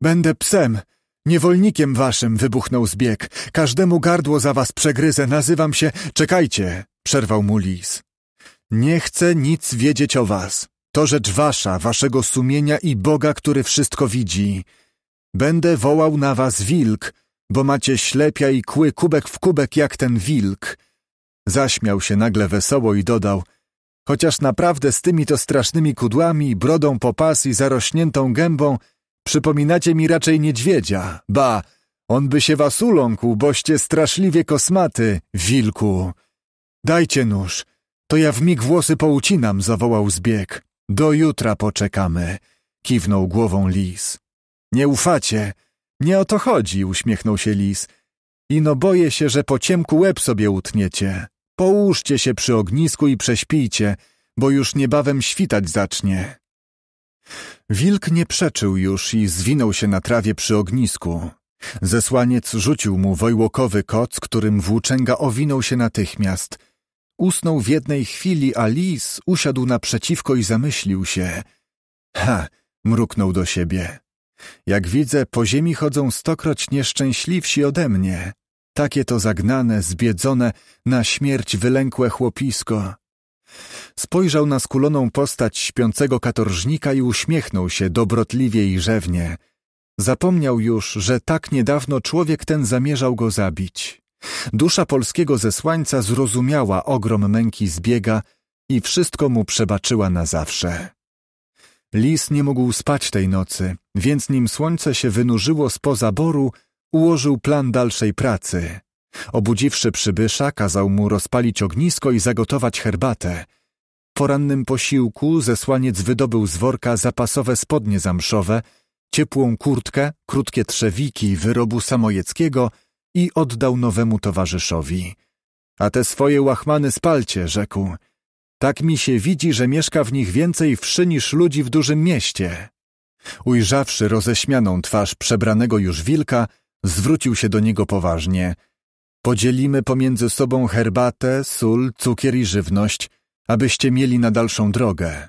Będę psem, niewolnikiem waszym, wybuchnął zbieg. Każdemu gardło za was przegryzę, nazywam się... Czekajcie, przerwał mu lis. Nie chcę nic wiedzieć o was. To rzecz wasza, waszego sumienia i Boga, który wszystko widzi. Będę wołał na was wilk, bo macie ślepia i kły kubek w kubek jak ten wilk. Zaśmiał się nagle wesoło i dodał – Chociaż naprawdę z tymi to strasznymi kudłami, brodą po pas i zarośniętą gębą przypominacie mi raczej niedźwiedzia. Ba, on by się was uląkł, boście straszliwie kosmaty, wilku. Dajcie nóż, to ja w mig włosy poucinam, zawołał zbieg. Do jutra poczekamy, kiwnął głową lis. Nie ufacie. Nie o to chodzi, uśmiechnął się lis. Ino boję się, że po ciemku łeb sobie utniecie. Połóżcie się przy ognisku i prześpijcie, bo już niebawem świtać zacznie. Wilk nie przeczył już i zwinął się na trawie przy ognisku. Zesłaniec rzucił mu wojłokowy koc, którym włóczęga owinął się natychmiast. Usnął w jednej chwili, a lis usiadł naprzeciwko i zamyślił się. Ha! mruknął do siebie. Jak widzę, po ziemi chodzą stokroć nieszczęśliwsi ode mnie. Takie to zagnane, zbiedzone, na śmierć wylękłe chłopisko. Spojrzał na skuloną postać śpiącego katorżnika i uśmiechnął się dobrotliwie i rzewnie. Zapomniał już, że tak niedawno człowiek ten zamierzał go zabić. Dusza polskiego zesłańca zrozumiała ogrom męki zbiega i wszystko mu przebaczyła na zawsze. Lis nie mógł spać tej nocy, więc nim słońce się wynurzyło spoza boru, Ułożył plan dalszej pracy. Obudziwszy przybysza, kazał mu rozpalić ognisko i zagotować herbatę. Po rannym posiłku zesłaniec wydobył z worka zapasowe spodnie zamszowe, ciepłą kurtkę, krótkie trzewiki wyrobu samojeckiego i oddał nowemu towarzyszowi. A te swoje łachmany spalcie, rzekł. Tak mi się widzi, że mieszka w nich więcej wszy niż ludzi w dużym mieście. Ujrzawszy roześmianą twarz przebranego już wilka, Zwrócił się do niego poważnie. Podzielimy pomiędzy sobą herbatę, sól, cukier i żywność, abyście mieli na dalszą drogę.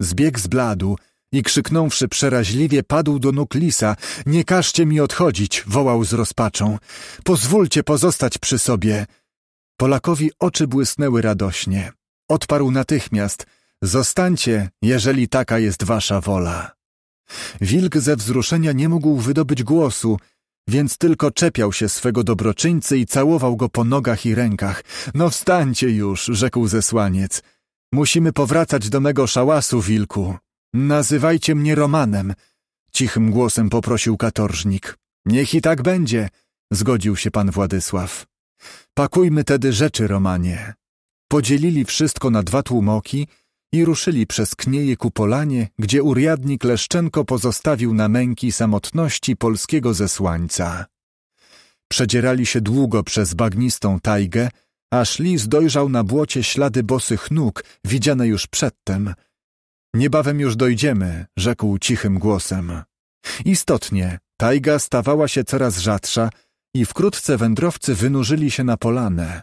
Zbieg zbladł i krzyknąwszy przeraźliwie padł do nóg lisa. Nie każcie mi odchodzić, wołał z rozpaczą. Pozwólcie pozostać przy sobie. Polakowi oczy błysnęły radośnie. Odparł natychmiast. Zostańcie, jeżeli taka jest wasza wola. Wilk ze wzruszenia nie mógł wydobyć głosu – więc tylko czepiał się swego dobroczyńcy i całował go po nogach i rękach. No wstańcie już, rzekł zesłaniec. Musimy powracać do mego szałasu, wilku. Nazywajcie mnie Romanem, cichym głosem poprosił katorżnik. Niech i tak będzie, zgodził się pan Władysław. Pakujmy tedy rzeczy, Romanie. Podzielili wszystko na dwa tłumoki – i ruszyli przez knieje ku polanie, gdzie uriadnik Leszczenko pozostawił na męki samotności polskiego zesłańca. Przedzierali się długo przez bagnistą tajgę, aż lis dojrzał na błocie ślady bosych nóg, widziane już przedtem. Niebawem już dojdziemy, rzekł cichym głosem. Istotnie, tajga stawała się coraz rzadsza i wkrótce wędrowcy wynurzyli się na polanę.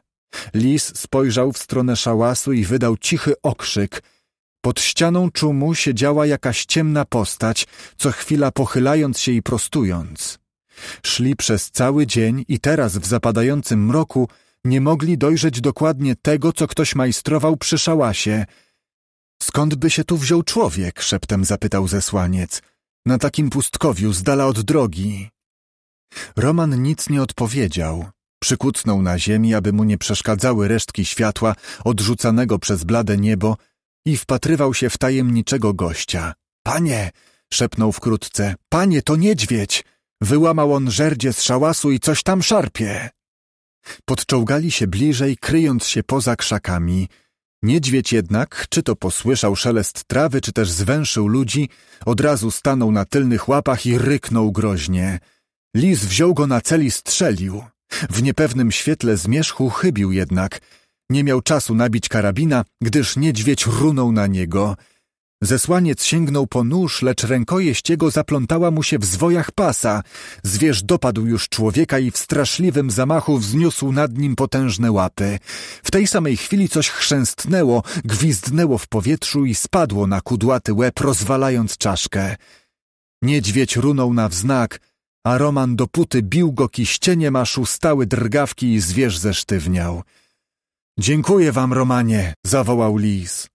Lis spojrzał w stronę szałasu i wydał cichy okrzyk – pod ścianą czumu siedziała jakaś ciemna postać, co chwila pochylając się i prostując. Szli przez cały dzień i teraz w zapadającym mroku nie mogli dojrzeć dokładnie tego, co ktoś majstrował przy szałasie. Skąd by się tu wziął człowiek? szeptem zapytał zesłaniec. Na takim pustkowiu, z dala od drogi. Roman nic nie odpowiedział. Przykucnął na ziemi, aby mu nie przeszkadzały resztki światła odrzucanego przez blade niebo i wpatrywał się w tajemniczego gościa. Panie! szepnął wkrótce. Panie, to niedźwiedź! Wyłamał on żerdzie z szałasu i coś tam szarpie. Podczołgali się bliżej, kryjąc się poza krzakami. Niedźwiedź jednak, czy to posłyszał szelest trawy, czy też zwęszył ludzi, od razu stanął na tylnych łapach i ryknął groźnie. Lis wziął go na cel i strzelił. W niepewnym świetle zmierzchu chybił jednak, nie miał czasu nabić karabina, gdyż niedźwiedź runął na niego. Zesłaniec sięgnął po nóż, lecz rękojeść jego zaplątała mu się w zwojach pasa. Zwierz dopadł już człowieka i w straszliwym zamachu wzniósł nad nim potężne łapy. W tej samej chwili coś chrzęstnęło, gwizdnęło w powietrzu i spadło na kudłaty łeb, rozwalając czaszkę. Niedźwiedź runął na wznak, a Roman dopóty bił go kiścieniem, aż ustały drgawki i zwierz zesztywniał. Dziękuję wam, Romanie, zawołał Lis.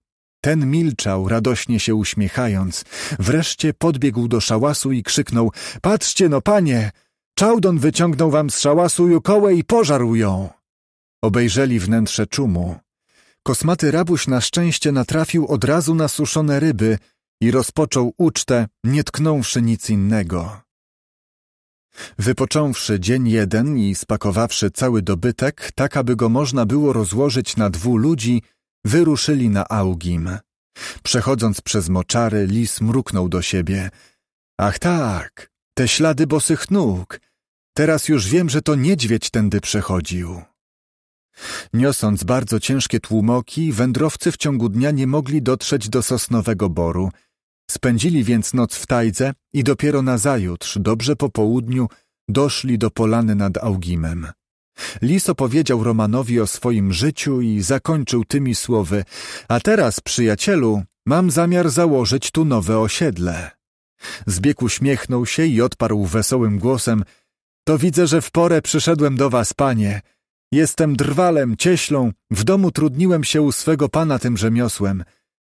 Ten milczał, radośnie się uśmiechając. Wreszcie podbiegł do szałasu i krzyknął – Patrzcie no, panie! Czałdon wyciągnął wam z szałasu jukołę i pożarł ją! Obejrzeli wnętrze czumu. Kosmaty rabuś na szczęście natrafił od razu na suszone ryby i rozpoczął ucztę, nie tknąwszy nic innego. Wypocząwszy dzień jeden i spakowawszy cały dobytek, tak aby go można było rozłożyć na dwu ludzi, wyruszyli na Augim. Przechodząc przez moczary, lis mruknął do siebie. Ach tak, te ślady bosych nóg. Teraz już wiem, że to niedźwiedź tędy przechodził. Niosąc bardzo ciężkie tłumoki, wędrowcy w ciągu dnia nie mogli dotrzeć do sosnowego boru – Spędzili więc noc w tajdze i dopiero nazajutrz, dobrze po południu, doszli do polany nad Augimem. Lis opowiedział Romanowi o swoim życiu i zakończył tymi słowy – A teraz, przyjacielu, mam zamiar założyć tu nowe osiedle. Zbieg uśmiechnął się i odparł wesołym głosem – To widzę, że w porę przyszedłem do was, panie. Jestem drwalem, cieślą, w domu trudniłem się u swego pana tym rzemiosłem –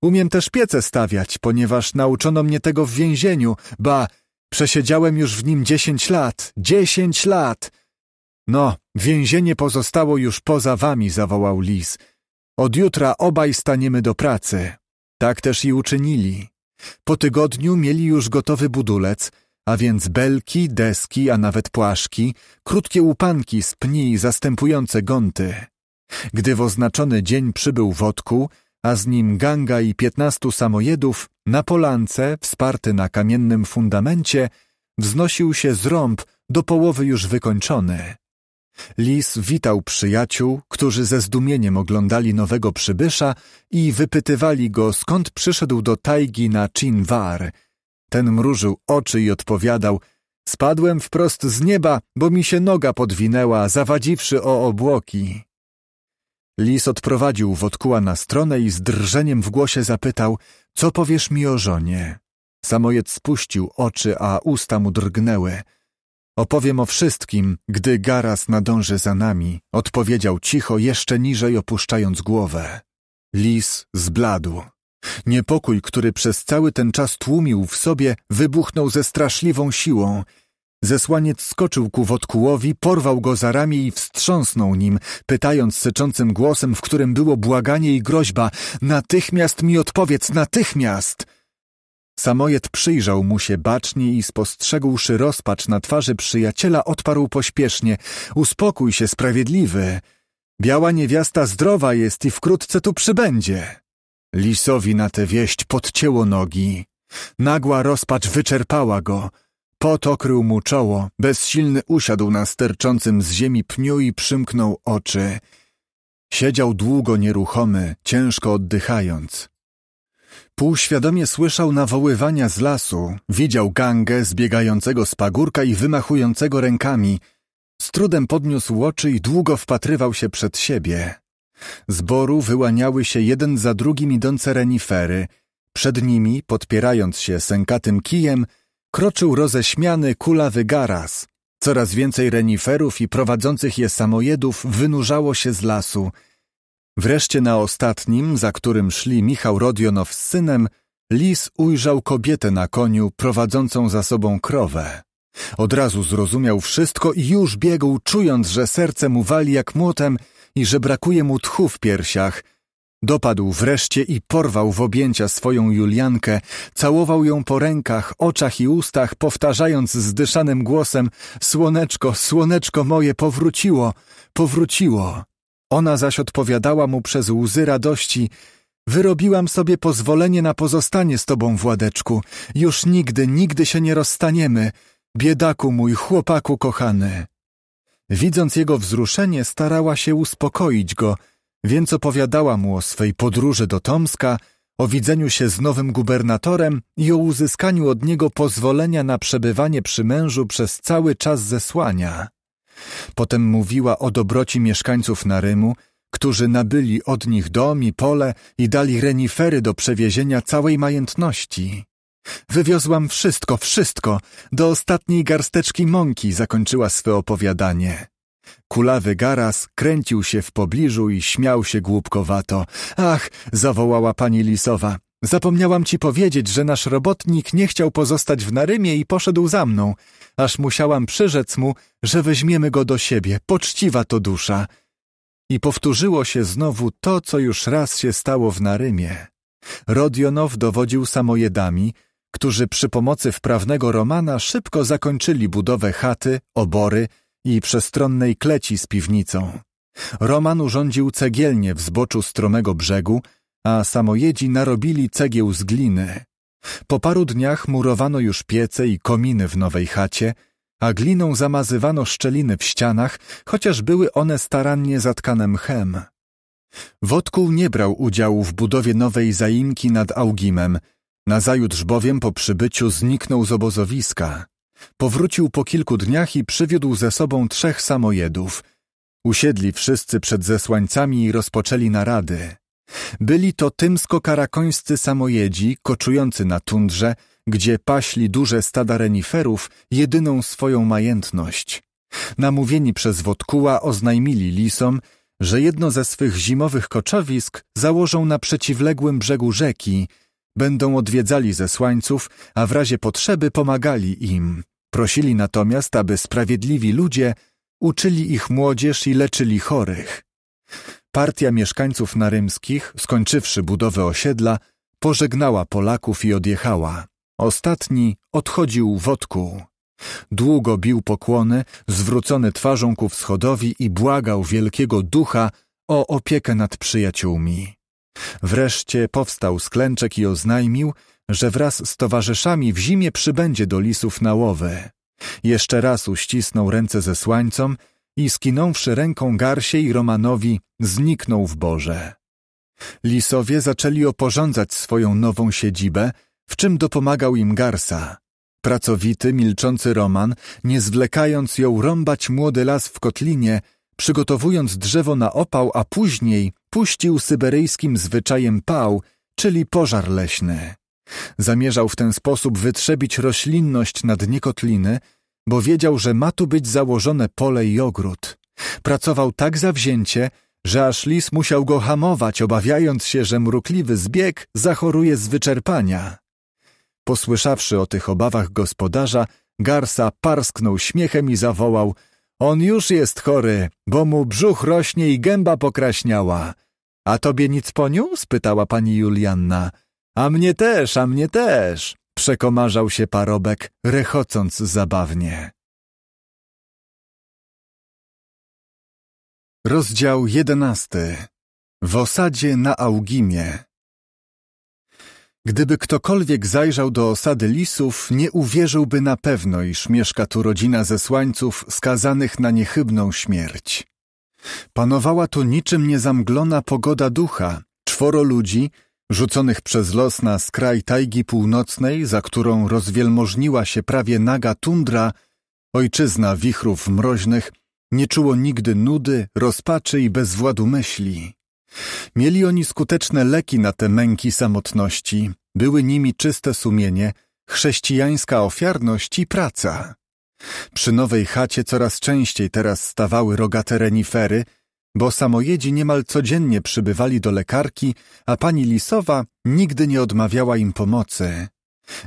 Umiem też piece stawiać, ponieważ nauczono mnie tego w więzieniu, ba, przesiedziałem już w nim dziesięć lat, dziesięć lat! No, więzienie pozostało już poza wami, zawołał lis. Od jutra obaj staniemy do pracy. Tak też i uczynili. Po tygodniu mieli już gotowy budulec, a więc belki, deski, a nawet płaszki, krótkie łupanki z pni zastępujące gąty. Gdy w oznaczony dzień przybył wodku, a z nim ganga i piętnastu samojedów, na polance, wsparty na kamiennym fundamencie, wznosił się z rąb do połowy już wykończony. Lis witał przyjaciół, którzy ze zdumieniem oglądali nowego przybysza i wypytywali go, skąd przyszedł do tajgi na Chinwar. Ten mrużył oczy i odpowiadał – Spadłem wprost z nieba, bo mi się noga podwinęła, zawadziwszy o obłoki. Lis odprowadził Wodkuła na stronę i z drżeniem w głosie zapytał, co powiesz mi o żonie? Samojec spuścił oczy, a usta mu drgnęły. Opowiem o wszystkim, gdy Garas nadąży za nami, odpowiedział cicho, jeszcze niżej opuszczając głowę. Lis zbladł. Niepokój, który przez cały ten czas tłumił w sobie, wybuchnął ze straszliwą siłą – Zesłaniec skoczył ku Wodkułowi, porwał go za ramię i wstrząsnął nim, pytając syczącym głosem, w którym było błaganie i groźba – natychmiast mi odpowiedz, natychmiast! Samojed przyjrzał mu się bacznie i spostrzegłszy rozpacz na twarzy przyjaciela, odparł pośpiesznie – uspokój się, sprawiedliwy! Biała niewiasta zdrowa jest i wkrótce tu przybędzie! Lisowi na tę wieść podcięło nogi. Nagła rozpacz wyczerpała go – Pot okrył mu czoło, bezsilny usiadł na sterczącym z ziemi pniu i przymknął oczy. Siedział długo nieruchomy, ciężko oddychając. Półświadomie słyszał nawoływania z lasu, widział gangę zbiegającego z pagórka i wymachującego rękami. Z trudem podniósł oczy i długo wpatrywał się przed siebie. Z boru wyłaniały się jeden za drugim idące renifery. Przed nimi, podpierając się sękatym kijem, kroczył roześmiany, kulawy garas. Coraz więcej reniferów i prowadzących je samojedów wynurzało się z lasu. Wreszcie na ostatnim, za którym szli Michał Rodionow z synem, lis ujrzał kobietę na koniu prowadzącą za sobą krowę. Od razu zrozumiał wszystko i już biegł, czując, że serce mu wali jak młotem i że brakuje mu tchu w piersiach – Dopadł wreszcie i porwał w objęcia swoją Juliankę, całował ją po rękach, oczach i ustach, powtarzając zdyszanym głosem Słoneczko, słoneczko moje, powróciło, powróciło. Ona zaś odpowiadała mu przez łzy radości Wyrobiłam sobie pozwolenie na pozostanie z tobą, Władeczku. Już nigdy, nigdy się nie rozstaniemy. Biedaku mój, chłopaku kochany. Widząc jego wzruszenie, starała się uspokoić go – więc opowiadała mu o swej podróży do Tomska, o widzeniu się z nowym gubernatorem i o uzyskaniu od niego pozwolenia na przebywanie przy mężu przez cały czas zesłania. Potem mówiła o dobroci mieszkańców Narymu, którzy nabyli od nich dom i pole i dali renifery do przewiezienia całej majątności. Wywiozłam wszystko, wszystko, do ostatniej garsteczki mąki zakończyła swe opowiadanie. Kulawy garas kręcił się w pobliżu i śmiał się głupkowato. Ach, zawołała pani Lisowa. Zapomniałam ci powiedzieć, że nasz robotnik nie chciał pozostać w Narymie i poszedł za mną, aż musiałam przyrzec mu, że weźmiemy go do siebie, poczciwa to dusza. I powtórzyło się znowu to, co już raz się stało w Narymie. Rodionow dowodził samojedami, którzy przy pomocy wprawnego Romana szybko zakończyli budowę chaty, obory, i przestronnej kleci z piwnicą. Roman urządził cegielnię w zboczu stromego brzegu, a samojedzi narobili cegieł z gliny. Po paru dniach murowano już piece i kominy w nowej chacie, a gliną zamazywano szczeliny w ścianach, chociaż były one starannie zatkane mchem. Wodkuł nie brał udziału w budowie nowej zaimki nad Augimem, nazajutrz bowiem po przybyciu zniknął z obozowiska powrócił po kilku dniach i przywiódł ze sobą trzech samojedów. Usiedli wszyscy przed zesłańcami i rozpoczęli narady. Byli to tymsko-karakońscy samojedzi, koczujący na tundrze, gdzie paśli duże stada reniferów, jedyną swoją majętność. Namówieni przez Wodkuła oznajmili lisom, że jedno ze swych zimowych koczowisk założą na przeciwległym brzegu rzeki, będą odwiedzali zesłańców, a w razie potrzeby pomagali im. Prosili natomiast, aby sprawiedliwi ludzie uczyli ich młodzież i leczyli chorych. Partia mieszkańców narymskich, skończywszy budowę osiedla, pożegnała Polaków i odjechała. Ostatni odchodził wodku. Długo bił pokłony, zwrócony twarzą ku wschodowi i błagał wielkiego ducha o opiekę nad przyjaciółmi. Wreszcie powstał sklęczek i oznajmił, że wraz z towarzyszami w zimie przybędzie do lisów na łowę. Jeszcze raz uścisnął ręce ze słańcom i skinąwszy ręką i Romanowi, zniknął w Boże. Lisowie zaczęli oporządzać swoją nową siedzibę, w czym dopomagał im Garsa. Pracowity, milczący Roman, nie zwlekając ją rąbać młody las w kotlinie, przygotowując drzewo na opał, a później puścił syberyjskim zwyczajem pał, czyli pożar leśny. Zamierzał w ten sposób wytrzebić roślinność na dnie kotliny, bo wiedział, że ma tu być założone pole i ogród. Pracował tak zawzięcie, że aż lis musiał go hamować, obawiając się, że mrukliwy zbieg zachoruje z wyczerpania. Posłyszawszy o tych obawach gospodarza, Garsa parsknął śmiechem i zawołał – on już jest chory, bo mu brzuch rośnie i gęba pokraśniała. – A tobie nic poniósł? – spytała pani Julianna – a mnie też, a mnie też! Przekomarzał się parobek, rechocąc zabawnie. Rozdział jedenasty. W osadzie na Augimie. Gdyby ktokolwiek zajrzał do osady lisów, nie uwierzyłby na pewno, iż mieszka tu rodzina zesłańców skazanych na niechybną śmierć. Panowała tu niczym niezamglona pogoda ducha. Czworo ludzi, Rzuconych przez los na skraj tajgi północnej, za którą rozwielmożniła się prawie naga tundra, ojczyzna wichrów mroźnych, nie czuło nigdy nudy, rozpaczy i bezwładu myśli. Mieli oni skuteczne leki na te męki samotności, były nimi czyste sumienie, chrześcijańska ofiarność i praca. Przy nowej chacie coraz częściej teraz stawały rogate renifery, bo samojedzi niemal codziennie przybywali do lekarki, a pani Lisowa nigdy nie odmawiała im pomocy.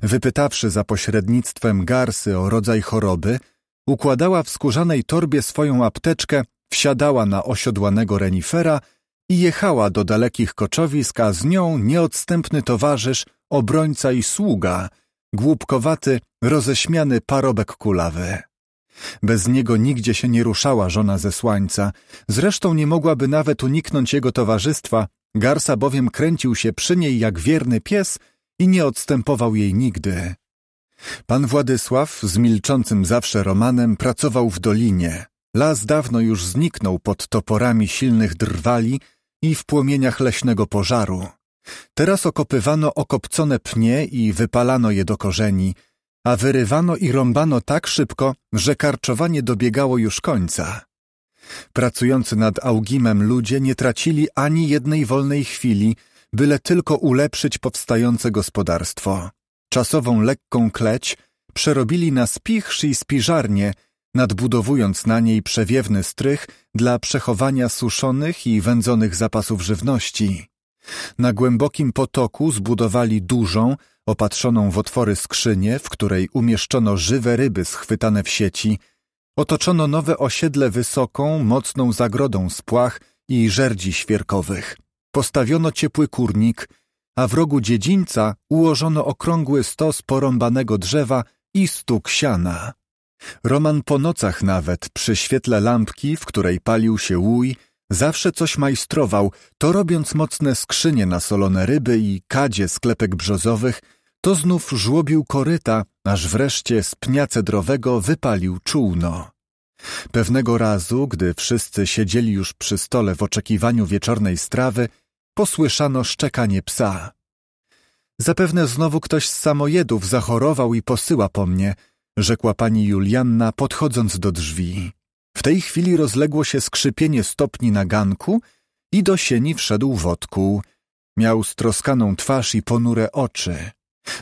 Wypytawszy za pośrednictwem garsy o rodzaj choroby, układała w skórzanej torbie swoją apteczkę, wsiadała na osiodłanego renifera i jechała do dalekich koczowisk, a z nią nieodstępny towarzysz, obrońca i sługa, głupkowaty, roześmiany parobek kulawy. Bez niego nigdzie się nie ruszała żona ze zesłańca, zresztą nie mogłaby nawet uniknąć jego towarzystwa, Garsa bowiem kręcił się przy niej jak wierny pies i nie odstępował jej nigdy. Pan Władysław z milczącym zawsze Romanem pracował w dolinie. Las dawno już zniknął pod toporami silnych drwali i w płomieniach leśnego pożaru. Teraz okopywano okopcone pnie i wypalano je do korzeni – a wyrywano i rąbano tak szybko, że karczowanie dobiegało już końca. Pracujący nad Augimem ludzie nie tracili ani jednej wolnej chwili, byle tylko ulepszyć powstające gospodarstwo. Czasową lekką kleć przerobili na spichrz i spiżarnię, nadbudowując na niej przewiewny strych dla przechowania suszonych i wędzonych zapasów żywności. Na głębokim potoku zbudowali dużą, opatrzoną w otwory skrzynię, w której umieszczono żywe ryby schwytane w sieci, otoczono nowe osiedle wysoką, mocną zagrodą z płach i żerdzi świerkowych. Postawiono ciepły kurnik, a w rogu dziedzińca ułożono okrągły stos porąbanego drzewa i stuk siana. Roman po nocach nawet, przy świetle lampki, w której palił się łój, zawsze coś majstrował, to robiąc mocne skrzynie na solone ryby i kadzie sklepek brzozowych – to znów żłobił koryta, aż wreszcie z pnia cedrowego wypalił czółno. Pewnego razu, gdy wszyscy siedzieli już przy stole w oczekiwaniu wieczornej strawy, posłyszano szczekanie psa. Zapewne znowu ktoś z samojedów zachorował i posyła po mnie, rzekła pani Julianna, podchodząc do drzwi. W tej chwili rozległo się skrzypienie stopni na ganku i do sieni wszedł wodku. Miał stroskaną twarz i ponure oczy.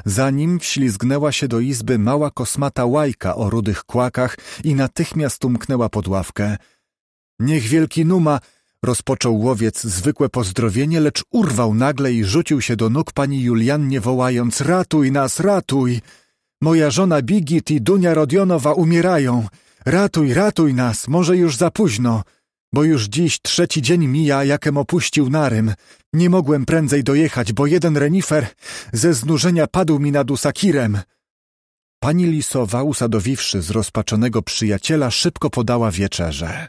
Zanim wślizgnęła się do izby mała kosmata łajka o rudych kłakach i natychmiast umknęła pod ławkę. Niech wielki numa! Rozpoczął łowiec zwykłe pozdrowienie, lecz urwał nagle i rzucił się do nóg pani Juliannie, wołając: Ratuj nas, ratuj! Moja żona Bigit i Dunia Rodionowa umierają! Ratuj, ratuj nas, może już za późno! bo już dziś trzeci dzień mija, jakem opuścił Narym. Nie mogłem prędzej dojechać, bo jeden renifer ze znużenia padł mi nad usakirem. Pani Lisowa, usadowiwszy zrozpaczonego przyjaciela, szybko podała wieczerze.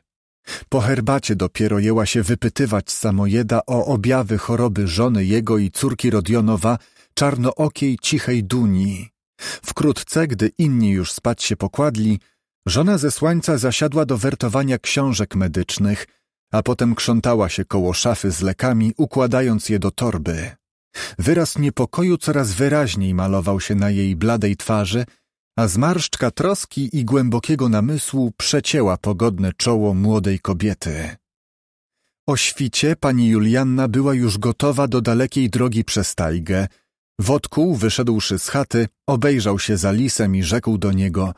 Po herbacie dopiero jęła się wypytywać Samojeda o objawy choroby żony jego i córki Rodionowa, czarnookiej cichej Duni. Wkrótce, gdy inni już spać się pokładli, Żona zesłańca zasiadła do wertowania książek medycznych, a potem krzątała się koło szafy z lekami, układając je do torby. Wyraz niepokoju coraz wyraźniej malował się na jej bladej twarzy, a zmarszczka troski i głębokiego namysłu przecięła pogodne czoło młodej kobiety. O świcie pani Julianna była już gotowa do dalekiej drogi przez tajgę. Wodkuł, wyszedłszy z chaty, obejrzał się za lisem i rzekł do niego –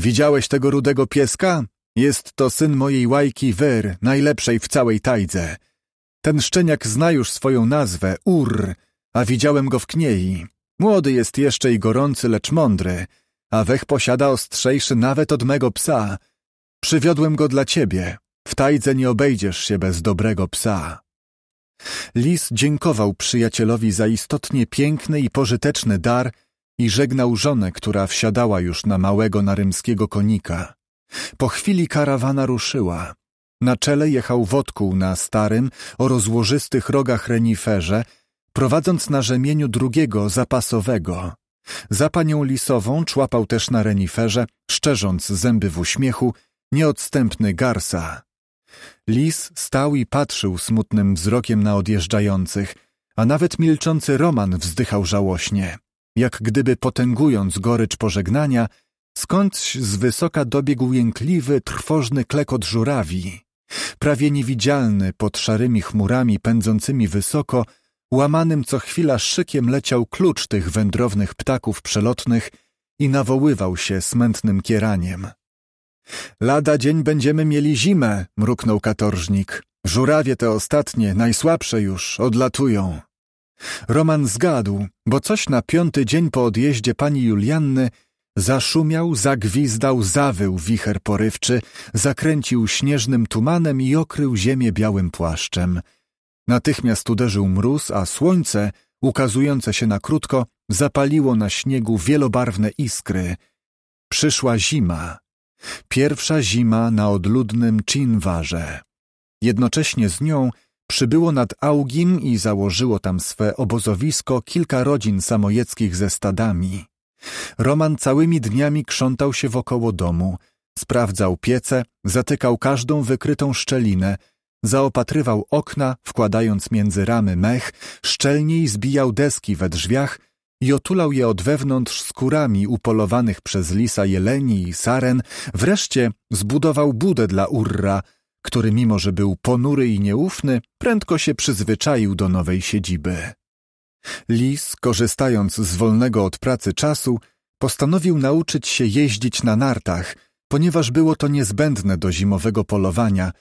Widziałeś tego rudego pieska? Jest to syn mojej łajki Wyr, najlepszej w całej tajdze. Ten szczeniak zna już swoją nazwę, Ur, a widziałem go w kniei. Młody jest jeszcze i gorący, lecz mądry, a wech posiada ostrzejszy nawet od mego psa. Przywiodłem go dla ciebie. W tajdze nie obejdziesz się bez dobrego psa. Lis dziękował przyjacielowi za istotnie piękny i pożyteczny dar – i żegnał żonę, która wsiadała już na małego narymskiego konika. Po chwili karawana ruszyła. Na czele jechał wodkuł na starym, o rozłożystych rogach reniferze, prowadząc na rzemieniu drugiego, zapasowego. Za panią Lisową człapał też na reniferze, szczerząc zęby w uśmiechu, nieodstępny garsa. Lis stał i patrzył smutnym wzrokiem na odjeżdżających, a nawet milczący Roman wzdychał żałośnie jak gdyby potęgując gorycz pożegnania, skądś z wysoka dobiegł jękliwy, trwożny klekot żurawi, prawie niewidzialny pod szarymi chmurami pędzącymi wysoko, łamanym co chwila szykiem leciał klucz tych wędrownych ptaków przelotnych i nawoływał się smętnym kieraniem. Lada dzień będziemy mieli zimę, mruknął katorżnik. Żurawie te ostatnie, najsłabsze już, odlatują. Roman zgadł, bo coś na piąty dzień po odjeździe pani Julianny zaszumiał, zagwizdał, zawył wicher porywczy, zakręcił śnieżnym tumanem i okrył ziemię białym płaszczem. Natychmiast uderzył mróz, a słońce, ukazujące się na krótko, zapaliło na śniegu wielobarwne iskry. Przyszła zima. Pierwsza zima na odludnym Chinwarze. Jednocześnie z nią Przybyło nad Augim i założyło tam swe obozowisko kilka rodzin samojeckich ze stadami. Roman całymi dniami krzątał się wokoło domu, sprawdzał piece, zatykał każdą wykrytą szczelinę, zaopatrywał okna, wkładając między ramy mech, szczelniej zbijał deski we drzwiach i otulał je od wewnątrz skórami upolowanych przez lisa jeleni i saren, wreszcie zbudował budę dla Urra – który mimo że był ponury i nieufny, prędko się przyzwyczaił do nowej siedziby. Lis, korzystając z wolnego od pracy czasu, postanowił nauczyć się jeździć na nartach, ponieważ było to niezbędne do zimowego polowania.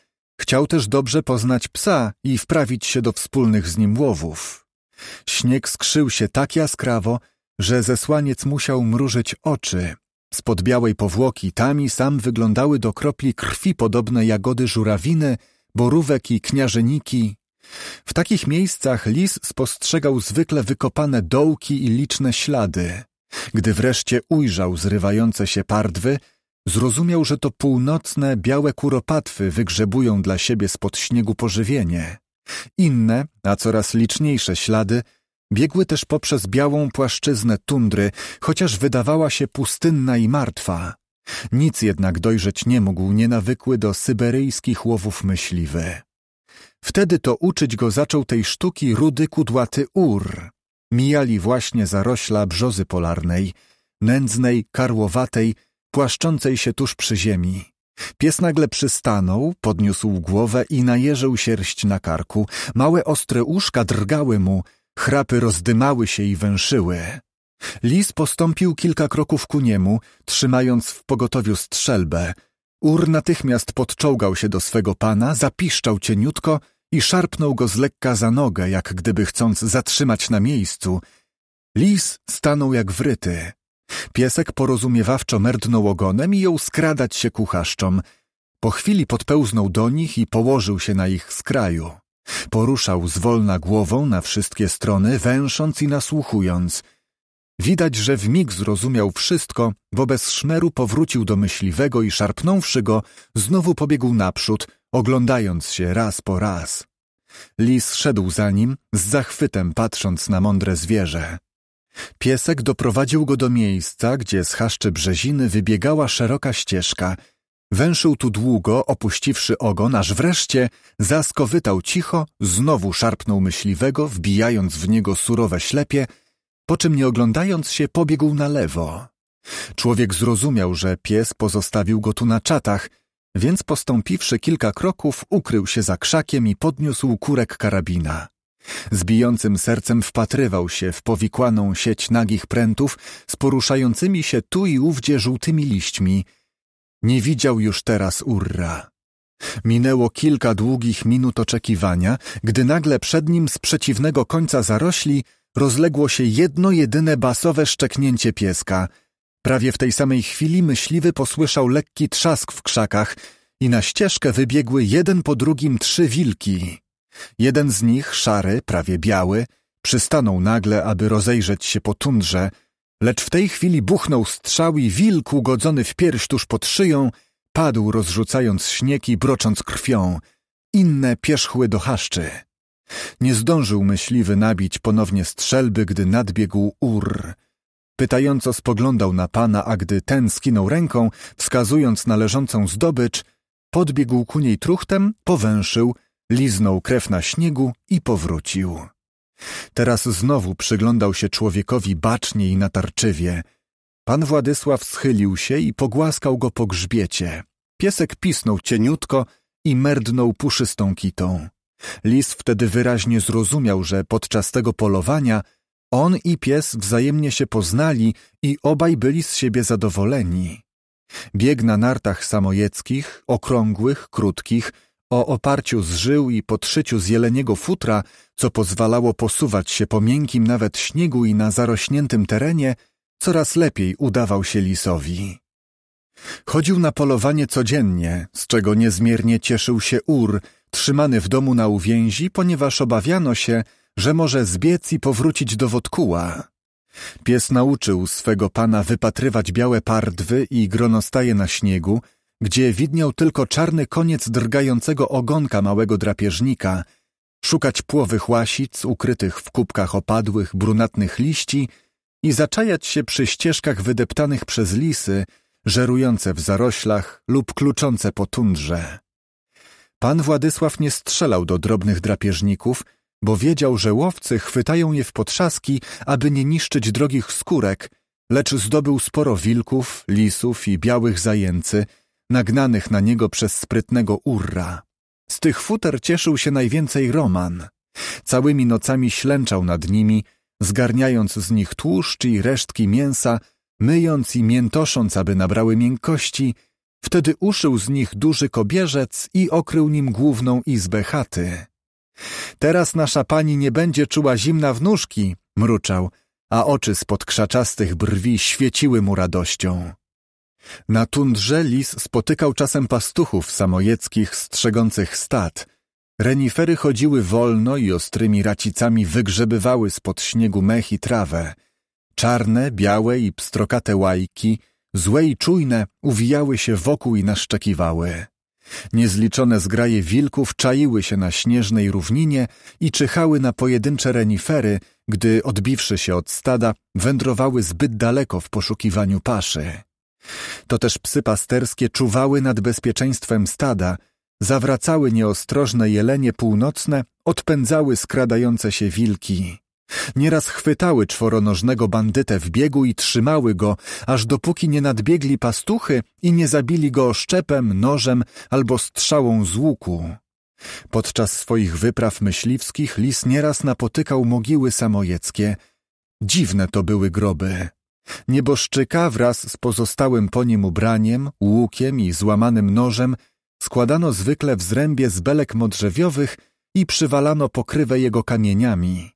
Chciał też dobrze poznać psa i wprawić się do wspólnych z nim łowów. Śnieg skrzył się tak jaskrawo, że zesłaniec musiał mrużyć oczy, Spod białej powłoki tami sam wyglądały do kropli krwi podobne jagody żurawiny, borówek i kniażeniki. W takich miejscach lis spostrzegał zwykle wykopane dołki i liczne ślady. Gdy wreszcie ujrzał zrywające się pardwy, zrozumiał, że to północne białe kuropatwy wygrzebują dla siebie spod śniegu pożywienie. Inne, a coraz liczniejsze ślady – Biegły też poprzez białą płaszczyznę tundry, chociaż wydawała się pustynna i martwa. Nic jednak dojrzeć nie mógł, nienawykły do syberyjskich łowów myśliwy. Wtedy to uczyć go zaczął tej sztuki rudy kudłaty ur. Mijali właśnie zarośla brzozy polarnej, nędznej, karłowatej, płaszczącej się tuż przy ziemi. Pies nagle przystanął, podniósł głowę i najeżył sierść na karku. Małe ostre uszka drgały mu – Chrapy rozdymały się i węszyły. Lis postąpił kilka kroków ku niemu, trzymając w pogotowiu strzelbę. Ur natychmiast podczołgał się do swego pana, zapiszczał cieniutko i szarpnął go z lekka za nogę, jak gdyby chcąc zatrzymać na miejscu. Lis stanął jak wryty. Piesek porozumiewawczo merdnął ogonem i jął skradać się kuchaszczom. Po chwili podpełznął do nich i położył się na ich skraju. Poruszał zwolna głową na wszystkie strony, węsząc i nasłuchując. Widać, że w mig zrozumiał wszystko, bo bez szmeru powrócił do myśliwego i szarpnąwszy go, znowu pobiegł naprzód, oglądając się raz po raz. Lis szedł za nim, z zachwytem patrząc na mądre zwierzę. Piesek doprowadził go do miejsca, gdzie z chaszczy brzeziny wybiegała szeroka ścieżka – Węszył tu długo, opuściwszy ogon, aż wreszcie zaskowytał cicho, znowu szarpnął myśliwego, wbijając w niego surowe ślepie, po czym nie oglądając się pobiegł na lewo. Człowiek zrozumiał, że pies pozostawił go tu na czatach, więc postąpiwszy kilka kroków, ukrył się za krzakiem i podniósł kurek karabina. Z bijącym sercem wpatrywał się w powikłaną sieć nagich prętów z poruszającymi się tu i ówdzie żółtymi liśćmi – nie widział już teraz Urra. Minęło kilka długich minut oczekiwania, gdy nagle przed nim z przeciwnego końca zarośli rozległo się jedno jedyne basowe szczeknięcie pieska. Prawie w tej samej chwili myśliwy posłyszał lekki trzask w krzakach i na ścieżkę wybiegły jeden po drugim trzy wilki. Jeden z nich, szary, prawie biały, przystanął nagle, aby rozejrzeć się po tundrze, Lecz w tej chwili buchnął strzał i wilk ugodzony w pierś tuż pod szyją padł rozrzucając śnieg i brocząc krwią. Inne pierzchły do haszczy. Nie zdążył myśliwy nabić ponownie strzelby, gdy nadbiegł ur. Pytająco spoglądał na pana, a gdy ten skinął ręką, wskazując na leżącą zdobycz, podbiegł ku niej truchtem, powęszył, liznął krew na śniegu i powrócił. Teraz znowu przyglądał się człowiekowi bacznie i natarczywie. Pan Władysław schylił się i pogłaskał go po grzbiecie. Piesek pisnął cieniutko i merdnął puszystą kitą. Lis wtedy wyraźnie zrozumiał, że podczas tego polowania on i pies wzajemnie się poznali i obaj byli z siebie zadowoleni. Bieg na nartach samojeckich, okrągłych, krótkich, o oparciu z żył i podszyciu z jeleniego futra, co pozwalało posuwać się po miękkim nawet śniegu i na zarośniętym terenie, coraz lepiej udawał się lisowi. Chodził na polowanie codziennie, z czego niezmiernie cieszył się Ur, trzymany w domu na uwięzi, ponieważ obawiano się, że może zbiec i powrócić do wodkuła. Pies nauczył swego pana wypatrywać białe pardwy i gronostaje na śniegu, gdzie widniał tylko czarny koniec drgającego ogonka małego drapieżnika, szukać płowych łasic ukrytych w kubkach opadłych, brunatnych liści i zaczajać się przy ścieżkach wydeptanych przez lisy, żerujące w zaroślach lub kluczące po tundrze. Pan Władysław nie strzelał do drobnych drapieżników, bo wiedział, że łowcy chwytają je w potrzaski, aby nie niszczyć drogich skórek, lecz zdobył sporo wilków, lisów i białych zajęcy – nagnanych na niego przez sprytnego Urra. Z tych futer cieszył się najwięcej Roman. Całymi nocami ślęczał nad nimi, zgarniając z nich tłuszcz i resztki mięsa, myjąc i miętosząc, aby nabrały miękkości, wtedy uszył z nich duży kobierzec i okrył nim główną izbę chaty. Teraz nasza pani nie będzie czuła zimna w nóżki, mruczał, a oczy spod krzaczastych brwi świeciły mu radością. Na tundrze lis spotykał czasem pastuchów samojeckich strzegących stad. Renifery chodziły wolno i ostrymi racicami wygrzebywały spod śniegu mech i trawę. Czarne, białe i pstrokate łajki, złe i czujne, uwijały się wokół i naszczekiwały. Niezliczone zgraje wilków czaiły się na śnieżnej równinie i czyhały na pojedyncze renifery, gdy odbiwszy się od stada, wędrowały zbyt daleko w poszukiwaniu paszy. To też psy pasterskie czuwały nad bezpieczeństwem stada, zawracały nieostrożne jelenie północne, odpędzały skradające się wilki. Nieraz chwytały czworonożnego bandytę w biegu i trzymały go, aż dopóki nie nadbiegli pastuchy i nie zabili go szczepem, nożem albo strzałą z łuku. Podczas swoich wypraw myśliwskich lis nieraz napotykał mogiły samojeckie. Dziwne to były groby. Nieboszczyka wraz z pozostałym po nim ubraniem, łukiem i złamanym nożem składano zwykle w zrębie z belek modrzewiowych i przywalano pokrywę jego kamieniami.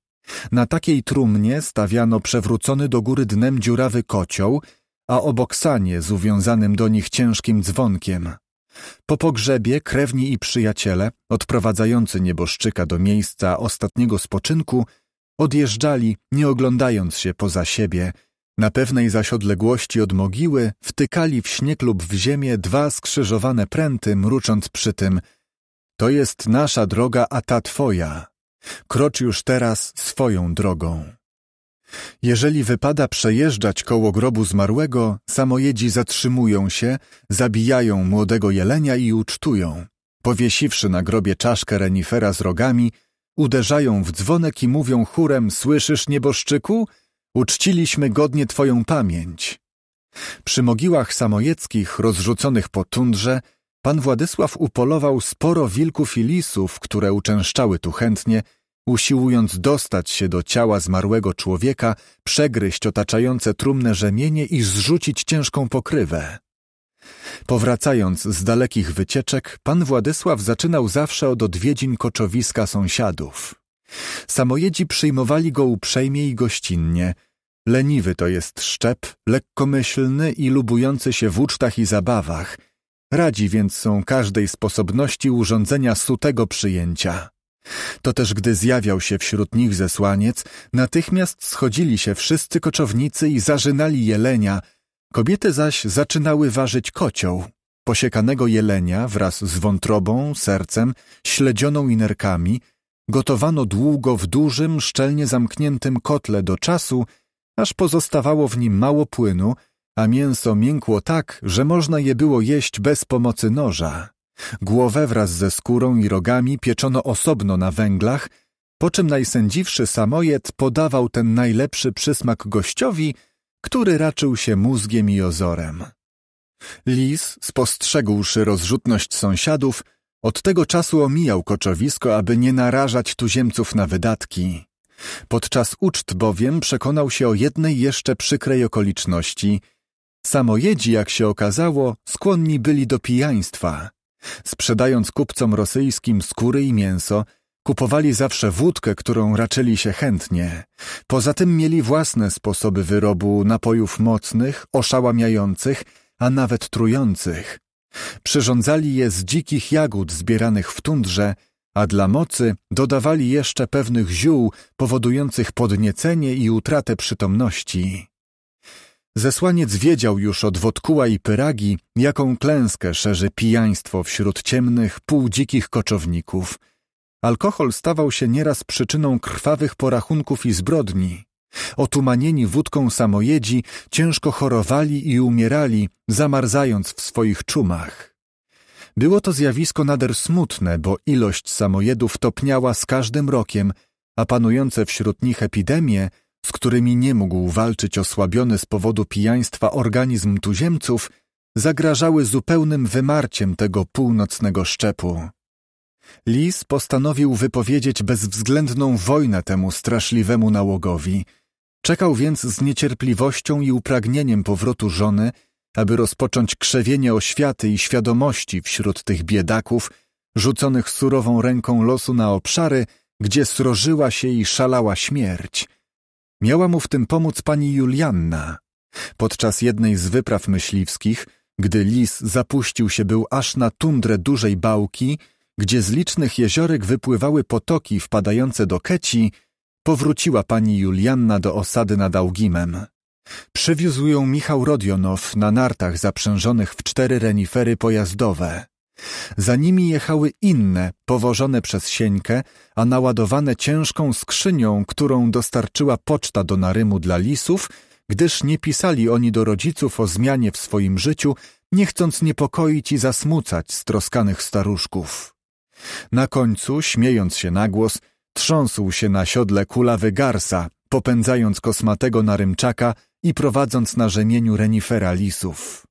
Na takiej trumnie stawiano przewrócony do góry dnem dziurawy kocioł, a obok sanie z uwiązanym do nich ciężkim dzwonkiem. Po pogrzebie krewni i przyjaciele, odprowadzający nieboszczyka do miejsca ostatniego spoczynku, odjeżdżali, nie oglądając się poza siebie – na pewnej zaś odległości od mogiły wtykali w śnieg lub w ziemię dwa skrzyżowane pręty, mrucząc przy tym To jest nasza droga, a ta twoja. Krocz już teraz swoją drogą. Jeżeli wypada przejeżdżać koło grobu zmarłego, samojedzi zatrzymują się, zabijają młodego jelenia i ucztują. Powiesiwszy na grobie czaszkę renifera z rogami, uderzają w dzwonek i mówią chórem Słyszysz, nieboszczyku? Uczciliśmy godnie Twoją pamięć. Przy mogiłach samojeckich rozrzuconych po tundrze pan Władysław upolował sporo wilków i lisów, które uczęszczały tu chętnie, usiłując dostać się do ciała zmarłego człowieka, przegryźć otaczające trumne rzemienie i zrzucić ciężką pokrywę. Powracając z dalekich wycieczek, pan Władysław zaczynał zawsze od odwiedzin koczowiska sąsiadów. Samojedzi przyjmowali go uprzejmie i gościnnie. Leniwy to jest szczep, lekkomyślny i lubujący się w ucztach i zabawach. Radzi więc są każdej sposobności urządzenia sutego przyjęcia. To też gdy zjawiał się wśród nich zesłaniec, natychmiast schodzili się wszyscy koczownicy i zarzynali jelenia, kobiety zaś zaczynały ważyć kocioł, posiekanego jelenia wraz z wątrobą, sercem, śledzioną i nerkami – Gotowano długo w dużym, szczelnie zamkniętym kotle do czasu, aż pozostawało w nim mało płynu, a mięso miękło tak, że można je było jeść bez pomocy noża. Głowę wraz ze skórą i rogami pieczono osobno na węglach, po czym najsędziwszy samojed podawał ten najlepszy przysmak gościowi, który raczył się mózgiem i ozorem. Lis, spostrzegłszy rozrzutność sąsiadów, od tego czasu omijał koczowisko, aby nie narażać tuziemców na wydatki. Podczas uczt bowiem przekonał się o jednej jeszcze przykrej okoliczności. Samojedzi, jak się okazało, skłonni byli do pijaństwa. Sprzedając kupcom rosyjskim skóry i mięso, kupowali zawsze wódkę, którą raczyli się chętnie. Poza tym mieli własne sposoby wyrobu napojów mocnych, oszałamiających, a nawet trujących. Przyrządzali je z dzikich jagód zbieranych w tundrze, a dla mocy dodawali jeszcze pewnych ziół powodujących podniecenie i utratę przytomności. Zesłaniec wiedział już od Wodkuła i Pyragi, jaką klęskę szerzy pijaństwo wśród ciemnych, półdzikich koczowników. Alkohol stawał się nieraz przyczyną krwawych porachunków i zbrodni. Otumanieni wódką samojedzi ciężko chorowali i umierali, zamarzając w swoich czumach. Było to zjawisko nader smutne, bo ilość samojedów topniała z każdym rokiem, a panujące wśród nich epidemie, z którymi nie mógł walczyć osłabiony z powodu pijaństwa organizm tuziemców, zagrażały zupełnym wymarciem tego północnego szczepu. Lis postanowił wypowiedzieć bezwzględną wojnę temu straszliwemu nałogowi – Czekał więc z niecierpliwością i upragnieniem powrotu żony, aby rozpocząć krzewienie oświaty i świadomości wśród tych biedaków, rzuconych surową ręką losu na obszary, gdzie srożyła się i szalała śmierć. Miała mu w tym pomóc pani Julianna. Podczas jednej z wypraw myśliwskich, gdy lis zapuścił się był aż na tundrę dużej bałki, gdzie z licznych jeziorek wypływały potoki wpadające do Keci, Powróciła pani Julianna do osady nad Augimem. Przywiózł ją Michał Rodionow na nartach zaprzężonych w cztery renifery pojazdowe. Za nimi jechały inne, powożone przez Sieńkę, a naładowane ciężką skrzynią, którą dostarczyła poczta do Narymu dla lisów, gdyż nie pisali oni do rodziców o zmianie w swoim życiu, nie chcąc niepokoić i zasmucać stroskanych staruszków. Na końcu, śmiejąc się na głos, Trząsł się na siodle kulawy garsa, popędzając kosmatego narymczaka i prowadząc na żenieniu renifera lisów.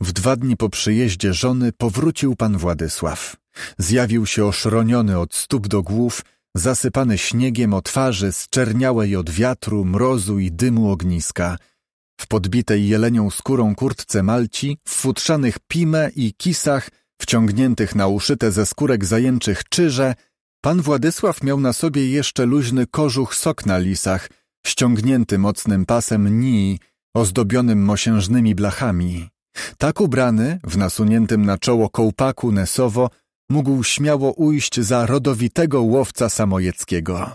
W dwa dni po przyjeździe żony powrócił pan Władysław. Zjawił się oszroniony od stóp do głów, zasypany śniegiem o twarzy zczerniałej od wiatru, mrozu i dymu ogniska. W podbitej jelenią skórą kurtce malci, w futrzanych pime i kisach, wciągniętych na uszyte ze skórek zajęczych czyże, Pan Władysław miał na sobie jeszcze luźny kożuch sok na lisach, ściągnięty mocnym pasem nii, ozdobionym mosiężnymi blachami. Tak ubrany, w nasuniętym na czoło kołpaku nesowo, mógł śmiało ujść za rodowitego łowca samojeckiego.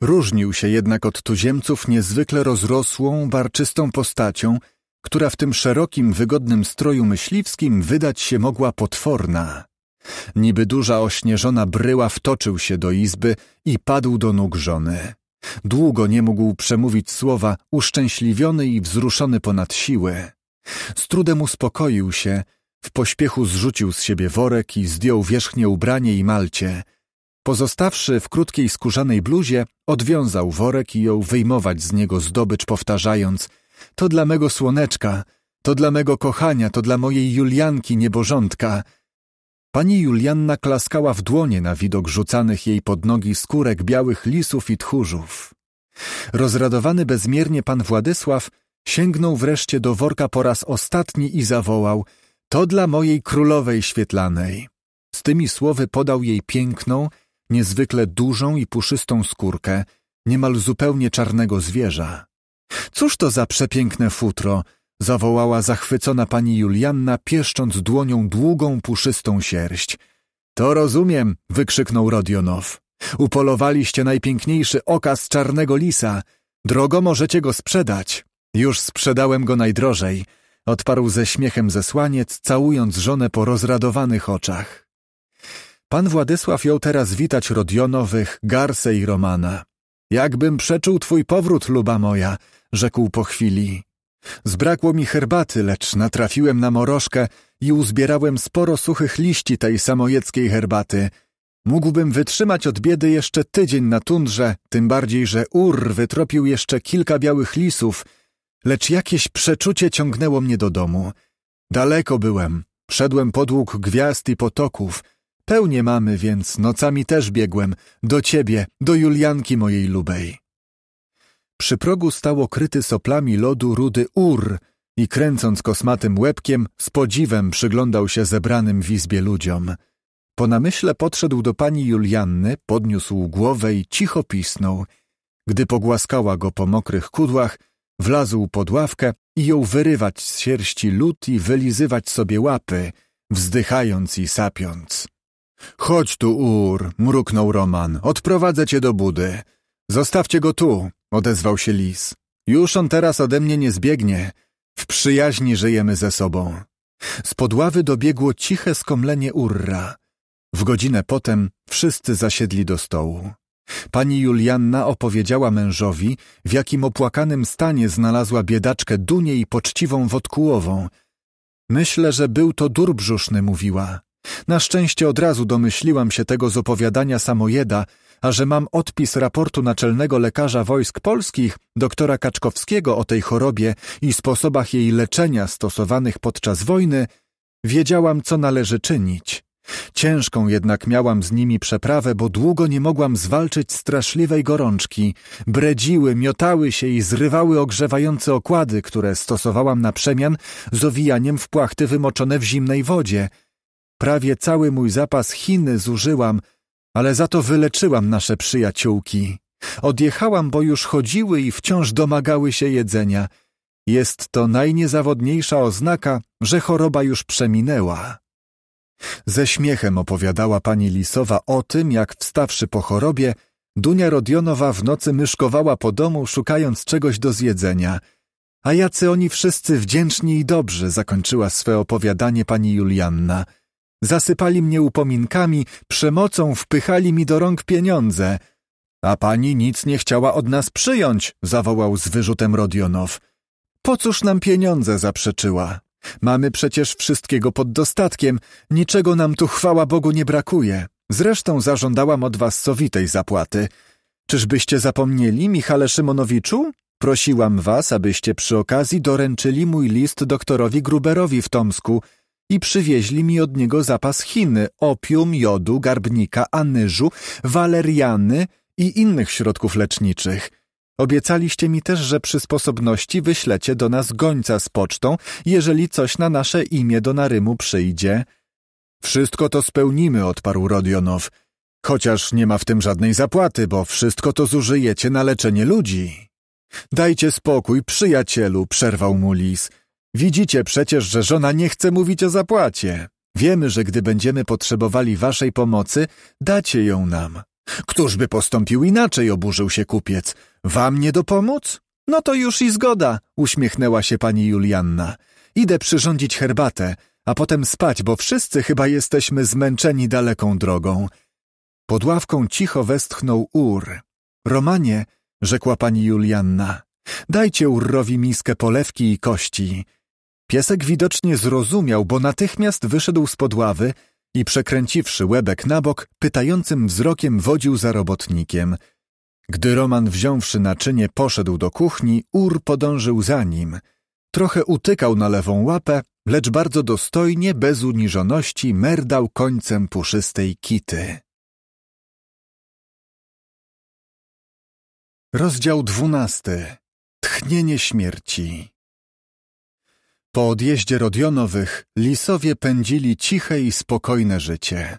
Różnił się jednak od tuziemców niezwykle rozrosłą, barczystą postacią, która w tym szerokim, wygodnym stroju myśliwskim wydać się mogła potworna. Niby duża ośnieżona bryła wtoczył się do izby i padł do nóg żony. Długo nie mógł przemówić słowa, uszczęśliwiony i wzruszony ponad siłę. Z trudem uspokoił się, w pośpiechu zrzucił z siebie worek i zdjął wierzchnie ubranie i malcie. Pozostawszy w krótkiej skórzanej bluzie, odwiązał worek i jął wyjmować z niego zdobycz, powtarzając — to dla mego słoneczka, to dla mego kochania, to dla mojej Julianki nieborządka — Pani Julianna klaskała w dłonie na widok rzucanych jej pod nogi skórek białych lisów i tchórzów. Rozradowany bezmiernie pan Władysław sięgnął wreszcie do worka po raz ostatni i zawołał – to dla mojej królowej świetlanej. Z tymi słowy podał jej piękną, niezwykle dużą i puszystą skórkę, niemal zupełnie czarnego zwierza. Cóż to za przepiękne futro – zawołała zachwycona pani Julianna, pieszcząc dłonią długą, puszystą sierść. To rozumiem, wykrzyknął Rodionow. Upolowaliście najpiękniejszy okaz czarnego lisa. Drogo możecie go sprzedać. Już sprzedałem go najdrożej, odparł ze śmiechem zesłaniec, całując żonę po rozradowanych oczach. Pan Władysław jął teraz witać Rodionowych, Garse i Romana. Jakbym przeczuł twój powrót, luba moja, rzekł po chwili. Zbrakło mi herbaty, lecz natrafiłem na morożkę i uzbierałem sporo suchych liści tej samojeckiej herbaty. Mógłbym wytrzymać od biedy jeszcze tydzień na tundrze, tym bardziej, że Ur wytropił jeszcze kilka białych lisów, lecz jakieś przeczucie ciągnęło mnie do domu. Daleko byłem, szedłem podług gwiazd i potoków. Pełnie mamy, więc nocami też biegłem, do ciebie, do Julianki mojej lubej. Przy progu stał okryty soplami lodu rudy Ur i kręcąc kosmatym łebkiem, z podziwem przyglądał się zebranym w izbie ludziom. Po namyśle podszedł do pani Julianny, podniósł głowę i cicho pisnął. Gdy pogłaskała go po mokrych kudłach, wlazł pod ławkę i ją wyrywać z sierści lód i wylizywać sobie łapy, wzdychając i sapiąc. Chodź tu, Ur, mruknął Roman, odprowadzę cię do budy. Zostawcie go tu, odezwał się lis. Już on teraz ode mnie nie zbiegnie. W przyjaźni żyjemy ze sobą. Z podławy dobiegło ciche skomlenie urra. W godzinę potem wszyscy zasiedli do stołu. Pani Julianna opowiedziała mężowi, w jakim opłakanym stanie znalazła biedaczkę Dunię i poczciwą wodkułową. Myślę, że był to dur brzuszny, mówiła. Na szczęście od razu domyśliłam się tego z opowiadania samojeda, a że mam odpis raportu naczelnego lekarza wojsk polskich, doktora Kaczkowskiego o tej chorobie i sposobach jej leczenia stosowanych podczas wojny, wiedziałam, co należy czynić. Ciężką jednak miałam z nimi przeprawę, bo długo nie mogłam zwalczyć straszliwej gorączki. Bredziły, miotały się i zrywały ogrzewające okłady, które stosowałam na przemian z owijaniem w płachty wymoczone w zimnej wodzie. Prawie cały mój zapas Chiny zużyłam, ale za to wyleczyłam nasze przyjaciółki. Odjechałam, bo już chodziły i wciąż domagały się jedzenia. Jest to najniezawodniejsza oznaka, że choroba już przeminęła. Ze śmiechem opowiadała pani Lisowa o tym, jak wstawszy po chorobie, Dunia Rodionowa w nocy myszkowała po domu, szukając czegoś do zjedzenia. A jacy oni wszyscy wdzięczni i dobrzy, zakończyła swe opowiadanie pani Julianna – Zasypali mnie upominkami, przemocą wpychali mi do rąk pieniądze. A pani nic nie chciała od nas przyjąć, zawołał z wyrzutem Rodionow. Po cóż nam pieniądze zaprzeczyła? Mamy przecież wszystkiego pod dostatkiem, niczego nam tu chwała Bogu nie brakuje. Zresztą zażądałam od was sowitej zapłaty. Czyżbyście zapomnieli, Michale Szymonowiczu? Prosiłam was, abyście przy okazji doręczyli mój list doktorowi Gruberowi w Tomsku, i przywieźli mi od niego zapas Chiny, opium, jodu, garbnika, anyżu, waleriany i innych środków leczniczych. Obiecaliście mi też, że przy sposobności wyślecie do nas gońca z pocztą, jeżeli coś na nasze imię do Narymu przyjdzie. Wszystko to spełnimy, odparł Rodionow. Chociaż nie ma w tym żadnej zapłaty, bo wszystko to zużyjecie na leczenie ludzi. Dajcie spokój, przyjacielu, przerwał mu lis. Widzicie przecież, że żona nie chce mówić o zapłacie. Wiemy, że gdy będziemy potrzebowali waszej pomocy, dacie ją nam. Któż by postąpił inaczej, oburzył się kupiec. Wam nie dopomóc? No to już i zgoda, uśmiechnęła się pani Julianna. Idę przyrządzić herbatę, a potem spać, bo wszyscy chyba jesteśmy zmęczeni daleką drogą. Pod ławką cicho westchnął Ur. Romanie, rzekła pani Julianna, dajcie Urrowi miskę polewki i kości. Piesek widocznie zrozumiał, bo natychmiast wyszedł z podławy i przekręciwszy łebek na bok, pytającym wzrokiem wodził za robotnikiem. Gdy Roman wziąwszy naczynie poszedł do kuchni, Ur podążył za nim. Trochę utykał na lewą łapę, lecz bardzo dostojnie, bez uniżoności, merdał końcem puszystej kity. Rozdział dwunasty. Tchnienie śmierci. Po odjeździe Rodionowych lisowie pędzili ciche i spokojne życie.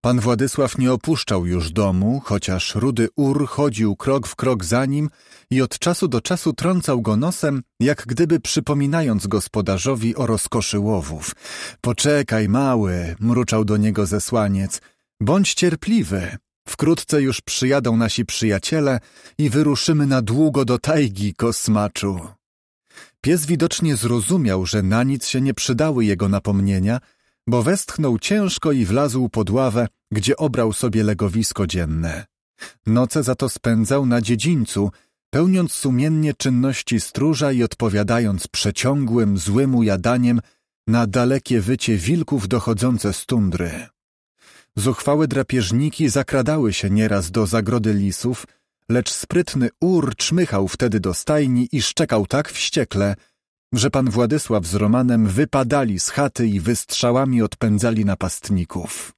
Pan Władysław nie opuszczał już domu, chociaż rudy ur chodził krok w krok za nim i od czasu do czasu trącał go nosem, jak gdyby przypominając gospodarzowi o rozkoszy łowów. Poczekaj, mały, mruczał do niego zesłaniec, bądź cierpliwy. Wkrótce już przyjadą nasi przyjaciele i wyruszymy na długo do tajgi, kosmaczu. Pies widocznie zrozumiał, że na nic się nie przydały jego napomnienia, bo westchnął ciężko i wlazł pod ławę, gdzie obrał sobie legowisko dzienne. Noce za to spędzał na dziedzińcu, pełniąc sumiennie czynności stróża i odpowiadając przeciągłym, złym ujadaniem na dalekie wycie wilków dochodzące z tundry. Zuchwałe drapieżniki zakradały się nieraz do zagrody lisów – lecz sprytny ur czmychał wtedy do stajni i szczekał tak wściekle, że pan Władysław z Romanem wypadali z chaty i wystrzałami odpędzali napastników.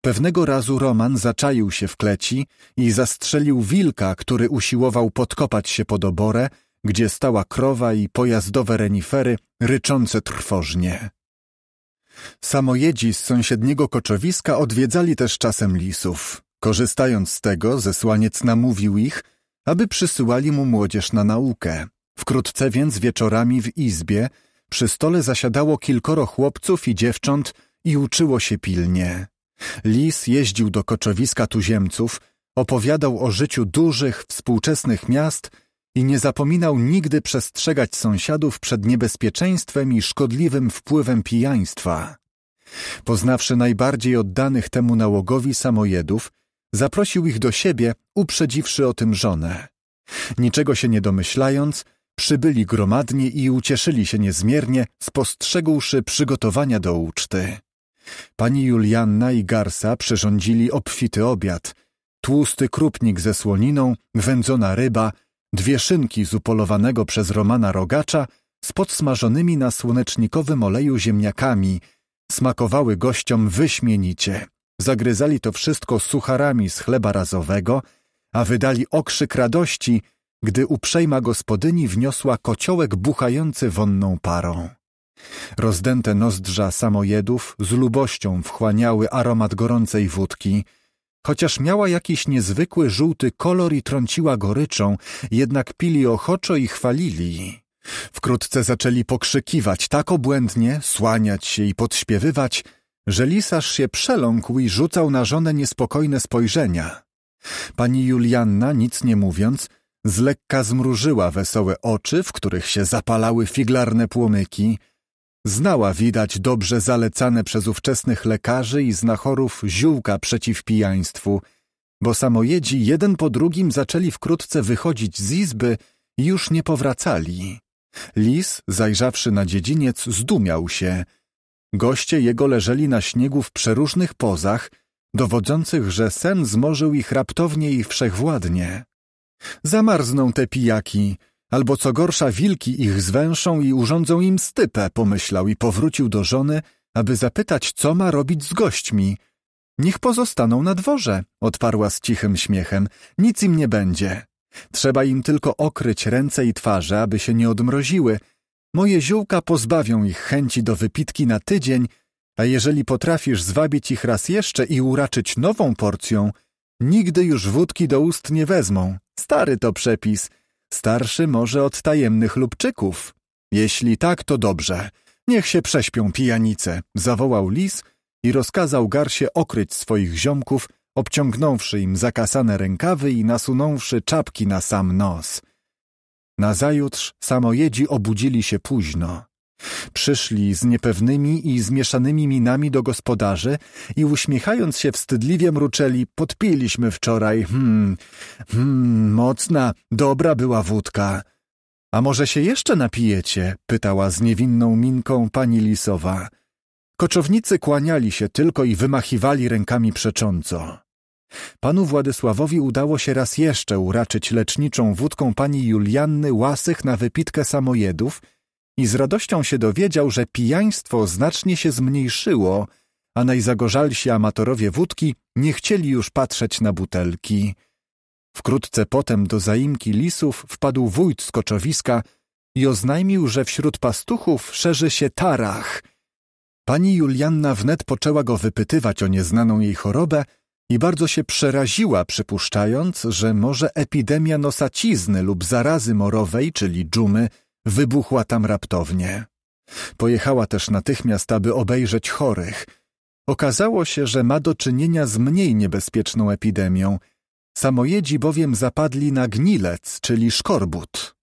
Pewnego razu Roman zaczaił się w kleci i zastrzelił wilka, który usiłował podkopać się pod oborę, gdzie stała krowa i pojazdowe renifery ryczące trwożnie. Samojedzi z sąsiedniego koczowiska odwiedzali też czasem lisów. Korzystając z tego, zesłaniec namówił ich, aby przysyłali mu młodzież na naukę. Wkrótce więc wieczorami w izbie przy stole zasiadało kilkoro chłopców i dziewcząt i uczyło się pilnie. Lis jeździł do koczowiska tuziemców, opowiadał o życiu dużych, współczesnych miast i nie zapominał nigdy przestrzegać sąsiadów przed niebezpieczeństwem i szkodliwym wpływem pijaństwa. Poznawszy najbardziej oddanych temu nałogowi samojedów, Zaprosił ich do siebie, uprzedziwszy o tym żonę. Niczego się nie domyślając, przybyli gromadnie i ucieszyli się niezmiernie, spostrzegłszy przygotowania do uczty. Pani Julianna i Garsa przyrządzili obfity obiad, tłusty krupnik ze słoniną, wędzona ryba, dwie szynki z upolowanego przez Romana rogacza z podsmażonymi na słonecznikowym oleju ziemniakami smakowały gościom wyśmienicie zagryzali to wszystko sucharami z chleba razowego, a wydali okrzyk radości, gdy uprzejma gospodyni wniosła kociołek buchający wonną parą. Rozdęte nozdrza samojedów z lubością wchłaniały aromat gorącej wódki, Chociaż miała jakiś niezwykły żółty kolor i trąciła goryczą, jednak pili ochoczo i chwalili. Wkrótce zaczęli pokrzykiwać tak obłędnie, słaniać się i podśpiewywać, że lisarz się przeląkł i rzucał na żonę niespokojne spojrzenia. Pani Julianna, nic nie mówiąc, z lekka zmrużyła wesołe oczy, w których się zapalały figlarne płomyki. Znała widać dobrze zalecane przez ówczesnych lekarzy i znachorów ziółka przeciw pijaństwu, bo samojedzi jeden po drugim zaczęli wkrótce wychodzić z izby i już nie powracali. Lis, zajrzawszy na dziedziniec, zdumiał się – Goście jego leżeli na śniegu w przeróżnych pozach, dowodzących, że sen zmorzył ich raptownie i wszechwładnie. Zamarzną te pijaki, albo co gorsza wilki ich zwęszą i urządzą im stypę, pomyślał i powrócił do żony, aby zapytać, co ma robić z gośćmi. Niech pozostaną na dworze, odparła z cichym śmiechem, nic im nie będzie. Trzeba im tylko okryć ręce i twarze, aby się nie odmroziły, Moje ziółka pozbawią ich chęci do wypitki na tydzień, a jeżeli potrafisz zwabić ich raz jeszcze i uraczyć nową porcją, nigdy już wódki do ust nie wezmą. Stary to przepis. Starszy może od tajemnych lubczyków. Jeśli tak, to dobrze. Niech się prześpią pijanice, zawołał lis i rozkazał Garsie okryć swoich ziomków, obciągnąwszy im zakasane rękawy i nasunąwszy czapki na sam nos – Nazajutrz samojedzi obudzili się późno. Przyszli z niepewnymi i zmieszanymi minami do gospodarzy i uśmiechając się wstydliwie mruczeli – podpiliśmy wczoraj, hmm, hmm, mocna, dobra była wódka. – A może się jeszcze napijecie? – pytała z niewinną minką pani Lisowa. Koczownicy kłaniali się tylko i wymachiwali rękami przecząco. Panu Władysławowi udało się raz jeszcze uraczyć leczniczą wódką pani Julianny Łasych na wypitkę samojedów i z radością się dowiedział, że pijaństwo znacznie się zmniejszyło, a najzagorzalsi amatorowie wódki nie chcieli już patrzeć na butelki. Wkrótce potem do zaimki lisów wpadł wójt z koczowiska i oznajmił, że wśród pastuchów szerzy się tarach. Pani Julianna wnet poczęła go wypytywać o nieznaną jej chorobę, i bardzo się przeraziła, przypuszczając, że może epidemia nosacizny lub zarazy morowej, czyli dżumy, wybuchła tam raptownie. Pojechała też natychmiast, aby obejrzeć chorych. Okazało się, że ma do czynienia z mniej niebezpieczną epidemią. Samojedzi bowiem zapadli na gnilec, czyli szkorbut.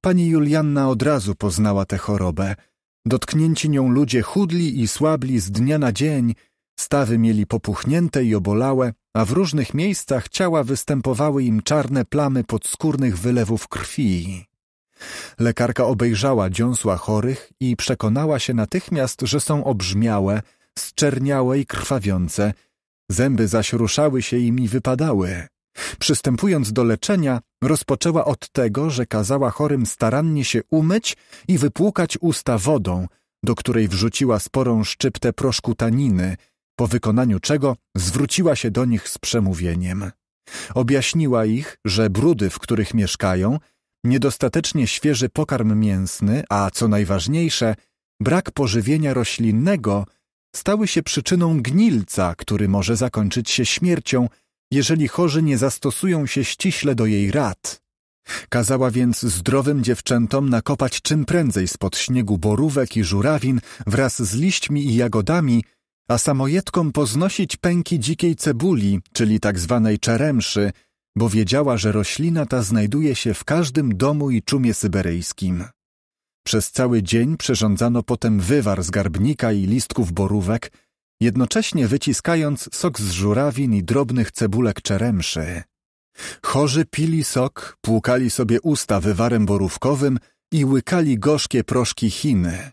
Pani Julianna od razu poznała tę chorobę. Dotknięci nią ludzie chudli i słabli z dnia na dzień – Stawy mieli popuchnięte i obolałe, a w różnych miejscach ciała występowały im czarne plamy podskórnych wylewów krwi. Lekarka obejrzała dziąsła chorych i przekonała się natychmiast, że są obrzmiałe, zczerniałe i krwawiące, zęby zaś ruszały się im i wypadały. Przystępując do leczenia, rozpoczęła od tego, że kazała chorym starannie się umyć i wypłukać usta wodą, do której wrzuciła sporą szczyptę proszku taniny – po wykonaniu czego zwróciła się do nich z przemówieniem. Objaśniła ich, że brudy, w których mieszkają, niedostatecznie świeży pokarm mięsny, a co najważniejsze, brak pożywienia roślinnego stały się przyczyną gnilca, który może zakończyć się śmiercią, jeżeli chorzy nie zastosują się ściśle do jej rad. Kazała więc zdrowym dziewczętom nakopać czym prędzej spod śniegu borówek i żurawin wraz z liśćmi i jagodami, a samojedkom poznosić pęki dzikiej cebuli, czyli tak zwanej czeremszy, bo wiedziała, że roślina ta znajduje się w każdym domu i czumie syberyjskim. Przez cały dzień przyrządzano potem wywar z garbnika i listków borówek, jednocześnie wyciskając sok z żurawin i drobnych cebulek czeremszy. Chorzy pili sok, płukali sobie usta wywarem borówkowym i łykali gorzkie proszki Chiny.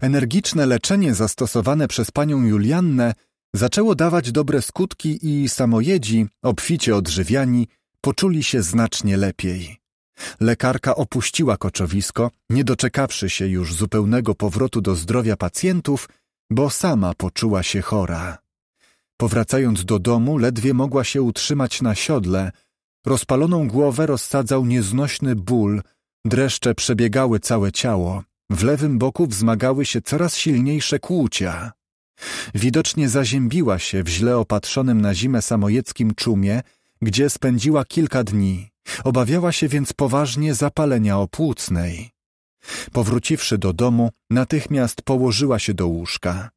Energiczne leczenie zastosowane przez panią Juliannę zaczęło dawać dobre skutki i samojedzi, obficie odżywiani, poczuli się znacznie lepiej. Lekarka opuściła koczowisko, nie doczekawszy się już zupełnego powrotu do zdrowia pacjentów, bo sama poczuła się chora. Powracając do domu, ledwie mogła się utrzymać na siodle. Rozpaloną głowę rozsadzał nieznośny ból, dreszcze przebiegały całe ciało, w lewym boku wzmagały się coraz silniejsze kłucia. Widocznie zaziębiła się w źle opatrzonym na zimę samojeckim czumie, gdzie spędziła kilka dni. Obawiała się więc poważnie zapalenia opłucnej. Powróciwszy do domu, natychmiast położyła się do łóżka.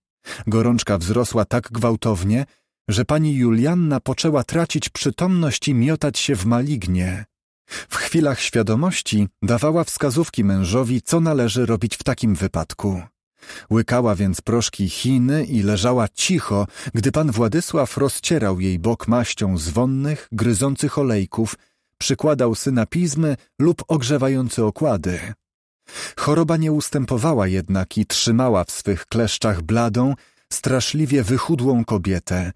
Gorączka wzrosła tak gwałtownie, że pani Julianna poczęła tracić przytomność i miotać się w malignie, w chwilach świadomości dawała wskazówki mężowi, co należy robić w takim wypadku. Łykała więc proszki Chiny i leżała cicho, gdy pan Władysław rozcierał jej bok maścią z wonnych, gryzących olejków, przykładał synapizmy lub ogrzewające okłady. Choroba nie ustępowała jednak i trzymała w swych kleszczach bladą, straszliwie wychudłą kobietę.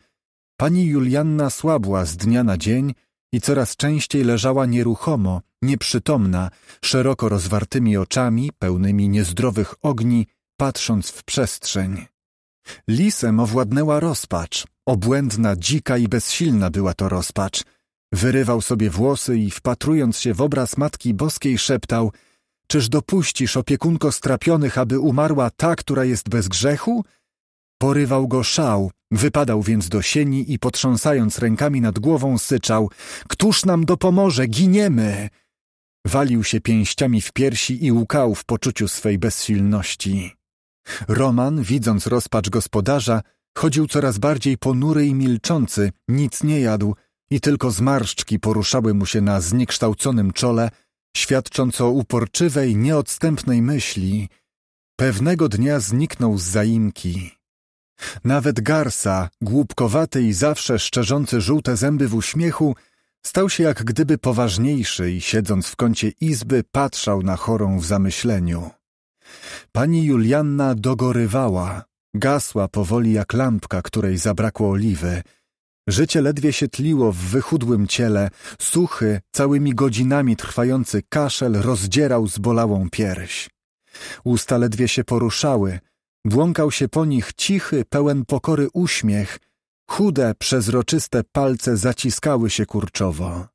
Pani Julianna słabła z dnia na dzień, i coraz częściej leżała nieruchomo, nieprzytomna, szeroko rozwartymi oczami, pełnymi niezdrowych ogni, patrząc w przestrzeń. Lisem owładnęła rozpacz. Obłędna, dzika i bezsilna była to rozpacz. Wyrywał sobie włosy i wpatrując się w obraz Matki Boskiej szeptał – Czyż dopuścisz, opiekunko strapionych, aby umarła ta, która jest bez grzechu? Porywał go szał, Wypadał więc do sieni i potrząsając rękami nad głową syczał – Któż nam dopomoże? Giniemy! Walił się pięściami w piersi i łkał w poczuciu swej bezsilności. Roman, widząc rozpacz gospodarza, chodził coraz bardziej ponury i milczący, nic nie jadł i tylko zmarszczki poruszały mu się na zniekształconym czole, świadcząc o uporczywej, nieodstępnej myśli. Pewnego dnia zniknął z zaimki. Nawet Garsa, głupkowaty i zawsze szczerzący żółte zęby w uśmiechu, stał się jak gdyby poważniejszy i siedząc w kącie izby patrzał na chorą w zamyśleniu. Pani Julianna dogorywała, gasła powoli jak lampka, której zabrakło oliwy. Życie ledwie się tliło w wychudłym ciele, suchy, całymi godzinami trwający kaszel rozdzierał zbolałą pierś. Usta ledwie się poruszały – Włąkał się po nich cichy, pełen pokory uśmiech. Chude, przezroczyste palce zaciskały się kurczowo.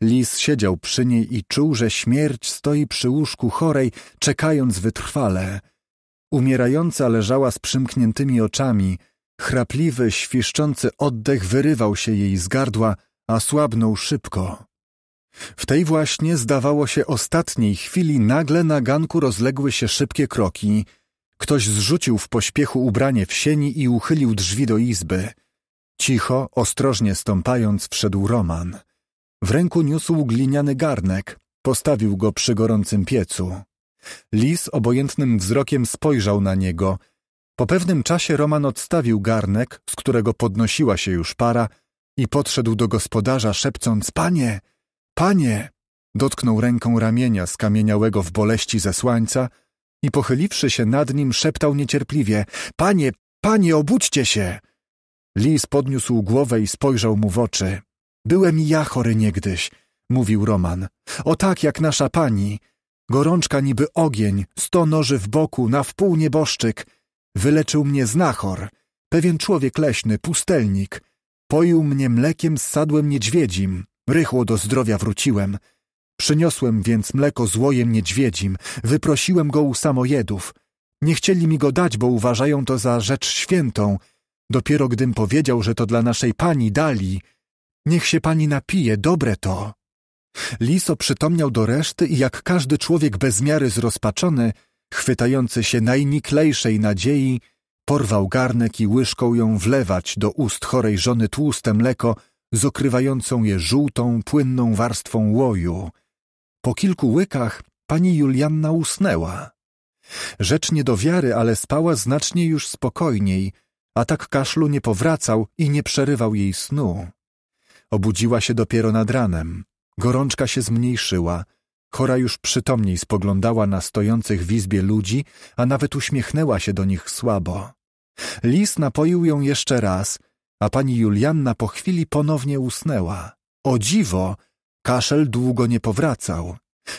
Lis siedział przy niej i czuł, że śmierć stoi przy łóżku chorej, czekając wytrwale. Umierająca leżała z przymkniętymi oczami. Chrapliwy, świszczący oddech wyrywał się jej z gardła, a słabnął szybko. W tej właśnie, zdawało się, ostatniej chwili nagle na ganku rozległy się szybkie kroki – Ktoś zrzucił w pośpiechu ubranie w sieni i uchylił drzwi do izby. Cicho, ostrożnie stąpając, wszedł Roman. W ręku niósł gliniany garnek, postawił go przy gorącym piecu. Lis obojętnym wzrokiem spojrzał na niego. Po pewnym czasie Roman odstawił garnek, z którego podnosiła się już para, i podszedł do gospodarza, szepcąc: Panie, panie! Dotknął ręką ramienia skamieniałego w boleści zesłańca – i pochyliwszy się nad nim, szeptał niecierpliwie — Panie, panie, obudźcie się! Lis podniósł głowę i spojrzał mu w oczy. — Byłem i ja chory niegdyś — mówił Roman. — O tak jak nasza pani. Gorączka niby ogień, sto noży w boku, na wpół nieboszczyk. Wyleczył mnie znachor, pewien człowiek leśny, pustelnik. Poił mnie mlekiem z sadłem niedźwiedzim. Rychło do zdrowia wróciłem — Przyniosłem więc mleko złojem niedźwiedzim, wyprosiłem go u samojedów. Nie chcieli mi go dać, bo uważają to za rzecz świętą. Dopiero gdym powiedział, że to dla naszej pani dali, niech się pani napije, dobre to. Liso przytomniał do reszty i jak każdy człowiek bez miary zrozpaczony, chwytający się najniklejszej nadziei, porwał garnek i łyżką ją wlewać do ust chorej żony tłuste mleko z okrywającą je żółtą, płynną warstwą łoju – po kilku łykach pani Julianna usnęła. Rzecz nie do wiary, ale spała znacznie już spokojniej. a tak kaszlu nie powracał i nie przerywał jej snu. Obudziła się dopiero nad ranem. Gorączka się zmniejszyła. Chora już przytomniej spoglądała na stojących w izbie ludzi, a nawet uśmiechnęła się do nich słabo. Lis napoił ją jeszcze raz, a pani Julianna po chwili ponownie usnęła. O dziwo, Kaszel długo nie powracał.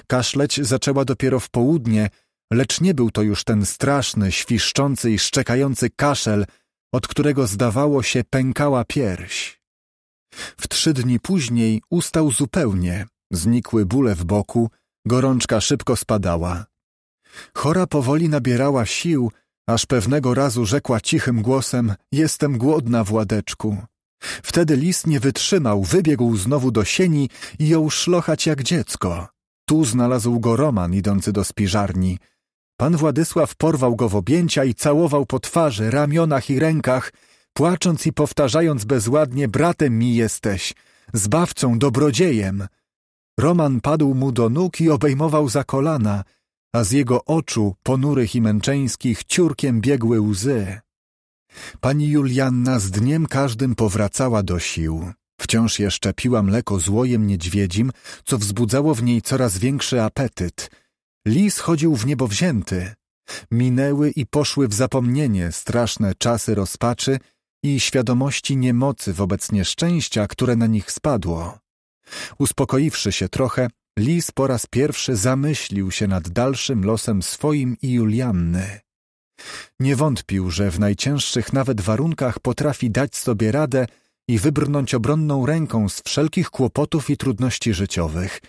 Kaszleć zaczęła dopiero w południe, lecz nie był to już ten straszny, świszczący i szczekający kaszel, od którego zdawało się pękała pierś. W trzy dni później ustał zupełnie, znikły bóle w boku, gorączka szybko spadała. Chora powoli nabierała sił, aż pewnego razu rzekła cichym głosem: Jestem głodna, władeczku. Wtedy lis nie wytrzymał, wybiegł znowu do sieni i jął szlochać jak dziecko. Tu znalazł go Roman idący do spiżarni. Pan Władysław porwał go w objęcia i całował po twarzy, ramionach i rękach, płacząc i powtarzając bezładnie bratem mi jesteś, zbawcą, dobrodziejem. Roman padł mu do nóg i obejmował za kolana, a z jego oczu, ponurych i męczeńskich, ciurkiem biegły łzy. Pani Julianna z dniem każdym powracała do sił. Wciąż jeszcze piła mleko złojem niedźwiedzim, co wzbudzało w niej coraz większy apetyt. Lis chodził w niebo wzięty. Minęły i poszły w zapomnienie straszne czasy rozpaczy i świadomości niemocy wobec nieszczęścia, które na nich spadło. Uspokoiwszy się trochę, Lis po raz pierwszy zamyślił się nad dalszym losem swoim i Julianny. Nie wątpił, że w najcięższych nawet warunkach potrafi dać sobie radę i wybrnąć obronną ręką z wszelkich kłopotów i trudności życiowych.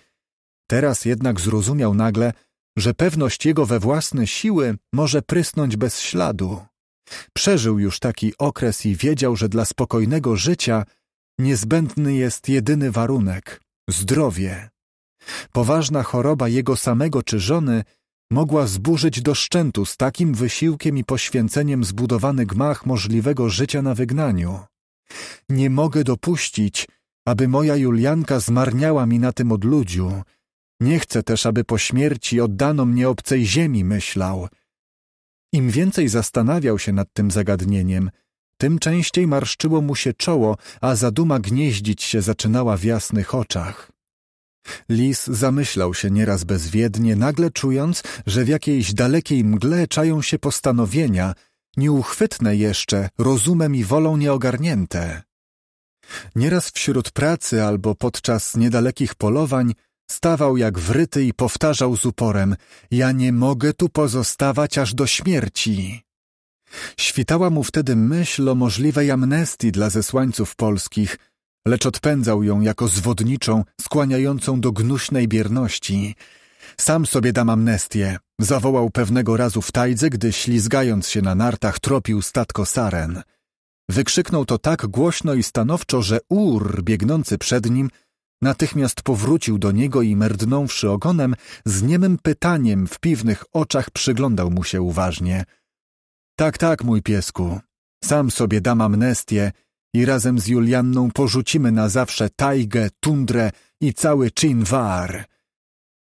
Teraz jednak zrozumiał nagle, że pewność jego we własne siły może prysnąć bez śladu. Przeżył już taki okres i wiedział, że dla spokojnego życia niezbędny jest jedyny warunek zdrowie. Poważna choroba jego samego czy żony mogła zburzyć do szczętu z takim wysiłkiem i poświęceniem zbudowany gmach możliwego życia na wygnaniu. Nie mogę dopuścić, aby moja Julianka zmarniała mi na tym odludziu. Nie chcę też, aby po śmierci oddano mnie obcej ziemi, myślał. Im więcej zastanawiał się nad tym zagadnieniem, tym częściej marszczyło mu się czoło, a zaduma gnieździć się zaczynała w jasnych oczach. Lis zamyślał się nieraz bezwiednie, nagle czując, że w jakiejś dalekiej mgle czają się postanowienia, nieuchwytne jeszcze, rozumem i wolą nieogarnięte. Nieraz wśród pracy albo podczas niedalekich polowań stawał jak wryty i powtarzał z uporem – ja nie mogę tu pozostawać aż do śmierci. Świtała mu wtedy myśl o możliwej amnestii dla zesłańców polskich – lecz odpędzał ją jako zwodniczą, skłaniającą do gnuśnej bierności. Sam sobie dam amnestię, zawołał pewnego razu w tajdze, gdy ślizgając się na nartach tropił statko Saren. Wykrzyknął to tak głośno i stanowczo, że Ur, biegnący przed nim, natychmiast powrócił do niego i merdnąwszy ogonem, z niemym pytaniem w piwnych oczach przyglądał mu się uważnie. Tak, tak, mój piesku, sam sobie dam amnestię i razem z Julianną porzucimy na zawsze tajgę, tundrę i cały Chinwar.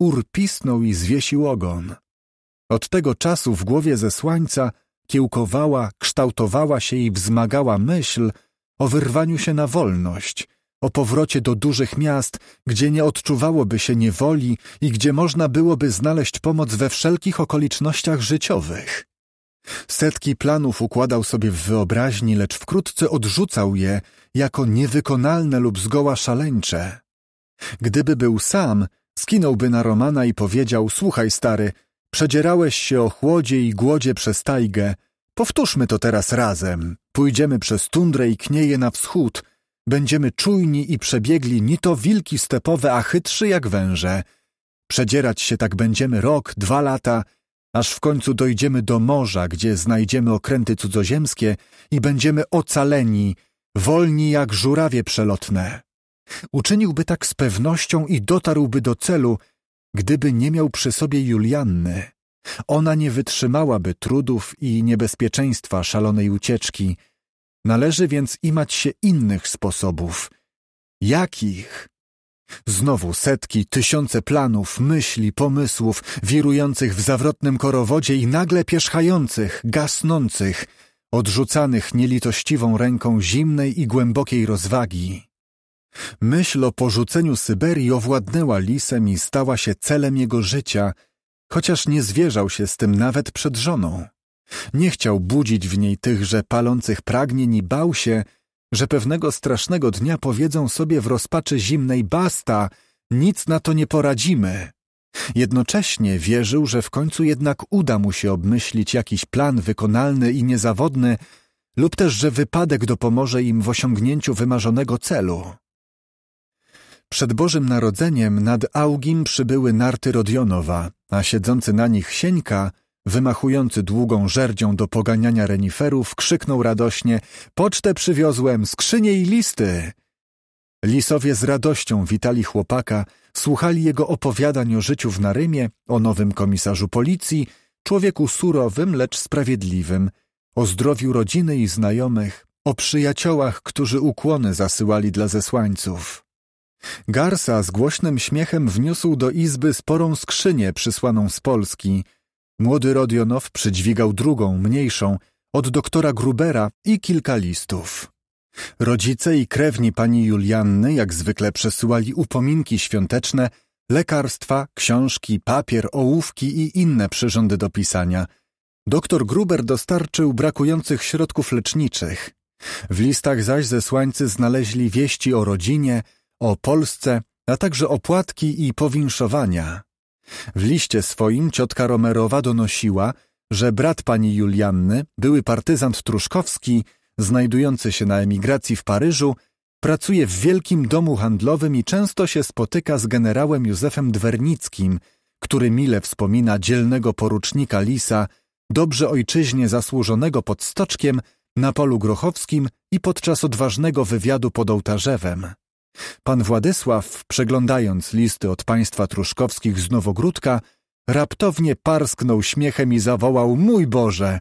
Ur pisnął i zwiesił ogon. Od tego czasu w głowie zesłańca kiełkowała, kształtowała się i wzmagała myśl o wyrwaniu się na wolność, o powrocie do dużych miast, gdzie nie odczuwałoby się niewoli i gdzie można byłoby znaleźć pomoc we wszelkich okolicznościach życiowych. Setki planów układał sobie w wyobraźni, lecz wkrótce odrzucał je jako niewykonalne lub zgoła szaleńcze. Gdyby był sam, skinąłby na Romana i powiedział: Słuchaj, stary, przedzierałeś się o chłodzie i głodzie przez tajgę. Powtórzmy to teraz razem. Pójdziemy przez tundrę i knieje na wschód. Będziemy czujni i przebiegli ni to wilki stepowe, a chytrzy jak węże. Przedzierać się tak będziemy rok, dwa lata aż w końcu dojdziemy do morza, gdzie znajdziemy okręty cudzoziemskie i będziemy ocaleni, wolni jak żurawie przelotne. Uczyniłby tak z pewnością i dotarłby do celu, gdyby nie miał przy sobie Julianny. Ona nie wytrzymałaby trudów i niebezpieczeństwa szalonej ucieczki. Należy więc imać się innych sposobów. Jakich? Znowu setki, tysiące planów, myśli, pomysłów, wirujących w zawrotnym korowodzie i nagle pierzchających, gasnących, odrzucanych nielitościwą ręką zimnej i głębokiej rozwagi. Myśl o porzuceniu Syberii owładnęła lisem i stała się celem jego życia, chociaż nie zwierzał się z tym nawet przed żoną. Nie chciał budzić w niej tychże palących pragnień i bał się, że pewnego strasznego dnia powiedzą sobie w rozpaczy zimnej basta, nic na to nie poradzimy. Jednocześnie wierzył, że w końcu jednak uda mu się obmyślić jakiś plan wykonalny i niezawodny, lub też, że wypadek dopomoże im w osiągnięciu wymarzonego celu. Przed Bożym Narodzeniem nad Augim przybyły narty Rodionowa, a siedzący na nich Sieńka Wymachujący długą żerdzią do poganiania reniferów, krzyknął radośnie – pocztę przywiozłem, skrzynie i listy! Lisowie z radością witali chłopaka, słuchali jego opowiadań o życiu w Narymie, o nowym komisarzu policji, człowieku surowym, lecz sprawiedliwym, o zdrowiu rodziny i znajomych, o przyjaciołach, którzy ukłony zasyłali dla zesłańców. Garsa z głośnym śmiechem wniósł do izby sporą skrzynię przysłaną z Polski – Młody Rodionow przydźwigał drugą, mniejszą, od doktora Grubera i kilka listów. Rodzice i krewni pani Julianny jak zwykle przesyłali upominki świąteczne, lekarstwa, książki, papier, ołówki i inne przyrządy do pisania. Doktor Gruber dostarczył brakujących środków leczniczych. W listach zaś zesłańcy znaleźli wieści o rodzinie, o Polsce, a także opłatki i powinszowania. W liście swoim ciotka Romerowa donosiła, że brat pani Julianny, były partyzant Truszkowski, znajdujący się na emigracji w Paryżu, pracuje w wielkim domu handlowym i często się spotyka z generałem Józefem Dwernickim, który mile wspomina dzielnego porucznika Lisa, dobrze ojczyźnie zasłużonego pod Stoczkiem, na polu Grochowskim i podczas odważnego wywiadu pod Ołtarzewem. Pan Władysław, przeglądając listy od państwa Truszkowskich z Nowogródka, raptownie parsknął śmiechem i zawołał – mój Boże!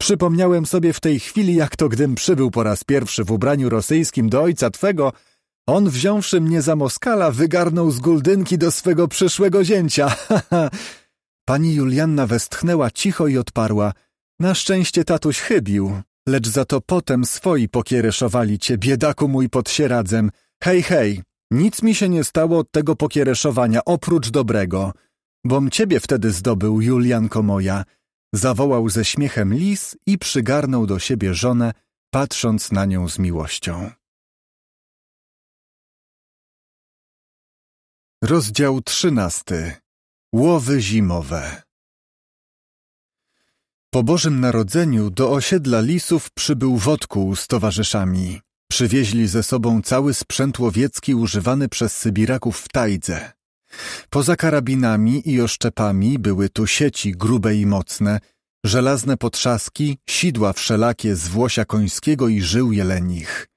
Przypomniałem sobie w tej chwili, jak to gdym przybył po raz pierwszy w ubraniu rosyjskim do ojca Twego, on wziąwszy mnie za Moskala, wygarnął z guldynki do swego przyszłego zięcia. Pani Julianna westchnęła cicho i odparła – na szczęście tatuś chybił, lecz za to potem swoi pokiereszowali cię, biedaku mój pod sieradzem – Hej, hej, nic mi się nie stało od tego pokiereszowania, oprócz dobrego. Bom ciebie wtedy zdobył, Julianko moja. Zawołał ze śmiechem lis i przygarnął do siebie żonę, patrząc na nią z miłością. Rozdział trzynasty. Łowy zimowe. Po Bożym Narodzeniu do osiedla lisów przybył Wodku z towarzyszami. Przywieźli ze sobą cały sprzęt łowiecki używany przez Sybiraków w tajdze. Poza karabinami i oszczepami były tu sieci grube i mocne, żelazne potrzaski, sidła wszelakie z włosia końskiego i żył jelenich.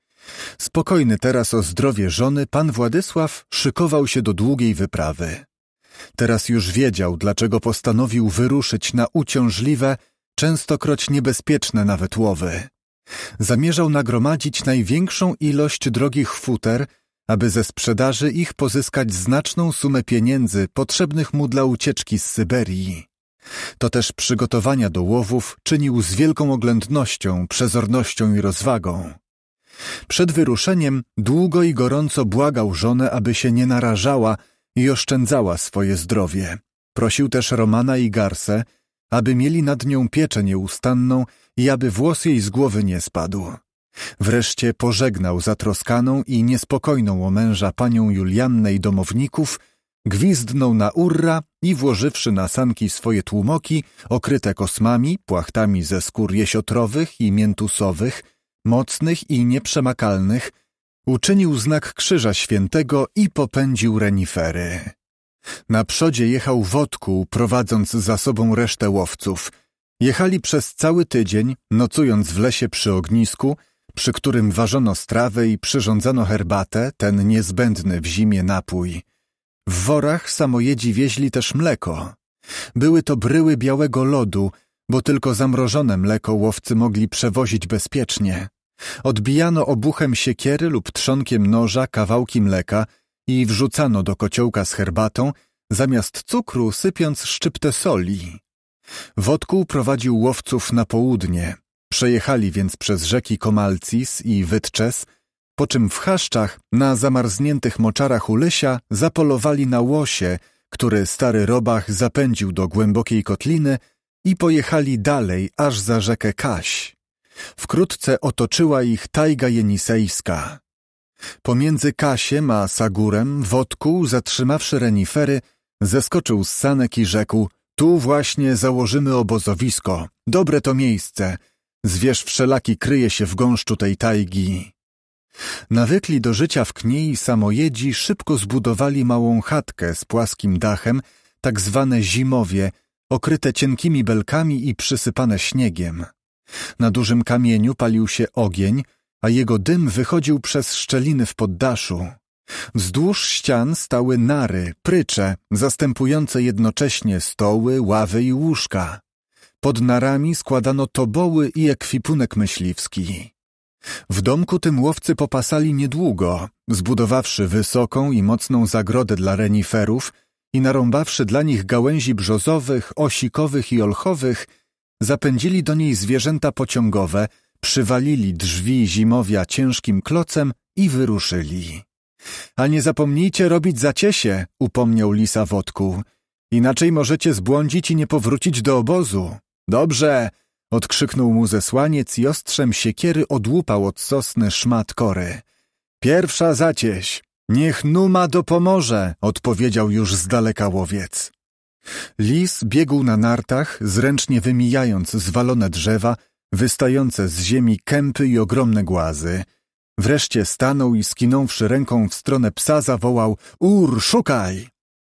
Spokojny teraz o zdrowie żony, pan Władysław szykował się do długiej wyprawy. Teraz już wiedział, dlaczego postanowił wyruszyć na uciążliwe, częstokroć niebezpieczne nawet łowy. Zamierzał nagromadzić największą ilość drogich futer, aby ze sprzedaży ich pozyskać znaczną sumę pieniędzy potrzebnych mu dla ucieczki z Syberii. To też przygotowania do łowów czynił z wielką oględnością, przezornością i rozwagą. Przed wyruszeniem długo i gorąco błagał żonę, aby się nie narażała i oszczędzała swoje zdrowie. Prosił też Romana i Garse, aby mieli nad nią pieczę nieustanną i aby włos jej z głowy nie spadł. Wreszcie pożegnał zatroskaną i niespokojną o męża panią Juliannę i domowników, gwizdnął na urra i włożywszy na sanki swoje tłumoki, okryte kosmami, płachtami ze skór jesiotrowych i miętusowych, mocnych i nieprzemakalnych, uczynił znak Krzyża Świętego i popędził renifery. Na przodzie jechał wodku, prowadząc za sobą resztę łowców – Jechali przez cały tydzień, nocując w lesie przy ognisku, przy którym ważono strawę i przyrządzano herbatę, ten niezbędny w zimie napój. W worach samojedzi wieźli też mleko. Były to bryły białego lodu, bo tylko zamrożone mleko łowcy mogli przewozić bezpiecznie. Odbijano obuchem siekiery lub trzonkiem noża kawałki mleka i wrzucano do kociołka z herbatą, zamiast cukru sypiąc szczyptę soli. Wodku prowadził łowców na południe, przejechali więc przez rzeki Komalcis i Wytczes, po czym w Chaszczach na zamarzniętych moczarach Ulysia zapolowali na łosie, który stary robach zapędził do głębokiej kotliny i pojechali dalej aż za rzekę Kaś. Wkrótce otoczyła ich tajga jenisejska. Pomiędzy Kasiem a Sagurem Wodku, zatrzymawszy renifery, zeskoczył z sanek i rzekł – tu właśnie założymy obozowisko. Dobre to miejsce. Zwierz wszelaki kryje się w gąszczu tej tajgi. Nawykli do życia w kniei samojedzi szybko zbudowali małą chatkę z płaskim dachem, tak zwane zimowie, okryte cienkimi belkami i przysypane śniegiem. Na dużym kamieniu palił się ogień, a jego dym wychodził przez szczeliny w poddaszu. Wzdłuż ścian stały nary, prycze, zastępujące jednocześnie stoły, ławy i łóżka. Pod narami składano toboły i ekwipunek myśliwski. W domku tym łowcy popasali niedługo, zbudowawszy wysoką i mocną zagrodę dla reniferów i narąbawszy dla nich gałęzi brzozowych, osikowych i olchowych, zapędzili do niej zwierzęta pociągowe, przywalili drzwi zimowia ciężkim klocem i wyruszyli. A nie zapomnijcie robić zaciesie, upomniał lisa wodku. Inaczej możecie zbłądzić i nie powrócić do obozu. Dobrze! Odkrzyknął mu zesłaniec i ostrzem siekiery odłupał od sosny szmat kory. Pierwsza zacieś. Niech Numa dopomoże, odpowiedział już z daleka łowiec. Lis biegł na nartach, zręcznie wymijając zwalone drzewa, wystające z ziemi kępy i ogromne głazy. Wreszcie stanął i skinąwszy ręką w stronę psa zawołał – Ur, szukaj!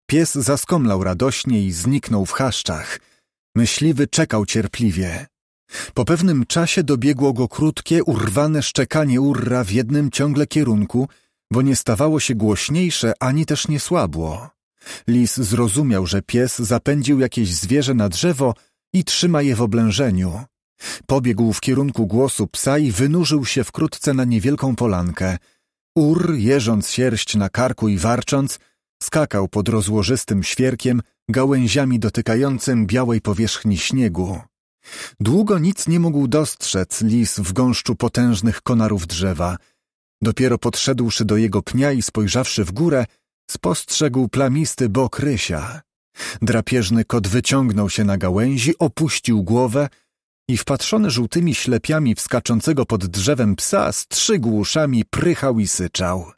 Pies zaskomlał radośnie i zniknął w chaszczach. Myśliwy czekał cierpliwie. Po pewnym czasie dobiegło go krótkie, urwane szczekanie urra w jednym ciągle kierunku, bo nie stawało się głośniejsze ani też nie słabło. Lis zrozumiał, że pies zapędził jakieś zwierzę na drzewo i trzyma je w oblężeniu. Pobiegł w kierunku głosu psa i wynurzył się wkrótce na niewielką polankę. Ur, jeżąc sierść na karku i warcząc, skakał pod rozłożystym świerkiem, gałęziami dotykającym białej powierzchni śniegu. Długo nic nie mógł dostrzec lis w gąszczu potężnych konarów drzewa. Dopiero podszedłszy do jego pnia i spojrzawszy w górę, spostrzegł plamisty bok rysia. Drapieżny kot wyciągnął się na gałęzi, opuścił głowę i wpatrzony żółtymi ślepiami wskaczącego pod drzewem psa strzygł uszami, prychał i syczał.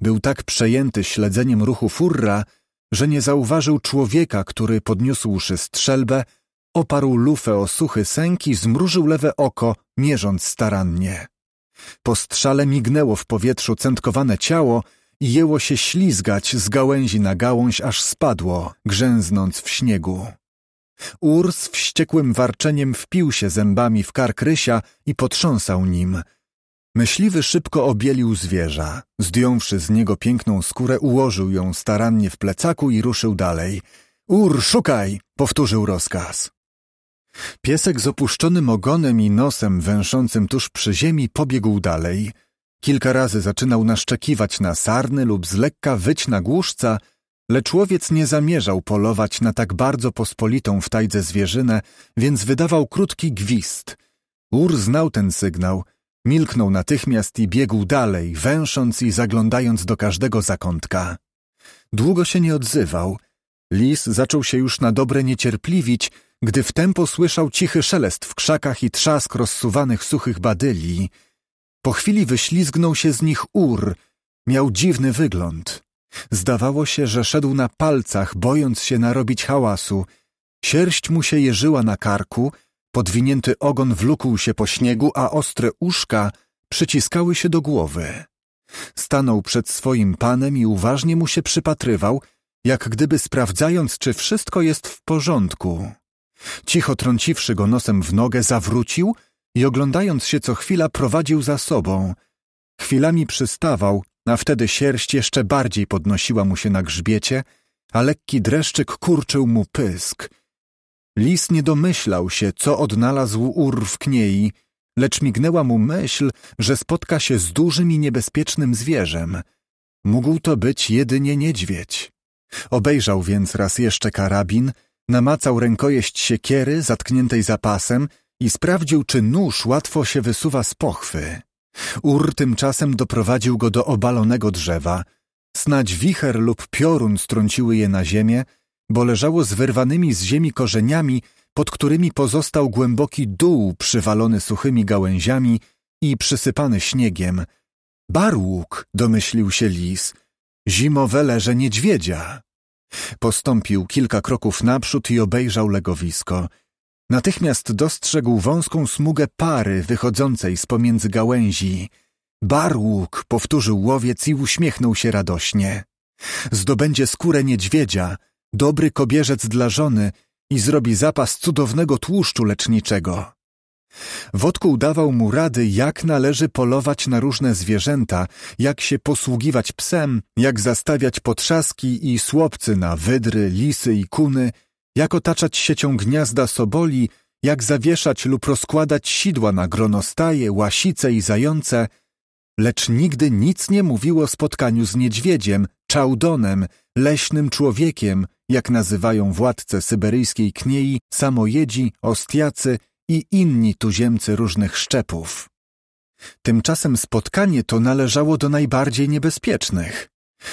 Był tak przejęty śledzeniem ruchu furra, że nie zauważył człowieka, który podniósłszy strzelbę, oparł lufę o suchy i zmrużył lewe oko, mierząc starannie. Po strzale mignęło w powietrzu centkowane ciało i jęło się ślizgać z gałęzi na gałąź, aż spadło, grzęznąc w śniegu z wściekłym warczeniem wpił się zębami w kark rysia i potrząsał nim. Myśliwy szybko obielił zwierza. Zdjąwszy z niego piękną skórę, ułożył ją starannie w plecaku i ruszył dalej. Ur, szukaj! powtórzył rozkaz. Piesek z opuszczonym ogonem i nosem węszącym tuż przy ziemi pobiegł dalej. Kilka razy zaczynał naszczekiwać na sarny lub z lekka wyć na głuszca, człowiek nie zamierzał polować na tak bardzo pospolitą w tajdze zwierzynę, więc wydawał krótki gwist. Ur znał ten sygnał, milknął natychmiast i biegł dalej, węsząc i zaglądając do każdego zakątka. Długo się nie odzywał. Lis zaczął się już na dobre niecierpliwić, gdy w tempo słyszał cichy szelest w krzakach i trzask rozsuwanych suchych badyli. Po chwili wyślizgnął się z nich ur. Miał dziwny wygląd. Zdawało się, że szedł na palcach, bojąc się narobić hałasu. Sierść mu się jeżyła na karku, podwinięty ogon wlókł się po śniegu, a ostre uszka przyciskały się do głowy. Stanął przed swoim panem i uważnie mu się przypatrywał, jak gdyby sprawdzając, czy wszystko jest w porządku. Cicho trąciwszy go nosem w nogę, zawrócił i oglądając się co chwila prowadził za sobą. Chwilami przystawał, a wtedy sierść jeszcze bardziej podnosiła mu się na grzbiecie, a lekki dreszczyk kurczył mu pysk. Lis nie domyślał się, co odnalazł ur w kniei, lecz mignęła mu myśl, że spotka się z dużym i niebezpiecznym zwierzem. Mógł to być jedynie niedźwiedź. Obejrzał więc raz jeszcze karabin, namacał rękojeść siekiery zatkniętej zapasem i sprawdził, czy nóż łatwo się wysuwa z pochwy. Ur tymczasem doprowadził go do obalonego drzewa. Snać wicher lub piorun strąciły je na ziemię, bo leżało z wyrwanymi z ziemi korzeniami, pod którymi pozostał głęboki dół przywalony suchymi gałęziami i przysypany śniegiem. Barłuk, domyślił się lis, zimowe leże niedźwiedzia. Postąpił kilka kroków naprzód i obejrzał legowisko – Natychmiast dostrzegł wąską smugę pary wychodzącej z pomiędzy gałęzi. Barłuk, powtórzył łowiec i uśmiechnął się radośnie. Zdobędzie skórę niedźwiedzia, dobry kobierzec dla żony i zrobi zapas cudownego tłuszczu leczniczego. Wodku udawał mu rady, jak należy polować na różne zwierzęta, jak się posługiwać psem, jak zastawiać potrzaski i słopcy na wydry, lisy i kuny – jak otaczać siecią gniazda soboli, jak zawieszać lub rozkładać sidła na gronostaje, łasice i zające, lecz nigdy nic nie mówił o spotkaniu z niedźwiedziem, czałdonem, leśnym człowiekiem, jak nazywają władcę syberyjskiej kniei, samojedzi, ostiacy i inni tuziemcy różnych szczepów. Tymczasem spotkanie to należało do najbardziej niebezpiecznych.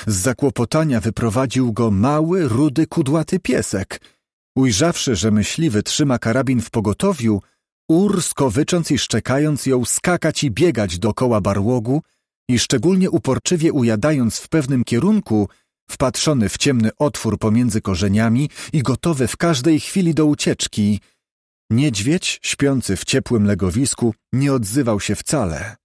Z zakłopotania wyprowadził go mały, rudy, kudłaty piesek – Ujrzawszy, że myśliwy trzyma karabin w pogotowiu, Ur, skowycząc i szczekając, jął skakać i biegać dokoła barłogu i szczególnie uporczywie ujadając w pewnym kierunku, wpatrzony w ciemny otwór pomiędzy korzeniami i gotowy w każdej chwili do ucieczki. Niedźwiedź, śpiący w ciepłym legowisku, nie odzywał się wcale.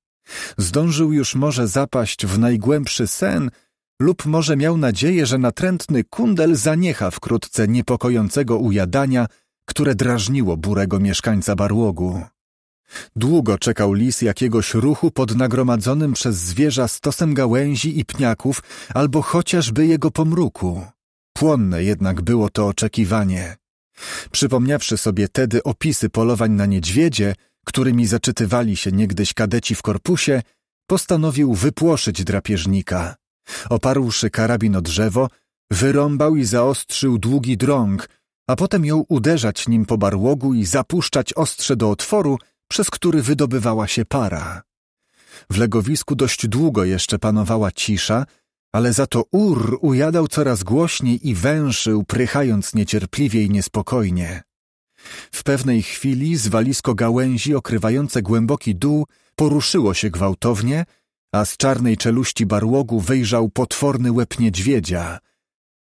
Zdążył już może zapaść w najgłębszy sen – lub może miał nadzieję, że natrętny kundel zaniecha wkrótce niepokojącego ujadania, które drażniło burego mieszkańca barłogu. Długo czekał lis jakiegoś ruchu pod nagromadzonym przez zwierza stosem gałęzi i pniaków, albo chociażby jego pomruku. Płonne jednak było to oczekiwanie. Przypomniawszy sobie tedy opisy polowań na niedźwiedzie, którymi zaczytywali się niegdyś kadeci w korpusie, postanowił wypłoszyć drapieżnika. Oparłszy karabin o drzewo, wyrąbał i zaostrzył długi drąg, a potem ją uderzać nim po barłogu i zapuszczać ostrze do otworu, przez który wydobywała się para. W legowisku dość długo jeszcze panowała cisza, ale za to ur ujadał coraz głośniej i węszył, prychając niecierpliwie i niespokojnie. W pewnej chwili zwalisko gałęzi okrywające głęboki dół poruszyło się gwałtownie, a z czarnej czeluści barłogu wyjrzał potworny łeb niedźwiedzia.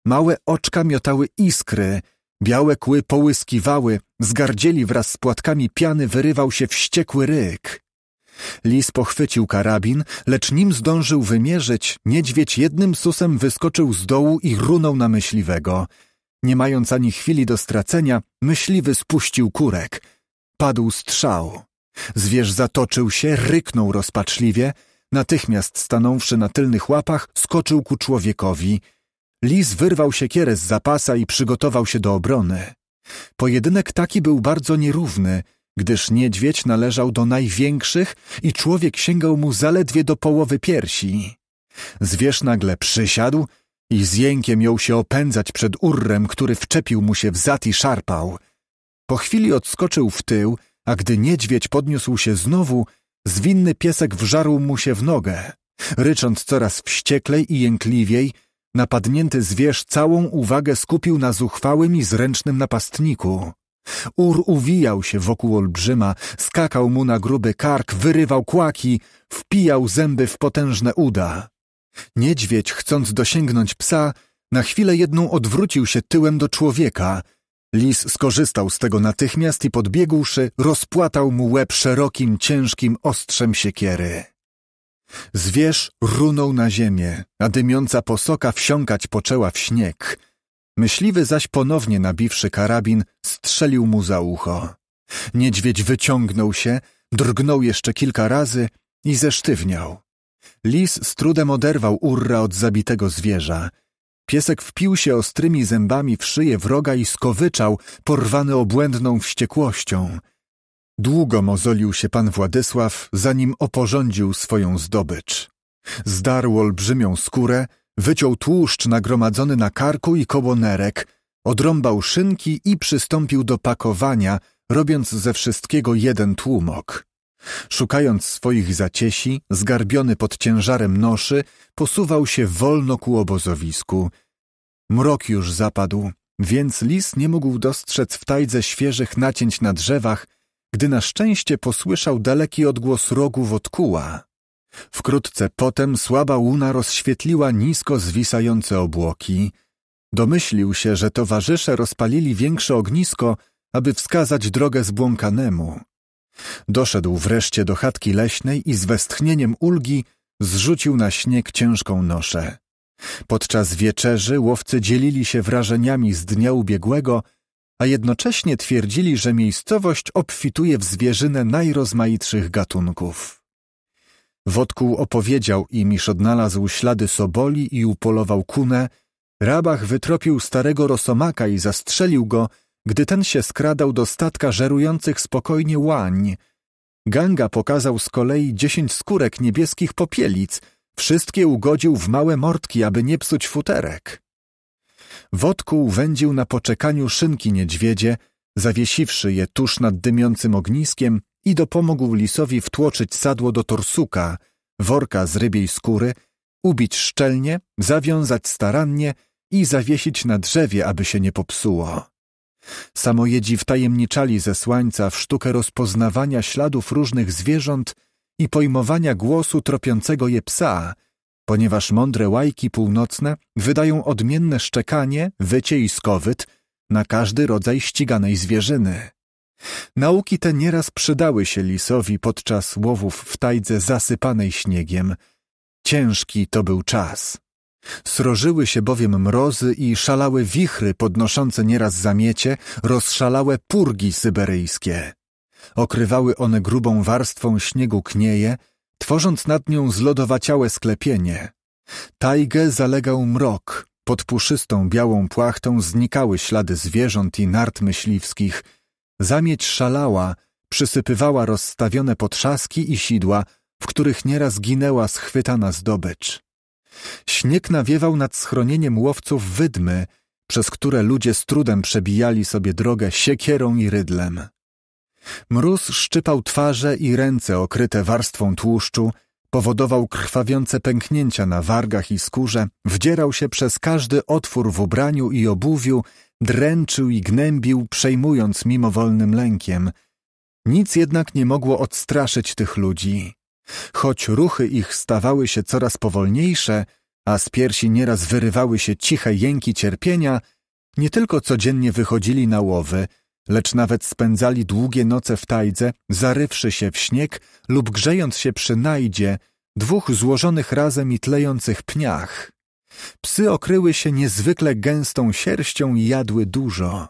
Małe oczka miotały iskry, białe kły połyskiwały, z gardzieli wraz z płatkami piany wyrywał się wściekły ryk. Lis pochwycił karabin, lecz nim zdążył wymierzyć, niedźwiedź jednym susem wyskoczył z dołu i runął na myśliwego. Nie mając ani chwili do stracenia, myśliwy spuścił kurek. Padł strzał. Zwierz zatoczył się, ryknął rozpaczliwie – Natychmiast stanąwszy na tylnych łapach, skoczył ku człowiekowi. Lis wyrwał siekierę z zapasa i przygotował się do obrony. Pojedynek taki był bardzo nierówny, gdyż niedźwiedź należał do największych i człowiek sięgał mu zaledwie do połowy piersi. Zwierz nagle przysiadł i z jękiem jął się opędzać przed urrem, który wczepił mu się w zat i szarpał. Po chwili odskoczył w tył, a gdy niedźwiedź podniósł się znowu, Zwinny piesek wżarł mu się w nogę. Rycząc coraz wścieklej i jękliwiej, napadnięty zwierz całą uwagę skupił na zuchwałym i zręcznym napastniku. Ur uwijał się wokół olbrzyma, skakał mu na gruby kark, wyrywał kłaki, wpijał zęby w potężne uda. Niedźwiedź, chcąc dosięgnąć psa, na chwilę jedną odwrócił się tyłem do człowieka, Lis skorzystał z tego natychmiast i podbiegłszy, rozpłatał mu łeb szerokim, ciężkim ostrzem siekiery. Zwierz runął na ziemię, a dymiąca posoka wsiąkać poczęła w śnieg. Myśliwy zaś ponownie nabiwszy karabin, strzelił mu za ucho. Niedźwiedź wyciągnął się, drgnął jeszcze kilka razy i zesztywniał. Lis z trudem oderwał urra od zabitego zwierza – Piesek wpił się ostrymi zębami w szyję wroga i skowyczał, porwany obłędną wściekłością. Długo mozolił się pan Władysław, zanim oporządził swoją zdobycz. Zdarł olbrzymią skórę, wyciął tłuszcz nagromadzony na karku i koło nerek, odrąbał szynki i przystąpił do pakowania, robiąc ze wszystkiego jeden tłumok. Szukając swoich zaciesi, zgarbiony pod ciężarem noszy, posuwał się wolno ku obozowisku. Mrok już zapadł, więc lis nie mógł dostrzec w tajdze świeżych nacięć na drzewach, gdy na szczęście posłyszał daleki odgłos rogów od kuła. Wkrótce potem słaba łuna rozświetliła nisko zwisające obłoki. Domyślił się, że towarzysze rozpalili większe ognisko, aby wskazać drogę zbłąkanemu. Doszedł wreszcie do chatki leśnej i z westchnieniem ulgi zrzucił na śnieg ciężką noszę. Podczas wieczerzy łowcy dzielili się wrażeniami z dnia ubiegłego, a jednocześnie twierdzili, że miejscowość obfituje w zwierzynę najrozmaitszych gatunków. Wodkuł opowiedział im, iż odnalazł ślady soboli i upolował kunę, Rabach wytropił starego rosomaka i zastrzelił go – gdy ten się skradał do statka żerujących spokojnie łań, Ganga pokazał z kolei dziesięć skórek niebieskich popielic, wszystkie ugodził w małe mortki, aby nie psuć futerek. Wodku wędził na poczekaniu szynki niedźwiedzie, zawiesiwszy je tuż nad dymiącym ogniskiem i dopomógł lisowi wtłoczyć sadło do torsuka, worka z rybiej skóry, ubić szczelnie, zawiązać starannie i zawiesić na drzewie, aby się nie popsuło. Samojedzi wtajemniczali zesłańca w sztukę rozpoznawania śladów różnych zwierząt i pojmowania głosu tropiącego je psa, ponieważ mądre łajki północne wydają odmienne szczekanie, wycie i skowyt na każdy rodzaj ściganej zwierzyny. Nauki te nieraz przydały się lisowi podczas łowów w tajdze zasypanej śniegiem. Ciężki to był czas. Srożyły się bowiem mrozy i szalały wichry podnoszące nieraz zamiecie, rozszalałe purgi syberyjskie. Okrywały one grubą warstwą śniegu knieje, tworząc nad nią zlodowaciałe sklepienie. Tajgę zalegał mrok, pod puszystą białą płachtą znikały ślady zwierząt i nart myśliwskich. Zamieć szalała, przysypywała rozstawione potrzaski i sidła, w których nieraz ginęła schwytana zdobycz. Śnieg nawiewał nad schronieniem łowców wydmy, przez które ludzie z trudem przebijali sobie drogę siekierą i rydlem. Mróz szczypał twarze i ręce okryte warstwą tłuszczu, powodował krwawiące pęknięcia na wargach i skórze, wdzierał się przez każdy otwór w ubraniu i obuwiu, dręczył i gnębił, przejmując mimowolnym lękiem. Nic jednak nie mogło odstraszyć tych ludzi. Choć ruchy ich stawały się coraz powolniejsze, a z piersi nieraz wyrywały się ciche jęki cierpienia, nie tylko codziennie wychodzili na łowy, lecz nawet spędzali długie noce w tajdze, zarywszy się w śnieg lub grzejąc się przy najdzie, dwóch złożonych razem i tlejących pniach. Psy okryły się niezwykle gęstą sierścią i jadły dużo.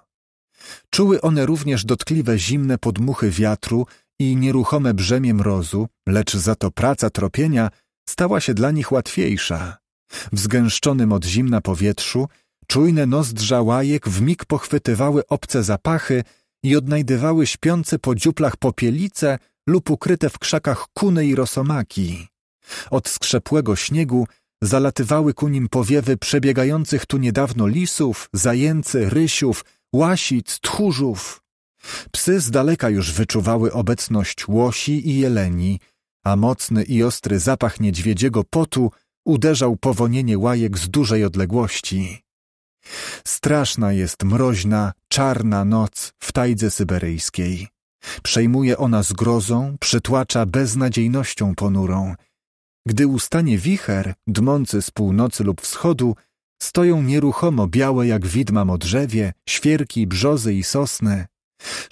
Czuły one również dotkliwe zimne podmuchy wiatru, i nieruchome brzemię mrozu, lecz za to praca tropienia stała się dla nich łatwiejsza. W zgęszczonym od zimna powietrzu czujne nozdrza łajek mig pochwytywały obce zapachy i odnajdywały śpiące po dziuplach popielice lub ukryte w krzakach kuny i rosomaki. Od skrzepłego śniegu zalatywały ku nim powiewy przebiegających tu niedawno lisów, zajęcy, rysiów, łasic, tchórzów. Psy z daleka już wyczuwały obecność łosi i jeleni, a mocny i ostry zapach niedźwiedziego potu uderzał powonienie łajek z dużej odległości. Straszna jest mroźna, czarna noc w tajdze syberyjskiej. Przejmuje ona zgrozą, przytłacza beznadziejnością ponurą. Gdy ustanie wicher, dmący z północy lub wschodu, stoją nieruchomo białe jak widma modrzewie, świerki, brzozy i sosny.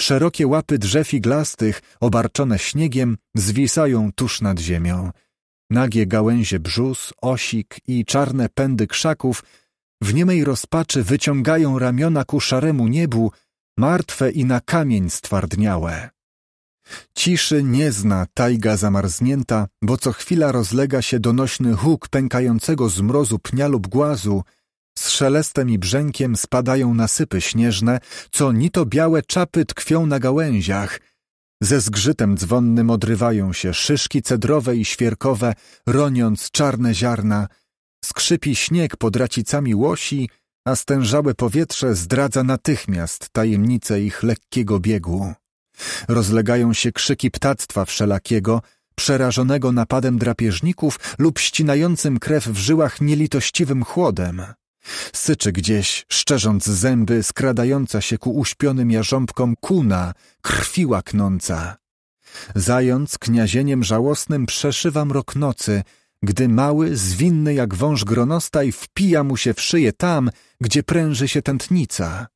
Szerokie łapy drzew iglastych, obarczone śniegiem, zwisają tuż nad ziemią. Nagie gałęzie brzus, osik i czarne pędy krzaków w niemej rozpaczy wyciągają ramiona ku szaremu niebu, martwe i na kamień stwardniałe. Ciszy nie zna tajga zamarznięta, bo co chwila rozlega się donośny huk pękającego z mrozu pnia lub głazu – z szelestem i brzękiem spadają nasypy śnieżne, co nito białe czapy tkwią na gałęziach. Ze zgrzytem dzwonnym odrywają się szyszki cedrowe i świerkowe, roniąc czarne ziarna. Skrzypi śnieg pod racicami łosi, a stężałe powietrze zdradza natychmiast tajemnicę ich lekkiego biegu. Rozlegają się krzyki ptactwa wszelakiego, przerażonego napadem drapieżników lub ścinającym krew w żyłach nielitościwym chłodem. Syczy gdzieś, szczerząc zęby, skradająca się ku uśpionym jarząbkom kuna, krwiła łaknąca. Zając kniazieniem żałosnym przeszywa mrok nocy, gdy mały, zwinny jak wąż gronostaj, wpija mu się w szyję tam, gdzie pręży się tętnica.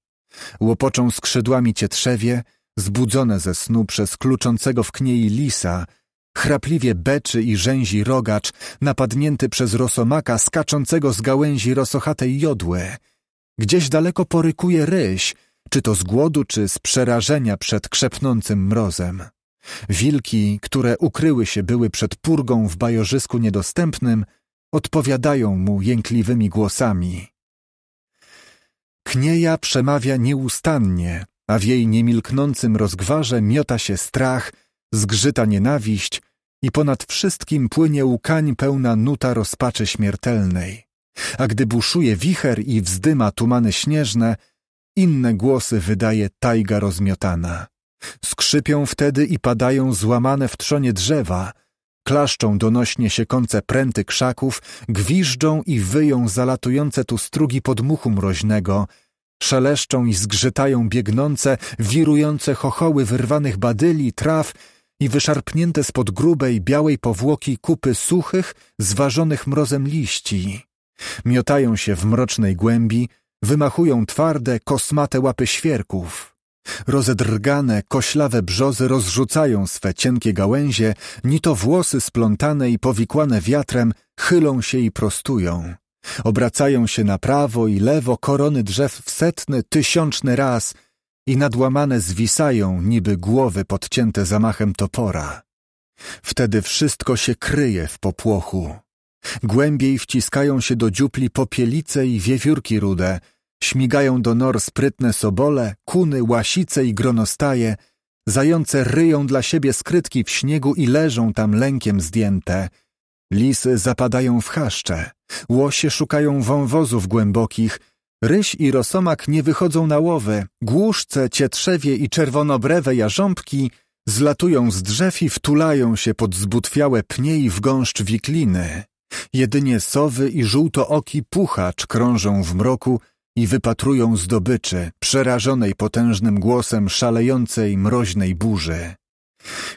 Łopoczą skrzydłami cietrzewie, zbudzone ze snu przez kluczącego w kniei lisa, Chrapliwie beczy i rzęzi rogacz, napadnięty przez rosomaka skaczącego z gałęzi rosochatej jodły. Gdzieś daleko porykuje ryś, czy to z głodu, czy z przerażenia przed krzepnącym mrozem. Wilki, które ukryły się były przed purgą w bajorzysku niedostępnym, odpowiadają mu jękliwymi głosami. Knieja przemawia nieustannie, a w jej niemilknącym rozgwarze miota się strach – zgrzyta nienawiść i ponad wszystkim płynie łkań pełna nuta rozpaczy śmiertelnej. A gdy buszuje wicher i wzdyma tumany śnieżne, inne głosy wydaje tajga rozmiotana. Skrzypią wtedy i padają złamane w trzonie drzewa, klaszczą donośnie siekące pręty krzaków, gwiżdżą i wyją zalatujące tu strugi podmuchu mroźnego, szeleszczą i zgrzytają biegnące, wirujące chochoły wyrwanych badyli, traw i wyszarpnięte spod grubej, białej powłoki kupy suchych, zważonych mrozem liści. Miotają się w mrocznej głębi, wymachują twarde, kosmate łapy świerków. Rozedrgane, koślawe brzozy rozrzucają swe cienkie gałęzie, ni to włosy splątane i powikłane wiatrem chylą się i prostują. Obracają się na prawo i lewo korony drzew w setny, tysiączny raz – i nadłamane zwisają niby głowy podcięte zamachem topora. Wtedy wszystko się kryje w popłochu. Głębiej wciskają się do dziupli popielice i wiewiórki rude, śmigają do nor sprytne sobole, kuny, łasice i gronostaje, zające ryją dla siebie skrytki w śniegu i leżą tam lękiem zdjęte. Lisy zapadają w chaszcze, łosie szukają wąwozów głębokich – Ryś i rosomak nie wychodzą na łowy, głuszce, cietrzewie i czerwonobrewe jarząbki zlatują z drzew i wtulają się pod zbutwiałe pnie i w gąszcz wikliny. Jedynie sowy i żółtooki puchacz krążą w mroku i wypatrują zdobyczy, przerażonej potężnym głosem szalejącej, mroźnej burzy.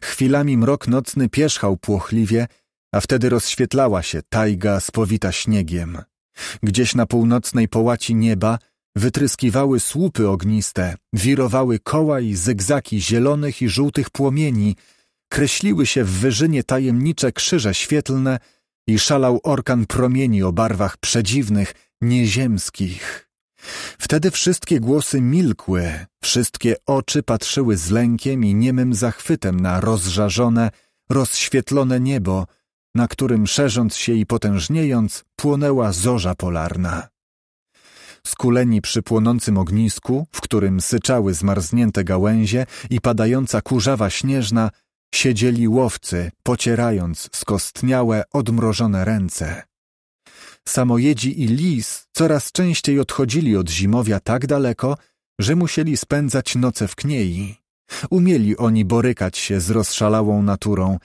Chwilami mrok nocny pierzchał płochliwie, a wtedy rozświetlała się tajga spowita śniegiem. Gdzieś na północnej połaci nieba wytryskiwały słupy ogniste, wirowały koła i zygzaki zielonych i żółtych płomieni, kreśliły się w wyżynie tajemnicze krzyże świetlne i szalał orkan promieni o barwach przedziwnych, nieziemskich. Wtedy wszystkie głosy milkły, wszystkie oczy patrzyły z lękiem i niemym zachwytem na rozżarzone, rozświetlone niebo – na którym szerząc się i potężniejąc, płonęła zorza polarna. Skuleni przy płonącym ognisku, w którym syczały zmarznięte gałęzie i padająca kurzawa śnieżna, siedzieli łowcy, pocierając skostniałe, odmrożone ręce. Samojedzi i lis coraz częściej odchodzili od zimowia tak daleko, że musieli spędzać noce w kniei. Umieli oni borykać się z rozszalałą naturą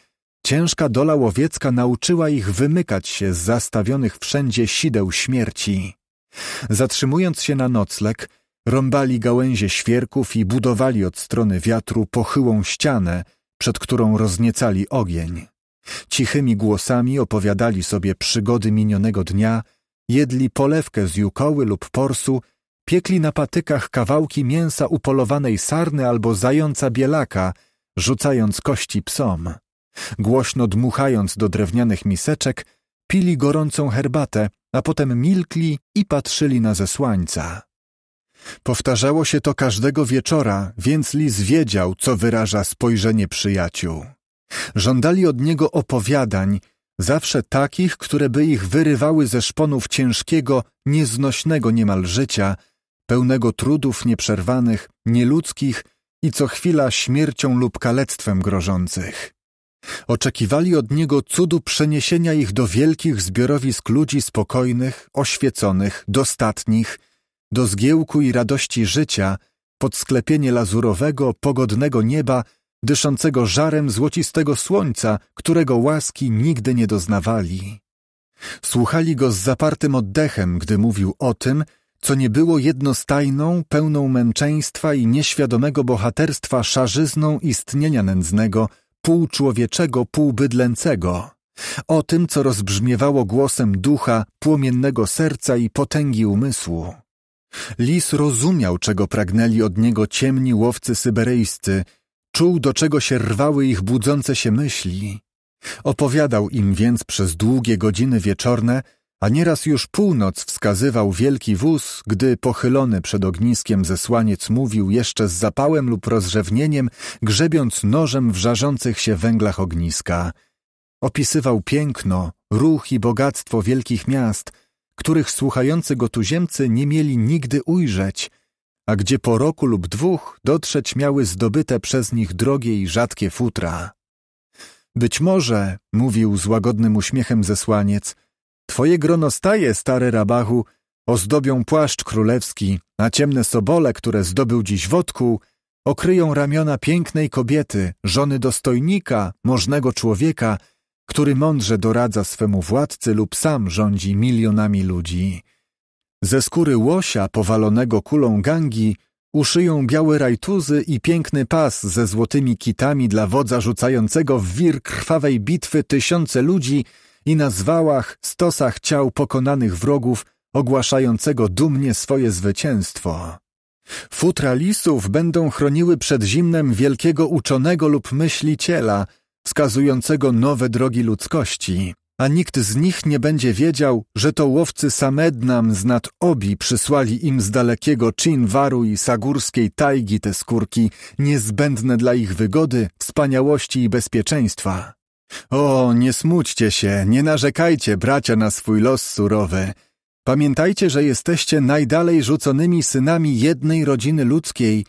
Ciężka dola łowiecka nauczyła ich wymykać się z zastawionych wszędzie sideł śmierci. Zatrzymując się na nocleg, rąbali gałęzie świerków i budowali od strony wiatru pochyłą ścianę, przed którą rozniecali ogień. Cichymi głosami opowiadali sobie przygody minionego dnia, jedli polewkę z jukoły lub porsu, piekli na patykach kawałki mięsa upolowanej sarny albo zająca bielaka, rzucając kości psom. Głośno dmuchając do drewnianych miseczek, pili gorącą herbatę, a potem milkli i patrzyli na zesłańca. Powtarzało się to każdego wieczora, więc Liz wiedział, co wyraża spojrzenie przyjaciół. Żądali od niego opowiadań, zawsze takich, które by ich wyrywały ze szponów ciężkiego, nieznośnego niemal życia, pełnego trudów nieprzerwanych, nieludzkich i co chwila śmiercią lub kalectwem grożących. Oczekiwali od niego cudu przeniesienia ich do wielkich zbiorowisk ludzi spokojnych, oświeconych, dostatnich, do zgiełku i radości życia, pod sklepienie lazurowego, pogodnego nieba, dyszącego żarem złocistego słońca, którego łaski nigdy nie doznawali. Słuchali go z zapartym oddechem, gdy mówił o tym, co nie było jednostajną, pełną męczeństwa i nieświadomego bohaterstwa szarzyzną istnienia nędznego – pół człowieczego, pół bydlęcego, o tym, co rozbrzmiewało głosem ducha, płomiennego serca i potęgi umysłu. Lis rozumiał, czego pragnęli od niego ciemni łowcy syberyjscy, czuł, do czego się rwały ich budzące się myśli. Opowiadał im więc przez długie godziny wieczorne, a nieraz już północ wskazywał wielki wóz, gdy pochylony przed ogniskiem zesłaniec mówił jeszcze z zapałem lub rozrzewnieniem, grzebiąc nożem w żarzących się węglach ogniska. Opisywał piękno, ruch i bogactwo wielkich miast, których słuchający go tuziemcy nie mieli nigdy ujrzeć, a gdzie po roku lub dwóch dotrzeć miały zdobyte przez nich drogie i rzadkie futra. Być może, mówił z łagodnym uśmiechem zesłaniec – Twoje grono staje, stary rabachu, ozdobią płaszcz królewski, a ciemne sobole, które zdobył dziś wodku, okryją ramiona pięknej kobiety, żony dostojnika, możnego człowieka, który mądrze doradza swemu władcy lub sam rządzi milionami ludzi. Ze skóry łosia powalonego kulą gangi uszyją białe rajtuzy i piękny pas ze złotymi kitami dla wodza rzucającego w wir krwawej bitwy tysiące ludzi, i na zwałach, stosach ciał pokonanych wrogów, ogłaszającego dumnie swoje zwycięstwo. Futra lisów będą chroniły przed zimnem wielkiego uczonego lub myśliciela, wskazującego nowe drogi ludzkości, a nikt z nich nie będzie wiedział, że to łowcy Samednam z nad Obi przysłali im z dalekiego Chinwaru i Sagórskiej Tajgi te skórki, niezbędne dla ich wygody, wspaniałości i bezpieczeństwa. O, nie smućcie się, nie narzekajcie, bracia, na swój los surowy. Pamiętajcie, że jesteście najdalej rzuconymi synami jednej rodziny ludzkiej,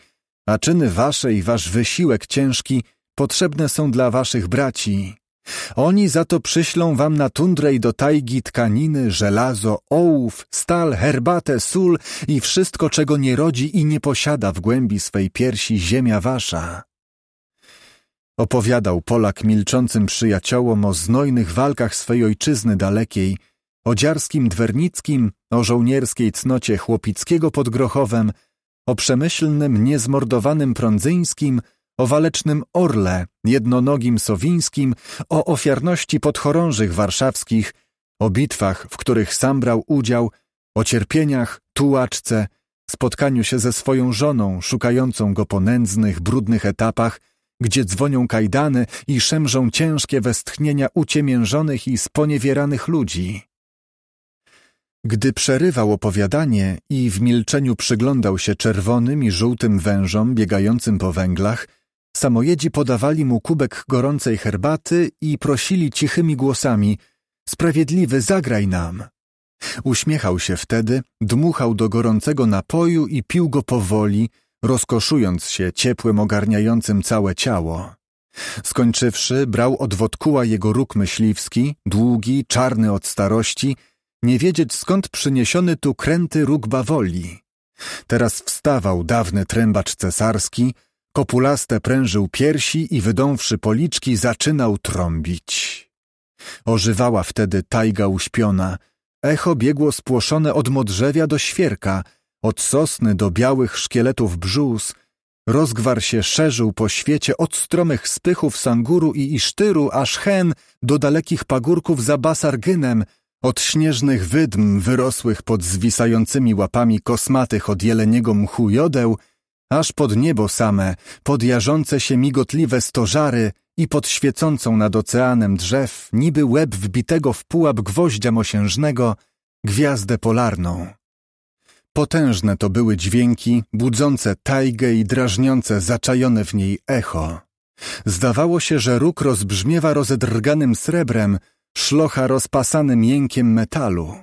a czyny wasze i wasz wysiłek ciężki potrzebne są dla waszych braci. Oni za to przyślą wam na tundrę i do tajgi tkaniny, żelazo, ołów, stal, herbatę, sól i wszystko, czego nie rodzi i nie posiada w głębi swej piersi ziemia wasza. Opowiadał Polak milczącym przyjaciołom o znojnych walkach swej ojczyzny dalekiej, o dziarskim Dwernickim, o żołnierskiej cnocie Chłopickiego pod Grochowem, o przemyślnym, niezmordowanym Prądzyńskim, o walecznym Orle, jednonogim Sowińskim, o ofiarności podchorążych warszawskich, o bitwach, w których sam brał udział, o cierpieniach, tułaczce, spotkaniu się ze swoją żoną, szukającą go po nędznych, brudnych etapach – gdzie dzwonią kajdany i szemrzą ciężkie westchnienia uciemiężonych i sponiewieranych ludzi. Gdy przerywał opowiadanie i w milczeniu przyglądał się czerwonym i żółtym wężom biegającym po węglach, samojedzi podawali mu kubek gorącej herbaty i prosili cichymi głosami – Sprawiedliwy, zagraj nam! Uśmiechał się wtedy, dmuchał do gorącego napoju i pił go powoli – rozkoszując się ciepłem ogarniającym całe ciało. Skończywszy, brał od wodkuła jego róg myśliwski, długi, czarny od starości, nie wiedzieć skąd przyniesiony tu kręty róg bawoli. Teraz wstawał dawny trębacz cesarski, kopulaste prężył piersi i wydąwszy policzki zaczynał trąbić. Ożywała wtedy tajga uśpiona, echo biegło spłoszone od modrzewia do świerka – od sosny do białych szkieletów brzus, rozgwar się szerzył po świecie od stromych spychów Sanguru i Isztyru, aż hen do dalekich pagórków za Basargynem, od śnieżnych wydm wyrosłych pod zwisającymi łapami kosmatych od jeleniego mchu jodeł, aż pod niebo same, pod jarzące się migotliwe stożary i pod świecącą nad oceanem drzew, niby łeb wbitego w pułap gwoździa mosiężnego, gwiazdę polarną. Potężne to były dźwięki, budzące tajgę i drażniące zaczajone w niej echo. Zdawało się, że róg rozbrzmiewa rozedrganym srebrem, szlocha rozpasanym jękiem metalu.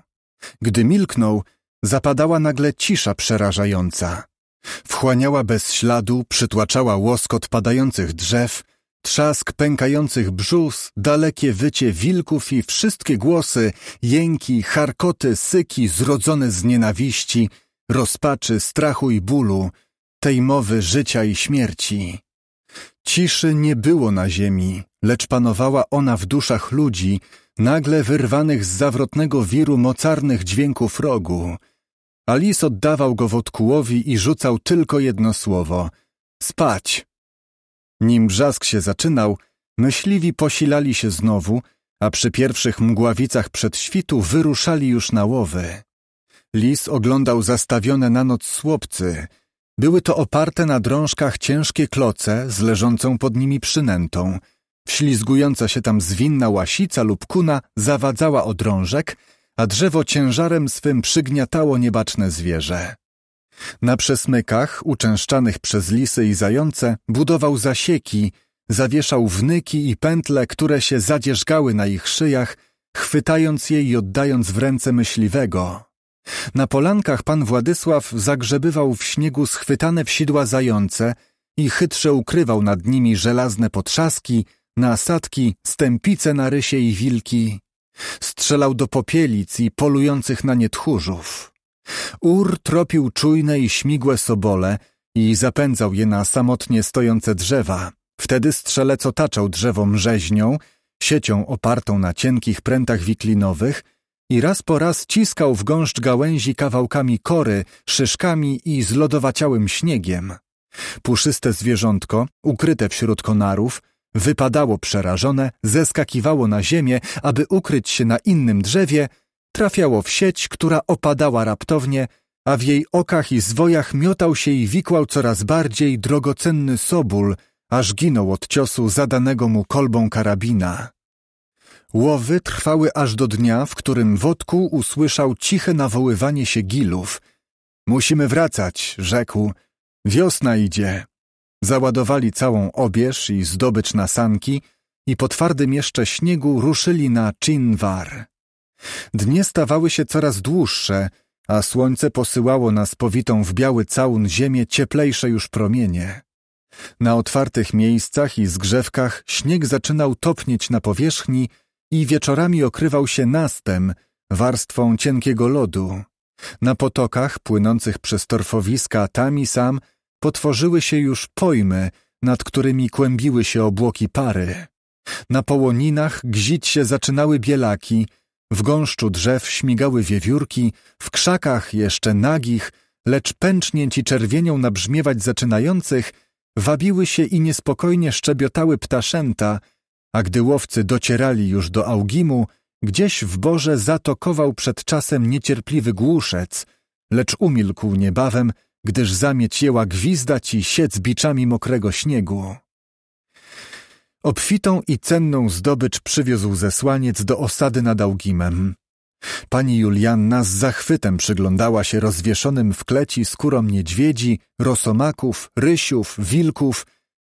Gdy milknął, zapadała nagle cisza przerażająca. Wchłaniała bez śladu, przytłaczała łoskot padających drzew, trzask pękających brzus, dalekie wycie wilków i wszystkie głosy, jęki, charkoty, syki zrodzone z nienawiści – rozpaczy, strachu i bólu, tej mowy życia i śmierci. Ciszy nie było na ziemi, lecz panowała ona w duszach ludzi, nagle wyrwanych z zawrotnego wiru mocarnych dźwięków rogu. Alis oddawał go wodkułowi i rzucał tylko jedno słowo – spać. Nim brzask się zaczynał, myśliwi posilali się znowu, a przy pierwszych mgławicach przedświtu wyruszali już na łowy. Lis oglądał zastawione na noc słopcy. Były to oparte na drążkach ciężkie kloce z leżącą pod nimi przynętą. Wślizgująca się tam zwinna łasica lub kuna zawadzała o drążek, a drzewo ciężarem swym przygniatało niebaczne zwierzę. Na przesmykach, uczęszczanych przez lisy i zające, budował zasieki, zawieszał wnyki i pętle, które się zadzierzgały na ich szyjach, chwytając je i oddając w ręce myśliwego. Na polankach pan Władysław zagrzebywał w śniegu schwytane w sidła zające i chytrze ukrywał nad nimi żelazne potrzaski, nasadki, stępice na rysie i wilki. Strzelał do popielic i polujących na nie tchórzów. Ur tropił czujne i śmigłe sobole i zapędzał je na samotnie stojące drzewa. Wtedy strzelec otaczał drzewo rzeźnią, siecią opartą na cienkich prętach wiklinowych – i raz po raz ciskał w gąszcz gałęzi kawałkami kory, szyszkami i zlodowaciałym śniegiem. Puszyste zwierzątko, ukryte wśród konarów, wypadało przerażone, zeskakiwało na ziemię, aby ukryć się na innym drzewie, trafiało w sieć, która opadała raptownie, a w jej okach i zwojach miotał się i wikłał coraz bardziej drogocenny soból, aż ginął od ciosu zadanego mu kolbą karabina. Łowy trwały aż do dnia, w którym Wodku usłyszał ciche nawoływanie się gilów. Musimy wracać, rzekł. Wiosna idzie. Załadowali całą obież i zdobycz na sanki i po twardym jeszcze śniegu ruszyli na Chinwar. Dnie stawały się coraz dłuższe, a słońce posyłało nas powitą w biały całun ziemię cieplejsze już promienie. Na otwartych miejscach i zgrzewkach śnieg zaczynał topnieć na powierzchni, i wieczorami okrywał się nastem, warstwą cienkiego lodu. Na potokach płynących przez torfowiska tam sam potworzyły się już pojmy, nad którymi kłębiły się obłoki pary. Na połoninach gzić się zaczynały bielaki, w gąszczu drzew śmigały wiewiórki, w krzakach jeszcze nagich, lecz pęcznięć i czerwienią nabrzmiewać zaczynających, wabiły się i niespokojnie szczebiotały ptaszęta – a gdy łowcy docierali już do Augimu, gdzieś w Boże zatokował przed czasem niecierpliwy głuszec, lecz umilkł niebawem, gdyż zamieć jeła gwizdać i siec biczami mokrego śniegu. Obfitą i cenną zdobycz przywiózł zesłaniec do osady nad Augimem. Pani Julianna z zachwytem przyglądała się rozwieszonym w kleci skórom niedźwiedzi, rosomaków, rysiów, wilków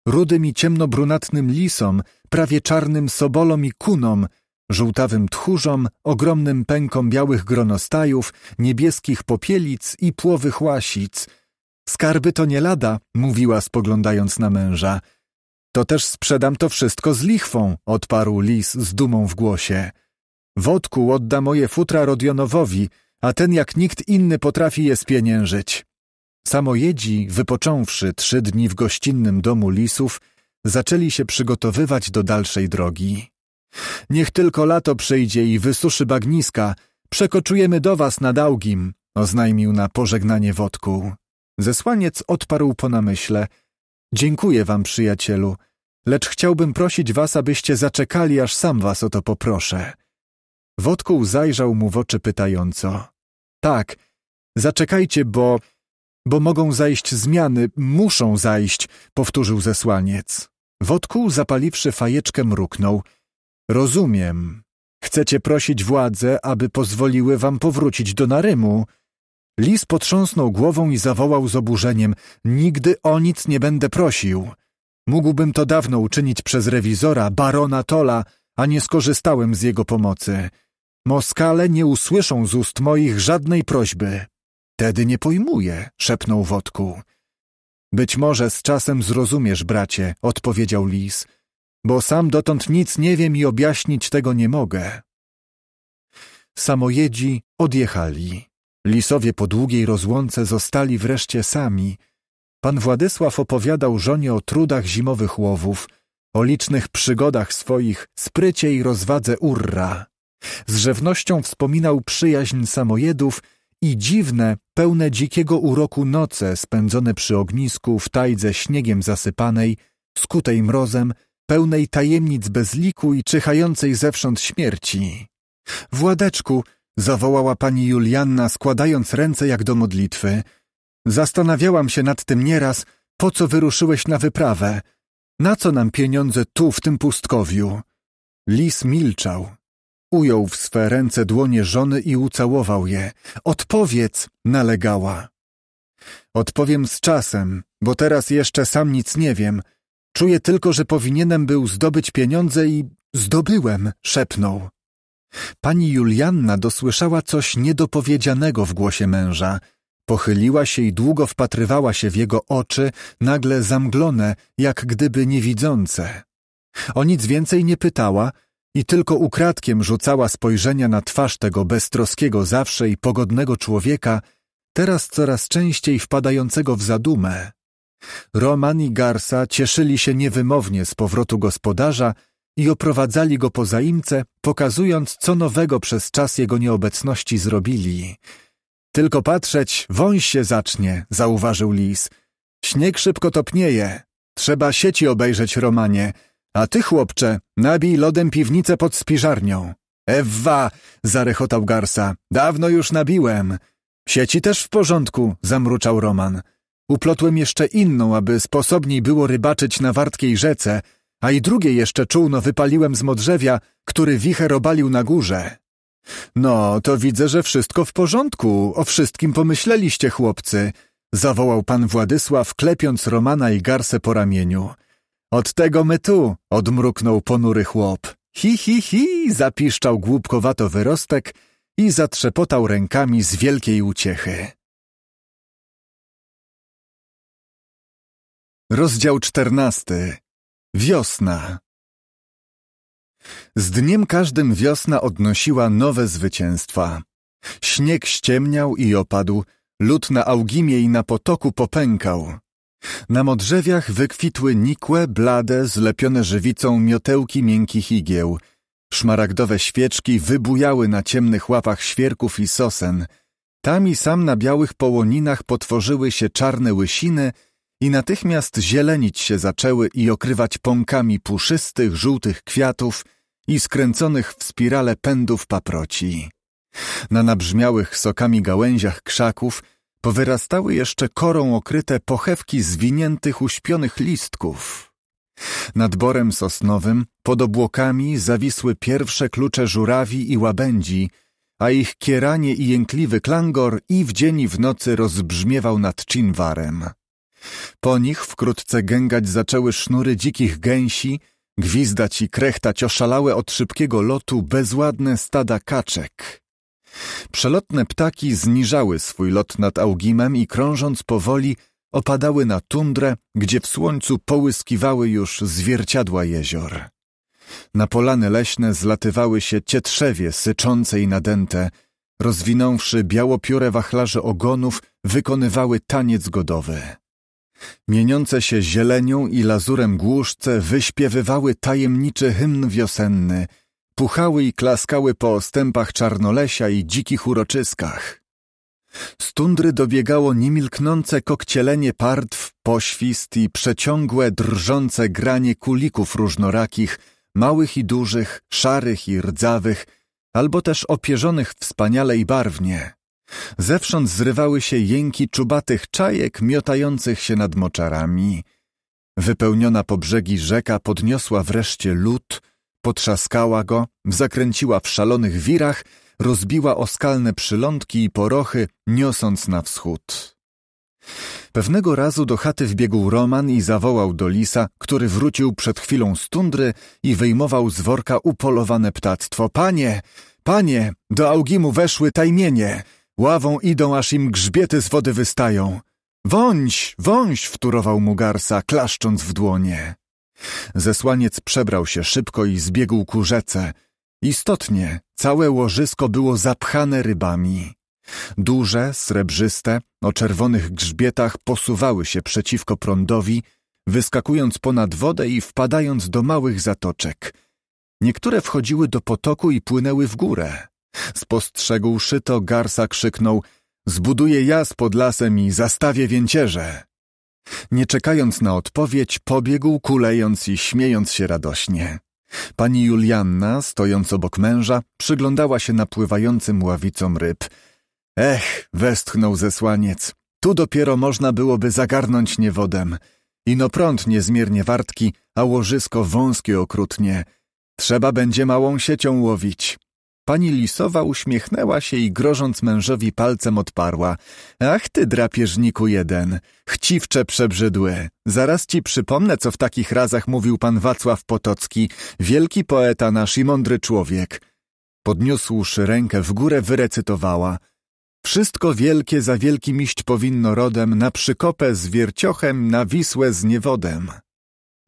rudym i ciemnobrunatnym lisom, prawie czarnym sobolom i kunom, żółtawym tchórzom, ogromnym pękom białych gronostajów, niebieskich popielic i płowych łasic. Skarby to nie lada, mówiła spoglądając na męża. To też sprzedam to wszystko z lichwą, odparł lis z dumą w głosie. Wodku odda moje futra Rodionowowi, a ten jak nikt inny potrafi je spieniężyć. Samojedzi, wypocząwszy trzy dni w gościnnym domu lisów, zaczęli się przygotowywać do dalszej drogi. Niech tylko lato przyjdzie i wysuszy bagniska, przekoczujemy do was na Dałgim, oznajmił na pożegnanie wodku. Zesłaniec odparł po namyśle. Dziękuję wam, przyjacielu, lecz chciałbym prosić was, abyście zaczekali, aż sam was o to poproszę. Wodku zajrzał mu w oczy pytająco. Tak, zaczekajcie, bo bo mogą zajść zmiany, muszą zajść, powtórzył zesłaniec. Wodku, zapaliwszy fajeczkę, mruknął. Rozumiem. Chcecie prosić władze, aby pozwoliły wam powrócić do Narymu. Lis potrząsnął głową i zawołał z oburzeniem. Nigdy o nic nie będę prosił. Mógłbym to dawno uczynić przez rewizora, barona Tola, a nie skorzystałem z jego pomocy. Moskale nie usłyszą z ust moich żadnej prośby. Wtedy nie pojmuję, szepnął Wodku. Być może z czasem zrozumiesz, bracie, odpowiedział lis, bo sam dotąd nic nie wiem i objaśnić tego nie mogę. Samojedzi odjechali. Lisowie po długiej rozłące zostali wreszcie sami. Pan Władysław opowiadał żonie o trudach zimowych łowów, o licznych przygodach swoich, sprycie i rozwadze urra. Z żewnością wspominał przyjaźń samojedów i dziwne, pełne dzikiego uroku noce spędzone przy ognisku w tajdze śniegiem zasypanej, skutej mrozem, pełnej tajemnic bez liku i czyhającej zewsząd śmierci. Władeczku, zawołała pani Julianna, składając ręce jak do modlitwy. Zastanawiałam się nad tym nieraz, po co wyruszyłeś na wyprawę? Na co nam pieniądze tu, w tym pustkowiu? Lis milczał. Ujął w swe ręce dłonie żony i ucałował je. Odpowiedz! nalegała. Odpowiem z czasem, bo teraz jeszcze sam nic nie wiem. Czuję tylko, że powinienem był zdobyć pieniądze i zdobyłem, szepnął. Pani Julianna dosłyszała coś niedopowiedzianego w głosie męża. Pochyliła się i długo wpatrywała się w jego oczy, nagle zamglone, jak gdyby niewidzące. O nic więcej nie pytała, i tylko ukradkiem rzucała spojrzenia na twarz tego beztroskiego zawsze i pogodnego człowieka, teraz coraz częściej wpadającego w zadumę. Roman i Garsa cieszyli się niewymownie z powrotu gospodarza i oprowadzali go po zaimce, pokazując, co nowego przez czas jego nieobecności zrobili. Tylko patrzeć, wąś się zacznie, zauważył lis. Śnieg szybko topnieje. Trzeba sieci obejrzeć, Romanie – a ty, chłopcze, nabij lodem piwnicę pod spiżarnią. Ewa, zarechotał Garsa, dawno już nabiłem. Sieci też w porządku, zamruczał Roman. Uplotłem jeszcze inną, aby sposobniej było rybaczyć na wartkiej rzece, a i drugie jeszcze czółno wypaliłem z modrzewia, który wicher obalił na górze. No, to widzę, że wszystko w porządku, o wszystkim pomyśleliście, chłopcy, zawołał pan Władysław, klepiąc Romana i Garsę po ramieniu. Od tego my tu, odmruknął ponury chłop. Hi, hi, hi, zapiszczał głupkowato wyrostek i zatrzepotał rękami z wielkiej uciechy. Rozdział czternasty. Wiosna. Z dniem każdym wiosna odnosiła nowe zwycięstwa. Śnieg ściemniał i opadł, lód na Augimie i na potoku popękał, na modrzewiach wykwitły nikłe, blade, zlepione żywicą miotełki miękkich igieł. Szmaragdowe świeczki wybujały na ciemnych ławach świerków i sosen. Tam i sam na białych połoninach potworzyły się czarne łysiny i natychmiast zielenić się zaczęły i okrywać pąkami puszystych, żółtych kwiatów i skręconych w spirale pędów paproci. Na nabrzmiałych sokami gałęziach krzaków – powyrastały jeszcze korą okryte pochewki zwiniętych uśpionych listków. Nad borem sosnowym, pod obłokami, zawisły pierwsze klucze żurawi i łabędzi, a ich kieranie i jękliwy klangor i w dzień i w nocy rozbrzmiewał nad czinwarem. Po nich wkrótce gęgać zaczęły sznury dzikich gęsi, gwizdać i krechtać oszalałe od szybkiego lotu bezładne stada kaczek. Przelotne ptaki zniżały swój lot nad Augimem i krążąc powoli opadały na tundrę, gdzie w słońcu połyskiwały już zwierciadła jezior. Na polany leśne zlatywały się cietrzewie syczące i nadęte, rozwinąwszy białopióre wachlarze ogonów, wykonywały taniec godowy. Mieniące się zielenią i lazurem głuszce wyśpiewywały tajemniczy hymn wiosenny – puchały i klaskały po ostępach czarnolesia i dzikich uroczyskach. Z tundry dobiegało niemilknące kokcielenie partw, poświst i przeciągłe, drżące granie kulików różnorakich, małych i dużych, szarych i rdzawych, albo też opierzonych wspaniale i barwnie. Zewsząd zrywały się jęki czubatych czajek miotających się nad moczarami. Wypełniona po brzegi rzeka podniosła wreszcie lód, Potrzaskała go, zakręciła w szalonych wirach, rozbiła o skalne przylądki i porochy, niosąc na wschód. Pewnego razu do chaty wbiegł Roman i zawołał do lisa, który wrócił przed chwilą z tundry i wyjmował z worka upolowane ptactwo. Panie, panie, do Augimu weszły tajmienie. Ławą idą, aż im grzbiety z wody wystają. Wąś, wąś, wturował mu Garsa, klaszcząc w dłonie. Zesłaniec przebrał się szybko i zbiegł ku rzece. Istotnie, całe łożysko było zapchane rybami. Duże, srebrzyste, o czerwonych grzbietach posuwały się przeciwko prądowi, wyskakując ponad wodę i wpadając do małych zatoczek. Niektóre wchodziły do potoku i płynęły w górę. Spostrzegłszy to, Garsa krzyknął – zbuduję jaz pod lasem i zastawię więcierze. Nie czekając na odpowiedź, pobiegł kulejąc i śmiejąc się radośnie. Pani Julianna, stojąc obok męża, przyglądała się napływającym ławicom ryb. Ech, westchnął zesłaniec, tu dopiero można byłoby zagarnąć niewodem. Ino prąd niezmiernie wartki, a łożysko wąskie okrutnie. Trzeba będzie małą siecią łowić. Pani Lisowa uśmiechnęła się i grożąc mężowi palcem odparła. Ach ty, drapieżniku jeden, chciwcze przebrzydły. Zaraz ci przypomnę, co w takich razach mówił pan Wacław Potocki, wielki poeta nasz i mądry człowiek. Podniósłszy rękę w górę, wyrecytowała. Wszystko wielkie za wielkim iść powinno rodem, na przykopę z wierciochem, na Wisłę z niewodem.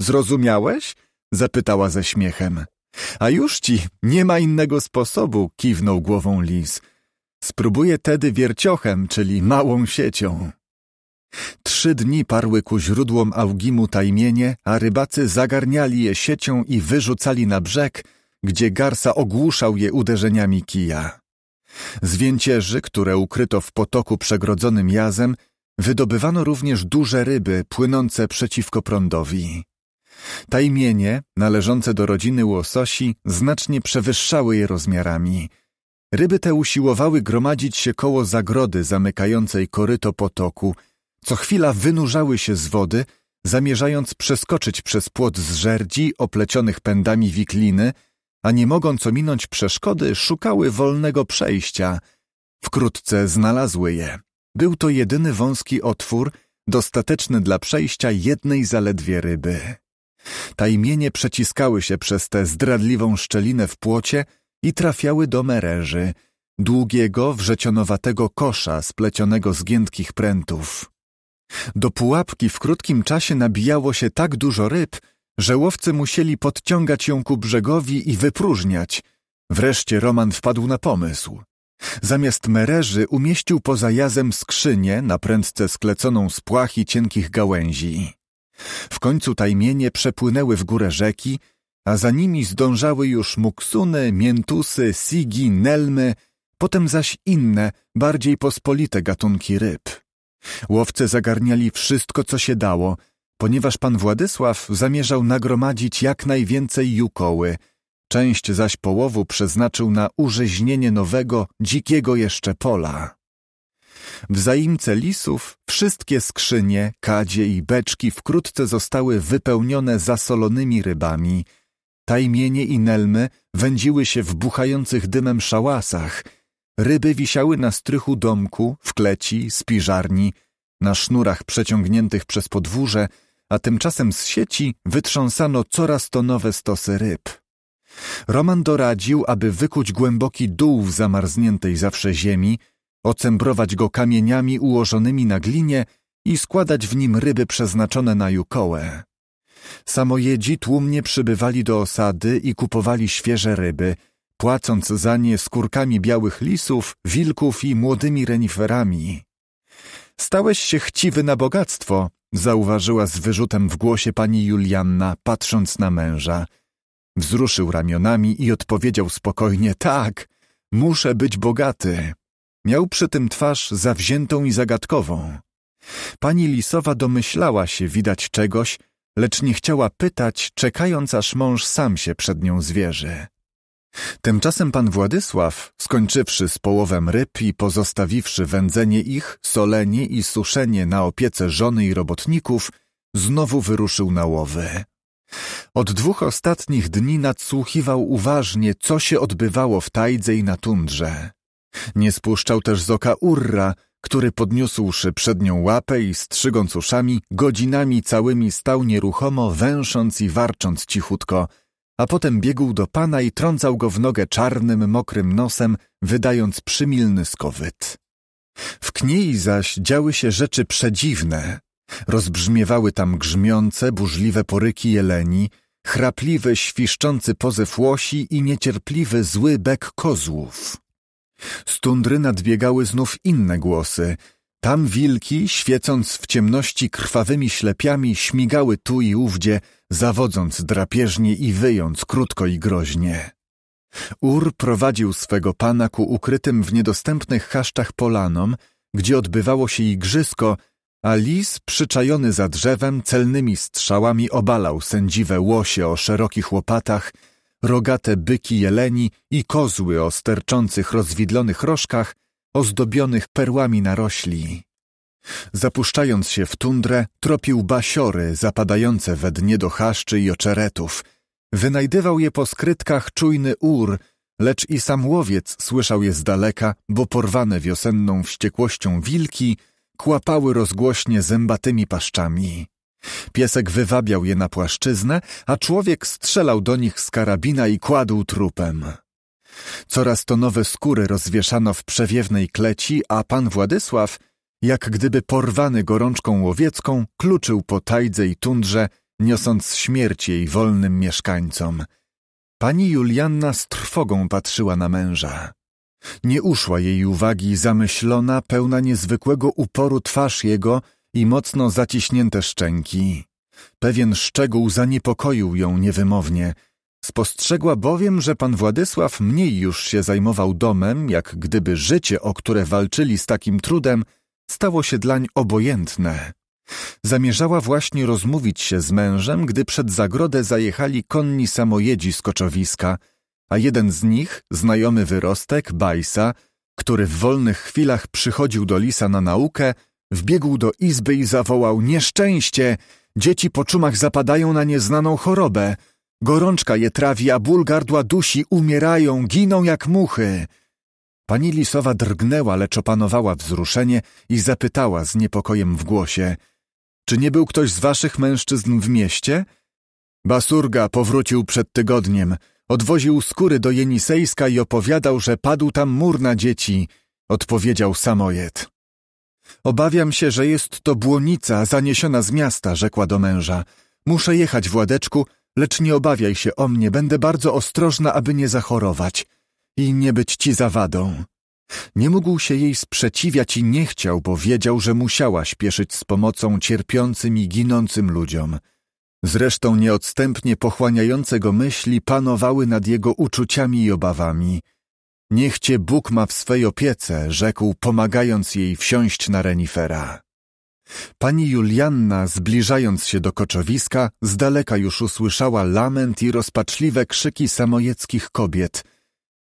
Zrozumiałeś? zapytała ze śmiechem. A już ci, nie ma innego sposobu, kiwnął głową lis. Spróbuję tedy wierciochem, czyli małą siecią. Trzy dni parły ku źródłom Augimu tajmienie, a rybacy zagarniali je siecią i wyrzucali na brzeg, gdzie Garsa ogłuszał je uderzeniami kija. Z więcierzy, które ukryto w potoku przegrodzonym jazem, wydobywano również duże ryby płynące przeciwko prądowi. Tajmienie, należące do rodziny łososi, znacznie przewyższały je rozmiarami. Ryby te usiłowały gromadzić się koło zagrody zamykającej koryto potoku. Co chwila wynurzały się z wody, zamierzając przeskoczyć przez płot z żerdzi oplecionych pędami wikliny, a nie mogąc ominąć przeszkody, szukały wolnego przejścia. Wkrótce znalazły je. Był to jedyny wąski otwór, dostateczny dla przejścia jednej zaledwie ryby. Tajmienie przeciskały się przez tę zdradliwą szczelinę w płocie i trafiały do mereży, długiego, wrzecionowatego kosza splecionego z giętkich prętów. Do pułapki w krótkim czasie nabijało się tak dużo ryb, że łowcy musieli podciągać ją ku brzegowi i wypróżniać. Wreszcie Roman wpadł na pomysł. Zamiast mereży umieścił poza jazem skrzynię na prędce skleconą z płach i cienkich gałęzi. W końcu tajmienie przepłynęły w górę rzeki, a za nimi zdążały już muksuny, miętusy, sigi, nelmy, potem zaś inne, bardziej pospolite gatunki ryb. Łowcy zagarniali wszystko, co się dało, ponieważ pan Władysław zamierzał nagromadzić jak najwięcej jukoły, część zaś połowu przeznaczył na urzeźnienie nowego, dzikiego jeszcze pola. W zaimce lisów wszystkie skrzynie, kadzie i beczki wkrótce zostały wypełnione zasolonymi rybami. Tajmienie i nelmy wędziły się w buchających dymem szałasach. Ryby wisiały na strychu domku, w kleci, spiżarni, na sznurach przeciągniętych przez podwórze, a tymczasem z sieci wytrząsano coraz to nowe stosy ryb. Roman doradził, aby wykuć głęboki dół w zamarzniętej zawsze ziemi, ocembrować go kamieniami ułożonymi na glinie i składać w nim ryby przeznaczone na jukołę. Samojedzi tłumnie przybywali do osady i kupowali świeże ryby, płacąc za nie skórkami białych lisów, wilków i młodymi reniferami. Stałeś się chciwy na bogactwo, zauważyła z wyrzutem w głosie pani Julianna, patrząc na męża. Wzruszył ramionami i odpowiedział spokojnie: Tak, muszę być bogaty. Miał przy tym twarz zawziętą i zagadkową. Pani Lisowa domyślała się widać czegoś, lecz nie chciała pytać, czekając aż mąż sam się przed nią zwierzy. Tymczasem pan Władysław, skończywszy z połowem ryb i pozostawiwszy wędzenie ich, solenie i suszenie na opiece żony i robotników, znowu wyruszył na łowy. Od dwóch ostatnich dni nadsłuchiwał uważnie, co się odbywało w tajdze i na tundrze. Nie spuszczał też z oka Urra, który podniósłszy przednią łapę i strzygąc uszami, godzinami całymi stał nieruchomo, węsząc i warcząc cichutko, a potem biegł do pana i trącał go w nogę czarnym, mokrym nosem, wydając przymilny skowyt. W kniei zaś działy się rzeczy przedziwne. Rozbrzmiewały tam grzmiące, burzliwe poryki jeleni, chrapliwy, świszczący pozew łosi i niecierpliwy, zły bek kozłów. Z tundry nadbiegały znów inne głosy. Tam wilki, świecąc w ciemności krwawymi ślepiami, śmigały tu i ówdzie, zawodząc drapieżnie i wyjąc krótko i groźnie. Ur prowadził swego pana ku ukrytym w niedostępnych chaszczach polanom, gdzie odbywało się igrzysko, a lis, przyczajony za drzewem, celnymi strzałami obalał sędziwe łosie o szerokich łopatach – rogate byki jeleni i kozły o sterczących rozwidlonych rożkach, ozdobionych perłami narośli. Zapuszczając się w tundrę, tropił basiory zapadające we dnie do chaszczy i oczeretów. Wynajdywał je po skrytkach czujny ur, lecz i sam łowiec słyszał je z daleka, bo porwane wiosenną wściekłością wilki kłapały rozgłośnie zębatymi paszczami. Piesek wywabiał je na płaszczyznę, a człowiek strzelał do nich z karabina i kładł trupem. Coraz to nowe skóry rozwieszano w przewiewnej kleci, a pan Władysław, jak gdyby porwany gorączką łowiecką, kluczył po tajdze i tundrze, niosąc śmierć jej wolnym mieszkańcom. Pani Julianna z trwogą patrzyła na męża. Nie uszła jej uwagi zamyślona, pełna niezwykłego uporu twarz jego, i mocno zaciśnięte szczęki. Pewien szczegół zaniepokoił ją niewymownie. Spostrzegła bowiem, że pan Władysław mniej już się zajmował domem, jak gdyby życie, o które walczyli z takim trudem, stało się dlań obojętne. Zamierzała właśnie rozmówić się z mężem, gdy przed zagrodę zajechali konni samojedzi z koczowiska, a jeden z nich, znajomy wyrostek, Bajsa, który w wolnych chwilach przychodził do Lisa na naukę, Wbiegł do izby i zawołał nieszczęście. Dzieci po czumach zapadają na nieznaną chorobę. Gorączka je trawi, a ból gardła dusi, umierają, giną jak muchy. Pani Lisowa drgnęła, lecz opanowała wzruszenie i zapytała z niepokojem w głosie. Czy nie był ktoś z waszych mężczyzn w mieście? Basurga powrócił przed tygodniem. Odwoził skóry do Jenisejska i opowiadał, że padł tam mur na dzieci, odpowiedział Samojed. Obawiam się, że jest to błonica zaniesiona z miasta, rzekła do męża. Muszę jechać, Władeczku, lecz nie obawiaj się o mnie, będę bardzo ostrożna, aby nie zachorować i nie być ci zawadą. Nie mógł się jej sprzeciwiać i nie chciał, bo wiedział, że musiała śpieszyć z pomocą cierpiącym i ginącym ludziom. Zresztą nieodstępnie pochłaniające go myśli panowały nad jego uczuciami i obawami – Niech cię Bóg ma w swej opiece, rzekł, pomagając jej wsiąść na renifera. Pani Julianna, zbliżając się do koczowiska, z daleka już usłyszała lament i rozpaczliwe krzyki samojeckich kobiet.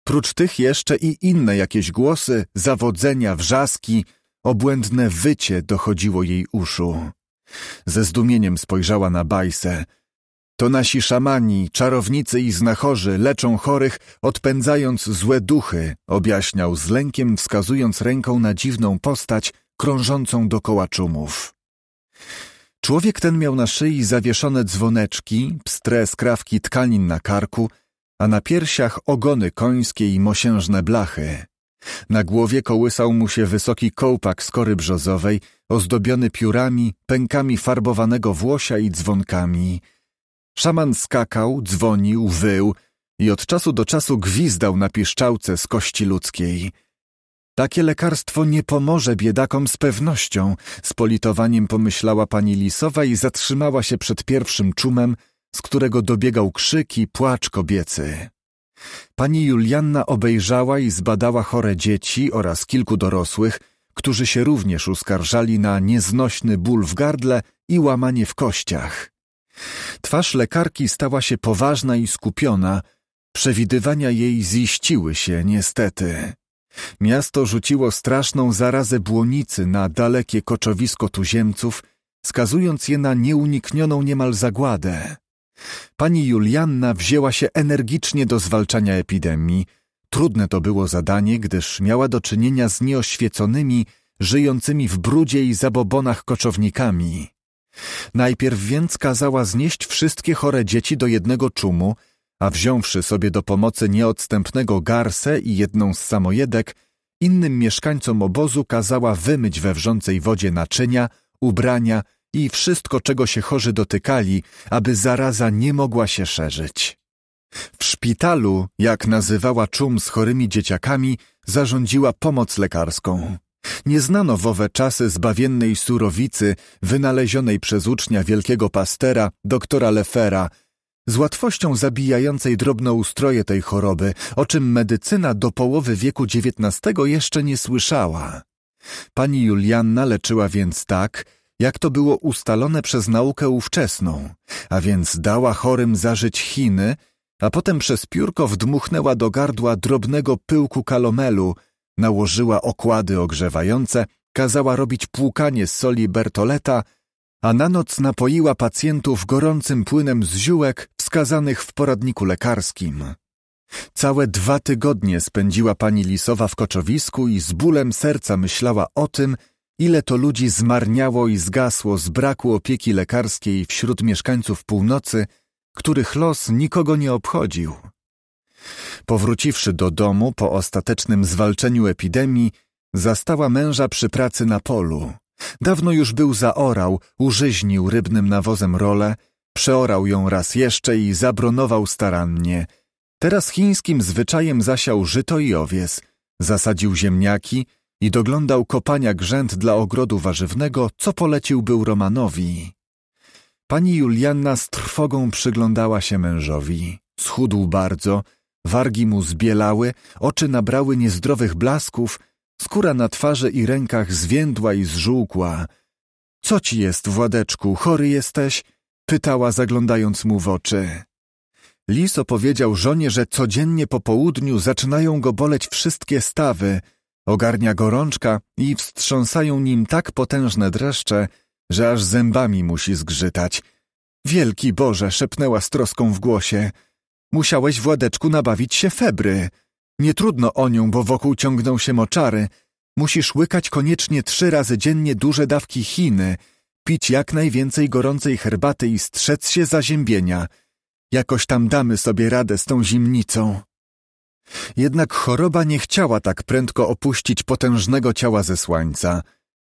Prócz tych jeszcze i inne jakieś głosy, zawodzenia, wrzaski, obłędne wycie dochodziło jej uszu. Ze zdumieniem spojrzała na Bajsę, to nasi szamani, czarownicy i znachorzy leczą chorych, odpędzając złe duchy, objaśniał z lękiem, wskazując ręką na dziwną postać krążącą dokoła czumów. Człowiek ten miał na szyi zawieszone dzwoneczki, pstre skrawki tkanin na karku, a na piersiach ogony końskie i mosiężne blachy. Na głowie kołysał mu się wysoki kołpak z kory brzozowej, ozdobiony piórami, pękami farbowanego włosia i dzwonkami – Szaman skakał, dzwonił, wył i od czasu do czasu gwizdał na piszczałce z kości ludzkiej. Takie lekarstwo nie pomoże biedakom z pewnością, z politowaniem pomyślała pani Lisowa i zatrzymała się przed pierwszym czumem, z którego dobiegał krzyk i płacz kobiecy. Pani Julianna obejrzała i zbadała chore dzieci oraz kilku dorosłych, którzy się również uskarżali na nieznośny ból w gardle i łamanie w kościach. Twarz lekarki stała się poważna i skupiona. Przewidywania jej ziściły się, niestety. Miasto rzuciło straszną zarazę błonicy na dalekie koczowisko tuziemców, skazując je na nieuniknioną niemal zagładę. Pani Julianna wzięła się energicznie do zwalczania epidemii. Trudne to było zadanie, gdyż miała do czynienia z nieoświeconymi, żyjącymi w brudzie i zabobonach koczownikami. Najpierw więc kazała znieść wszystkie chore dzieci do jednego czumu, a wziąwszy sobie do pomocy nieodstępnego garsę i jedną z samojedek, innym mieszkańcom obozu kazała wymyć we wrzącej wodzie naczynia, ubrania i wszystko, czego się chorzy dotykali, aby zaraza nie mogła się szerzyć. W szpitalu, jak nazywała czum z chorymi dzieciakami, zarządziła pomoc lekarską. Nie znano w owe czasy zbawiennej surowicy wynalezionej przez ucznia wielkiego pastera, doktora Lefera, z łatwością zabijającej drobnoustroje tej choroby, o czym medycyna do połowy wieku XIX jeszcze nie słyszała. Pani Julianna leczyła więc tak, jak to było ustalone przez naukę ówczesną, a więc dała chorym zażyć Chiny, a potem przez piórko wdmuchnęła do gardła drobnego pyłku kalomelu – nałożyła okłady ogrzewające, kazała robić płukanie z soli Bertoleta, a na noc napoiła pacjentów gorącym płynem z ziółek wskazanych w poradniku lekarskim. Całe dwa tygodnie spędziła pani Lisowa w koczowisku i z bólem serca myślała o tym, ile to ludzi zmarniało i zgasło z braku opieki lekarskiej wśród mieszkańców północy, których los nikogo nie obchodził. Powróciwszy do domu po ostatecznym zwalczeniu epidemii, zastała męża przy pracy na polu. Dawno już był zaorał, użyźnił rybnym nawozem rolę, przeorał ją raz jeszcze i zabronował starannie. Teraz chińskim zwyczajem zasiał żyto i owies, zasadził ziemniaki i doglądał kopania grzęd dla ogrodu warzywnego, co polecił był Romanowi. Pani Juliana z trwogą przyglądała się mężowi. Schudł bardzo – Wargi mu zbielały, oczy nabrały niezdrowych blasków, skóra na twarzy i rękach zwiędła i zżółkła. Co ci jest, Władeczku, chory jesteś? Pytała, zaglądając mu w oczy. Lis opowiedział żonie, że codziennie po południu zaczynają go boleć wszystkie stawy, ogarnia gorączka i wstrząsają nim tak potężne dreszcze, że aż zębami musi zgrzytać. Wielki Boże, szepnęła z troską w głosie – Musiałeś, Władeczku, nabawić się febry. Nie trudno o nią, bo wokół ciągną się moczary. Musisz łykać koniecznie trzy razy dziennie duże dawki Chiny, pić jak najwięcej gorącej herbaty i strzec się zaziębienia. Jakoś tam damy sobie radę z tą zimnicą. Jednak choroba nie chciała tak prędko opuścić potężnego ciała ze słońca.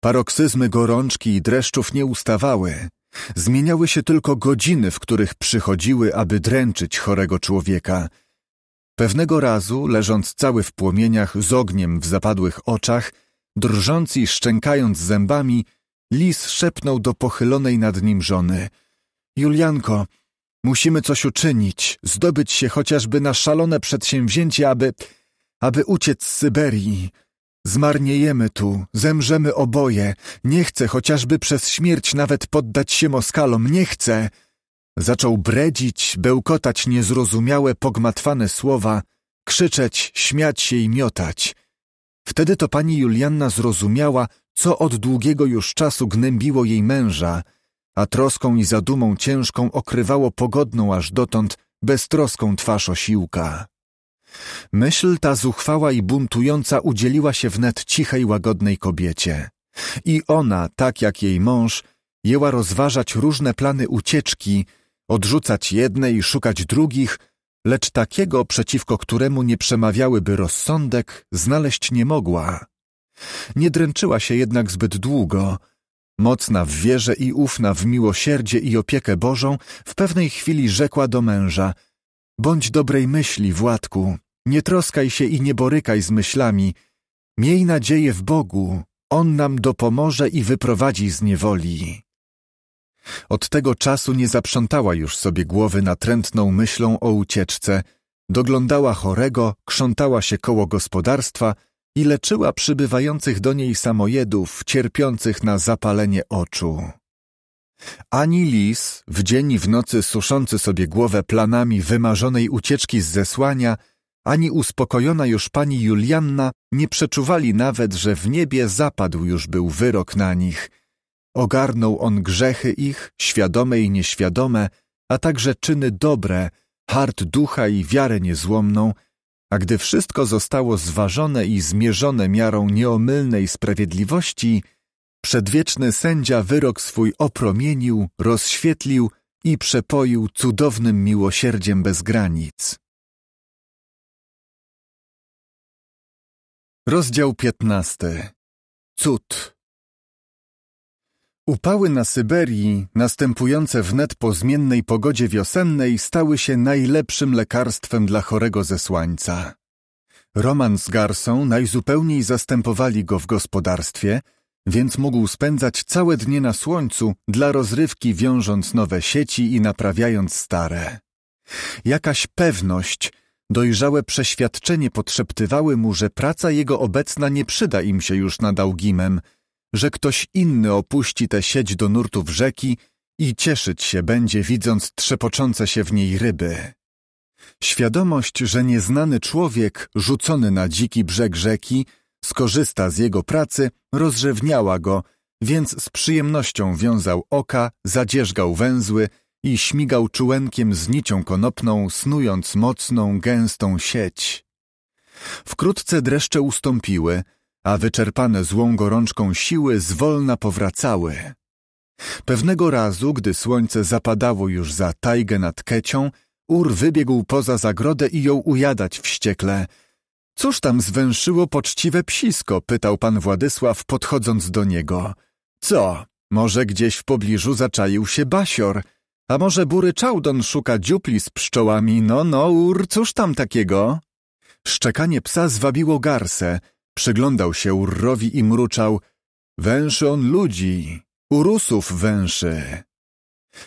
Paroksyzmy gorączki i dreszczów nie ustawały. Zmieniały się tylko godziny, w których przychodziły, aby dręczyć chorego człowieka. Pewnego razu, leżąc cały w płomieniach, z ogniem w zapadłych oczach, drżąc i szczękając zębami, lis szepnął do pochylonej nad nim żony: Julianko, musimy coś uczynić, zdobyć się chociażby na szalone przedsięwzięcie, aby. aby uciec z Syberii. Zmarniejemy tu, zemrzemy oboje. Nie chcę chociażby przez śmierć nawet poddać się Moskalom, nie chcę. Zaczął bredzić, bełkotać niezrozumiałe, pogmatwane słowa, krzyczeć, śmiać się i miotać. Wtedy to pani Julianna zrozumiała, co od długiego już czasu gnębiło jej męża, a troską i zadumą ciężką okrywało pogodną aż dotąd beztroską twarz osiłka. Myśl ta zuchwała i buntująca udzieliła się wnet cichej, łagodnej kobiecie. I ona, tak jak jej mąż, jęła rozważać różne plany ucieczki, odrzucać jedne i szukać drugich, lecz takiego, przeciwko któremu nie przemawiałyby rozsądek, znaleźć nie mogła. Nie dręczyła się jednak zbyt długo. Mocna w wierze i ufna w miłosierdzie i opiekę Bożą, w pewnej chwili rzekła do męża – Bądź dobrej myśli, Władku, nie troskaj się i nie borykaj z myślami. Miej nadzieję w Bogu, On nam dopomoże i wyprowadzi z niewoli. Od tego czasu nie zaprzątała już sobie głowy natrętną myślą o ucieczce, doglądała chorego, krzątała się koło gospodarstwa i leczyła przybywających do niej samojedów cierpiących na zapalenie oczu. Ani lis, w dzień i w nocy suszący sobie głowę planami wymarzonej ucieczki z zesłania, ani uspokojona już pani Julianna nie przeczuwali nawet, że w niebie zapadł już był wyrok na nich. Ogarnął on grzechy ich, świadome i nieświadome, a także czyny dobre, hart ducha i wiarę niezłomną, a gdy wszystko zostało zważone i zmierzone miarą nieomylnej sprawiedliwości – Przedwieczny sędzia wyrok swój opromienił, rozświetlił i przepoił cudownym miłosierdziem bez granic. Rozdział 15. Cud. Upały na Syberii, następujące wnet po zmiennej pogodzie wiosennej, stały się najlepszym lekarstwem dla chorego zesłańca. Roman z Garsą najzupełniej zastępowali go w gospodarstwie – więc mógł spędzać całe dnie na słońcu dla rozrywki, wiążąc nowe sieci i naprawiając stare. Jakaś pewność, dojrzałe przeświadczenie podszeptywały mu, że praca jego obecna nie przyda im się już nad Augimem, że ktoś inny opuści tę sieć do nurtów rzeki i cieszyć się będzie, widząc trzepoczące się w niej ryby. Świadomość, że nieznany człowiek, rzucony na dziki brzeg rzeki, skorzysta z jego pracy, rozrzewniała go, więc z przyjemnością wiązał oka, zadzierzgał węzły i śmigał czułenkiem z nicią konopną, snując mocną, gęstą sieć. Wkrótce dreszcze ustąpiły, a wyczerpane złą gorączką siły zwolna powracały. Pewnego razu, gdy słońce zapadało już za tajgę nad kecią, Ur wybiegł poza zagrodę i ją ujadać wściekle – Cóż tam zwęszyło poczciwe psisko? pytał pan Władysław, podchodząc do niego. Co? Może gdzieś w pobliżu zaczaił się basior? A może bury czałdon szuka dziupli z pszczołami? No, no, ur, cóż tam takiego? Szczekanie psa zwabiło garsę. Przyglądał się urrowi i mruczał. Węszy on ludzi, urusów węszy.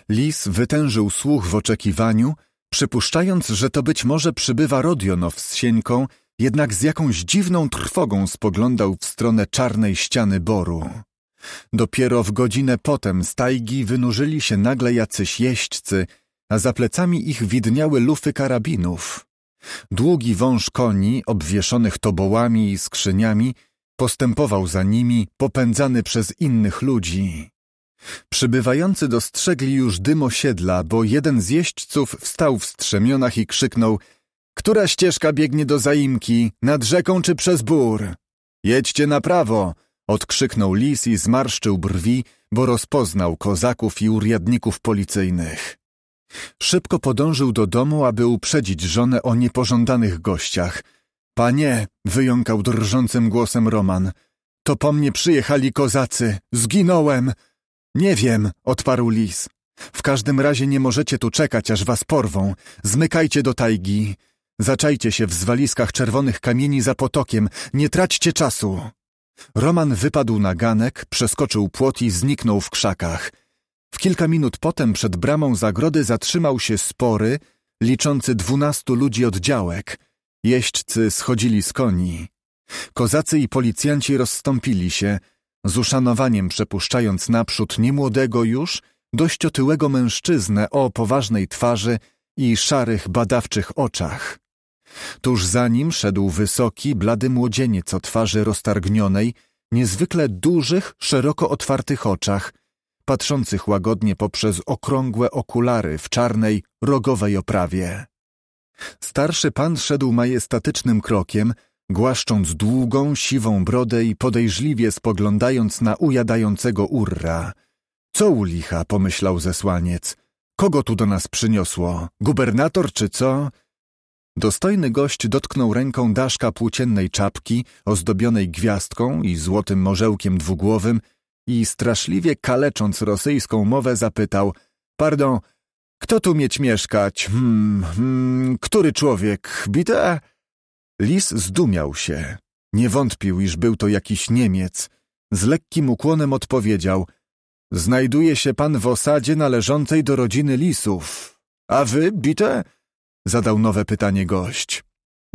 Lis wytężył słuch w oczekiwaniu, przypuszczając, że to być może przybywa Rodionow z sienką jednak z jakąś dziwną trwogą spoglądał w stronę czarnej ściany boru. Dopiero w godzinę potem z tajgi wynurzyli się nagle jacyś jeźdźcy, a za plecami ich widniały lufy karabinów. Długi wąż koni, obwieszonych tobołami i skrzyniami, postępował za nimi, popędzany przez innych ludzi. Przybywający dostrzegli już dym osiedla, bo jeden z jeźdźców wstał w strzemionach i krzyknął która ścieżka biegnie do zaimki, nad rzeką czy przez bór? Jedźcie na prawo! Odkrzyknął lis i zmarszczył brwi, bo rozpoznał kozaków i urzędników policyjnych. Szybko podążył do domu, aby uprzedzić żonę o niepożądanych gościach. Panie, wyjąkał drżącym głosem Roman, to po mnie przyjechali kozacy, zginąłem. Nie wiem, odparł lis. W każdym razie nie możecie tu czekać, aż was porwą. Zmykajcie do tajgi. Zaczajcie się w zwaliskach czerwonych kamieni za potokiem, nie traćcie czasu. Roman wypadł na ganek, przeskoczył płot i zniknął w krzakach. W kilka minut potem przed bramą zagrody zatrzymał się spory, liczący dwunastu ludzi oddziałek. Jeźdźcy schodzili z koni. Kozacy i policjanci rozstąpili się, z uszanowaniem przepuszczając naprzód niemłodego już, dość otyłego mężczyznę o poważnej twarzy i szarych badawczych oczach. Tuż za nim szedł wysoki, blady młodzieniec o twarzy roztargnionej, niezwykle dużych, szeroko otwartych oczach, patrzących łagodnie poprzez okrągłe okulary w czarnej, rogowej oprawie. Starszy pan szedł majestatycznym krokiem, głaszcząc długą, siwą brodę i podejrzliwie spoglądając na ujadającego urra. Co u licha, pomyślał zesłaniec. Kogo tu do nas przyniosło? Gubernator czy co? Dostojny gość dotknął ręką daszka płóciennej czapki, ozdobionej gwiazdką i złotym morzełkiem dwugłowym i straszliwie kalecząc rosyjską mowę zapytał — Pardon, kto tu mieć mieszkać? Hmm, hmm, który człowiek? Bite? Lis zdumiał się. Nie wątpił, iż był to jakiś Niemiec. Z lekkim ukłonem odpowiedział — Znajduje się pan w osadzie należącej do rodziny lisów. A wy, Bite? Zadał nowe pytanie gość.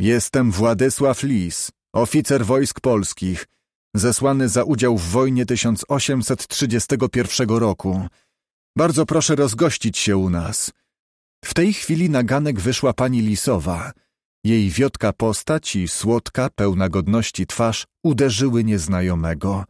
Jestem Władysław Lis, oficer wojsk polskich, zesłany za udział w wojnie 1831 roku. Bardzo proszę rozgościć się u nas. W tej chwili na ganek wyszła pani Lisowa. Jej wiotka postać i słodka, pełna godności twarz uderzyły nieznajomego.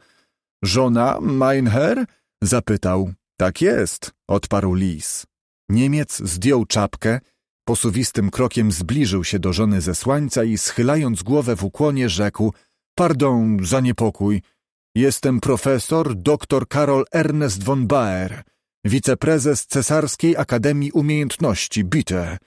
Żona, mein Herr? Zapytał. Tak jest, odparł lis. Niemiec zdjął czapkę, Posuwistym krokiem zbliżył się do żony zesłańca i schylając głowę w ukłonie rzekł – Pardon za niepokój. Jestem profesor dr Karol Ernest von Baer, wiceprezes Cesarskiej Akademii Umiejętności Bitte.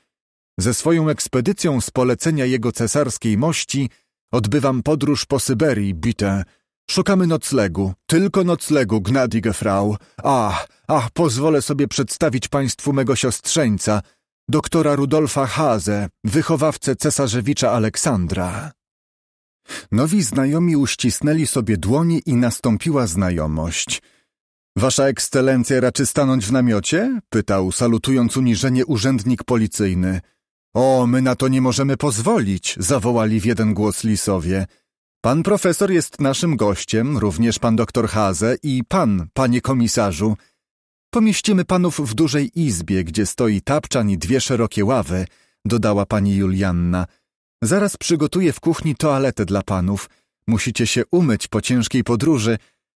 Ze swoją ekspedycją z polecenia jego cesarskiej mości odbywam podróż po Syberii Bitte. Szukamy noclegu, tylko noclegu, Gnadige Frau. Ach, ach, pozwolę sobie przedstawić państwu mego siostrzeńca – doktora Rudolfa Haze, wychowawcę cesarzewicza Aleksandra. Nowi znajomi uścisnęli sobie dłoni i nastąpiła znajomość. Wasza ekscelencja raczy stanąć w namiocie? pytał, salutując uniżenie urzędnik policyjny. O, my na to nie możemy pozwolić, zawołali w jeden głos lisowie. Pan profesor jest naszym gościem, również pan doktor Haze i pan, panie komisarzu. Pomieścimy panów w dużej izbie, gdzie stoi tapczan i dwie szerokie ławy, dodała pani Julianna. Zaraz przygotuję w kuchni toaletę dla panów. Musicie się umyć po ciężkiej podróży.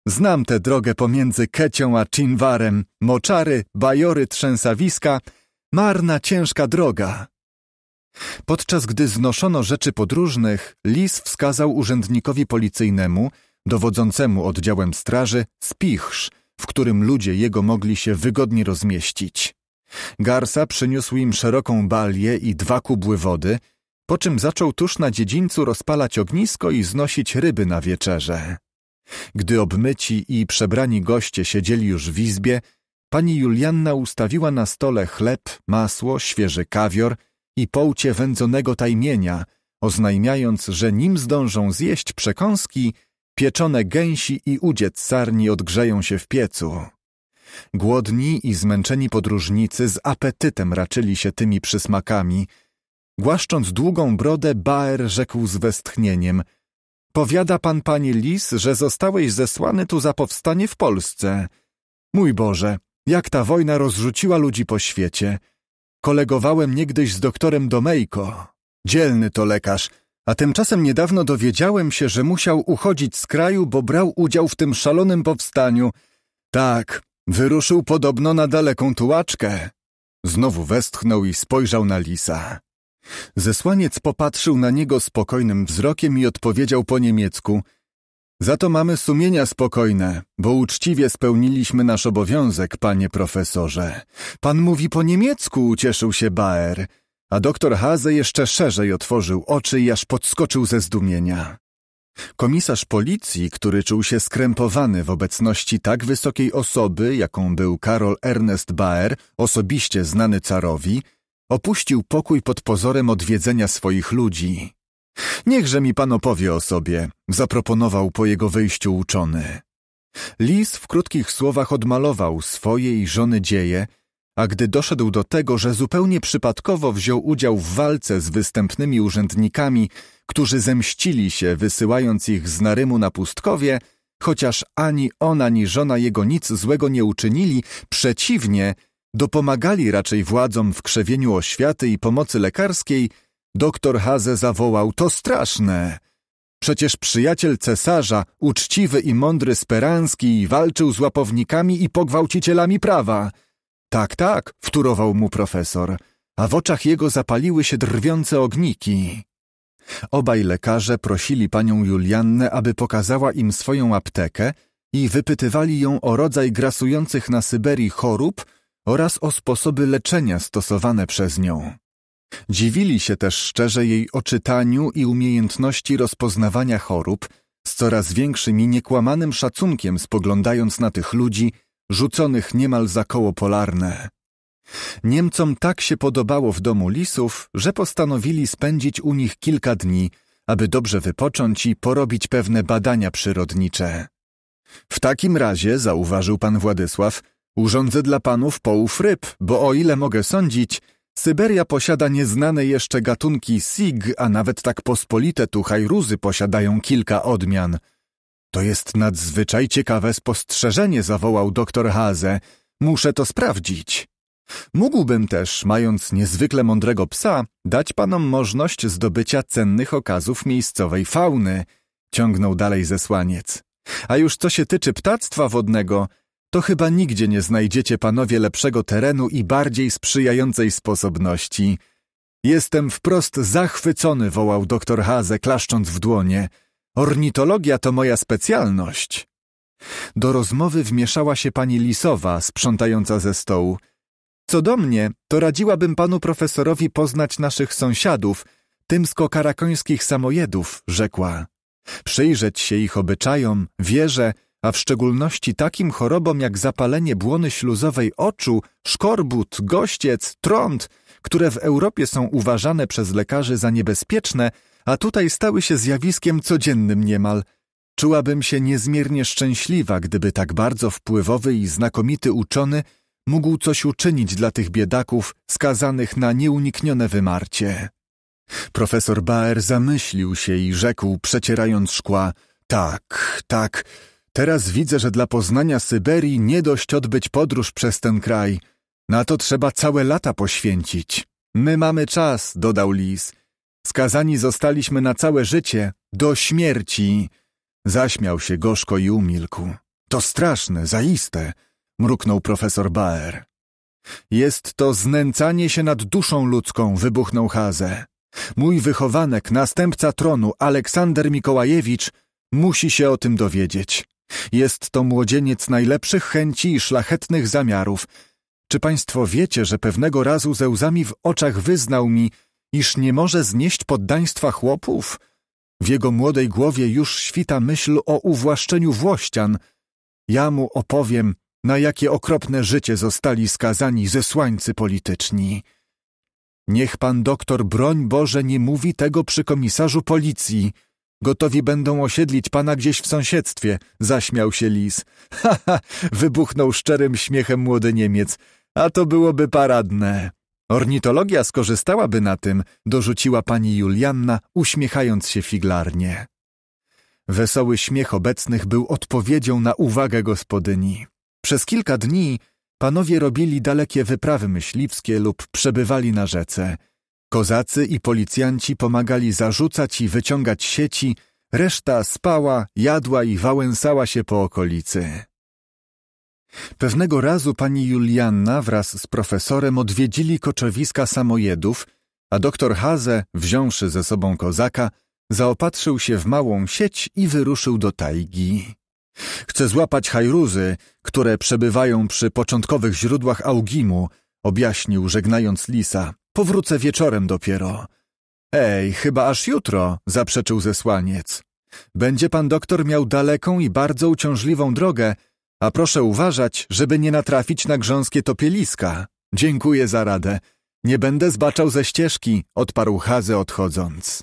Znam tę drogę pomiędzy Kecią a Chinwarem. Moczary, bajory, trzęsawiska. Marna, ciężka droga. Podczas gdy znoszono rzeczy podróżnych, Lis wskazał urzędnikowi policyjnemu, dowodzącemu oddziałem straży, spichrz – w którym ludzie jego mogli się wygodnie rozmieścić. Garsa przyniósł im szeroką balię i dwa kubły wody, po czym zaczął tuż na dziedzińcu rozpalać ognisko i znosić ryby na wieczerze. Gdy obmyci i przebrani goście siedzieli już w izbie, pani Julianna ustawiła na stole chleb, masło, świeży kawior i połcie wędzonego tajmienia, oznajmiając, że nim zdążą zjeść przekąski – Pieczone gęsi i udziec sarni odgrzeją się w piecu. Głodni i zmęczeni podróżnicy z apetytem raczyli się tymi przysmakami. Głaszcząc długą brodę, Baer rzekł z westchnieniem – Powiada pan, panie Lis, że zostałeś zesłany tu za powstanie w Polsce. Mój Boże, jak ta wojna rozrzuciła ludzi po świecie. Kolegowałem niegdyś z doktorem Domejko. Dzielny to lekarz – a tymczasem niedawno dowiedziałem się, że musiał uchodzić z kraju, bo brał udział w tym szalonym powstaniu. Tak, wyruszył podobno na daleką tułaczkę. Znowu westchnął i spojrzał na lisa. Zesłaniec popatrzył na niego spokojnym wzrokiem i odpowiedział po niemiecku. Za to mamy sumienia spokojne, bo uczciwie spełniliśmy nasz obowiązek, panie profesorze. Pan mówi po niemiecku, ucieszył się Baer. A doktor Haze jeszcze szerzej otworzył oczy i aż podskoczył ze zdumienia. Komisarz policji, który czuł się skrępowany w obecności tak wysokiej osoby, jaką był Karol Ernest Baer, osobiście znany carowi, opuścił pokój pod pozorem odwiedzenia swoich ludzi. Niechże mi pan opowie o sobie, zaproponował po jego wyjściu uczony. Lis w krótkich słowach odmalował swoje i żony dzieje, a gdy doszedł do tego, że zupełnie przypadkowo wziął udział w walce z występnymi urzędnikami, którzy zemścili się, wysyłając ich z Narymu na pustkowie, chociaż ani on, ani żona jego nic złego nie uczynili, przeciwnie, dopomagali raczej władzom w krzewieniu oświaty i pomocy lekarskiej, doktor Haze zawołał – to straszne! Przecież przyjaciel cesarza, uczciwy i mądry Speranski walczył z łapownikami i pogwałcicielami prawa – tak, tak, wtórował mu profesor, a w oczach jego zapaliły się drwiące ogniki. Obaj lekarze prosili panią Juliannę, aby pokazała im swoją aptekę i wypytywali ją o rodzaj grasujących na Syberii chorób oraz o sposoby leczenia stosowane przez nią. Dziwili się też szczerze jej oczytaniu i umiejętności rozpoznawania chorób, z coraz większym i niekłamanym szacunkiem spoglądając na tych ludzi – rzuconych niemal za koło polarne. Niemcom tak się podobało w domu lisów, że postanowili spędzić u nich kilka dni, aby dobrze wypocząć i porobić pewne badania przyrodnicze. W takim razie, zauważył pan Władysław, urządzę dla panów połów ryb, bo o ile mogę sądzić, Syberia posiada nieznane jeszcze gatunki sig, a nawet tak pospolite tu hajruzy posiadają kilka odmian – to jest nadzwyczaj ciekawe spostrzeżenie, zawołał doktor Haze. Muszę to sprawdzić. Mógłbym też, mając niezwykle mądrego psa, dać panom możliwość zdobycia cennych okazów miejscowej fauny, ciągnął dalej zesłaniec. A już co się tyczy ptactwa wodnego, to chyba nigdzie nie znajdziecie panowie lepszego terenu i bardziej sprzyjającej sposobności. Jestem wprost zachwycony, wołał doktor Haze, klaszcząc w dłonie. Ornitologia to moja specjalność. Do rozmowy wmieszała się pani Lisowa, sprzątająca ze stołu. Co do mnie, to radziłabym panu profesorowi poznać naszych sąsiadów, tym z kokarakońskich samojedów, rzekła. Przyjrzeć się ich obyczajom, wierze, a w szczególności takim chorobom jak zapalenie błony śluzowej oczu, szkorbut, gościec, trąd, które w Europie są uważane przez lekarzy za niebezpieczne, a tutaj stały się zjawiskiem codziennym niemal. Czułabym się niezmiernie szczęśliwa, gdyby tak bardzo wpływowy i znakomity uczony mógł coś uczynić dla tych biedaków skazanych na nieuniknione wymarcie. Profesor Baer zamyślił się i rzekł, przecierając szkła: Tak, tak, teraz widzę, że dla poznania Syberii nie dość odbyć podróż przez ten kraj. Na to trzeba całe lata poświęcić. My mamy czas, dodał Lis. Skazani zostaliśmy na całe życie, do śmierci. Zaśmiał się gorzko i umilkł. To straszne, zaiste, mruknął profesor Baer. Jest to znęcanie się nad duszą ludzką, wybuchnął Haze. Mój wychowanek, następca tronu, Aleksander Mikołajewicz, musi się o tym dowiedzieć. Jest to młodzieniec najlepszych chęci i szlachetnych zamiarów. Czy państwo wiecie, że pewnego razu ze łzami w oczach wyznał mi, iż nie może znieść poddaństwa chłopów? W jego młodej głowie już świta myśl o uwłaszczeniu Włościan. Ja mu opowiem, na jakie okropne życie zostali skazani zesłańcy polityczni. Niech pan doktor broń Boże nie mówi tego przy komisarzu policji. Gotowi będą osiedlić pana gdzieś w sąsiedztwie, zaśmiał się lis. Ha, ha, wybuchnął szczerym śmiechem młody Niemiec. A to byłoby paradne. Ornitologia skorzystałaby na tym, dorzuciła pani Julianna, uśmiechając się figlarnie. Wesoły śmiech obecnych był odpowiedzią na uwagę gospodyni. Przez kilka dni panowie robili dalekie wyprawy myśliwskie lub przebywali na rzece. Kozacy i policjanci pomagali zarzucać i wyciągać sieci, reszta spała, jadła i wałęsała się po okolicy. Pewnego razu pani Julianna wraz z profesorem odwiedzili koczowiska samojedów, a doktor Haze, wziąwszy ze sobą kozaka, zaopatrzył się w małą sieć i wyruszył do tajgi. Chce złapać hajruzy, które przebywają przy początkowych źródłach Augimu, objaśnił, żegnając lisa. Powrócę wieczorem dopiero. Ej, chyba aż jutro, zaprzeczył zesłaniec. Będzie pan doktor miał daleką i bardzo uciążliwą drogę, a proszę uważać, żeby nie natrafić na grząskie topieliska. Dziękuję za radę. Nie będę zbaczał ze ścieżki, odparł Hazę odchodząc.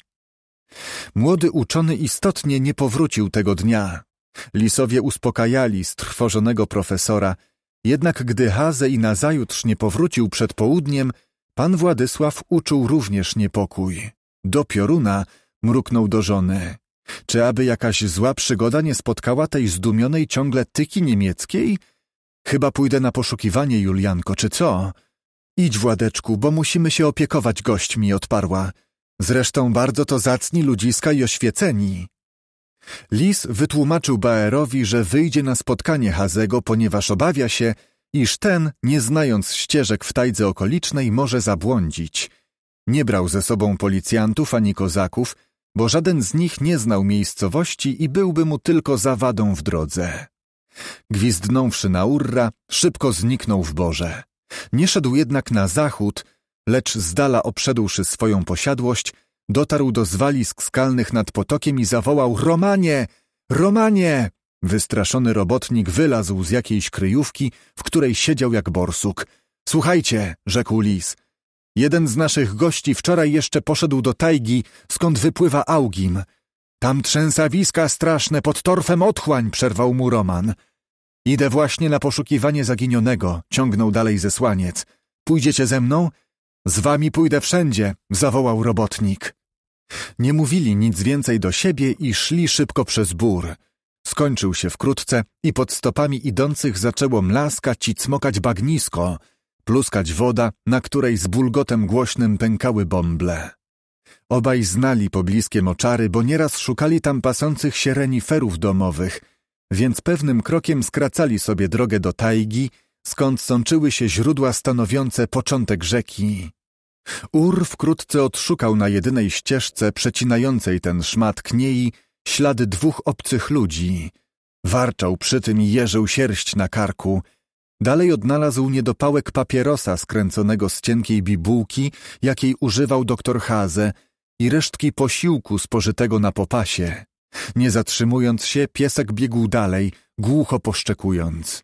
Młody uczony istotnie nie powrócił tego dnia. Lisowie uspokajali strwożonego profesora, jednak gdy Hazę i nazajutrz nie powrócił przed południem, pan Władysław uczuł również niepokój. Do pioruna mruknął do żony. Czy aby jakaś zła przygoda nie spotkała tej zdumionej ciągle tyki niemieckiej? Chyba pójdę na poszukiwanie, Julianko, czy co? Idź, Władeczku, bo musimy się opiekować gośćmi, odparła. Zresztą bardzo to zacni ludziska i oświeceni. Lis wytłumaczył Baerowi, że wyjdzie na spotkanie Hazego, ponieważ obawia się, iż ten, nie znając ścieżek w tajdze okolicznej, może zabłądzić. Nie brał ze sobą policjantów ani kozaków, bo żaden z nich nie znał miejscowości i byłby mu tylko zawadą w drodze. Gwizdnąwszy na Urra, szybko zniknął w Boże. Nie szedł jednak na zachód, lecz z dala obszedłszy swoją posiadłość, dotarł do zwalisk skalnych nad potokiem i zawołał Romanie! Romanie! Wystraszony robotnik wylazł z jakiejś kryjówki, w której siedział jak borsuk. Słuchajcie, rzekł lis, Jeden z naszych gości wczoraj jeszcze poszedł do tajgi, skąd wypływa Augim. Tam trzęsawiska straszne pod torfem otchłań, przerwał mu Roman. Idę właśnie na poszukiwanie zaginionego, ciągnął dalej zesłaniec. Pójdziecie ze mną? Z wami pójdę wszędzie, zawołał robotnik. Nie mówili nic więcej do siebie i szli szybko przez bór. Skończył się wkrótce i pod stopami idących zaczęło mlaskać i cmokać bagnisko – pluskać woda, na której z bulgotem głośnym pękały bąble. Obaj znali pobliskie moczary, bo nieraz szukali tam pasących się reniferów domowych, więc pewnym krokiem skracali sobie drogę do tajgi, skąd sączyły się źródła stanowiące początek rzeki. Ur wkrótce odszukał na jedynej ścieżce przecinającej ten szmat kniei ślady dwóch obcych ludzi. Warczał przy tym i jeżył sierść na karku – Dalej odnalazł niedopałek papierosa skręconego z cienkiej bibułki, jakiej używał doktor Haze, i resztki posiłku spożytego na popasie. Nie zatrzymując się, piesek biegł dalej, głucho poszczekując.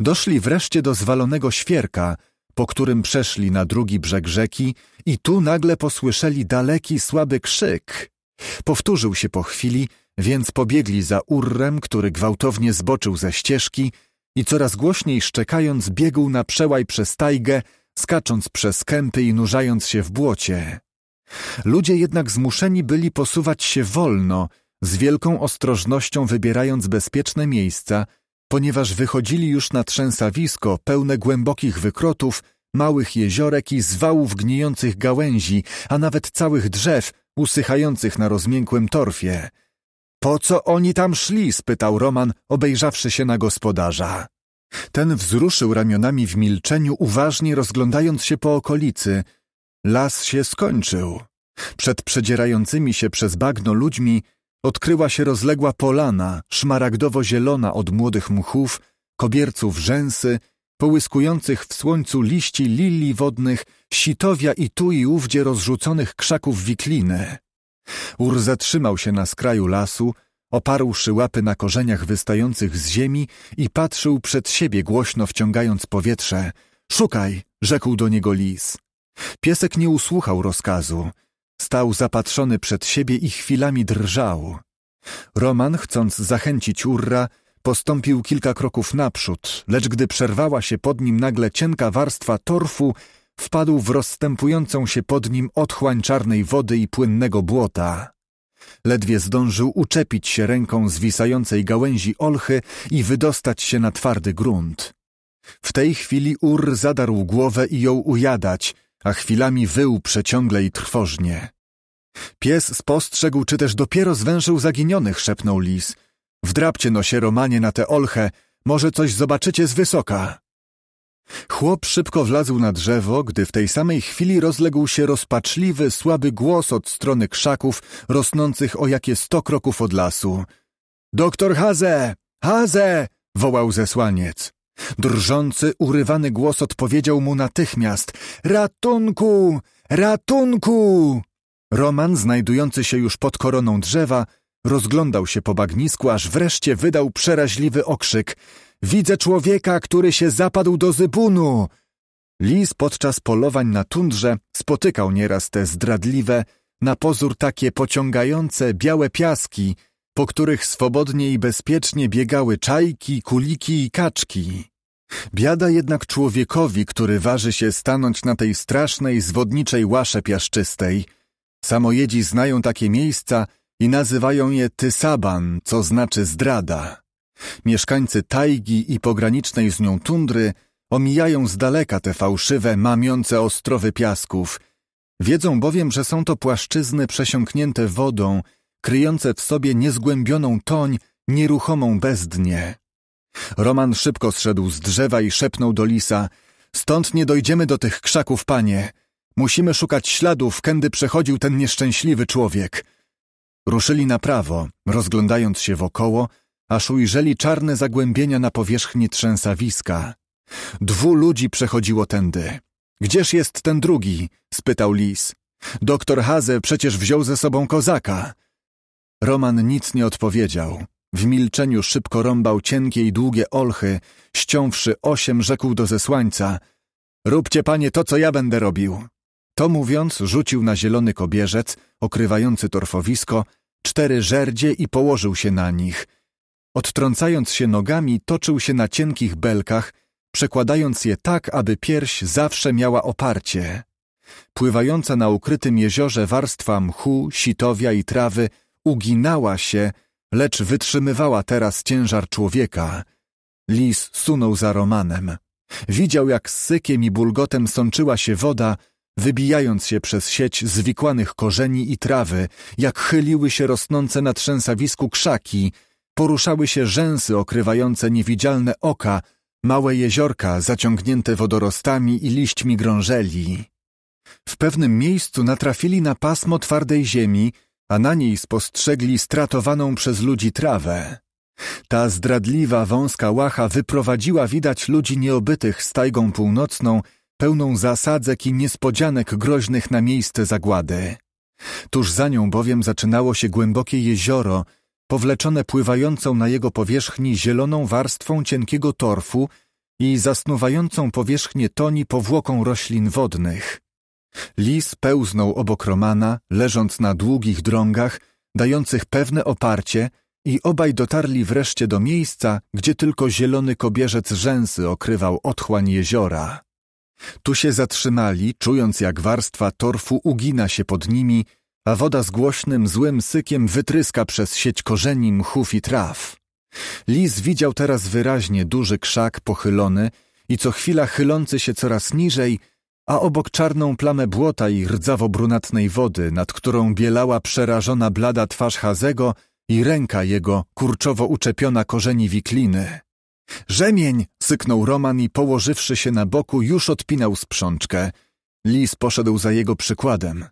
Doszli wreszcie do zwalonego świerka, po którym przeszli na drugi brzeg rzeki i tu nagle posłyszeli daleki, słaby krzyk. Powtórzył się po chwili, więc pobiegli za urrem, który gwałtownie zboczył ze ścieżki i coraz głośniej szczekając biegł na przełaj przez tajgę, skacząc przez kępy i nurzając się w błocie. Ludzie jednak zmuszeni byli posuwać się wolno, z wielką ostrożnością wybierając bezpieczne miejsca, ponieważ wychodzili już na trzęsawisko pełne głębokich wykrotów, małych jeziorek i zwałów gnijących gałęzi, a nawet całych drzew usychających na rozmiękłym torfie, po co oni tam szli? spytał Roman, obejrzawszy się na gospodarza. Ten wzruszył ramionami w milczeniu, uważnie rozglądając się po okolicy. Las się skończył. Przed przedzierającymi się przez bagno ludźmi odkryła się rozległa polana, szmaragdowo-zielona od młodych mchów, kobierców rzęsy, połyskujących w słońcu liści lili wodnych, sitowia i tu i ówdzie rozrzuconych krzaków wikliny. Ur zatrzymał się na skraju lasu, oparłszy łapy na korzeniach wystających z ziemi i patrzył przed siebie głośno wciągając powietrze. Szukaj, rzekł do niego lis. Piesek nie usłuchał rozkazu. Stał zapatrzony przed siebie i chwilami drżał. Roman, chcąc zachęcić Urra, postąpił kilka kroków naprzód, lecz gdy przerwała się pod nim nagle cienka warstwa torfu, wpadł w rozstępującą się pod nim otchłań czarnej wody i płynnego błota. Ledwie zdążył uczepić się ręką zwisającej gałęzi olchy i wydostać się na twardy grunt. W tej chwili Ur zadarł głowę i ją ujadać, a chwilami wył przeciągle i trwożnie. Pies spostrzegł, czy też dopiero zwężył zaginionych, szepnął lis. Wdrapcie nosie Romanie, na tę olchę, może coś zobaczycie z wysoka. Chłop szybko wlazł na drzewo, gdy w tej samej chwili rozległ się rozpaczliwy, słaby głos od strony krzaków, rosnących o jakie sto kroków od lasu. Doktor Haze! Haze! wołał zesłaniec. Drżący, urywany głos odpowiedział mu natychmiast: Ratunku! Ratunku! Roman, znajdujący się już pod koroną drzewa, rozglądał się po bagnisku, aż wreszcie wydał przeraźliwy okrzyk: Widzę człowieka, który się zapadł do zybunu. Lis podczas polowań na tundrze spotykał nieraz te zdradliwe, na pozór takie pociągające białe piaski, po których swobodnie i bezpiecznie biegały czajki, kuliki i kaczki. Biada jednak człowiekowi, który waży się stanąć na tej strasznej, zwodniczej łasze piaszczystej. Samojedzi znają takie miejsca i nazywają je Tysaban, co znaczy zdrada. Mieszkańcy tajgi i pogranicznej z nią tundry omijają z daleka te fałszywe, mamiące ostrowy piasków. Wiedzą bowiem, że są to płaszczyzny przesiąknięte wodą, kryjące w sobie niezgłębioną toń, nieruchomą bezdnię. Roman szybko zszedł z drzewa i szepnął do lisa – stąd nie dojdziemy do tych krzaków, panie. Musimy szukać śladów, kędy przechodził ten nieszczęśliwy człowiek. Ruszyli na prawo, rozglądając się wokoło – aż ujrzeli czarne zagłębienia na powierzchni trzęsawiska. Dwu ludzi przechodziło tędy. Gdzież jest ten drugi? spytał lis. Doktor Haze przecież wziął ze sobą kozaka. Roman nic nie odpowiedział. W milczeniu szybko rąbał cienkie i długie olchy, ściąwszy osiem, rzekł do zesłańca — Róbcie, panie, to, co ja będę robił. To mówiąc, rzucił na zielony kobierzec, okrywający torfowisko, cztery żerdzie i położył się na nich — Odtrącając się nogami, toczył się na cienkich belkach, przekładając je tak, aby pierś zawsze miała oparcie. Pływająca na ukrytym jeziorze warstwa mchu, sitowia i trawy uginała się, lecz wytrzymywała teraz ciężar człowieka. Lis sunął za Romanem. Widział, jak z sykiem i bulgotem sączyła się woda, wybijając się przez sieć zwikłanych korzeni i trawy, jak chyliły się rosnące na trzęsawisku krzaki – poruszały się rzęsy okrywające niewidzialne oka, małe jeziorka zaciągnięte wodorostami i liśćmi grążeli. W pewnym miejscu natrafili na pasmo twardej ziemi, a na niej spostrzegli stratowaną przez ludzi trawę. Ta zdradliwa, wąska łacha wyprowadziła widać ludzi nieobytych z tajgą północną, pełną zasadzek i niespodzianek groźnych na miejsce zagłady. Tuż za nią bowiem zaczynało się głębokie jezioro, powleczone pływającą na jego powierzchni zieloną warstwą cienkiego torfu i zasnuwającą powierzchnię toni powłoką roślin wodnych. Lis pełznął obok Romana, leżąc na długich drągach, dających pewne oparcie, i obaj dotarli wreszcie do miejsca, gdzie tylko zielony kobierzec rzęsy okrywał otchłań jeziora. Tu się zatrzymali, czując jak warstwa torfu ugina się pod nimi, a woda z głośnym, złym sykiem wytryska przez sieć korzeni, mchów i traw. Lis widział teraz wyraźnie duży krzak pochylony i co chwila chylący się coraz niżej, a obok czarną plamę błota i rdzawo-brunatnej wody, nad którą bielała przerażona blada twarz Hazego i ręka jego kurczowo uczepiona korzeni wikliny. Rzemień! syknął Roman i położywszy się na boku już odpinał sprzączkę. Lis poszedł za jego przykładem.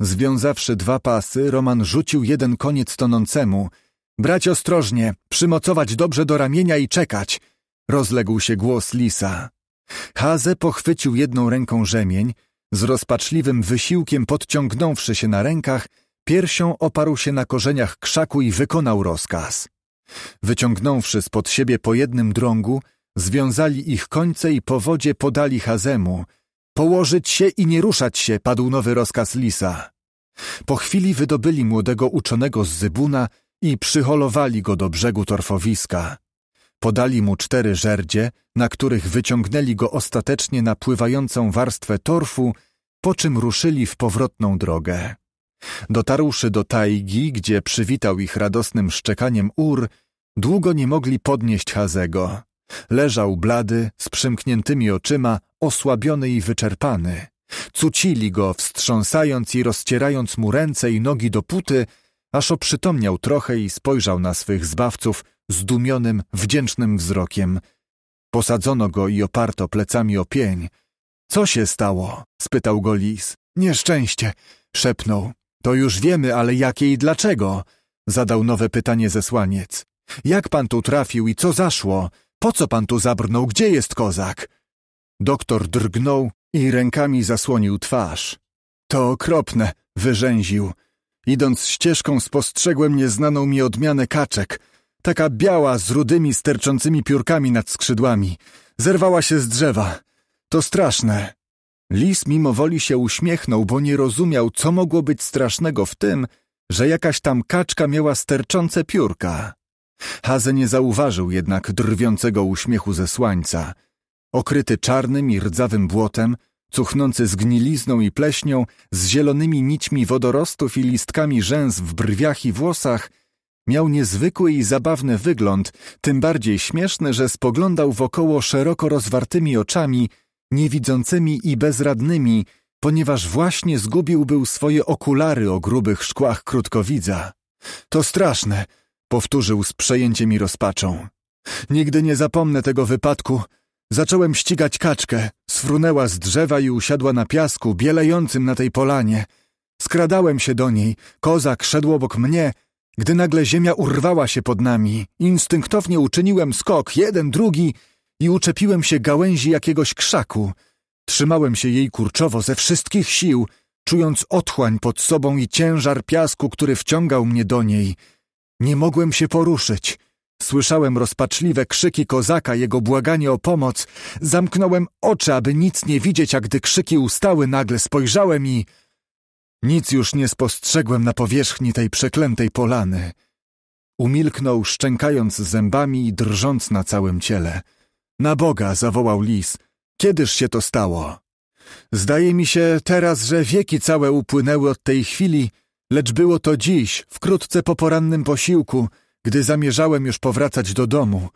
Związawszy dwa pasy, Roman rzucił jeden koniec tonącemu. Brać ostrożnie, przymocować dobrze do ramienia i czekać. Rozległ się głos lisa. Haze pochwycił jedną ręką rzemień, z rozpaczliwym wysiłkiem podciągnąwszy się na rękach, piersią oparł się na korzeniach krzaku i wykonał rozkaz. Wyciągnąwszy spod siebie po jednym drągu, związali ich końce i po wodzie podali Hazemu, Położyć się i nie ruszać się, padł nowy rozkaz Lisa. Po chwili wydobyli młodego uczonego z zybuna i przyholowali go do brzegu torfowiska. Podali mu cztery żerdzie, na których wyciągnęli go ostatecznie na pływającą warstwę torfu, po czym ruszyli w powrotną drogę. Dotarłszy do tajgi, gdzie przywitał ich radosnym szczekaniem ur, długo nie mogli podnieść Hazego. Leżał blady, z przymkniętymi oczyma, osłabiony i wyczerpany. Cucili go, wstrząsając i rozcierając mu ręce i nogi dopóty, aż oprzytomniał trochę i spojrzał na swych zbawców zdumionym, wdzięcznym wzrokiem. Posadzono go i oparto plecami o pień. Co się stało? spytał go lis. Nieszczęście, szepnął. To już wiemy, ale jakie i dlaczego? zadał nowe pytanie zesłaniec. Jak pan tu trafił i co zaszło? Po co pan tu zabrnął? Gdzie jest kozak? Doktor drgnął i rękami zasłonił twarz. To okropne, wyrzęził. Idąc ścieżką spostrzegłem nieznaną mi odmianę kaczek. Taka biała z rudymi sterczącymi piórkami nad skrzydłami. Zerwała się z drzewa. To straszne. Lis mimowoli się uśmiechnął, bo nie rozumiał, co mogło być strasznego w tym, że jakaś tam kaczka miała sterczące piórka. Haze nie zauważył jednak drwiącego uśmiechu ze zesłańca. Okryty czarnym i rdzawym błotem, cuchnący zgnilizną i pleśnią, z zielonymi nićmi wodorostów i listkami rzęs w brwiach i włosach, miał niezwykły i zabawny wygląd, tym bardziej śmieszny, że spoglądał wokoło szeroko rozwartymi oczami, niewidzącymi i bezradnymi, ponieważ właśnie zgubił był swoje okulary o grubych szkłach krótkowidza. To straszne, Powtórzył z przejęciem i rozpaczą. Nigdy nie zapomnę tego wypadku. Zacząłem ścigać kaczkę. Sfrunęła z drzewa i usiadła na piasku, bielejącym na tej polanie. Skradałem się do niej. Kozak szedł obok mnie, gdy nagle ziemia urwała się pod nami. Instynktownie uczyniłem skok, jeden, drugi i uczepiłem się gałęzi jakiegoś krzaku. Trzymałem się jej kurczowo ze wszystkich sił, czując otchłań pod sobą i ciężar piasku, który wciągał mnie do niej – nie mogłem się poruszyć. Słyszałem rozpaczliwe krzyki kozaka, jego błaganie o pomoc. Zamknąłem oczy, aby nic nie widzieć, a gdy krzyki ustały, nagle spojrzałem i... Nic już nie spostrzegłem na powierzchni tej przeklętej polany. Umilknął, szczękając zębami i drżąc na całym ciele. Na Boga, zawołał lis. Kiedyż się to stało? Zdaje mi się teraz, że wieki całe upłynęły od tej chwili, Lecz było to dziś, wkrótce po porannym posiłku, gdy zamierzałem już powracać do domu.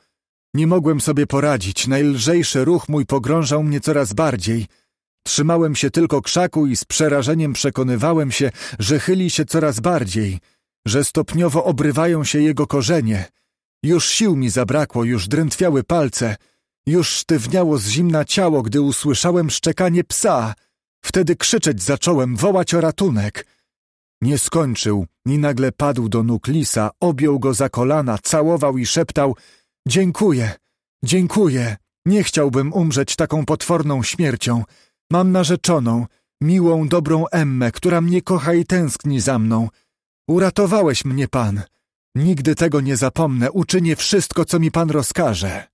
Nie mogłem sobie poradzić, najlżejszy ruch mój pogrążał mnie coraz bardziej. Trzymałem się tylko krzaku i z przerażeniem przekonywałem się, że chyli się coraz bardziej, że stopniowo obrywają się jego korzenie. Już sił mi zabrakło, już drętwiały palce, już sztywniało z zimna ciało, gdy usłyszałem szczekanie psa. Wtedy krzyczeć zacząłem, wołać o ratunek. Nie skończył i nagle padł do nóg lisa, objął go za kolana, całował i szeptał — Dziękuję, dziękuję, nie chciałbym umrzeć taką potworną śmiercią. Mam narzeczoną, miłą, dobrą Emmę, która mnie kocha i tęskni za mną. Uratowałeś mnie, pan. Nigdy tego nie zapomnę, uczynię wszystko, co mi pan rozkaże.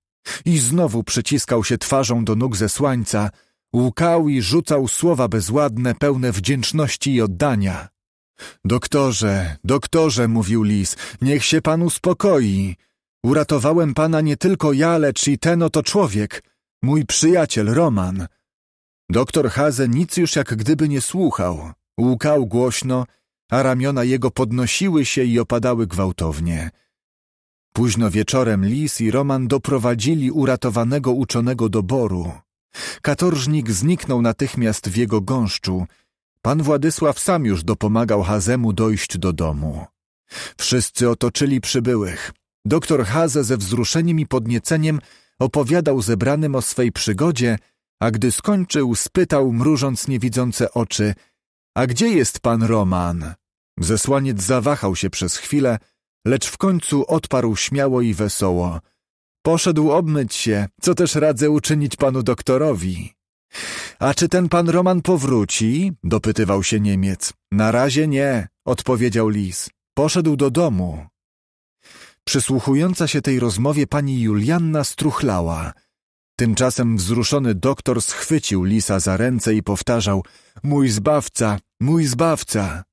I znowu przyciskał się twarzą do nóg zesłańca, łkał i rzucał słowa bezładne, pełne wdzięczności i oddania. Doktorze, doktorze, mówił lis, niech się pan uspokoi. Uratowałem pana nie tylko ja, lecz i ten oto człowiek, mój przyjaciel Roman. Doktor Haze nic już jak gdyby nie słuchał. Łukał głośno, a ramiona jego podnosiły się i opadały gwałtownie. Późno wieczorem Lis i Roman doprowadzili uratowanego uczonego do boru. Katorżnik zniknął natychmiast w jego gąszczu, Pan Władysław sam już dopomagał Hazemu dojść do domu. Wszyscy otoczyli przybyłych. Doktor Haze ze wzruszeniem i podnieceniem opowiadał zebranym o swej przygodzie, a gdy skończył, spytał, mrużąc niewidzące oczy – A gdzie jest pan Roman? Zesłaniec zawahał się przez chwilę, lecz w końcu odparł śmiało i wesoło – Poszedł obmyć się, co też radzę uczynić panu doktorowi. A czy ten pan Roman powróci? dopytywał się Niemiec. Na razie nie, odpowiedział lis. Poszedł do domu. Przysłuchująca się tej rozmowie pani Julianna struchlała. Tymczasem wzruszony doktor schwycił lisa za ręce i powtarzał: Mój zbawca, mój zbawca.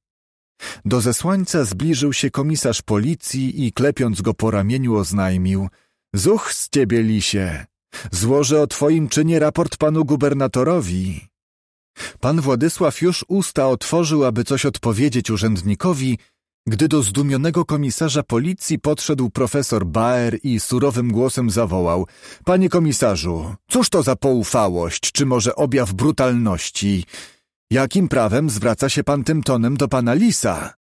Do zesłańca zbliżył się komisarz policji i klepiąc go po ramieniu oznajmił: Zuch z ciebie, lisie! Złożę o twoim czynie raport panu gubernatorowi. Pan Władysław już usta otworzył, aby coś odpowiedzieć urzędnikowi, gdy do zdumionego komisarza policji podszedł profesor Baer i surowym głosem zawołał: Panie komisarzu, cóż to za poufałość, czy może objaw brutalności? Jakim prawem zwraca się pan tym tonem do pana Lisa?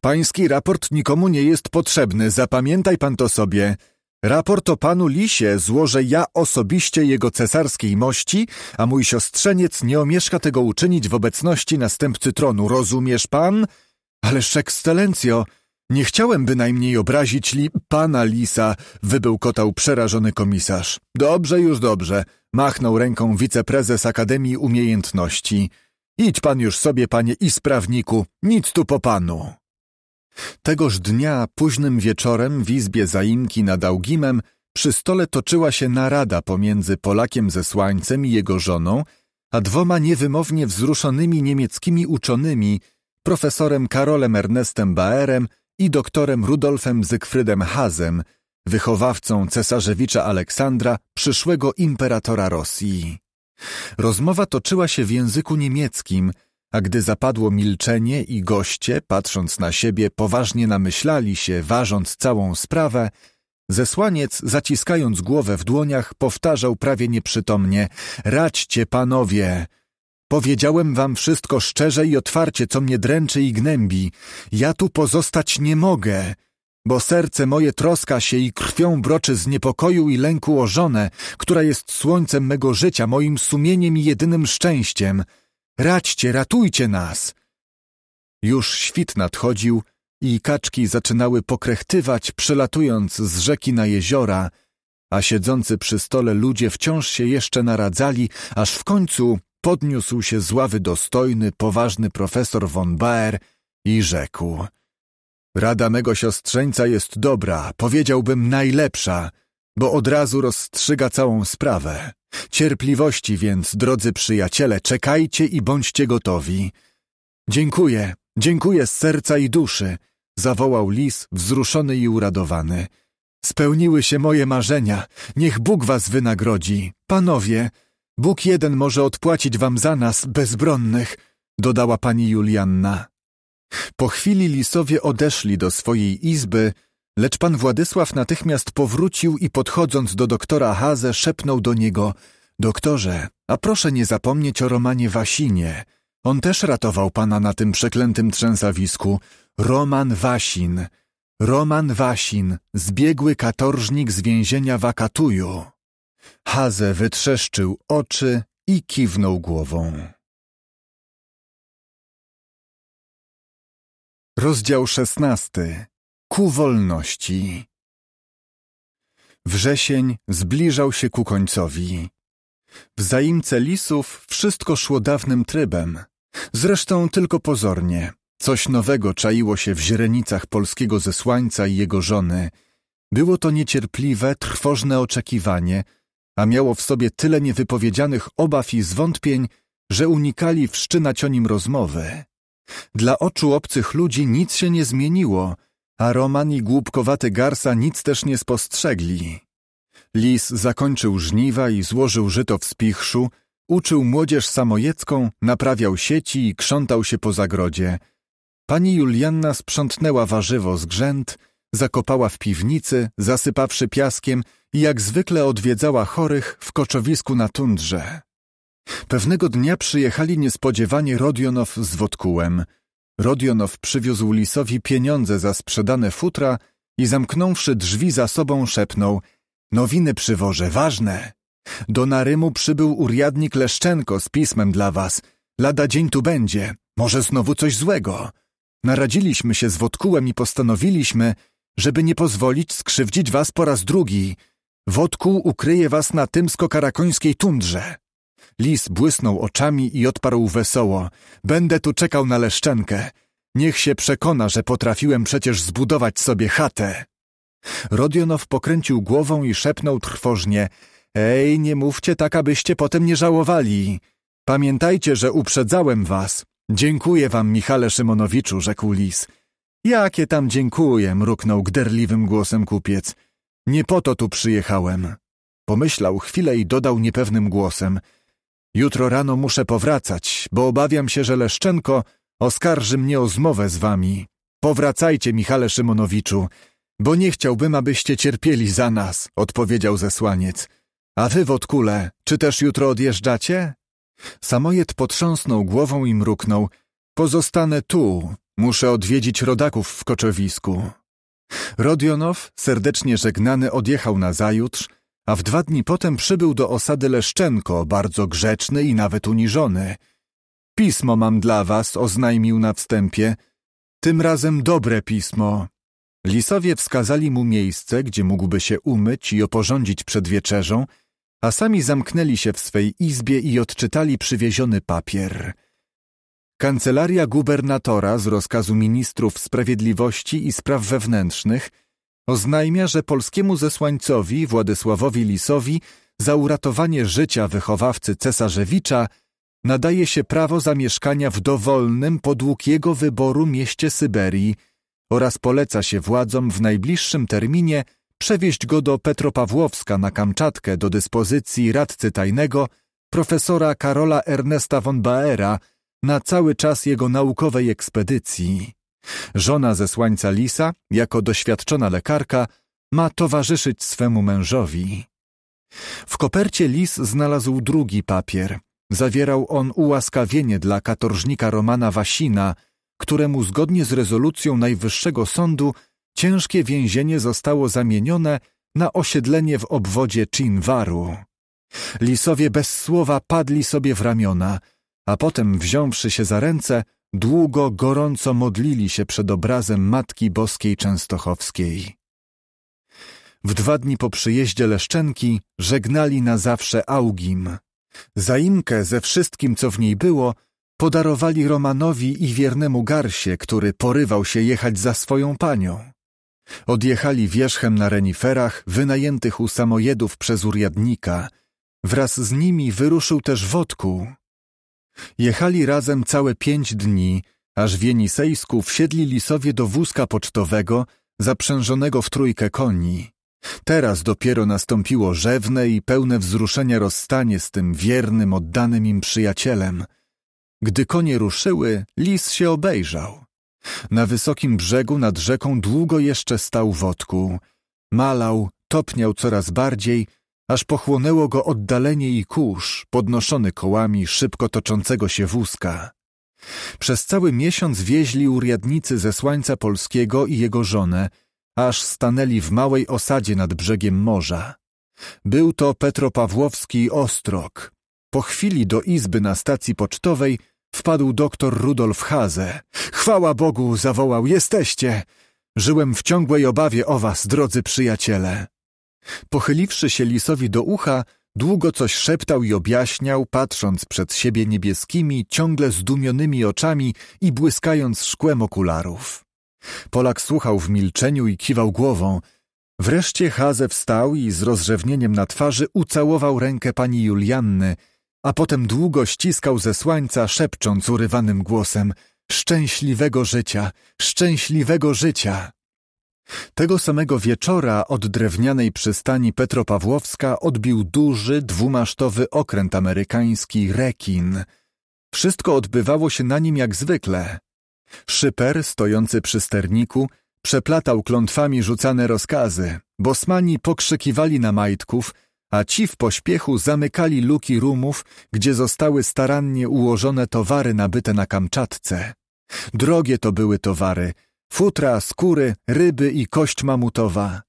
Pański raport nikomu nie jest potrzebny, zapamiętaj pan to sobie. Raport o panu Lisie złożę ja osobiście jego cesarskiej mości, a mój siostrzeniec nie omieszka tego uczynić w obecności następcy tronu, rozumiesz pan? Ależ ekscelencjo, nie chciałem bynajmniej obrazić li pana Lisa, wybełkotał przerażony komisarz. Dobrze, już dobrze, machnął ręką wiceprezes Akademii Umiejętności. Idź pan już sobie, panie i sprawniku, nic tu po panu. Tegoż dnia późnym wieczorem w izbie zaimki nad Augimem przy stole toczyła się narada pomiędzy Polakiem zesłańcem i jego żoną, a dwoma niewymownie wzruszonymi niemieckimi uczonymi, profesorem Karolem Ernestem Baerem i doktorem Rudolfem Zygfrydem Hazem, wychowawcą cesarzewicza Aleksandra, przyszłego imperatora Rosji. Rozmowa toczyła się w języku niemieckim – a gdy zapadło milczenie i goście, patrząc na siebie, poważnie namyślali się, ważąc całą sprawę, zesłaniec, zaciskając głowę w dłoniach, powtarzał prawie nieprzytomnie – radźcie, panowie! Powiedziałem wam wszystko szczerze i otwarcie, co mnie dręczy i gnębi. Ja tu pozostać nie mogę, bo serce moje troska się i krwią broczy z niepokoju i lęku o żonę, która jest słońcem mego życia, moim sumieniem i jedynym szczęściem – Radźcie, ratujcie nas! Już świt nadchodził i kaczki zaczynały pokrechtywać, przelatując z rzeki na jeziora, a siedzący przy stole ludzie wciąż się jeszcze naradzali, aż w końcu podniósł się z ławy dostojny, poważny profesor von Baer i rzekł Rada mego siostrzeńca jest dobra, powiedziałbym najlepsza, bo od razu rozstrzyga całą sprawę. Cierpliwości więc, drodzy przyjaciele, czekajcie i bądźcie gotowi. Dziękuję, dziękuję z serca i duszy, zawołał lis, wzruszony i uradowany. Spełniły się moje marzenia, niech Bóg was wynagrodzi. Panowie, Bóg jeden może odpłacić wam za nas, bezbronnych, dodała pani Julianna. Po chwili lisowie odeszli do swojej izby, Lecz pan Władysław natychmiast powrócił i podchodząc do doktora Haze szepnął do niego Doktorze, a proszę nie zapomnieć o Romanie Wasinie. On też ratował pana na tym przeklętym trzęsawisku. Roman Wasin. Roman Wasin, zbiegły katorżnik z więzienia wakatuju. Haze wytrzeszczył oczy i kiwnął głową. Rozdział szesnasty ku wolności. Wrzesień zbliżał się ku końcowi. W zaimce lisów wszystko szło dawnym trybem. Zresztą tylko pozornie. Coś nowego czaiło się w źrenicach polskiego zesłańca i jego żony. Było to niecierpliwe, trwożne oczekiwanie, a miało w sobie tyle niewypowiedzianych obaw i zwątpień, że unikali wszczynać o nim rozmowy. Dla oczu obcych ludzi nic się nie zmieniło – a Roman i głupkowaty Garsa nic też nie spostrzegli. Lis zakończył żniwa i złożył żyto w spichrzu, uczył młodzież samojecką, naprawiał sieci i krzątał się po zagrodzie. Pani Julianna sprzątnęła warzywo z grzęt, zakopała w piwnicy, zasypawszy piaskiem i jak zwykle odwiedzała chorych w koczowisku na tundrze. Pewnego dnia przyjechali niespodziewanie Rodionow z Wodkułem – Rodionow przywiózł Lisowi pieniądze za sprzedane futra i zamknąwszy drzwi za sobą szepnął — Nowiny przywożę, ważne! Do Narymu przybył uriadnik Leszczenko z pismem dla was. Lada dzień tu będzie, może znowu coś złego. Naradziliśmy się z Wodkułem i postanowiliśmy, żeby nie pozwolić skrzywdzić was po raz drugi. Wodkuł ukryje was na tymsko-karakońskiej tundrze. Lis błysnął oczami i odparł wesoło. Będę tu czekał na leszczenkę. Niech się przekona, że potrafiłem przecież zbudować sobie chatę. Rodionow pokręcił głową i szepnął trwożnie. Ej, nie mówcie tak, abyście potem nie żałowali. Pamiętajcie, że uprzedzałem was. Dziękuję wam, Michale Szymonowiczu, rzekł lis. Jakie tam dziękuję, mruknął gderliwym głosem kupiec. Nie po to tu przyjechałem. Pomyślał chwilę i dodał niepewnym głosem. Jutro rano muszę powracać, bo obawiam się, że Leszczenko oskarży mnie o zmowę z wami. Powracajcie, Michale Szymonowiczu, bo nie chciałbym, abyście cierpieli za nas, odpowiedział zesłaniec. A wy, Wodkule, czy też jutro odjeżdżacie? Samojed potrząsnął głową i mruknął. Pozostanę tu, muszę odwiedzić rodaków w koczowisku. Rodionow, serdecznie żegnany, odjechał nazajutrz, a w dwa dni potem przybył do osady Leszczenko, bardzo grzeczny i nawet uniżony. Pismo mam dla was, oznajmił na wstępie. Tym razem dobre pismo. Lisowie wskazali mu miejsce, gdzie mógłby się umyć i oporządzić przed wieczerzą, a sami zamknęli się w swej izbie i odczytali przywieziony papier. Kancelaria gubernatora z rozkazu ministrów sprawiedliwości i spraw wewnętrznych – oznajmia, że polskiemu zesłańcowi Władysławowi Lisowi za uratowanie życia wychowawcy cesarzewicza nadaje się prawo zamieszkania w dowolnym podług jego wyboru mieście Syberii oraz poleca się władzom w najbliższym terminie przewieźć go do Petropawłowska na Kamczatkę do dyspozycji radcy tajnego profesora Karola Ernesta von Baera na cały czas jego naukowej ekspedycji. Żona zesłańca Lisa, jako doświadczona lekarka, ma towarzyszyć swemu mężowi. W kopercie Lis znalazł drugi papier. Zawierał on ułaskawienie dla katorżnika Romana Wasina, któremu zgodnie z rezolucją Najwyższego Sądu ciężkie więzienie zostało zamienione na osiedlenie w obwodzie Chinwaru. Lisowie bez słowa padli sobie w ramiona, a potem wziąwszy się za ręce, Długo gorąco modlili się przed obrazem Matki Boskiej Częstochowskiej. W dwa dni po przyjeździe Leszczenki żegnali na zawsze Augim. Zaimkę ze wszystkim, co w niej było, podarowali Romanowi i wiernemu Garsie, który porywał się jechać za swoją panią. Odjechali wierzchem na reniferach wynajętych u samojedów przez urjadnika. Wraz z nimi wyruszył też Wodku, Jechali razem całe pięć dni, aż w Jenisejsku wsiedli lisowie do wózka pocztowego zaprzężonego w trójkę koni. Teraz dopiero nastąpiło rzewne i pełne wzruszenia rozstanie z tym wiernym, oddanym im przyjacielem. Gdy konie ruszyły, lis się obejrzał. Na wysokim brzegu nad rzeką długo jeszcze stał wodku. Malał, topniał coraz bardziej, aż pochłonęło go oddalenie i kurz podnoszony kołami szybko toczącego się wózka. Przez cały miesiąc wieźli uriadnicy zesłańca polskiego i jego żonę, aż stanęli w małej osadzie nad brzegiem morza. Był to Petropawłowski Ostrog. Po chwili do izby na stacji pocztowej wpadł doktor Rudolf Haze. Chwała Bogu, zawołał, jesteście! Żyłem w ciągłej obawie o was, drodzy przyjaciele. Pochyliwszy się lisowi do ucha, długo coś szeptał i objaśniał, patrząc przed siebie niebieskimi, ciągle zdumionymi oczami i błyskając szkłem okularów. Polak słuchał w milczeniu i kiwał głową. Wreszcie Haze wstał i z rozrzewnieniem na twarzy ucałował rękę pani Julianny, a potem długo ściskał ze słańca, szepcząc urywanym głosem – szczęśliwego życia, szczęśliwego życia. Tego samego wieczora od drewnianej przystani Petropawłowska odbił duży, dwumasztowy okręt amerykański Rekin. Wszystko odbywało się na nim jak zwykle. Szyper, stojący przy sterniku, przeplatał klątwami rzucane rozkazy. Bosmani pokrzykiwali na majtków, a ci w pośpiechu zamykali luki rumów, gdzie zostały starannie ułożone towary nabyte na Kamczatce. Drogie to były towary, futra, skóry, ryby i kość mamutowa.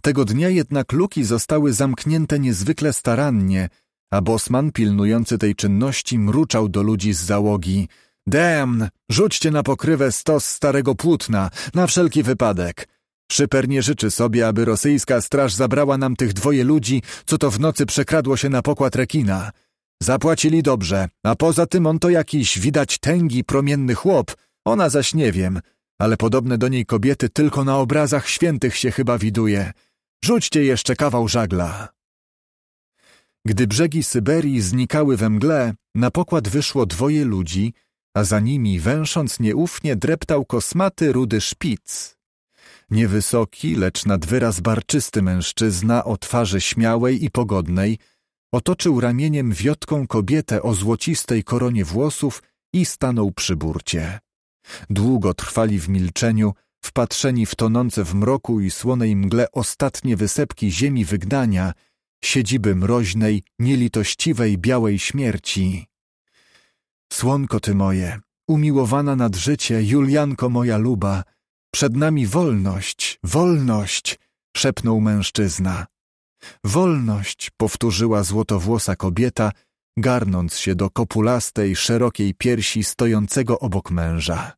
Tego dnia jednak luki zostały zamknięte niezwykle starannie, a bosman pilnujący tej czynności mruczał do ludzi z załogi. „Damn, rzućcie na pokrywę stos starego płótna, na wszelki wypadek. Szyper nie życzy sobie, aby rosyjska straż zabrała nam tych dwoje ludzi, co to w nocy przekradło się na pokład rekina. Zapłacili dobrze, a poza tym on to jakiś, widać, tęgi, promienny chłop. Ona zaś nie wiem ale podobne do niej kobiety tylko na obrazach świętych się chyba widuje. Rzućcie jeszcze kawał żagla. Gdy brzegi Syberii znikały we mgle, na pokład wyszło dwoje ludzi, a za nimi, węsząc nieufnie, dreptał kosmaty rudy szpic. Niewysoki, lecz nad wyraz barczysty mężczyzna o twarzy śmiałej i pogodnej otoczył ramieniem wiotką kobietę o złocistej koronie włosów i stanął przy burcie. Długo trwali w milczeniu, wpatrzeni w tonące w mroku i słonej mgle ostatnie wysepki ziemi wygnania, siedziby mroźnej, nielitościwej białej śmierci. Słonko ty moje, umiłowana nad życie, Julianko moja luba, przed nami wolność, wolność, szepnął mężczyzna. Wolność, powtórzyła złotowłosa kobieta, garnąc się do kopulastej, szerokiej piersi stojącego obok męża.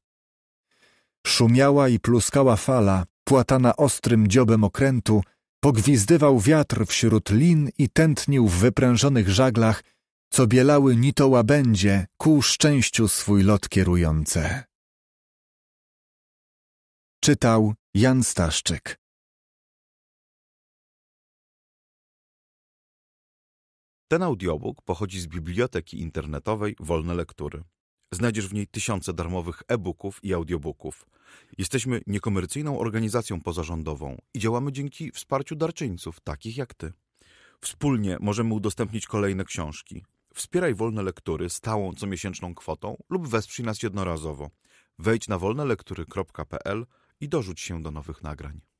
Szumiała i pluskała fala, płatana ostrym dziobem okrętu, pogwizdywał wiatr wśród lin i tętnił w wyprężonych żaglach, co bielały nitołabędzie łabędzie ku szczęściu swój lot kierujące. Czytał Jan Staszczyk Ten audiobook pochodzi z biblioteki internetowej Wolne Lektury. Znajdziesz w niej tysiące darmowych e-booków i audiobooków. Jesteśmy niekomercyjną organizacją pozarządową i działamy dzięki wsparciu darczyńców, takich jak ty. Wspólnie możemy udostępnić kolejne książki. Wspieraj Wolne Lektury stałą comiesięczną kwotą lub wesprzyj nas jednorazowo. Wejdź na wolnelektury.pl i dorzuć się do nowych nagrań.